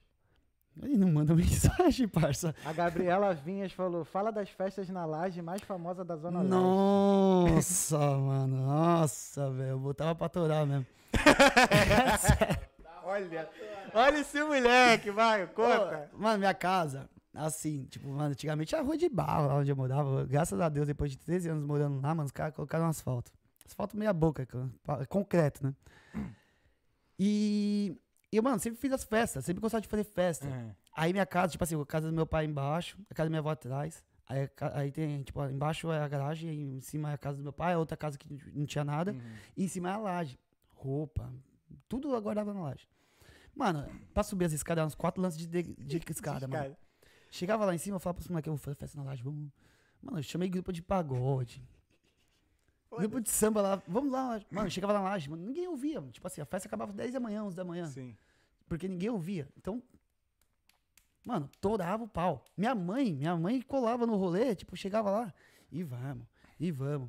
Ele não manda mensagem, parça. A Gabriela Vinhas falou: fala das festas na laje mais famosa da Zona nossa, Leste. Nossa, mano. Nossa, velho. Eu botava pra torar mesmo. olha, olha esse moleque, vai, conta. Ô, mano, minha casa, assim, tipo, mano, antigamente era rua de barro lá onde eu morava. Graças a Deus, depois de 13 anos morando lá, mano, os caras colocaram asfalto. Asfalto meia boca, concreto, né? E e eu, mano, sempre fiz as festas, sempre gostava de fazer festa. Uhum. Aí minha casa, tipo assim, a casa do meu pai é embaixo, a casa da minha avó é atrás. Aí, aí tem, tipo, embaixo é a garagem, em cima é a casa do meu pai, a outra casa que não tinha nada. Uhum. E em cima é a laje. Roupa, tudo eu guardava na laje. Mano, pra subir as escadas, uns quatro lances de, de, de escada, de mano. Chegava lá em cima, eu falava pros moleques, eu vou fazer festa na laje, vamos. Mano, eu chamei grupo de pagode grupo de samba lá, vamos lá, mano, chegava na laje, mano, ninguém ouvia, tipo assim, a festa acabava às 10 da manhã, 11 da manhã. Sim. Porque ninguém ouvia. Então, mano, torava o pau. Minha mãe, minha mãe colava no rolê, tipo, chegava lá, e vamos, e vamos.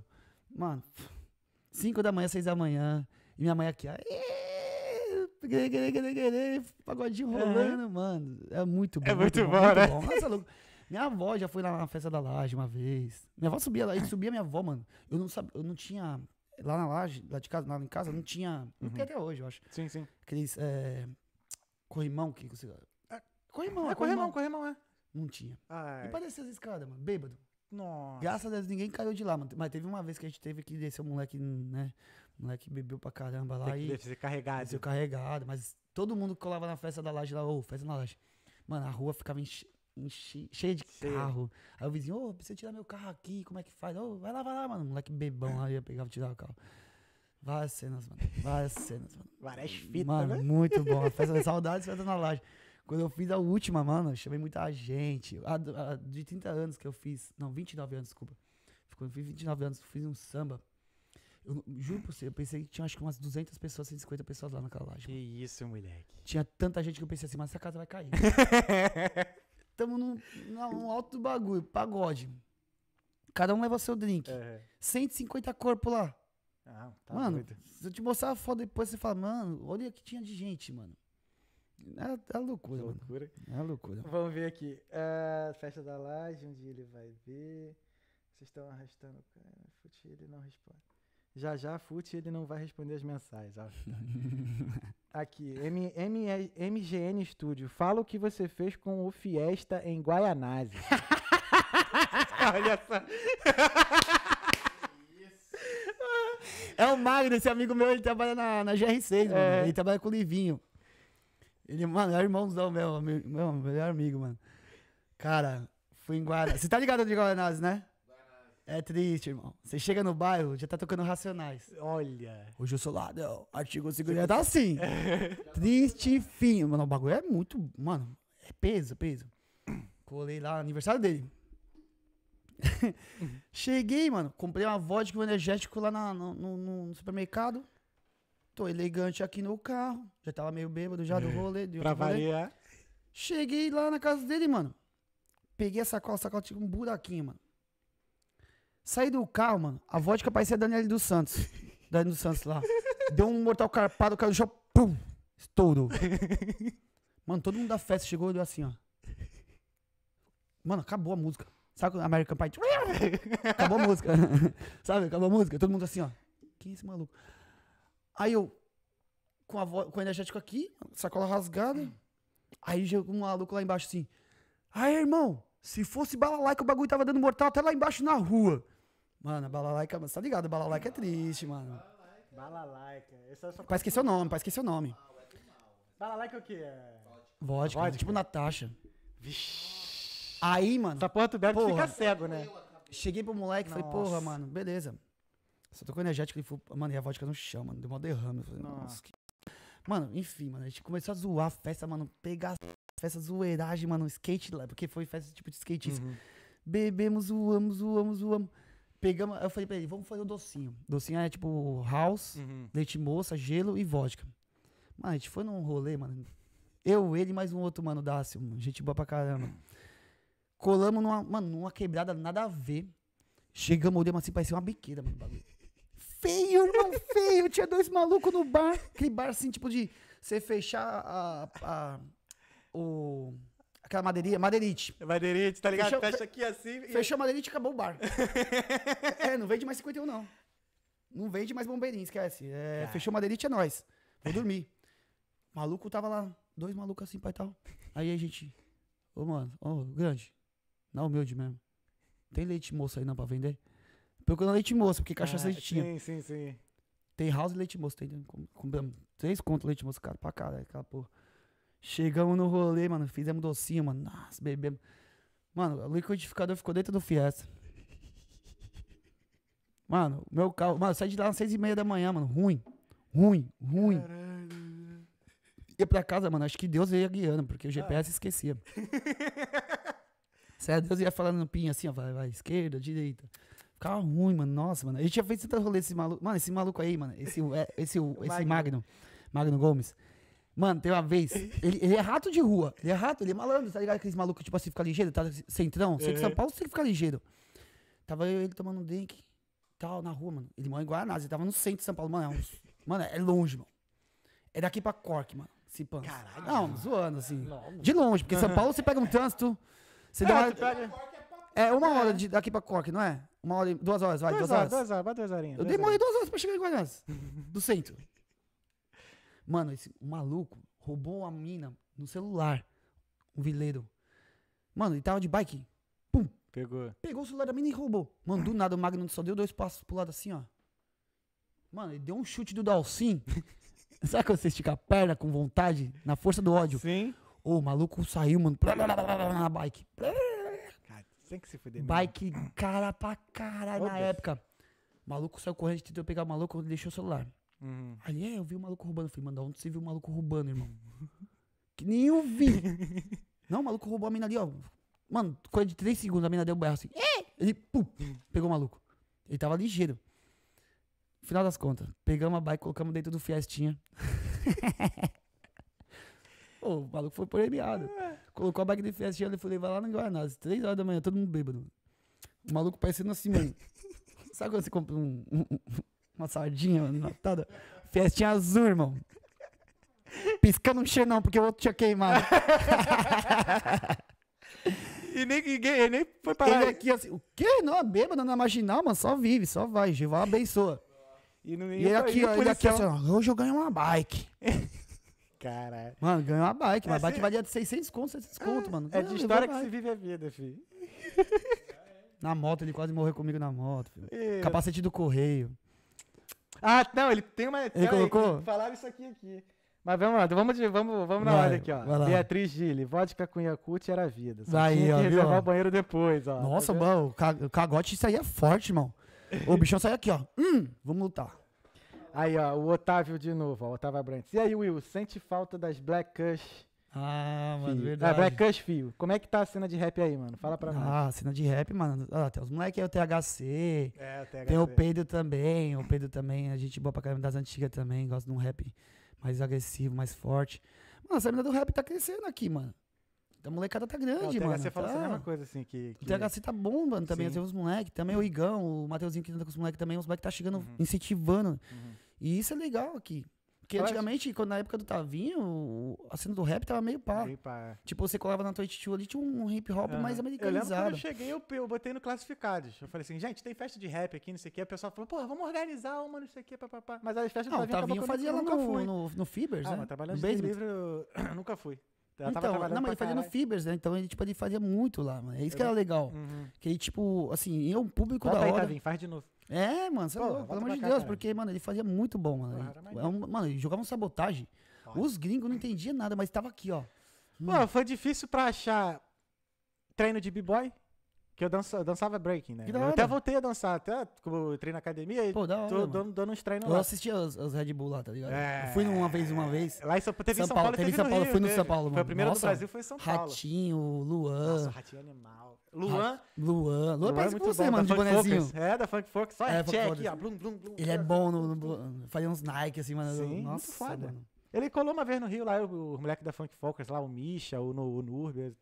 Mano, 5 da manhã, 6 da manhã, e minha mãe aqui, ó, pagodinho rolando, é. mano. É muito bom. É muito, muito bom, bom, né? Muito bom. Nossa, louco. Minha avó já foi lá na festa da laje uma vez. Minha avó subia lá, a ah. subia minha avó, mano. Eu não sabia, eu não tinha. Lá na laje, lá de casa, lá em casa, não tinha. Não tem uhum. até hoje, eu acho. Sim, sim. Aqueles. É, corrimão que você. É, corrimão, é, é corrimão, corrimão, corrimão, é. Não tinha. Ai. E parecia as escadas, mano. Bêbado. Nossa. Graças a Deus ninguém caiu de lá, mano. Mas teve uma vez que a gente teve que descer o moleque, né? O moleque bebeu pra caramba lá. Tem que e ser carregado. ser carregado, mas todo mundo que colava na festa da laje lá, ô, oh, festa na laje. Mano, a rua ficava enche enche, cheia de carro. Aí o vizinho, ô, oh, precisa tirar meu carro aqui, como é que faz? Ô, oh, vai lá, vai lá, mano. moleque bebão é. aí ia pegar, tirar o carro. Várias cenas, mano. Várias cenas, mano. Várias fitas, Mano, né? muito bom. A festa, saudades, festa na laje. Quando eu fiz a última, mano, chamei muita gente. A, a, de 30 anos que eu fiz. Não, 29 anos, desculpa. Ficou fiz 29 anos, fiz um samba. Eu juro pra você, eu pensei que tinha acho que umas 200 pessoas, 150 pessoas lá naquela laje. Que isso, moleque. Tinha tanta gente que eu pensei assim, mas essa casa vai cair. estamos num, num alto bagulho, pagode. Cada um leva seu drink. É. 150 corpo lá. Ah, tá mano, doido. se eu te mostrar a foto depois, você fala, mano, olha o que tinha de gente, mano. É, é loucura, é loucura. Mano. É loucura. Vamos ver aqui. Uh, festa da laje, um dia ele vai ver. Vocês estão arrastando o cara. Fute, ele não responde. Já já, Fute, ele não vai responder as mensagens. Ó. Aqui, M, M, MGN Studio. Fala o que você fez com o Fiesta em Guaianazes. Olha só. É o Magno, esse amigo meu, ele trabalha na, na GR6, é. mano. Ele trabalha com o Livinho. Ele, mano, é o irmãozão meu, meu, meu melhor amigo, mano. Cara, fui em Guaraná. Você tá ligado de Guaranás, né? É triste, irmão. Você chega no bairro, já tá tocando Racionais. Olha. Hoje eu sou lá, não. Artigo 5 já tá assim. triste fim. Mano, o bagulho é muito. Mano, é peso, peso. Colei lá, aniversário dele. Cheguei, mano. Comprei uma vodka um energético lá na, no, no, no, supermercado. Tô elegante aqui no carro. Já tava meio bêbado já do é. rolê. Do pra variar. Cheguei lá na casa dele, mano. Peguei a sacola, a sacola tinha um buraquinho, mano. Saí do carro, mano. A vodka parecia a Daniela dos Santos. Daniela dos Santos lá. Deu um mortal carpado, o cara do chão, pum, estourou. Mano, todo mundo da festa chegou e deu assim, ó. Mano, acabou a música. Sabe quando American Pie? Tipo, acabou a música. Sabe? Acabou a música. Todo mundo assim, ó. Quem é esse maluco? Aí eu, com, a vo... com o energético aqui, sacola rasgada. Aí chegou um maluco lá embaixo assim. Aí, irmão, se fosse bala que o bagulho tava dando mortal até lá embaixo na rua. Mano, balalaica, mano, você tá ligado? Balalaica é triste, mano. Balalaica. Esse é só... Pra esquecer o nome, pra esquecer o nome. Balalaica é o quê? É vodka. Vodka. Tipo Natasha. Vixi. Aí, mano. Essa porra tu bebe porra. fica cego, né? Cheguei pro moleque e falei, porra, mano, beleza. Só tô com energético e falou, mano, e a vodka no chama, mano. Deu uma derrame. Eu falei, nossa, nossa que... Mano, enfim, mano, a gente começou a zoar a festa, mano. Pegar festa, zoeiragem, mano. Skate lá, porque foi festa tipo de skatista. Uhum. Bebemos, zoamos, zoamos, zoamos. Pegamos, eu falei pra ele, vamos fazer o um docinho. Docinho é tipo house, uhum. leite moça, gelo e vodka. Mano, a gente foi num rolê, mano. Eu, ele mais um outro, mano, Dácio, gente boa pra caramba. Colamos numa, mano, numa quebrada, nada a ver. Chegamos, olhamos assim, parecia uma biqueira, mano, bagulho. Feio, irmão, feio. Tinha dois malucos no bar. Aquele bar, assim, tipo de você fechar a, a, o Aquela madeirinha, madeirite. Madeirite, tá ligado? Fechou, Fecha aqui assim. Fechou a madeirite e acabou o bar. é, não vende mais 51, não. Não vende mais bombeirinho, esquece. É, fechou madeirite, é nós. Vou dormir. Maluco tava lá, dois malucos assim, pai e tal. Aí a gente. Ô, oh, mano, ô, oh, grande. Não, humilde mesmo. Tem leite moça aí não pra vender? Procurando leite moça, porque cachaça ah, a gente tinha. Sim, sim, sim. Tem house e leite moça. Tem, compramos três contos leite moça, cara, pra cara, aquela porra. Chegamos no rolê, mano. Fizemos docinho, mano. Nossa, bebemos. Mano, o liquidificador ficou dentro do Fiesta. Mano, meu carro. Mano, saí de lá às seis e meia da manhã, mano. Ruim. Ruim, ruim. Caralho. Ia pra casa, mano. Acho que Deus ia guiando, porque o GPS ah. esquecia. Sério, Deus ia falando no pin assim, ó. Vai, vai, esquerda, direita. Ficava ruim, mano. Nossa, mano. A gente já fez tanto rolê esse maluco. Mano, esse maluco aí, mano. Esse, é, esse, esse, esse Magno. Magno Gomes. Mano, tem uma vez. Ele, ele, é rato de rua. Ele é rato, ele é malandro, tá ligado? Aqueles malucos, tipo assim, fica ligeiro, tá centrão. Sei uhum. São Paulo tem que ficar ligeiro. Tava eu e ele tomando um drink, tal, na rua, mano. Ele mora em Guaranás, ele tava no centro de São Paulo, mano. É mano, é longe, mano. É daqui pra Cork, mano. Se pança. Caralho. Não, zoando, assim. É de longe, porque São Paulo você pega um trânsito. Você é, dá uma... pega... é uma é. hora de, daqui pra Cork, não é? Uma hora, duas horas, vai, duas, duas horas. horas. Duas horas, vai duas horinhas. Eu demorei duas horas pra chegar em Guaranás, do centro. Mano, esse maluco roubou a mina no celular. Um vileiro. Mano, ele tava de bike. Pum. Pegou. Pegou o celular da mina e roubou. Mano, do nada o Magno só deu dois passos pro lado assim, ó. Mano, ele deu um chute do Dalcin. Sabe quando você estica a perna com vontade? Na força do ódio. Sim. Ô, o maluco saiu, mano. Na bike. Cara, tem que se fuder. Bike cara pra cara na Deus. época. O maluco saiu correndo, tentou pegar o maluco, deixou o celular. Uhum. Aí, é, eu vi um maluco roubando. Eu falei, mano, onde você viu um maluco roubando, irmão? que nem eu vi. Não, o maluco roubou a mina ali, ó. Mano, coisa de três segundos, a mina deu um berro assim. É. Ele, pum, pegou o maluco. Ele tava ligeiro. Final das contas, pegamos a bike, colocamos dentro do Fiestinha. o maluco foi premiado. Colocou a bike do Fiestinha, ele foi levar lá no guaranás três horas da manhã, todo mundo bêbado. O maluco parecendo assim, mano. Sabe quando você compra um, um, uma sardinha enlatada. Festinha azul, irmão. Piscando um não porque o outro tinha queimado. e nem, ninguém, nem foi parar. Ele aqui assim, o quê? Não, bêbado é marginal, mano, só vive, só vai. Jeová abençoa. E, não, e, e aqui, ó, ele aqui, assim, ó, hoje eu ganho uma bike. Caralho. Mano, ganhou uma bike. Uma é, bike valia de 600 conto, 700 é, conto, mano. É de história que se vive a vida, filho. Na moto, ele quase morreu comigo na moto, filho. Capacete do correio. Ah, não, ele tem uma. Ele colocou? Aí, falaram isso aqui aqui. Mas vamos lá, vamos, vamos, vamos na hora aqui, ó. Beatriz Gili, vodka com Yakut era vida. Só aí, tinha ó, que viu, reservar ó. o banheiro depois, ó. Nossa, tá mano, o cagote isso aí é forte, irmão. O bichão sai aqui, ó. Hum, vamos lutar. Aí, ó, o Otávio de novo, ó, Otávio Abrantes. E aí, Will, sente falta das Black Cush ah, mano, é, verdade. É, Black Cush, filho. Como é que tá a cena de rap aí, mano? Fala pra ah, nós. Ah, cena de rap, mano. Ah, tem os moleques aí, o THC. É, o THC. Tem o Pedro também. O Pedro também, a gente boa pra caramba das antigas também. Gosta de um rap mais agressivo, mais forte. Mano, essa mina do rap tá crescendo aqui, mano. A molecada tá é, grande, o THC mano. O THC fala tá... a mesma coisa, assim, que... que... O THC tá bom, mano, também. Tem os moleques. Também o uhum. Igão, o Mateuzinho que anda com os moleques também. Os moleques tá chegando, uhum. incentivando. Uhum. E isso é legal aqui. Porque Parece. antigamente, quando na época do Tavinho, a cena do rap tava meio pá. Meio pá. É. Tipo, você colava na Twitch ali, tinha um hip hop uhum. mais americanizado. Eu lembro quando eu cheguei, eu, eu botei no Classificados. Eu falei assim, gente, tem festa de rap aqui, não sei o quê. A pessoa falou, pô, vamos organizar uma, não sei o quê, papapá. Mas as festas não, do não, ah, Tavinho, eu fazia lá no, no, no Fibers, ah, né? Mas trabalhando no basement. livro, eu nunca fui. Ela então, não, mas ele fazia no Fibers, né? Então ele, tipo, ele fazia muito lá, mano. É isso eu... que era legal. Uhum. Que ele, tipo, assim, ia um público Bota da aí, hora. Tavinho, faz de novo. É, mano, é Pô, é pelo amor de cá, Deus, cara. porque, mano, ele fazia muito bom, mano. ele, é um, mano, ele jogava um sabotagem. Os gringos não entendiam nada, mas tava aqui, ó. Mano, foi difícil pra achar treino de b-boy. Que eu dançava, dançava breaking, né? Eu até voltei a dançar, até como tipo, treino na academia e Pô, da hora, tô dando, dando uns treinos eu lá. Eu os, os, Red Bull lá, tá ligado? É... Eu fui uma vez, uma vez. Lá em São, teve São, Paulo, Paulo teve São Paulo, Rio, fui no teve. São Paulo, mano. Foi a primeira Nossa, do Brasil, foi em São Paulo. Ratinho, Luan. Nossa, Ratinho é animal. Luan. Luan. Luan, é parece é você, bom, mano, de bonezinho. É, da Funk Focus. Só é, é check aqui, ó. Blum, blum, blum, Ele é bom no, no uns Nike, assim, mano. Sim, Nossa, foda. Mano. Ele colou uma vez no Rio lá, o, o moleque da Funk Focus lá, o Misha, o, no, o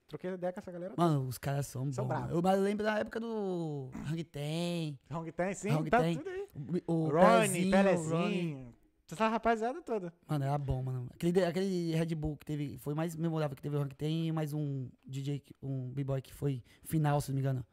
Troquei ideia com essa galera. Mano, os caras são, são bons. Eu, eu lembro da época do Hang Ten. Hang Ten, sim. Hang tá Ten. tudo aí. O, o Ronnie, Pelezinho. Pelezinho. Essa rapaziada toda. Mano, era bom, mano. Aquele, aquele Red Bull que teve, foi mais memorável que teve o Rank Tem e mais um DJ, um B-Boy que foi final, se não me engano.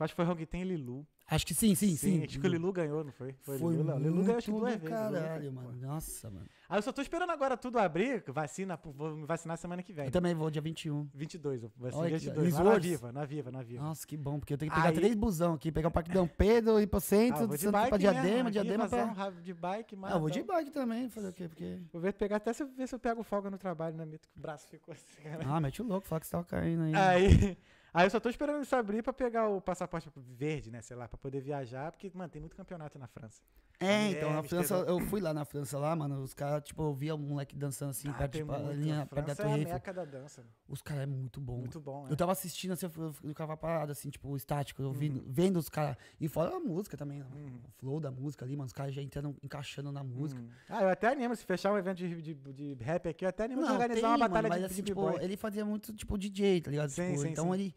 Acho que foi Rank Tem e Lilu. Acho que sim, sim, sim. sim. Acho que o Lilu ganhou, não foi? Foi, foi Lilu, Lilu ganhou acho que duas vezes. Caralho, mano. Nossa, mano. Aí ah, eu só tô esperando agora tudo abrir, vacina, vou me vacinar semana que vem. Eu também vou dia 21. 22, eu vacino ser dia 22. Lá na Viva, na Viva, na Viva. Nossa, que bom, porque eu tenho que pegar Aí... três busão aqui, pegar o Parque Dão Pedro, ir pro centro, ah, de pra Diadema, Diadema pra... Um de bike, mas... Ah, vou de bike também, fazer o quê? Porque... Vou ver, pegar até se, ver se eu pego folga no trabalho, né, Mito? Que o braço ficou assim, cara. Ah, mete o louco, fala que você tava caindo aí. Aí... Aí eu só tô esperando isso abrir pra pegar o passaporte verde, né? Sei lá, pra poder viajar, porque, mano, tem muito campeonato na França. É, então, na França, eu fui lá na França lá, mano, os caras, tipo, eu via um moleque dançando assim, ah, perto, tipo, linha, perto da Torre é a meca da dança. Né? Os caras é muito bom. Muito bom, é. Eu tava assistindo, assim, eu ficava parado, assim, tipo, estático, ouvindo uhum. vendo os caras. E fora a música também, né? uhum. o flow da música ali, mano, os caras já entrando, encaixando na música. Uhum. Ah, eu até animo, se fechar um evento de, de, de rap aqui, eu até animo Não, de organizar tem, uma batalha mano, mas, de assim, tipo, Ele fazia muito, tipo, DJ, tá ligado? Sim, tipo, sim, então sim. ele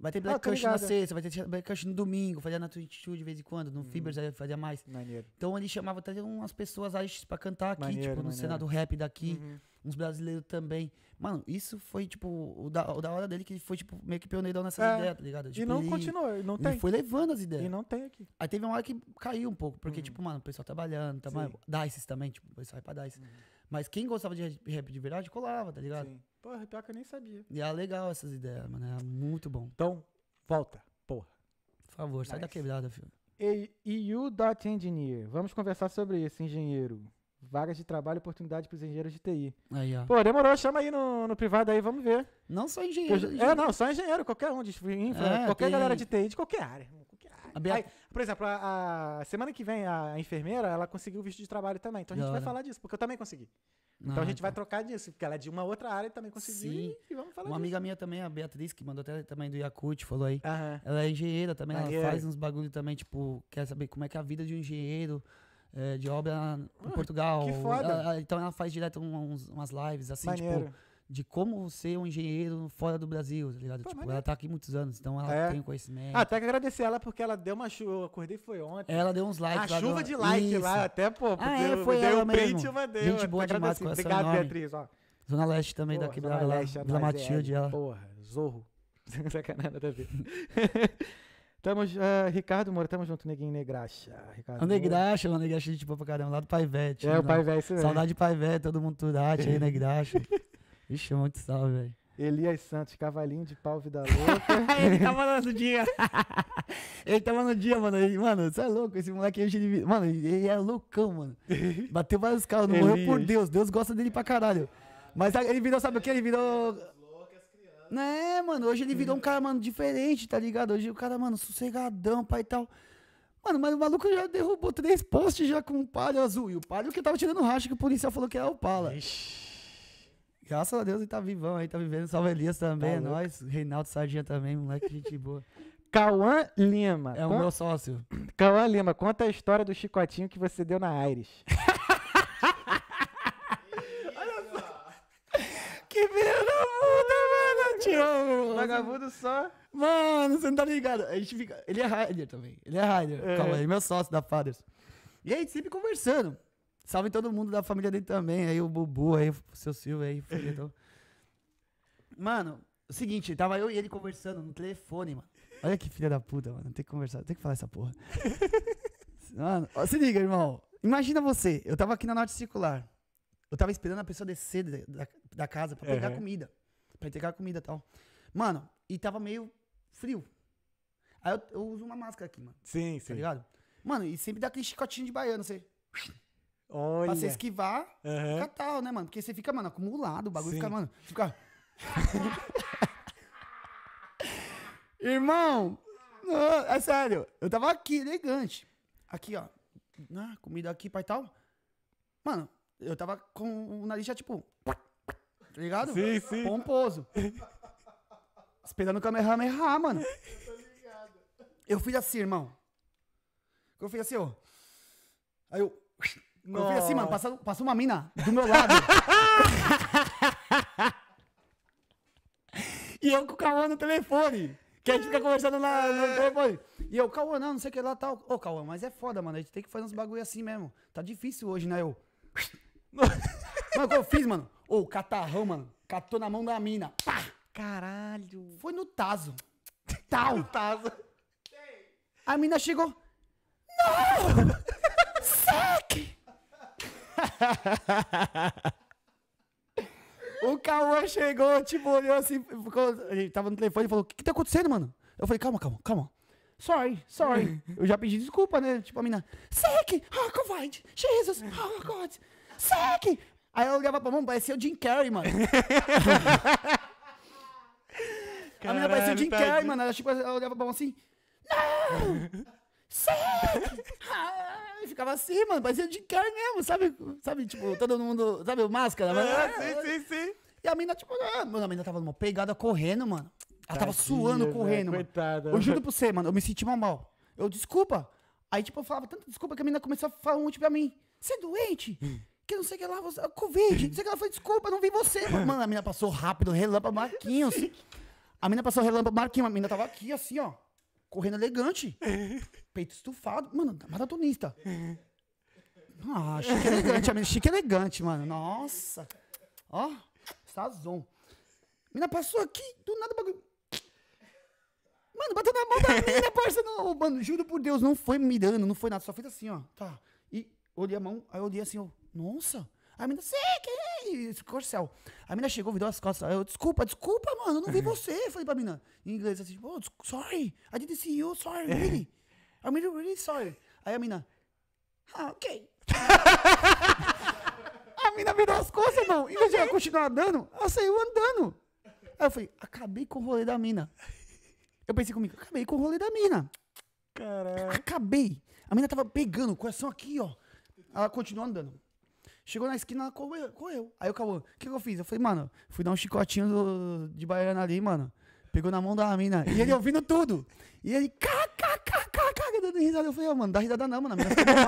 Vai ter ah, Black ah, Cush na sexta, vai ter Black Cush no domingo, fazia na Twitch de vez em quando, no hum. Fibers fazia mais. Maneiro. Então ele chamava até umas pessoas aí pra cantar aqui, maneiro, tipo, no Senado Rap daqui, uhum. uns brasileiros também. Mano, isso foi, tipo, o da, o da hora dele que foi, tipo, meio que pioneirão nessa é. tá ligado? Tipo, e não ele, continuou, não tem. Ele foi levando as ideias. E não tem aqui. Aí teve uma hora que caiu um pouco, porque, uhum. tipo, mano, o pessoal trabalhando, tá mais, Dices também, tipo, o pessoal vai pra Dices. Uhum. Mas quem gostava de rap de verdade, colava, tá ligado? Sim. Porra, pior que eu nem sabia. E era legal essas ideias, mano. Era muito bom. Então, volta, porra. Por favor, sai da quebrada, filho. EU.engineer. EU Vamos conversar sobre isso, engenheiro. Vagas de trabalho e oportunidade para os engenheiros de TI. Aí, ó. Pô, demorou, chama aí no, no privado aí, vamos ver. Não só engenheiro, eu, engenheiro. É, não, só engenheiro, qualquer um, de infra, é, qualquer tem... galera de TI, de qualquer área. Bea... Aí, por exemplo, a, a, semana que vem a enfermeira, ela conseguiu o visto de trabalho também. Então a gente vai falar disso, porque eu também consegui. Então ah, a gente vai tá. trocar disso, porque ela é de uma outra área e também conseguiu. Sim. E vamos falar Uma disso. amiga minha também, a Beatriz, que mandou até também do Yakut, falou aí. Aham. Ela é engenheira também, ela é. faz uns bagulho também, tipo, quer saber como é que é a vida de um engenheiro. É, de obra em ah, Portugal. Que foda. Ela, então ela faz direto uns, umas lives, assim, tipo, Maneiro. tipo, de como ser um engenheiro fora do Brasil, tá ligado? Pô, tipo, ela tá aqui muitos anos, então ela é. tem conhecimento. Ah, até que agradecer ela porque ela deu uma chuva, eu acordei foi ontem. Ela deu uns likes. A ah, chuva de like Isso. lá, até, pô, ah, porque é, foi deu dei ela um print mandei. Gente boa demais, com Obrigado, nome. Beatriz, ó. Zona Leste também porra, da Leste, lá, Vila Matilde. ela porra, Zorro. Sacanagem, da vida. Estamos, uh, eh, Ricardo Moura, estamos junto, Neguinho Negraxa. Ricardo o Negraxa, o Negraxa, gente boa pra caramba, lá do Paivete. É, né, o Paivete. Né? Saudade de Paivete, todo mundo turate aí, Negraxa. Vixe, é muito salve, velho. Elias Santos, cavalinho de pau, vida louca. ele tava no dia. ele tava no dia, mano. Ele, mano, você é louco, esse moleque é de Mano, ele é loucão, mano. Bateu vários carros, não Elias. morreu por Deus. Deus gosta dele pra caralho. Mas ele virou, sabe o que? Ele virou. Né, mano, hoje ele virou um cara, mano, diferente, tá ligado? Hoje o cara, mano, sossegadão, pai e tal. Mano, mas o maluco já derrubou três postes já com um palho azul. E o palho que tava tirando racha que o policial falou que era o pala. Ixi. Graças a Deus ele tá vivão aí, tá vivendo. Salve Elias também, tá é nós. Reinaldo Sardinha também, moleque, gente boa. Cauã Lima. É o meu sócio. Cauã Lima, conta a história do chicotinho que você deu na Aires. que filho que puta, mano. Te amo. Vagabundo só. Mano, você não tá ligado. A gente fica... Ele é rider também. Ele é rider. É. Calma aí, meu sócio da Fathers. E aí, sempre conversando. Salve todo mundo da família dele também. Aí o Bubu, aí o seu Silvio, aí o Foguetão. Mano, é o seguinte, tava eu e ele conversando no telefone, mano. Olha que filha da puta, mano. Tem que conversar, tem que falar essa porra. mano, ó, se liga, irmão. Imagina você, eu tava aqui na Norte Circular. Eu tava esperando a pessoa descer da, da, casa pra pegar uhum. comida. Pra entregar comida e tal. Mano, e tava meio frio. Aí eu, eu, uso uma máscara aqui, mano. Sim, tá sim. Tá ligado? Mano, e sempre dá aquele chicotinho de baiano, você. Olha. Pra você esquivar uhum. o né, mano? Porque você fica, mano, acumulado, o bagulho Sim. fica, mano. Fica. Irmão, não, é sério. Eu tava aqui, elegante. Aqui, ó. na né, comida aqui, pai tal. Mano, eu tava com o nariz já, tipo. Tá ligado? Sim, sim. Pomposo. Esperando o Kamehameha, mano. Eu tô ligado. Eu fiz assim, irmão. Eu fiz assim, ó. Aí eu não Eu vi assim, mano, passou, passou uma mina do meu lado. e eu com o Cauã no telefone. Que a gente fica conversando na, no é. telefone. E eu, Cauã, não, não sei o que lá tal. Ô, Cauã, mas é foda, mano. A gente tem que fazer uns bagulho assim mesmo. Tá difícil hoje, né? Eu. mano, o que eu fiz, mano? Ô, o catarrão, mano. Catou na mão da mina. Pá! Caralho. Foi no taso. Tal. No Tazo. A mina chegou. Não! Sai! o Cauã chegou, tipo, olhou assim, ficou, ele tava no telefone e falou: O que, que tá acontecendo, mano? Eu falei: Calma, calma, calma. Sorry, sorry. Eu já pedi desculpa, né? Tipo, a mina: Sec! Oh, covid, Jesus! Oh, God! Sec! Aí ela olhava pra mão, parecia o Jim Carrey, mano. Caralho, a menina parecia o Jim tá Carrey, de... mano. Ela, tipo, ela olhava pra mão assim. Não! Sick." ficava assim, mano, parecia é de quer mesmo, sabe? Sabe, tipo, todo mundo, sabe, máscara? Mas, né? é, sim, sim, sim. E a mina, tipo, ah, mano, a mina tava numa pegada correndo, mano. Ela tava Tadinha, suando, correndo, né? mano. Coitada. Eu juro pra você, mano, eu me senti mal, mal. Eu, desculpa. Aí, tipo, eu falava tanta desculpa que a mina começou a falar um monte pra mim. Você é doente? que não sei o que lá, você, é Covid, não sei o que lá, foi desculpa, não vi você. Mano, a mina passou rápido, relâmpago, Marquinhos. A mina passou relâmpago, Marquinhos, a mina tava aqui, assim, ó, correndo elegante. peito estufado. Mano, maratonista. É. Ah, chique elegante, a chique elegante, mano. Nossa. Ó, sazon. mina passou aqui, do nada o bagulho. Mano, bateu na mão da mina, parça. Não, mano, juro por Deus, não foi mirando, não foi nada. Só fez assim, ó. Tá. E olhei a mão, aí olhei assim, ó. Nossa. A mina é sei que corcel. A mina chegou, virou as costas. Eu, desculpa, desculpa, mano, eu não vi você. Falei pra mina, em inglês, assim, tipo, oh, sorry, I didn't see you, sorry, é. really. I'm really, really sorry. Aí a mina, ah, ok. a mina virou as costas, não. Em vez de ela continuar andando, ela saiu andando. Aí eu falei, acabei com o rolê da mina. Eu pensei comigo, acabei com o rolê da mina. Caralho. Acabei. A mina tava pegando o coração aqui, ó. Ela continuou andando. Chegou na esquina, ela correu. correu. Aí eu acabou. O que, que eu fiz? Eu falei, mano, fui dar um chicotinho do, de baiana ali, mano. Pegou na mão da mina. E ele ouvindo tudo. E ele, cá, eu risada. Eu falei, ah, mano, dá risada não, mano. A menina ficou mal.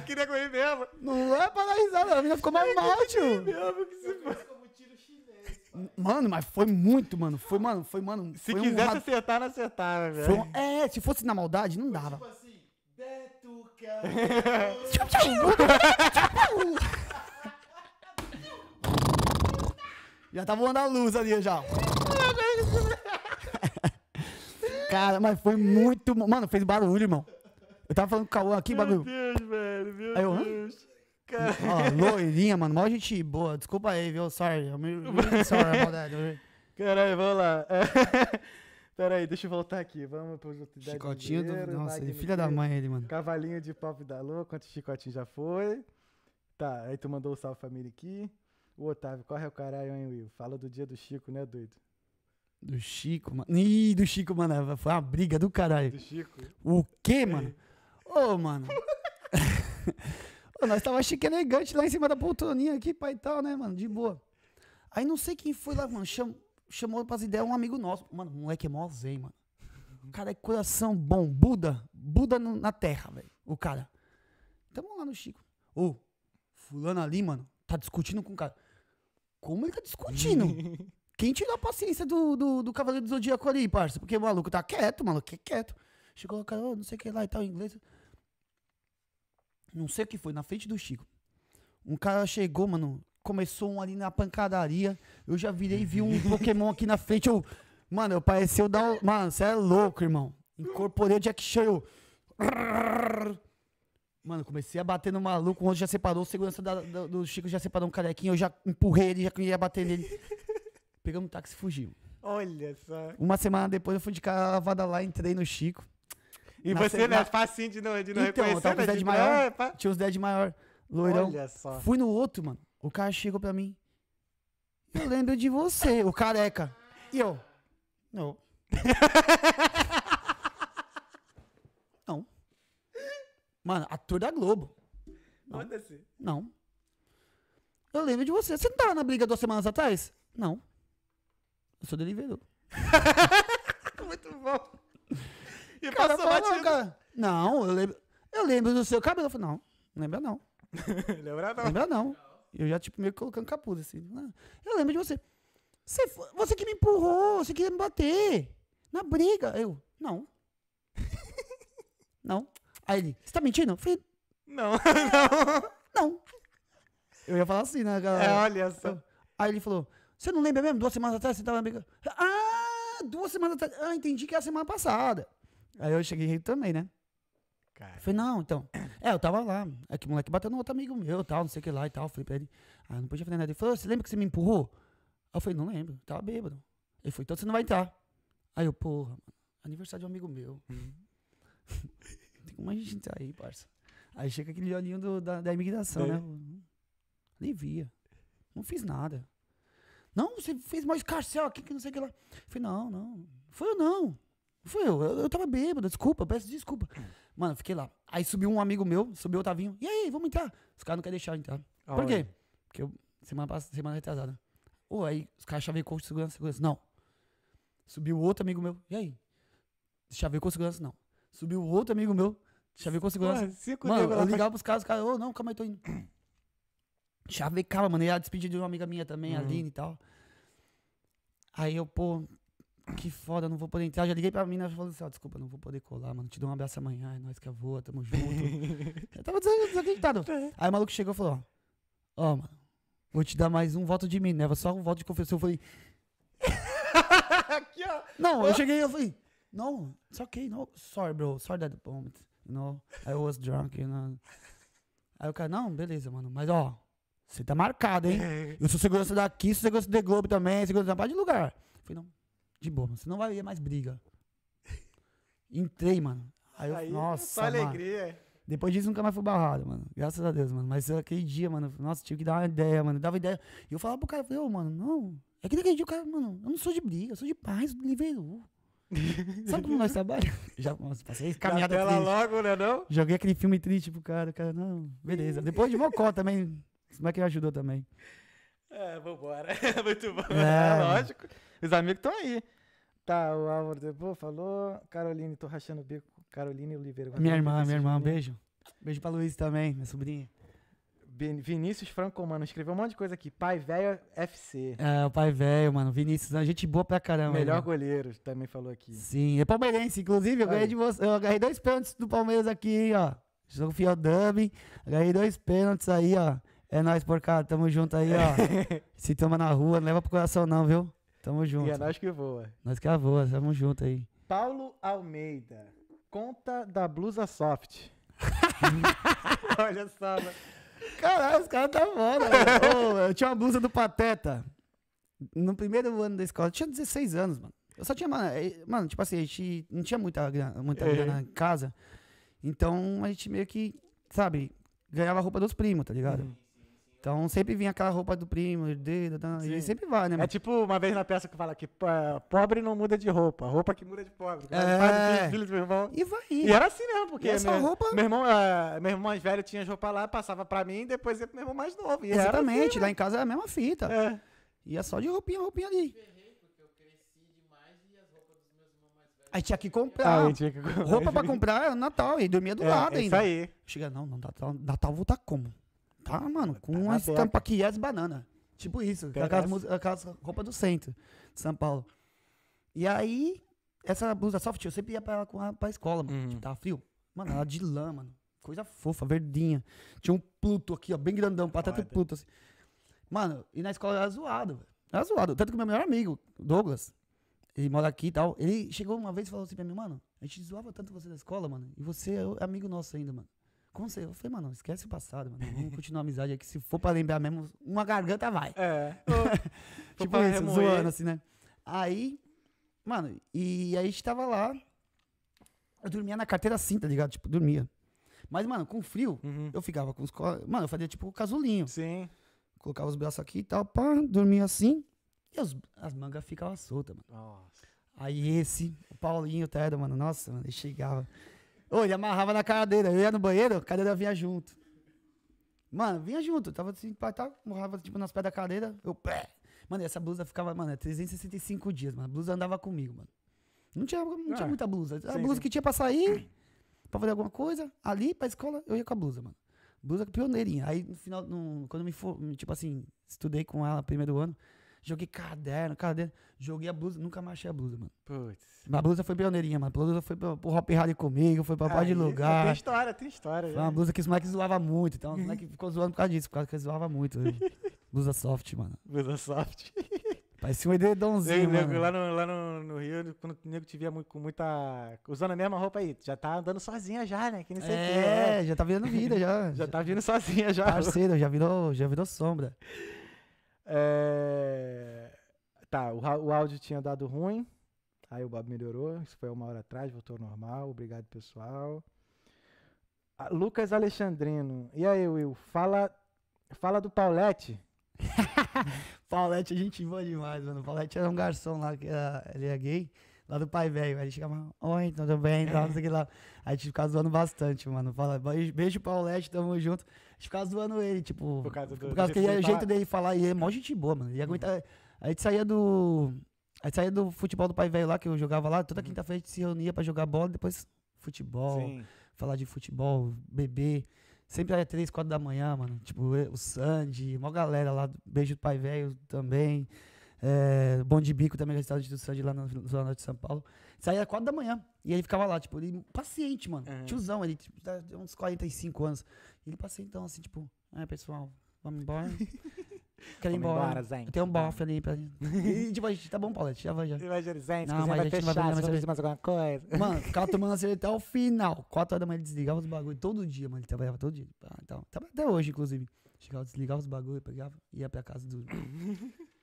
queria comer mesmo. Não é pra dar risada, a menina ficou mais mal tio. Mesmo, que se for. Mano, mas foi muito, mano. Foi, mano, foi, mano. Se foi quisesse um... acertar, não acertava, velho. Um... É, se fosse na maldade, não dava. Foi tipo assim, Beto Já tava voando a luz ali, já. Cara, mas foi muito. Mano, fez barulho, irmão. Eu tava falando com o Cauã aqui, meu bagulho. Meu Deus, velho, meu aí eu, Deus. Cara. Ó, loirinha, mano. Mó gente boa. Desculpa aí, viu? Sorry. I'm really sorry é about that. Caralho, vamos lá. Pera aí, deixa eu voltar aqui. Vamos pro Idade Chicotinho do. Nossa, ele filha da mãe ele, mano. Cavalinho de pop da lua, quanto chicotinho já foi. Tá, aí tu mandou o salve família aqui. O Otávio, corre o caralho, hein, Will? Fala do dia do Chico, né, doido? Do Chico, mano. Ih, do Chico, mano. Foi uma briga do caralho. Do Chico. O quê, mano? Ô, oh, mano. nós tava chique elegante lá em cima da poltroninha aqui, pai e tal, né, mano? De boa. Aí não sei quem foi lá, mano. Cham... Chamou pras ideias um amigo nosso. Mano, o moleque é mó zen, mano. O cara é coração bom. Buda. Buda no, na terra, velho. O cara. Tamo lá no Chico. Ô, oh, fulano ali, mano, tá discutindo com o cara. Como ele tá discutindo? quem tirou a paciência do, do, do Cavaleiro do Zodíaco ali, parça? Porque o maluco tá quieto, maluco, que é quieto. Chegou o cara, oh, não sei o que lá e tal, em inglês. Não sei o que foi, na frente do Chico. Um cara chegou, mano, começou um ali na pancadaria. Eu já virei e vi um Pokémon aqui na frente. Eu, mano, eu pareceu dar. Mano, você é louco, irmão. Incorporei o Jack Chan, eu. Mano, comecei a bater no maluco. O já separou, o segurança da, da, do Chico já separou um carequinho. Eu já empurrei ele, já ia bater nele. Pegamos o táxi e fugimos. Olha só. Uma semana depois eu fui de caravada lá, entrei no Chico. E na você semana... né? Facinho de não, de não então, reconhecer, tava com os né? dead maior, é, tinha os dead maior, loirão. Olha só. Fui no outro, mano. O cara chegou pra mim. Eu lembro de você, o careca. E eu. Não. não. Mano, ator da Globo. Não. não. Eu lembro de você. Você não tava na briga duas semanas atrás? Não. Eu sou delivery. Muito bom. E cara, passou batido. Não, não, eu lembro. Eu lembro do seu cabelo. Eu falei, não, não lembra não. lembra não. Lembra não. Eu já, tipo, meio que colocando capuz, assim. Eu lembro de você. Você, você que me empurrou, você queria me bater. Na briga. Eu, não. não. Aí ele, você tá mentindo? Eu falei, não, não. Não. Eu ia falar assim, né, galera? É, olha só. aí ele falou, você não lembra mesmo? Duas semanas atrás você estava amigo. Ah, duas semanas atrás. Ah, entendi que é a semana passada. Aí eu cheguei também, né? Cara. falei, não, então. É, eu tava lá. É que o moleque bateu no outro amigo meu, tal, não sei o que lá e tal. falei pra ele, ah, não podia fazer nada. Ele falou, você lembra que você me empurrou? Eu falei, não lembro, tava bêbado. Ele falou, então você não vai entrar. Aí eu, porra, aniversário de um amigo meu. Uhum. Tem como a gente entrar aí, parça? Aí chega aquele olhinho do, da, da imigração, é. né? Nem via. Não fiz nada. Não, você fez mais carcel, aqui, que não sei o que lá. falei, não, não. Foi eu não. Foi eu. eu. Eu tava bêbado, desculpa, peço desculpa. Mano, fiquei lá. Aí subiu um amigo meu, subiu o Otavinho. E aí, vamos entrar? Os caras não querem deixar entrar. Ah, Por quê? Porque eu, semana passada, semana retrasada. Ou aí os caras chavecou de segurança, segurança. Não. Subiu outro amigo meu. E aí? Chavecou segurança, não. Subiu outro amigo meu. Chavecou segurança. Mano, eu ligava pros caras, os caras, ô, oh, não, calma aí, tô indo. Chavecava, mano. e era despedido de uma amiga minha também, uhum. Aline e tal. Aí eu, pô, que foda, não vou poder entrar. Eu já liguei pra mina e falei assim, ó, desculpa, não vou poder colar, mano. Te dou um abraço amanhã, é nós que voa, é tamo junto. eu tava desacreditado. Tá. Aí o maluco chegou e falou, ó, ó, mano, vou te dar mais um voto de mim né só um voto de confessor. Eu falei. Aqui, ó. Não, eu cheguei e falei, não, it's okay, no. Sorry, bro, sorry that moment. You know, I was drunk, you know. Aí o cara, não, beleza, mano. Mas ó, você tá marcado, hein? É. Eu sou segurança daqui, sou segurança do Globo também, segurança da de lugar. Eu falei, não, de boa, mano. Você não vai ver mais briga. Entrei, mano. Aí eu, Aí, nossa, Só alegria. É. Depois disso, nunca mais fui barrado, mano. Graças a Deus, mano. Mas aquele dia, mano, nossa, tive que dar uma ideia, mano. Eu dava ideia. E eu falava pro cara, eu falei, ô, oh, mano, não. É que naquele dia o cara, mano, eu não sou de briga, eu sou de paz, do livreiro. Sabe como nós trabalhamos? Já nossa, passei caminhada. Ela logo, né, não? Joguei aquele filme triste pro cara, cara, não, beleza. Depois de Mocó também, como é que ajudou também. É, vambora. Muito bom. É. lógico. Os amigos estão aí. Tá, o Álvaro Debo falou. Caroline, tô rachando o bico. Caroline Oliveira. Minha irmã, minha irmã. Um beijo. Beijo pra Luiz também, minha sobrinha. Vinícius Franco, mano, escreveu um monte de coisa aqui. Pai Velho FC. É, o Pai Velho, mano. Vinícius, a né? gente boa pra caramba. Melhor mano. Né? goleiro, também falou aqui. Sim, é palmeirense, inclusive. Eu ganhei, de você, eu ganhei dois pênaltis do Palmeiras aqui, ó. Sou fiel Fiodami. Ganhei dois pênaltis aí, ó. É nóis, porcado. Tamo junto aí, ó. Se toma na rua, não leva pro coração, não, viu? Tamo junto. E é nós que voa. Nós que é voa, tamo junto aí. Paulo Almeida, conta da blusa soft. Olha só, mano. Né? Caralho, os caras tá foda. Né? Ô, eu tinha uma blusa do Pateta. No primeiro ano da escola, eu tinha 16 anos, mano. Eu só tinha, mano, é, mano tipo assim, a gente não tinha muita grana, muita é. grana em casa. Então a gente meio que, sabe, ganhava roupa dos primos, tá ligado? Uhum. Então sempre vinha aquela roupa do primo, e sempre vai, né? É mano? É tipo uma vez na peça que fala que pobre não muda de roupa, roupa que muda de pobre. É. Filho, filho irmão. E vai indo. E era assim mesmo, porque e meu, roupa... meu, irmão, uh, meu irmão mais velho tinha as roupas lá, passava pra mim e depois ia pro meu irmão mais novo. E Exatamente, assim, lá né? em casa era a mesma fita. É. Ia só de roupinha, roupinha ali. Aí tinha que comprar. Ah, tinha que comprar. Roupa pra comprar é Natal, e dormia do é, lado ainda. Isso aí. Chega, não, não, Natal, Natal voltar como? Tá, mano, com tá uma estampa que é as banana. Tipo isso, aquelas, aquelas roupas do centro de São Paulo. E aí, essa blusa soft, eu sempre ia pra ela com a, pra escola, mano. Hum. tava frio. Mano, ela de lã, mano. Coisa fofa, verdinha. Tinha um Pluto aqui, ó, bem grandão, pateta e Pluto, assim. Mano, e na escola era zoado, velho. Era zoado. Tanto que meu melhor amigo, Douglas, ele mora aqui e tal. Ele chegou uma vez e falou assim pra mim, mano, a gente zoava tanto você na escola, mano. E você é amigo nosso ainda, mano. Como você? Eu falei, mano, esquece o passado, mano. Vamos continuar a amizade aqui. Se for pra lembrar mesmo, uma garganta vai. É. tipo isso, zoando assim, né? Aí, mano, e aí a gente tava lá. Eu dormia na carteira assim, tá ligado? Tipo, dormia. Mas, mano, com frio, uhum. eu ficava com os. Mano, eu fazia tipo o casulinho. Sim. Colocava os braços aqui e tal, pá, dormia assim. E as mangas ficavam soltas, mano. Nossa. Aí esse, o Paulinho, o Teda, mano, nossa, mano, ele chegava. Ô, ele amarrava na cadeira. Eu ia no banheiro, a cadeira vinha junto. Mano, vinha junto. Tava assim, pai, tá, morrava tipo nas pés da cadeira. Eu, pé. Mano, essa blusa ficava, mano, 365 é dias, mano. A blusa andava comigo, mano. Não tinha, não ah, tinha muita blusa. A sim, blusa sim. que tinha pra sair, pra fazer alguma coisa, ali pra escola, eu ia com a blusa, mano. Blusa pioneirinha. Aí no final, no, quando me for, tipo assim, estudei com ela primeiro ano, Joguei caderno, caderno. Joguei a blusa, nunca mais achei a blusa, mano. Putz. a blusa foi pioneirinha, mano. A blusa foi pro, Hop Rally comigo, foi pra ah, de lugar. Tem história, tem história. Foi uma é. blusa que os moleques zoavam muito. Então, os moleques ficou zoando por causa disso, por causa que eles zoavam muito. blusa soft, mano. Blusa soft. Parecia um edredomzinho, mano. Nego, lá no, lá no, no, Rio, quando o nego te via muito, com muita... Usando a mesma roupa aí, já tá andando sozinha já, né? Que não sei é, que, já tá virando vida, já. já, já tá vindo sozinha já. Parceiro, já virou, já virou sombra. É... Tá, o, o áudio tinha dado ruim. Aí o Bob melhorou, isso foi uma hora atrás, voltou normal. Obrigado, pessoal. A ah, Lucas Alexandrino. E aí, Will? Fala, fala do Paulette. Paulette, a gente voa demais, mano. Paulette era um garçom lá, que era, ele é gay, lá do pai velho. Aí ele chegava, oi, tudo bem? Então, é. lá. Aí a gente ficava zoando bastante, mano. Fala, beijo Paulette, tamo junto gente ficava zoando ele, tipo. Por causa do. Por causa do que ele, é o jeito ah. dele falar. E é mó gente boa, mano. E aguenta. A gente saía do. A gente saía do futebol do pai velho lá, que eu jogava lá. Toda uhum. quinta-feira a gente se reunia pra jogar bola, depois futebol, Sim. falar de futebol, beber. Sempre era três, quatro da manhã, mano. Tipo, o Sandy, uma galera lá, Beijo do Pai Velho também. É, Bom de Bico também, restaurante do Sandy lá na Zona Norte de São Paulo. Saía quatro da manhã. E ele ficava lá, tipo, ele, paciente, mano. Uhum. Tiozão, ele tipo, tá, uns 45 anos ele passou então assim, tipo, é pessoal, vamos embora. Quero ir embora. embora um bofe ali pra gente. E tipo, a gente, tá bom, Paulette. já vai já. Imagina, gente, não, mas vai fechar, vai fechar, mais, mais alguma coisa. Mano, ficava tomando cerveja até o final. quatro horas da manhã ele desligava os bagulho todo dia, mano. Ele trabalhava todo dia. Ah, então, até hoje, inclusive. Chegava, desligava os bagulho, pegava, ia pra casa do.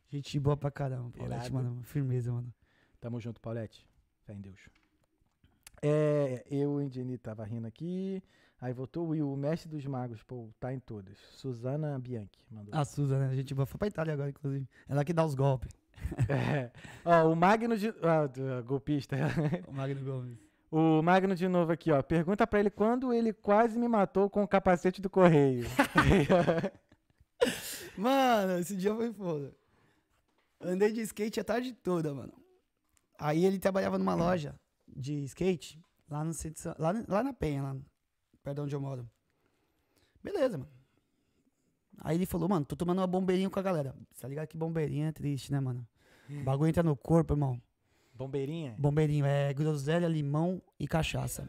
gente boa pra caramba, Paulette, mano. Firmeza, mano. Tamo junto, Paulette. Fé em Deus. É, eu e Indini tava rindo aqui. Aí voltou o Will, o mestre dos magos, pô, tá em todas. Susana Bianchi mandou. A Susana, a gente vai pra Itália agora, inclusive. Ela que dá os golpes. é. Ó, o Magno de. Ah, ah golpista. o Magno Gomes. O Magno de novo aqui, ó. Pergunta pra ele quando ele quase me matou com o capacete do correio. mano, esse dia foi foda. Andei de skate a tarde toda, mano. Aí ele trabalhava numa loja de skate lá, no, lá, lá na Penha, lá perto de onde eu moro. Beleza, mano. Aí ele falou, mano, tô tomando uma bombeirinha com a galera. Tá ligado que bombeirinha é triste, né, mano? O bagulho entra no corpo, irmão. Bombeirinha? Bombeirinho, é groselha, limão e cachaça.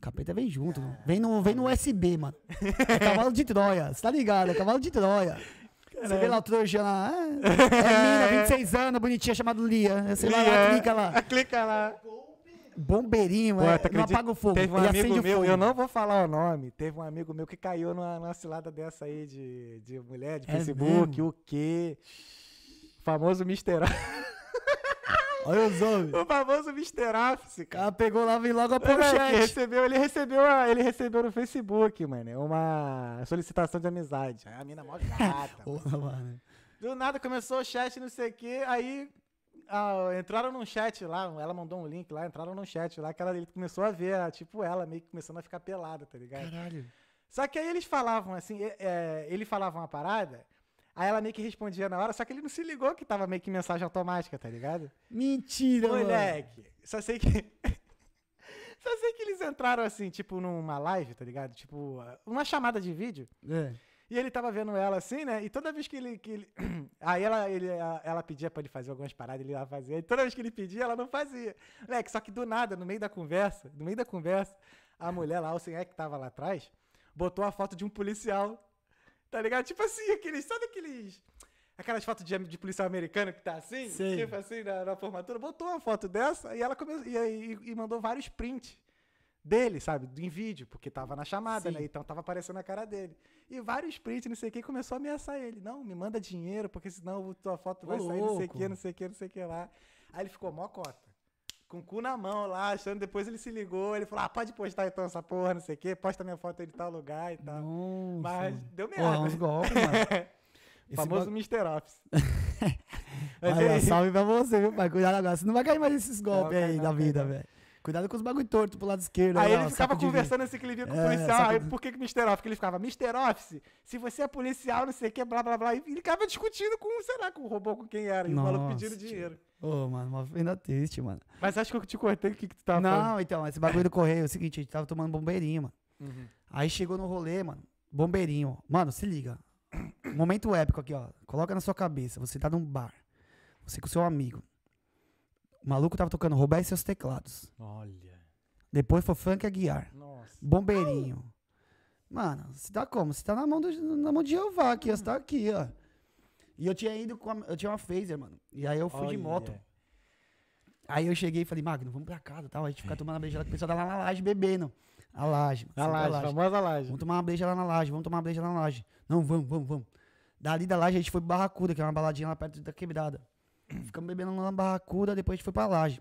Capeta vem junto, mano. Ah, vem no, vem no USB, mano. É cavalo de Troia, você tá ligado? É cavalo de Troia. Você vê lá o Trojan lá. Ah, é mina, 26 anos, bonitinha, chamada Lia. Você vai lá, clica lá. Clica lá bombeirinho, Pô, é, acredita, não apaga o fogo. Teve um amigo meu, eu não vou falar o nome, teve um amigo meu que caiu numa, numa cilada dessa aí de, de mulher, de é Facebook, mesmo? o quê? O famoso Mister Olha os homens. O famoso Mr. Office, cara. Ah, pegou lá e logo a pochete. Ele recebeu, ele recebeu, ele recebeu no Facebook, mano, uma solicitação de amizade. a mina mó gata. Porra, mano. Do nada começou o chat, não sei o quê, aí ah, entraram num chat lá, ela mandou um link lá, entraram num chat lá, que ela, ele começou a ver, tipo, ela meio que começando a ficar pelada, tá ligado? Caralho. Só que aí eles falavam assim, é, é, ele falava uma parada, aí ela meio que respondia na hora, só que ele não se ligou que tava meio que mensagem automática, tá ligado? Mentira, Moleque, mano. só sei que. só sei que eles entraram assim, tipo, numa live, tá ligado? Tipo, uma chamada de vídeo. É. E ele tava vendo ela assim, né? E toda vez que ele. Que ele... Aí ela, ele, ela pedia pra ele fazer algumas paradas, ele ia fazer. E toda vez que ele pedia, ela não fazia. Moleque, só que do nada, no meio da conversa, no meio da conversa, a mulher lá, o senhor é que tava lá atrás, botou a foto de um policial. Tá ligado? Tipo assim, aqueles. Sabe aqueles. Aquelas fotos de, de policial americano que tá assim? Sim. Tipo assim, na, na formatura. Botou uma foto dessa e ela começou. E, e, e mandou vários prints dele, sabe? Em vídeo, porque tava na chamada, né? Sim. né? Então tava aparecendo a cara dele. E vários prints, não sei o que, começou a ameaçar ele. Não, me manda dinheiro, porque senão tua foto vai Ô, sair, louco. não sei o que, não sei o que, não sei o que lá. Aí ele ficou mó cota. Com o cu na mão lá, achando. Depois ele se ligou, ele falou: ah, pode postar então essa porra, não sei o que, posta minha foto aí de tal lugar e tal. Nossa. Mas deu merda. Porra, uns golpes, mano. famoso ba... Mr. Office. Olha, aí... É salve pra você, viu, pai? Cuidado agora. Você não vai cair mais esses golpes não, aí não, da não, vida, velho. Cuidado com os bagulho torto pro lado esquerdo. Aí lá, ele ficava conversando assim que ele via com o é, policial. Aí, por que, que Mr. Office? Ele ficava, Mr. Office, se você é policial, não sei o que, blá blá blá. E ele ficava discutindo com, sei lá, com o robô com quem era. E Nossa, o maluco pedindo dinheiro. Ô, oh, mano, uma venda triste, mano. Mas acho que eu te cortei o que, que tu tava não, falando. Não, então, esse bagulho do correio é o seguinte, a gente tava tomando bombeirinho, mano. Uhum. Aí chegou no rolê, mano, bombeirinho. Mano, se liga. Momento épico aqui, ó. Coloca na sua cabeça. Você tá num bar. Você com seu amigo. O maluco tava tocando Roubar e seus teclados. Olha. Depois foi Frank Aguiar. Nossa. Bombeirinho. Ai. Mano, você tá como? Você tá na mão, do, na mão de Jeová aqui, hum. você tá aqui, ó. E eu tinha ido com a, Eu tinha uma phaser, mano. E aí eu fui Olha. de moto. Aí eu cheguei e falei, Magno, vamos pra casa tal. A gente fica tomando uma beijada que o pessoal tá lá na laje bebendo. A laje. a laje, laje, famosa laje. Vamos tomar uma breja lá na laje, vamos tomar uma breja lá na laje. Não, vamos, vamos, vamos. Dali da laje a gente foi pro Barracuda, que é uma baladinha lá perto da quebrada. Ficamos bebendo lá na barracuda, depois a gente foi pra laje.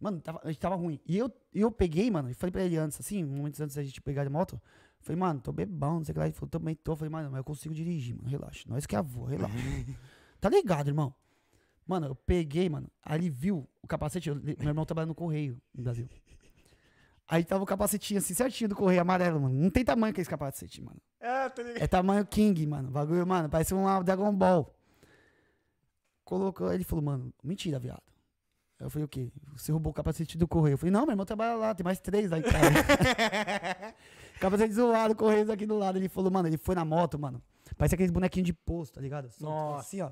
Mano, tava, a gente tava ruim. E eu, eu peguei, mano, e falei pra ele antes, assim, momentos antes da gente pegar de moto. Falei, mano, tô bebão, não sei o que lá. Ele falou, também tô. Falei, mano, mas eu consigo dirigir, mano, relaxa. Nós que é avô, relaxa. tá ligado, irmão? Mano, eu peguei, mano. Aí ele viu o capacete. Eu, meu irmão trabalha no correio no Brasil. Aí tava o capacetinho assim, certinho do correio amarelo, mano. Não tem tamanho que é esse capacete, mano. É, tá ligado. É tamanho King, mano. Bagulho, mano. Parece um Dragon Ball colocou. Ele falou, mano, mentira, viado. Aí eu falei, o quê? Você roubou o capacete do correio? Eu falei, não, meu irmão trabalha lá, tem mais três lá em capacete do lado, aqui do lado. Ele falou, mano, ele foi na moto, mano. Parece aqueles bonequinhos de posto, tá ligado? Nossa. Assim, ó.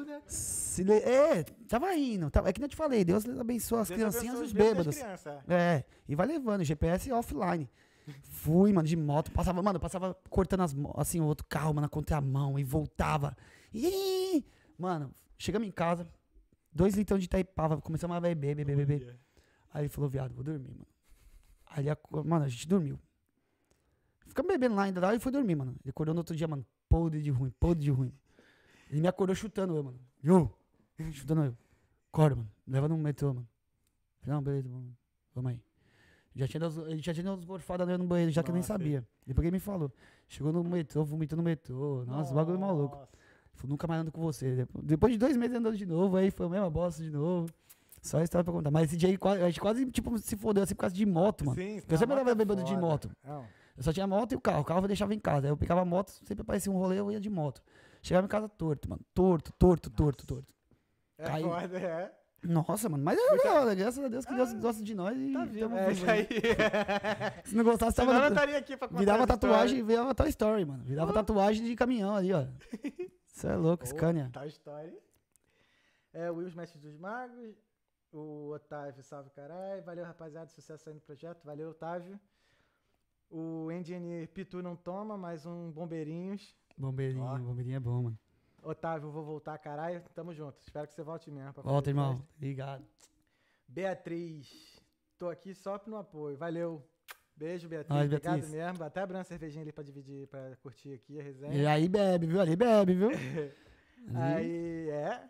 É né? Se le... É, tava indo. Tava... É que nem eu te falei, Deus abençoa as Deus criancinhas e os bêbados. É. é, e vai levando, GPS offline. Fui, mano, de moto, passava, mano, passava cortando as, assim, o outro carro, mano, na contramão e voltava. Ih! mano, Chegamos em casa, dois litros de taipava, começamos a beber, beber, beber. beber, Aí ele falou, viado, vou dormir, mano. Aí, mano, a gente dormiu. Ficamos bebendo lá ainda, e foi dormir, mano. Ele acordou no outro dia, mano, podre de ruim, podre de ruim. Ele me acordou chutando eu, mano. Yo! Chutando eu. Acorda, mano. Leva no metrô, mano. Não, beleza, mano. Vamos aí. Já tinha, ele já tinha dado uns ali no banheiro, já que eu nem sabia. Depois ele me falou. Chegou no metrô, vomitou no metrô. Nossa, Nossa. bagulho maluco nunca mais ando com você. Depois de dois meses andando de novo, aí foi a mesma bosta de novo. Só história pra contar. Mas esse dia aí, a gente quase tipo, se fodeu assim por causa de moto, mano. Sim, eu sempre andava é bebendo de moto. Não. É, eu só tinha moto e o carro. O carro eu deixava em casa. Aí eu pegava a moto, sempre aparecia um rolê, eu ia de moto. Chegava em casa torto, mano. Torto, torto, Nossa. torto, torto. É, Caiu. Agora, é. Nossa, mano, mas é da né? graças a Deus que Deus ah, gosta de nós e tá vivo, é, isso aí. Se não gostasse, tava. Eu não estaria aqui pra contar Virava tatuagem, virava tal story, mano. Virava oh. tatuagem de caminhão ali, ó. Isso é louco, oh, Scania. Tá história. É, o Will Mestre dos Magos, o Otávio, salve caralho. Valeu, rapaziada, sucesso aí no projeto. Valeu, Otávio. O Engineer Pitu não toma, mais um Bombeirinhos. Bombeirinho, bombeirinho é bom, mano. Otávio, vou voltar, caralho. Tamo junto. Espero que você volte mesmo. Volta, irmão. Obrigado. Beatriz, tô aqui só pelo apoio. Valeu. Beijo, Beatriz. Beatriz. Obrigado mesmo. Até abrir uma cervejinha ali pra dividir, pra curtir aqui a resenha. E aí bebe, viu? Ali bebe, viu? aí, é.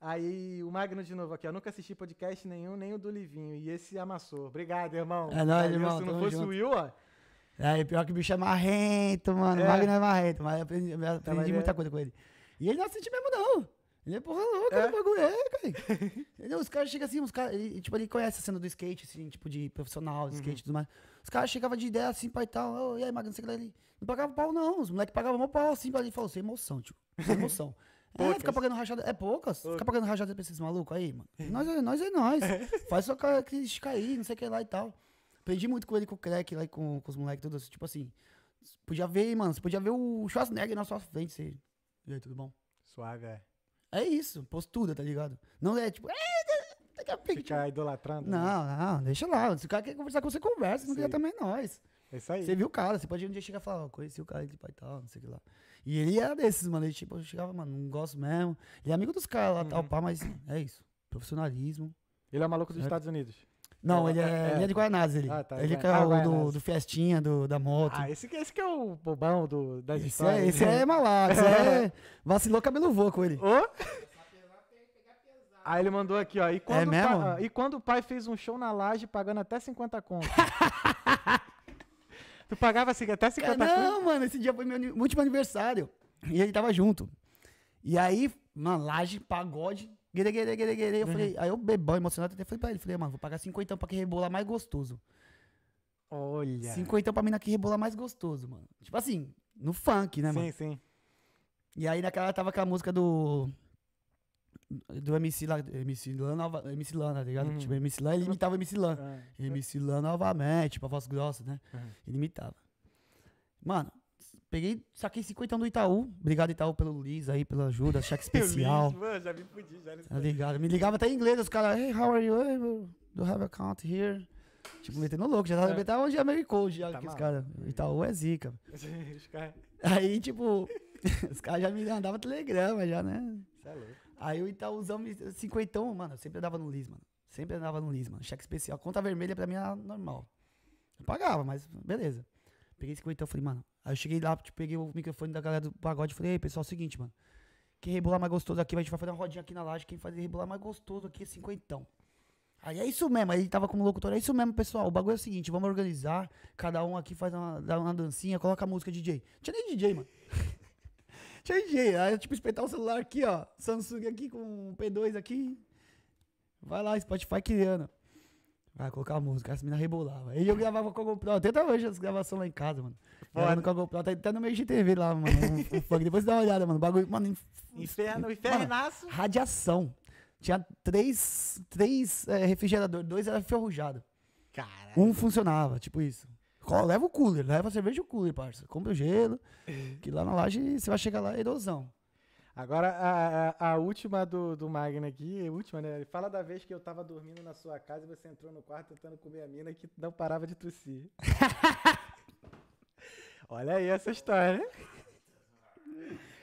Aí o Magno de novo aqui, eu nunca assisti podcast nenhum, nem o do Livinho. E esse amassou. Obrigado, irmão. É nóis, irmão. Se não fosse junto. o Will, ó. É, pior que o bicho é marrento, mano. É. O Magno é marrento, mas eu aprendi, eu tá aprendi muita coisa com ele. E ele não assiste mesmo, não. Ele é porra louca, é. bagulho é, cara. Entendeu? Os caras chegam assim, os caras. Tipo, ele conhece a cena do skate, assim, tipo, de profissional, de skate e uhum. tudo mais. Os caras chegavam de ideia assim, pai e tal. Oh, e aí, Magno, você ali? Não pagava pau, não. Os moleques pagavam mó pau assim pra ele. Falou, sem emoção, tio. Sem emoção. É, fica pagando rachada. É poucas? poucas. pagando rachada pra esses malucos aí, mano. É. Nós é nós, é nós. Faz só crítica aí, não sei o que lá e tal. Aprendi muito com ele, com o Crack, lá, com, com os moleques, tudo assim. Tipo assim, podia ver, mano, você podia ver o Schwarzenegger na sua frente. Você... E aí, tudo bom? Suave, é. É isso, postura, tá ligado? Não é tipo, tem que pegar. Ficar idolatrando. Né? Não, né? não, deixa lá. Se o cara quer conversar com você, conversa. não quer também, nós. É isso aí. Você viu o cara, você pode um dia chegar e falar, oh, conheci o cara de é pai e tal, não sei o que lá. E ele era desses, mano. Ele tipo, chegava, mano, não gosto mesmo. Ele é amigo dos caras lá, uhum. tal, pá, mas é isso. Profissionalismo. Ele é maluco dos é. Estados Unidos. Não, é, ele é, é. ele é de Guanás, ele. Ah, tá, ele é, o do, do, Festinha, do, da moto. Ah, esse, esse que é o bobão do, das esse é, histórias. Né? É, esse é malaco, esse é... Vacilou cabelo vô com ele. Oh? Aí ele mandou aqui, ó. E é quando, é mesmo? Pa... e quando o pai fez um show na laje pagando até 50 contas? tu pagava assim, até 50 Cara, Não, conto? mano, esse dia foi meu último aniversário. E ele tava junto. E aí, mano, laje, pagode, guere, guere, guere, guere. Eu uhum. falei, aí eu bebão, emocionado, até falei pra ele, falei, ah, mano, vou pagar 50 pra que rebolar mais gostoso. Olha. 50 pra mina que rebolar mais gostoso, mano. Tipo assim, no funk, né, mano? Sim, sim. E aí naquela tava com a música do do MC lá, MC Lan, nova, MC Lan, tá ligado? Uhum. Tipo, MC Lan, ele imitava MC Lan. É. MC é. Lan novamente, pra voz grossa, né? Uhum. Ele imitava. Mano, peguei, saquei 50 do Itaú. Obrigado, Itaú, pelo Liz aí, pela ajuda, cheque especial. Liz, mano, já me fudi, já Tá ligado? Me ligava até em inglês, os caras, hey, how are you? Hey, do have a account here? Tipo, metendo louco, já tava é. metendo onde é Mary Cole, já, tá que os caras, né? Itaú é zica. aí, tipo, os caras já me mandavam telegrama já, né? Isso é louco. Aí o Itaúzão me. Cinquentão, mano, eu sempre andava no liz mano. Sempre andava no liz mano. Cheque especial. Conta vermelha pra mim era normal. Eu pagava, mas beleza. Peguei cinquentão, falei, mano. Aí eu cheguei lá, tipo, peguei o microfone da galera do pagode e falei, ei, pessoal, é o seguinte, mano. Quem rebolar mais gostoso aqui, a gente vai fazer uma rodinha aqui na laje. Quem fazer rebolar mais gostoso aqui é cinquentão. Aí é isso mesmo, aí ele tava como locutor, é isso mesmo, pessoal. O bagulho é o seguinte, vamos organizar, cada um aqui faz uma, dá uma dancinha, coloca a música DJ. Não tinha nem DJ, mano. Tinha jeito. Aí, é tipo, espetar o celular aqui, ó. Samsung aqui com P2 aqui. Vai lá, Spotify criando. Vai colocar a música, essa mina rebolava. E eu gravava com a GoPro, até tava tá hoje as gravações lá em casa, mano. Gravando com a GoPro, até tá, tá no meio de TV lá, mano. funk. Depois dá uma olhada, mano. Bagulho, mano. Inf... Inferno, infernaço. radiação. Tinha três, três é, eh, refrigeradores, dois era ferrujado. Caralho. Um funcionava, tipo isso. Leva o cooler, leva a cerveja e o cooler, parça. Compra o gelo, é. que lá na laje você vai chegar lá erosão. É Agora, a, a, a, última do, do Magno aqui, é última, né? Ele fala da vez que eu tava dormindo na sua casa e você entrou no quarto tentando comer a mina que não parava de tossir. Olha aí essa história.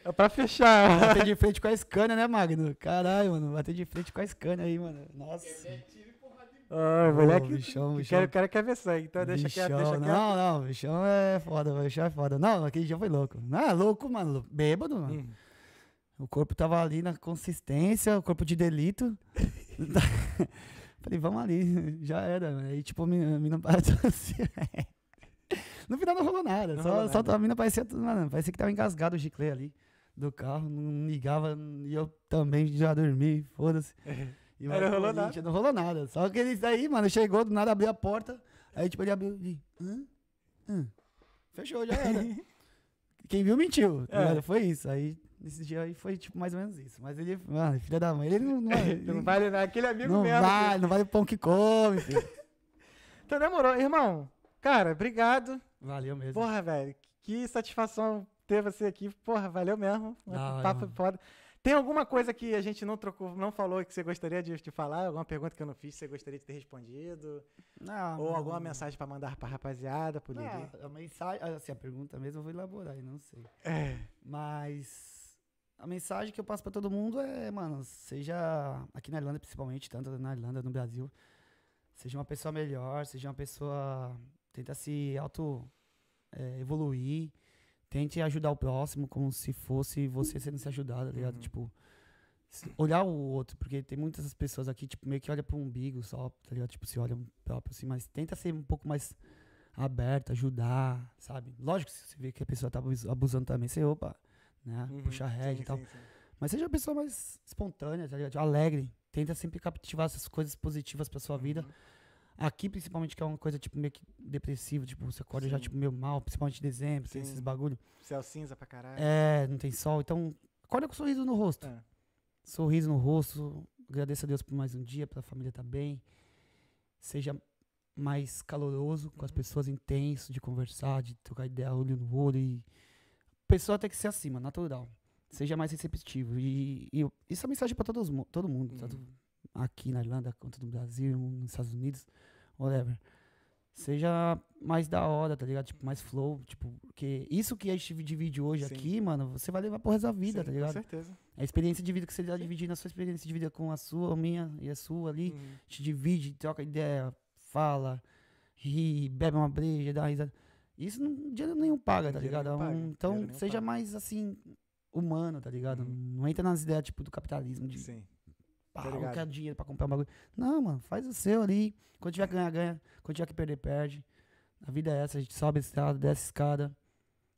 É pra fechar. Bater de frente com a Scania, né, Magno? Caralho, mano. Bater de frente com a Scania aí, mano. Nossa. Ah, o moleque. Oh, bichão, bichão. Quero, o cara quer ver sangue, então deixa bichão, deixa quieto. Não, não, bichão é foda, o bichão é foda. Não, aquele dia foi louco. não é louco, mano. Bêbado, mano. Hum. O corpo tava ali na consistência, o corpo de delito. Falei, vamos ali, já era. Aí, tipo, a mina apareceu assim. É. no final não rolou nada, não só, rolou só a mina parecia, mano, parecia que tava engasgado o chiclete ali do carro, não ligava, e eu também já dormi, foda-se. E aí não rolou nada. Não rolou nada. Só que eles aí, mano, chegou, do nada abriu a porta. Aí, tipo, ele abriu e. Hã? Hã? Fechou, já era. Quem viu, mentiu. Tá é. Foi isso. Aí, nesse dia aí, foi, tipo, mais ou menos isso. Mas ele, mano, filha da mãe, ele não. Não, ele, não vale nada. Aquele amigo não mesmo. Vale, Não vale o pão que come, filho. então, demorou. Irmão, cara, obrigado. Valeu mesmo. Porra, velho. Que satisfação ter você aqui. Porra, valeu mesmo. Não, papo foda. Tem alguma coisa que a gente não trocou, não falou que você gostaria de, te falar? Alguma pergunta que eu não fiz, que você gostaria de ter respondido? Não. Ou não, alguma não. mensagem para mandar para rapaziada, é, A mensagem, assim, a pergunta mesmo eu vou elaborar, eu não sei. É. Mas a mensagem que eu passo para todo mundo é, mano, seja aqui na Irlanda principalmente, tanto na Irlanda, no Brasil, seja uma pessoa melhor, seja uma pessoa tenta se auto é, evoluir Tente ajudar o próximo como se fosse você sendo se ajudado, tá ligado? Uhum. Tipo, olhar o outro, porque tem muitas pessoas aqui, tipo, meio que olha pro umbigo só, tá ligado? Tipo, se olham próprio assim, mas tenta ser um pouco mais aberto, ajudar, sabe? Lógico, se você vê que a pessoa tá abusando também, você, opa, né? Uhum, Puxa rede e tal. Sim, sim. Mas seja uma pessoa mais espontânea, tá ligado? Tipo, alegre. Tenta sempre captivar essas coisas positivas pra sua uhum. vida Aqui, principalmente, que é uma coisa, tipo, meio que depressiva, tipo, você acorda Sim. já, tipo, meio mal, principalmente em dezembro, Sim. tem esses bagulho. Céu cinza pra caralho. É, não tem sol, então acorda com um sorriso no rosto. É. Sorriso no rosto, agradeça a Deus por mais um dia, pela família tá bem. Seja mais caloroso com as uhum. pessoas, intenso de conversar, de trocar ideia olho no olho. E... A pessoa tem que ser acima, natural. Uhum. Seja mais receptivo. E, e isso é mensagem para todo mundo. Tá uhum. Tá? aqui na Irlanda quanto no Brasil, nos Estados Unidos, whatever. Seja mais da hora, tá ligado? Tipo, mais flow, tipo, porque isso que a gente divide hoje Sim. aqui, mano, você vai levar pro resto da vida, Sim, tá ligado? Com certeza. É a experiência de vida que você tá dividindo, a sua experiência de vida com a sua, a minha e a sua ali, uhum. gente divide, troca ideia, fala, ri, bebe uma breja, dá risada. Isso não, dinheiro nenhum paga, tá ligado? Um, então, seja paga. mais assim, humano, tá ligado? Uhum. Não entra nas ideias, tipo, do capitalismo, de Sim. Pá, tá não tá quero dinheiro pra comprar um bagulho. Não, mano, faz o seu ali. Quando tiver que ganhar, ganha. Quando tiver que perder, perde. A vida é essa, a gente sobe a estrada, desce a escada.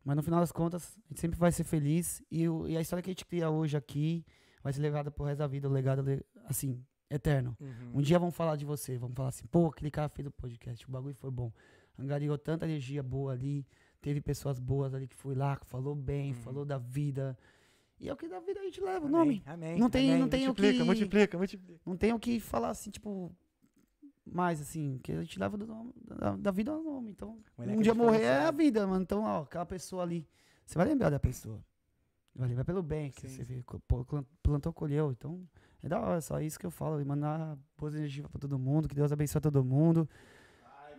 Mas no final das contas, a gente sempre vai ser feliz. E, o, e a história que a gente cria hoje aqui vai ser levada pro resto da vida, legado, assim, eterno. Uhum. Um dia vão falar de você, vão falar assim, pô, aquele cara fez o podcast, o bagulho foi bom. Angariou tanta energia boa ali, teve pessoas boas ali que foi lá, que falou bem, uhum. falou da vida, e é o que da vida a gente leva, o nome. Amém. Não tem, amém. não tem multiplica, o que. Multiplica, multiplica, Não tem o que falar assim, tipo. Mais assim, que a gente leva do nome, da, da, vida ao nome. Então, Moleque um dia é morrer é a né? vida, mano. Então, ó, aquela pessoa ali. Você vai lembrar da pessoa. Vai lembrar pelo bem que Sim. você vê, plantou, colheu. Então, é da hora, só isso que eu falo. E mandar boas energias pra todo mundo. Que Deus abençoe todo mundo.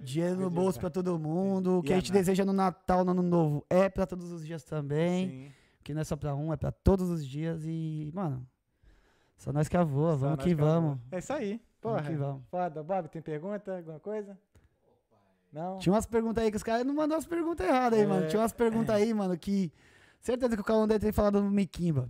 Dinheiro no bolso para todo mundo. O que a gente deseja no Natal, no Ano Novo é para todos os dias também. Sim que não é só pra um, é pra todos os dias. E, mano, só nós que é avô, vamos que é vamos. é isso aí. Porra, vamos que vamos. Foda. Bob, tem pergunta? Alguma coisa? Não? Tinha umas perguntas aí que os caras não mandaram as perguntas erradas aí, é. mano. Tinha umas perguntas aí, mano, que. Certeza que o Calão deve ter falado no Miquimba.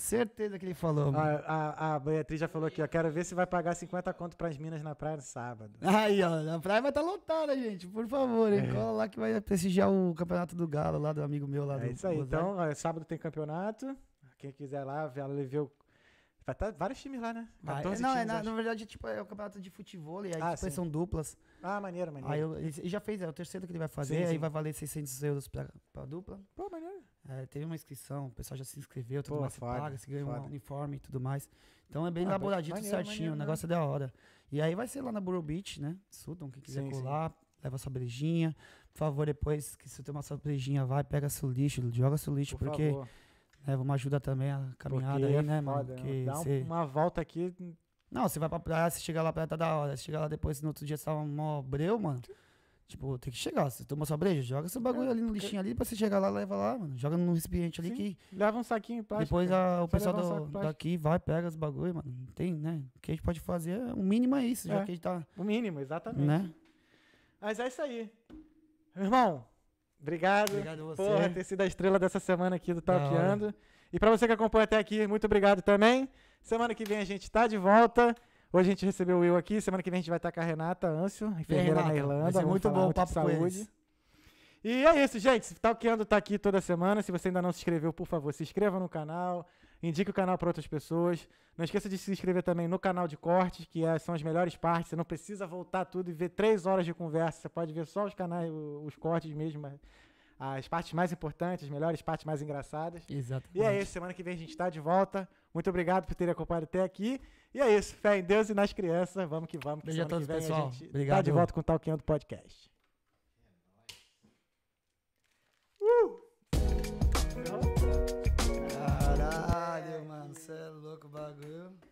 Certeza que ele falou. a, a, Beatriz já falou aqui, ó. Quero ver se vai pagar 50 conto pras minas na praia no sábado. Aí, ó. a praia vai estar tá lotada, gente. Por favor, hein? É. Cola lá que vai prestigiar o campeonato do Galo lá do amigo meu lá. É do, isso aí. Então, ó, é, sábado tem campeonato. Quem quiser lá, ela levou Vai estar tá vários times lá, né? 14 não, é, times, é, na, na, verdade, tipo, é o campeonato de futebol e aí ah, depois tipo, são duplas. Ah, maneiro, maneiro. Aí eu, ele já fez, é o terceiro que ele vai fazer, sim, sim. aí vai valer 600 euros pra, pra dupla. Pô, maneiro. É, teve uma inscrição, o pessoal já se inscreveu, tudo Pô, mais, foda, paga, se ganha um uniforme e tudo mais. Então é bem ah, elaboradinho, maneiro, certinho, maneiro, o né? negócio é da hora. E aí vai ser lá na Borough Beach, né? Sutton, quem quiser colar, leva sua brejinha. Por favor, depois que você tem uma sua brejinha, vai, pega seu lixo, joga seu lixo, Por porque favor. Né? Vamos ajudar também a caminhada Porque aí, é né, mano? Né? Porque dá cê... uma volta aqui. Não, você vai pra praia, você chega lá, pra tá da hora. Você chega lá depois, no outro dia você tava tá mó breu, mano. Tipo, tem que chegar. Você tomou sua breja, joga seu bagulho é, ali no lixinho ali pra você chegar lá, leva lá, mano. Joga num recipiente ali Sim. que. Leva um saquinho pra Depois a, o pessoal um do, daqui vai, pega os bagulhos mano. tem, né? O que a gente pode fazer, é, o mínimo é isso, é. já que a gente tá. O mínimo, exatamente. Né? Mas é isso aí. Irmão, Obrigado. Obrigado você. Porra, ter sido a estrela dessa semana aqui do Talkando. E para você que acompanha até aqui, muito obrigado também. Semana que vem a gente tá de volta. Hoje a gente recebeu o Will aqui. Semana que vem a gente vai estar tá com a Renata Ancio, enfermeira na Irlanda. muito bom o papo de saúde. E é isso, gente. Talkando tá aqui toda semana. Se você ainda não se inscreveu, por favor, se inscreva no canal. Indique o canal para outras pessoas. Não esqueça de se inscrever também no canal de cortes, que é, são as melhores partes. Você não precisa voltar tudo e ver três horas de conversa. Você pode ver só os canais, os cortes mesmo, as partes mais importantes, as melhores partes mais engraçadas. Exatamente. E é isso. Semana que vem a gente está de volta. Muito obrigado por terem acompanhado até aqui. E é isso. Fé em Deus e nas crianças. Vamos que vamos. Que Beijo a todos, que vem pessoal. a gente tá obrigado. de volta com o Talquinho do Podcast. Uh! 조각음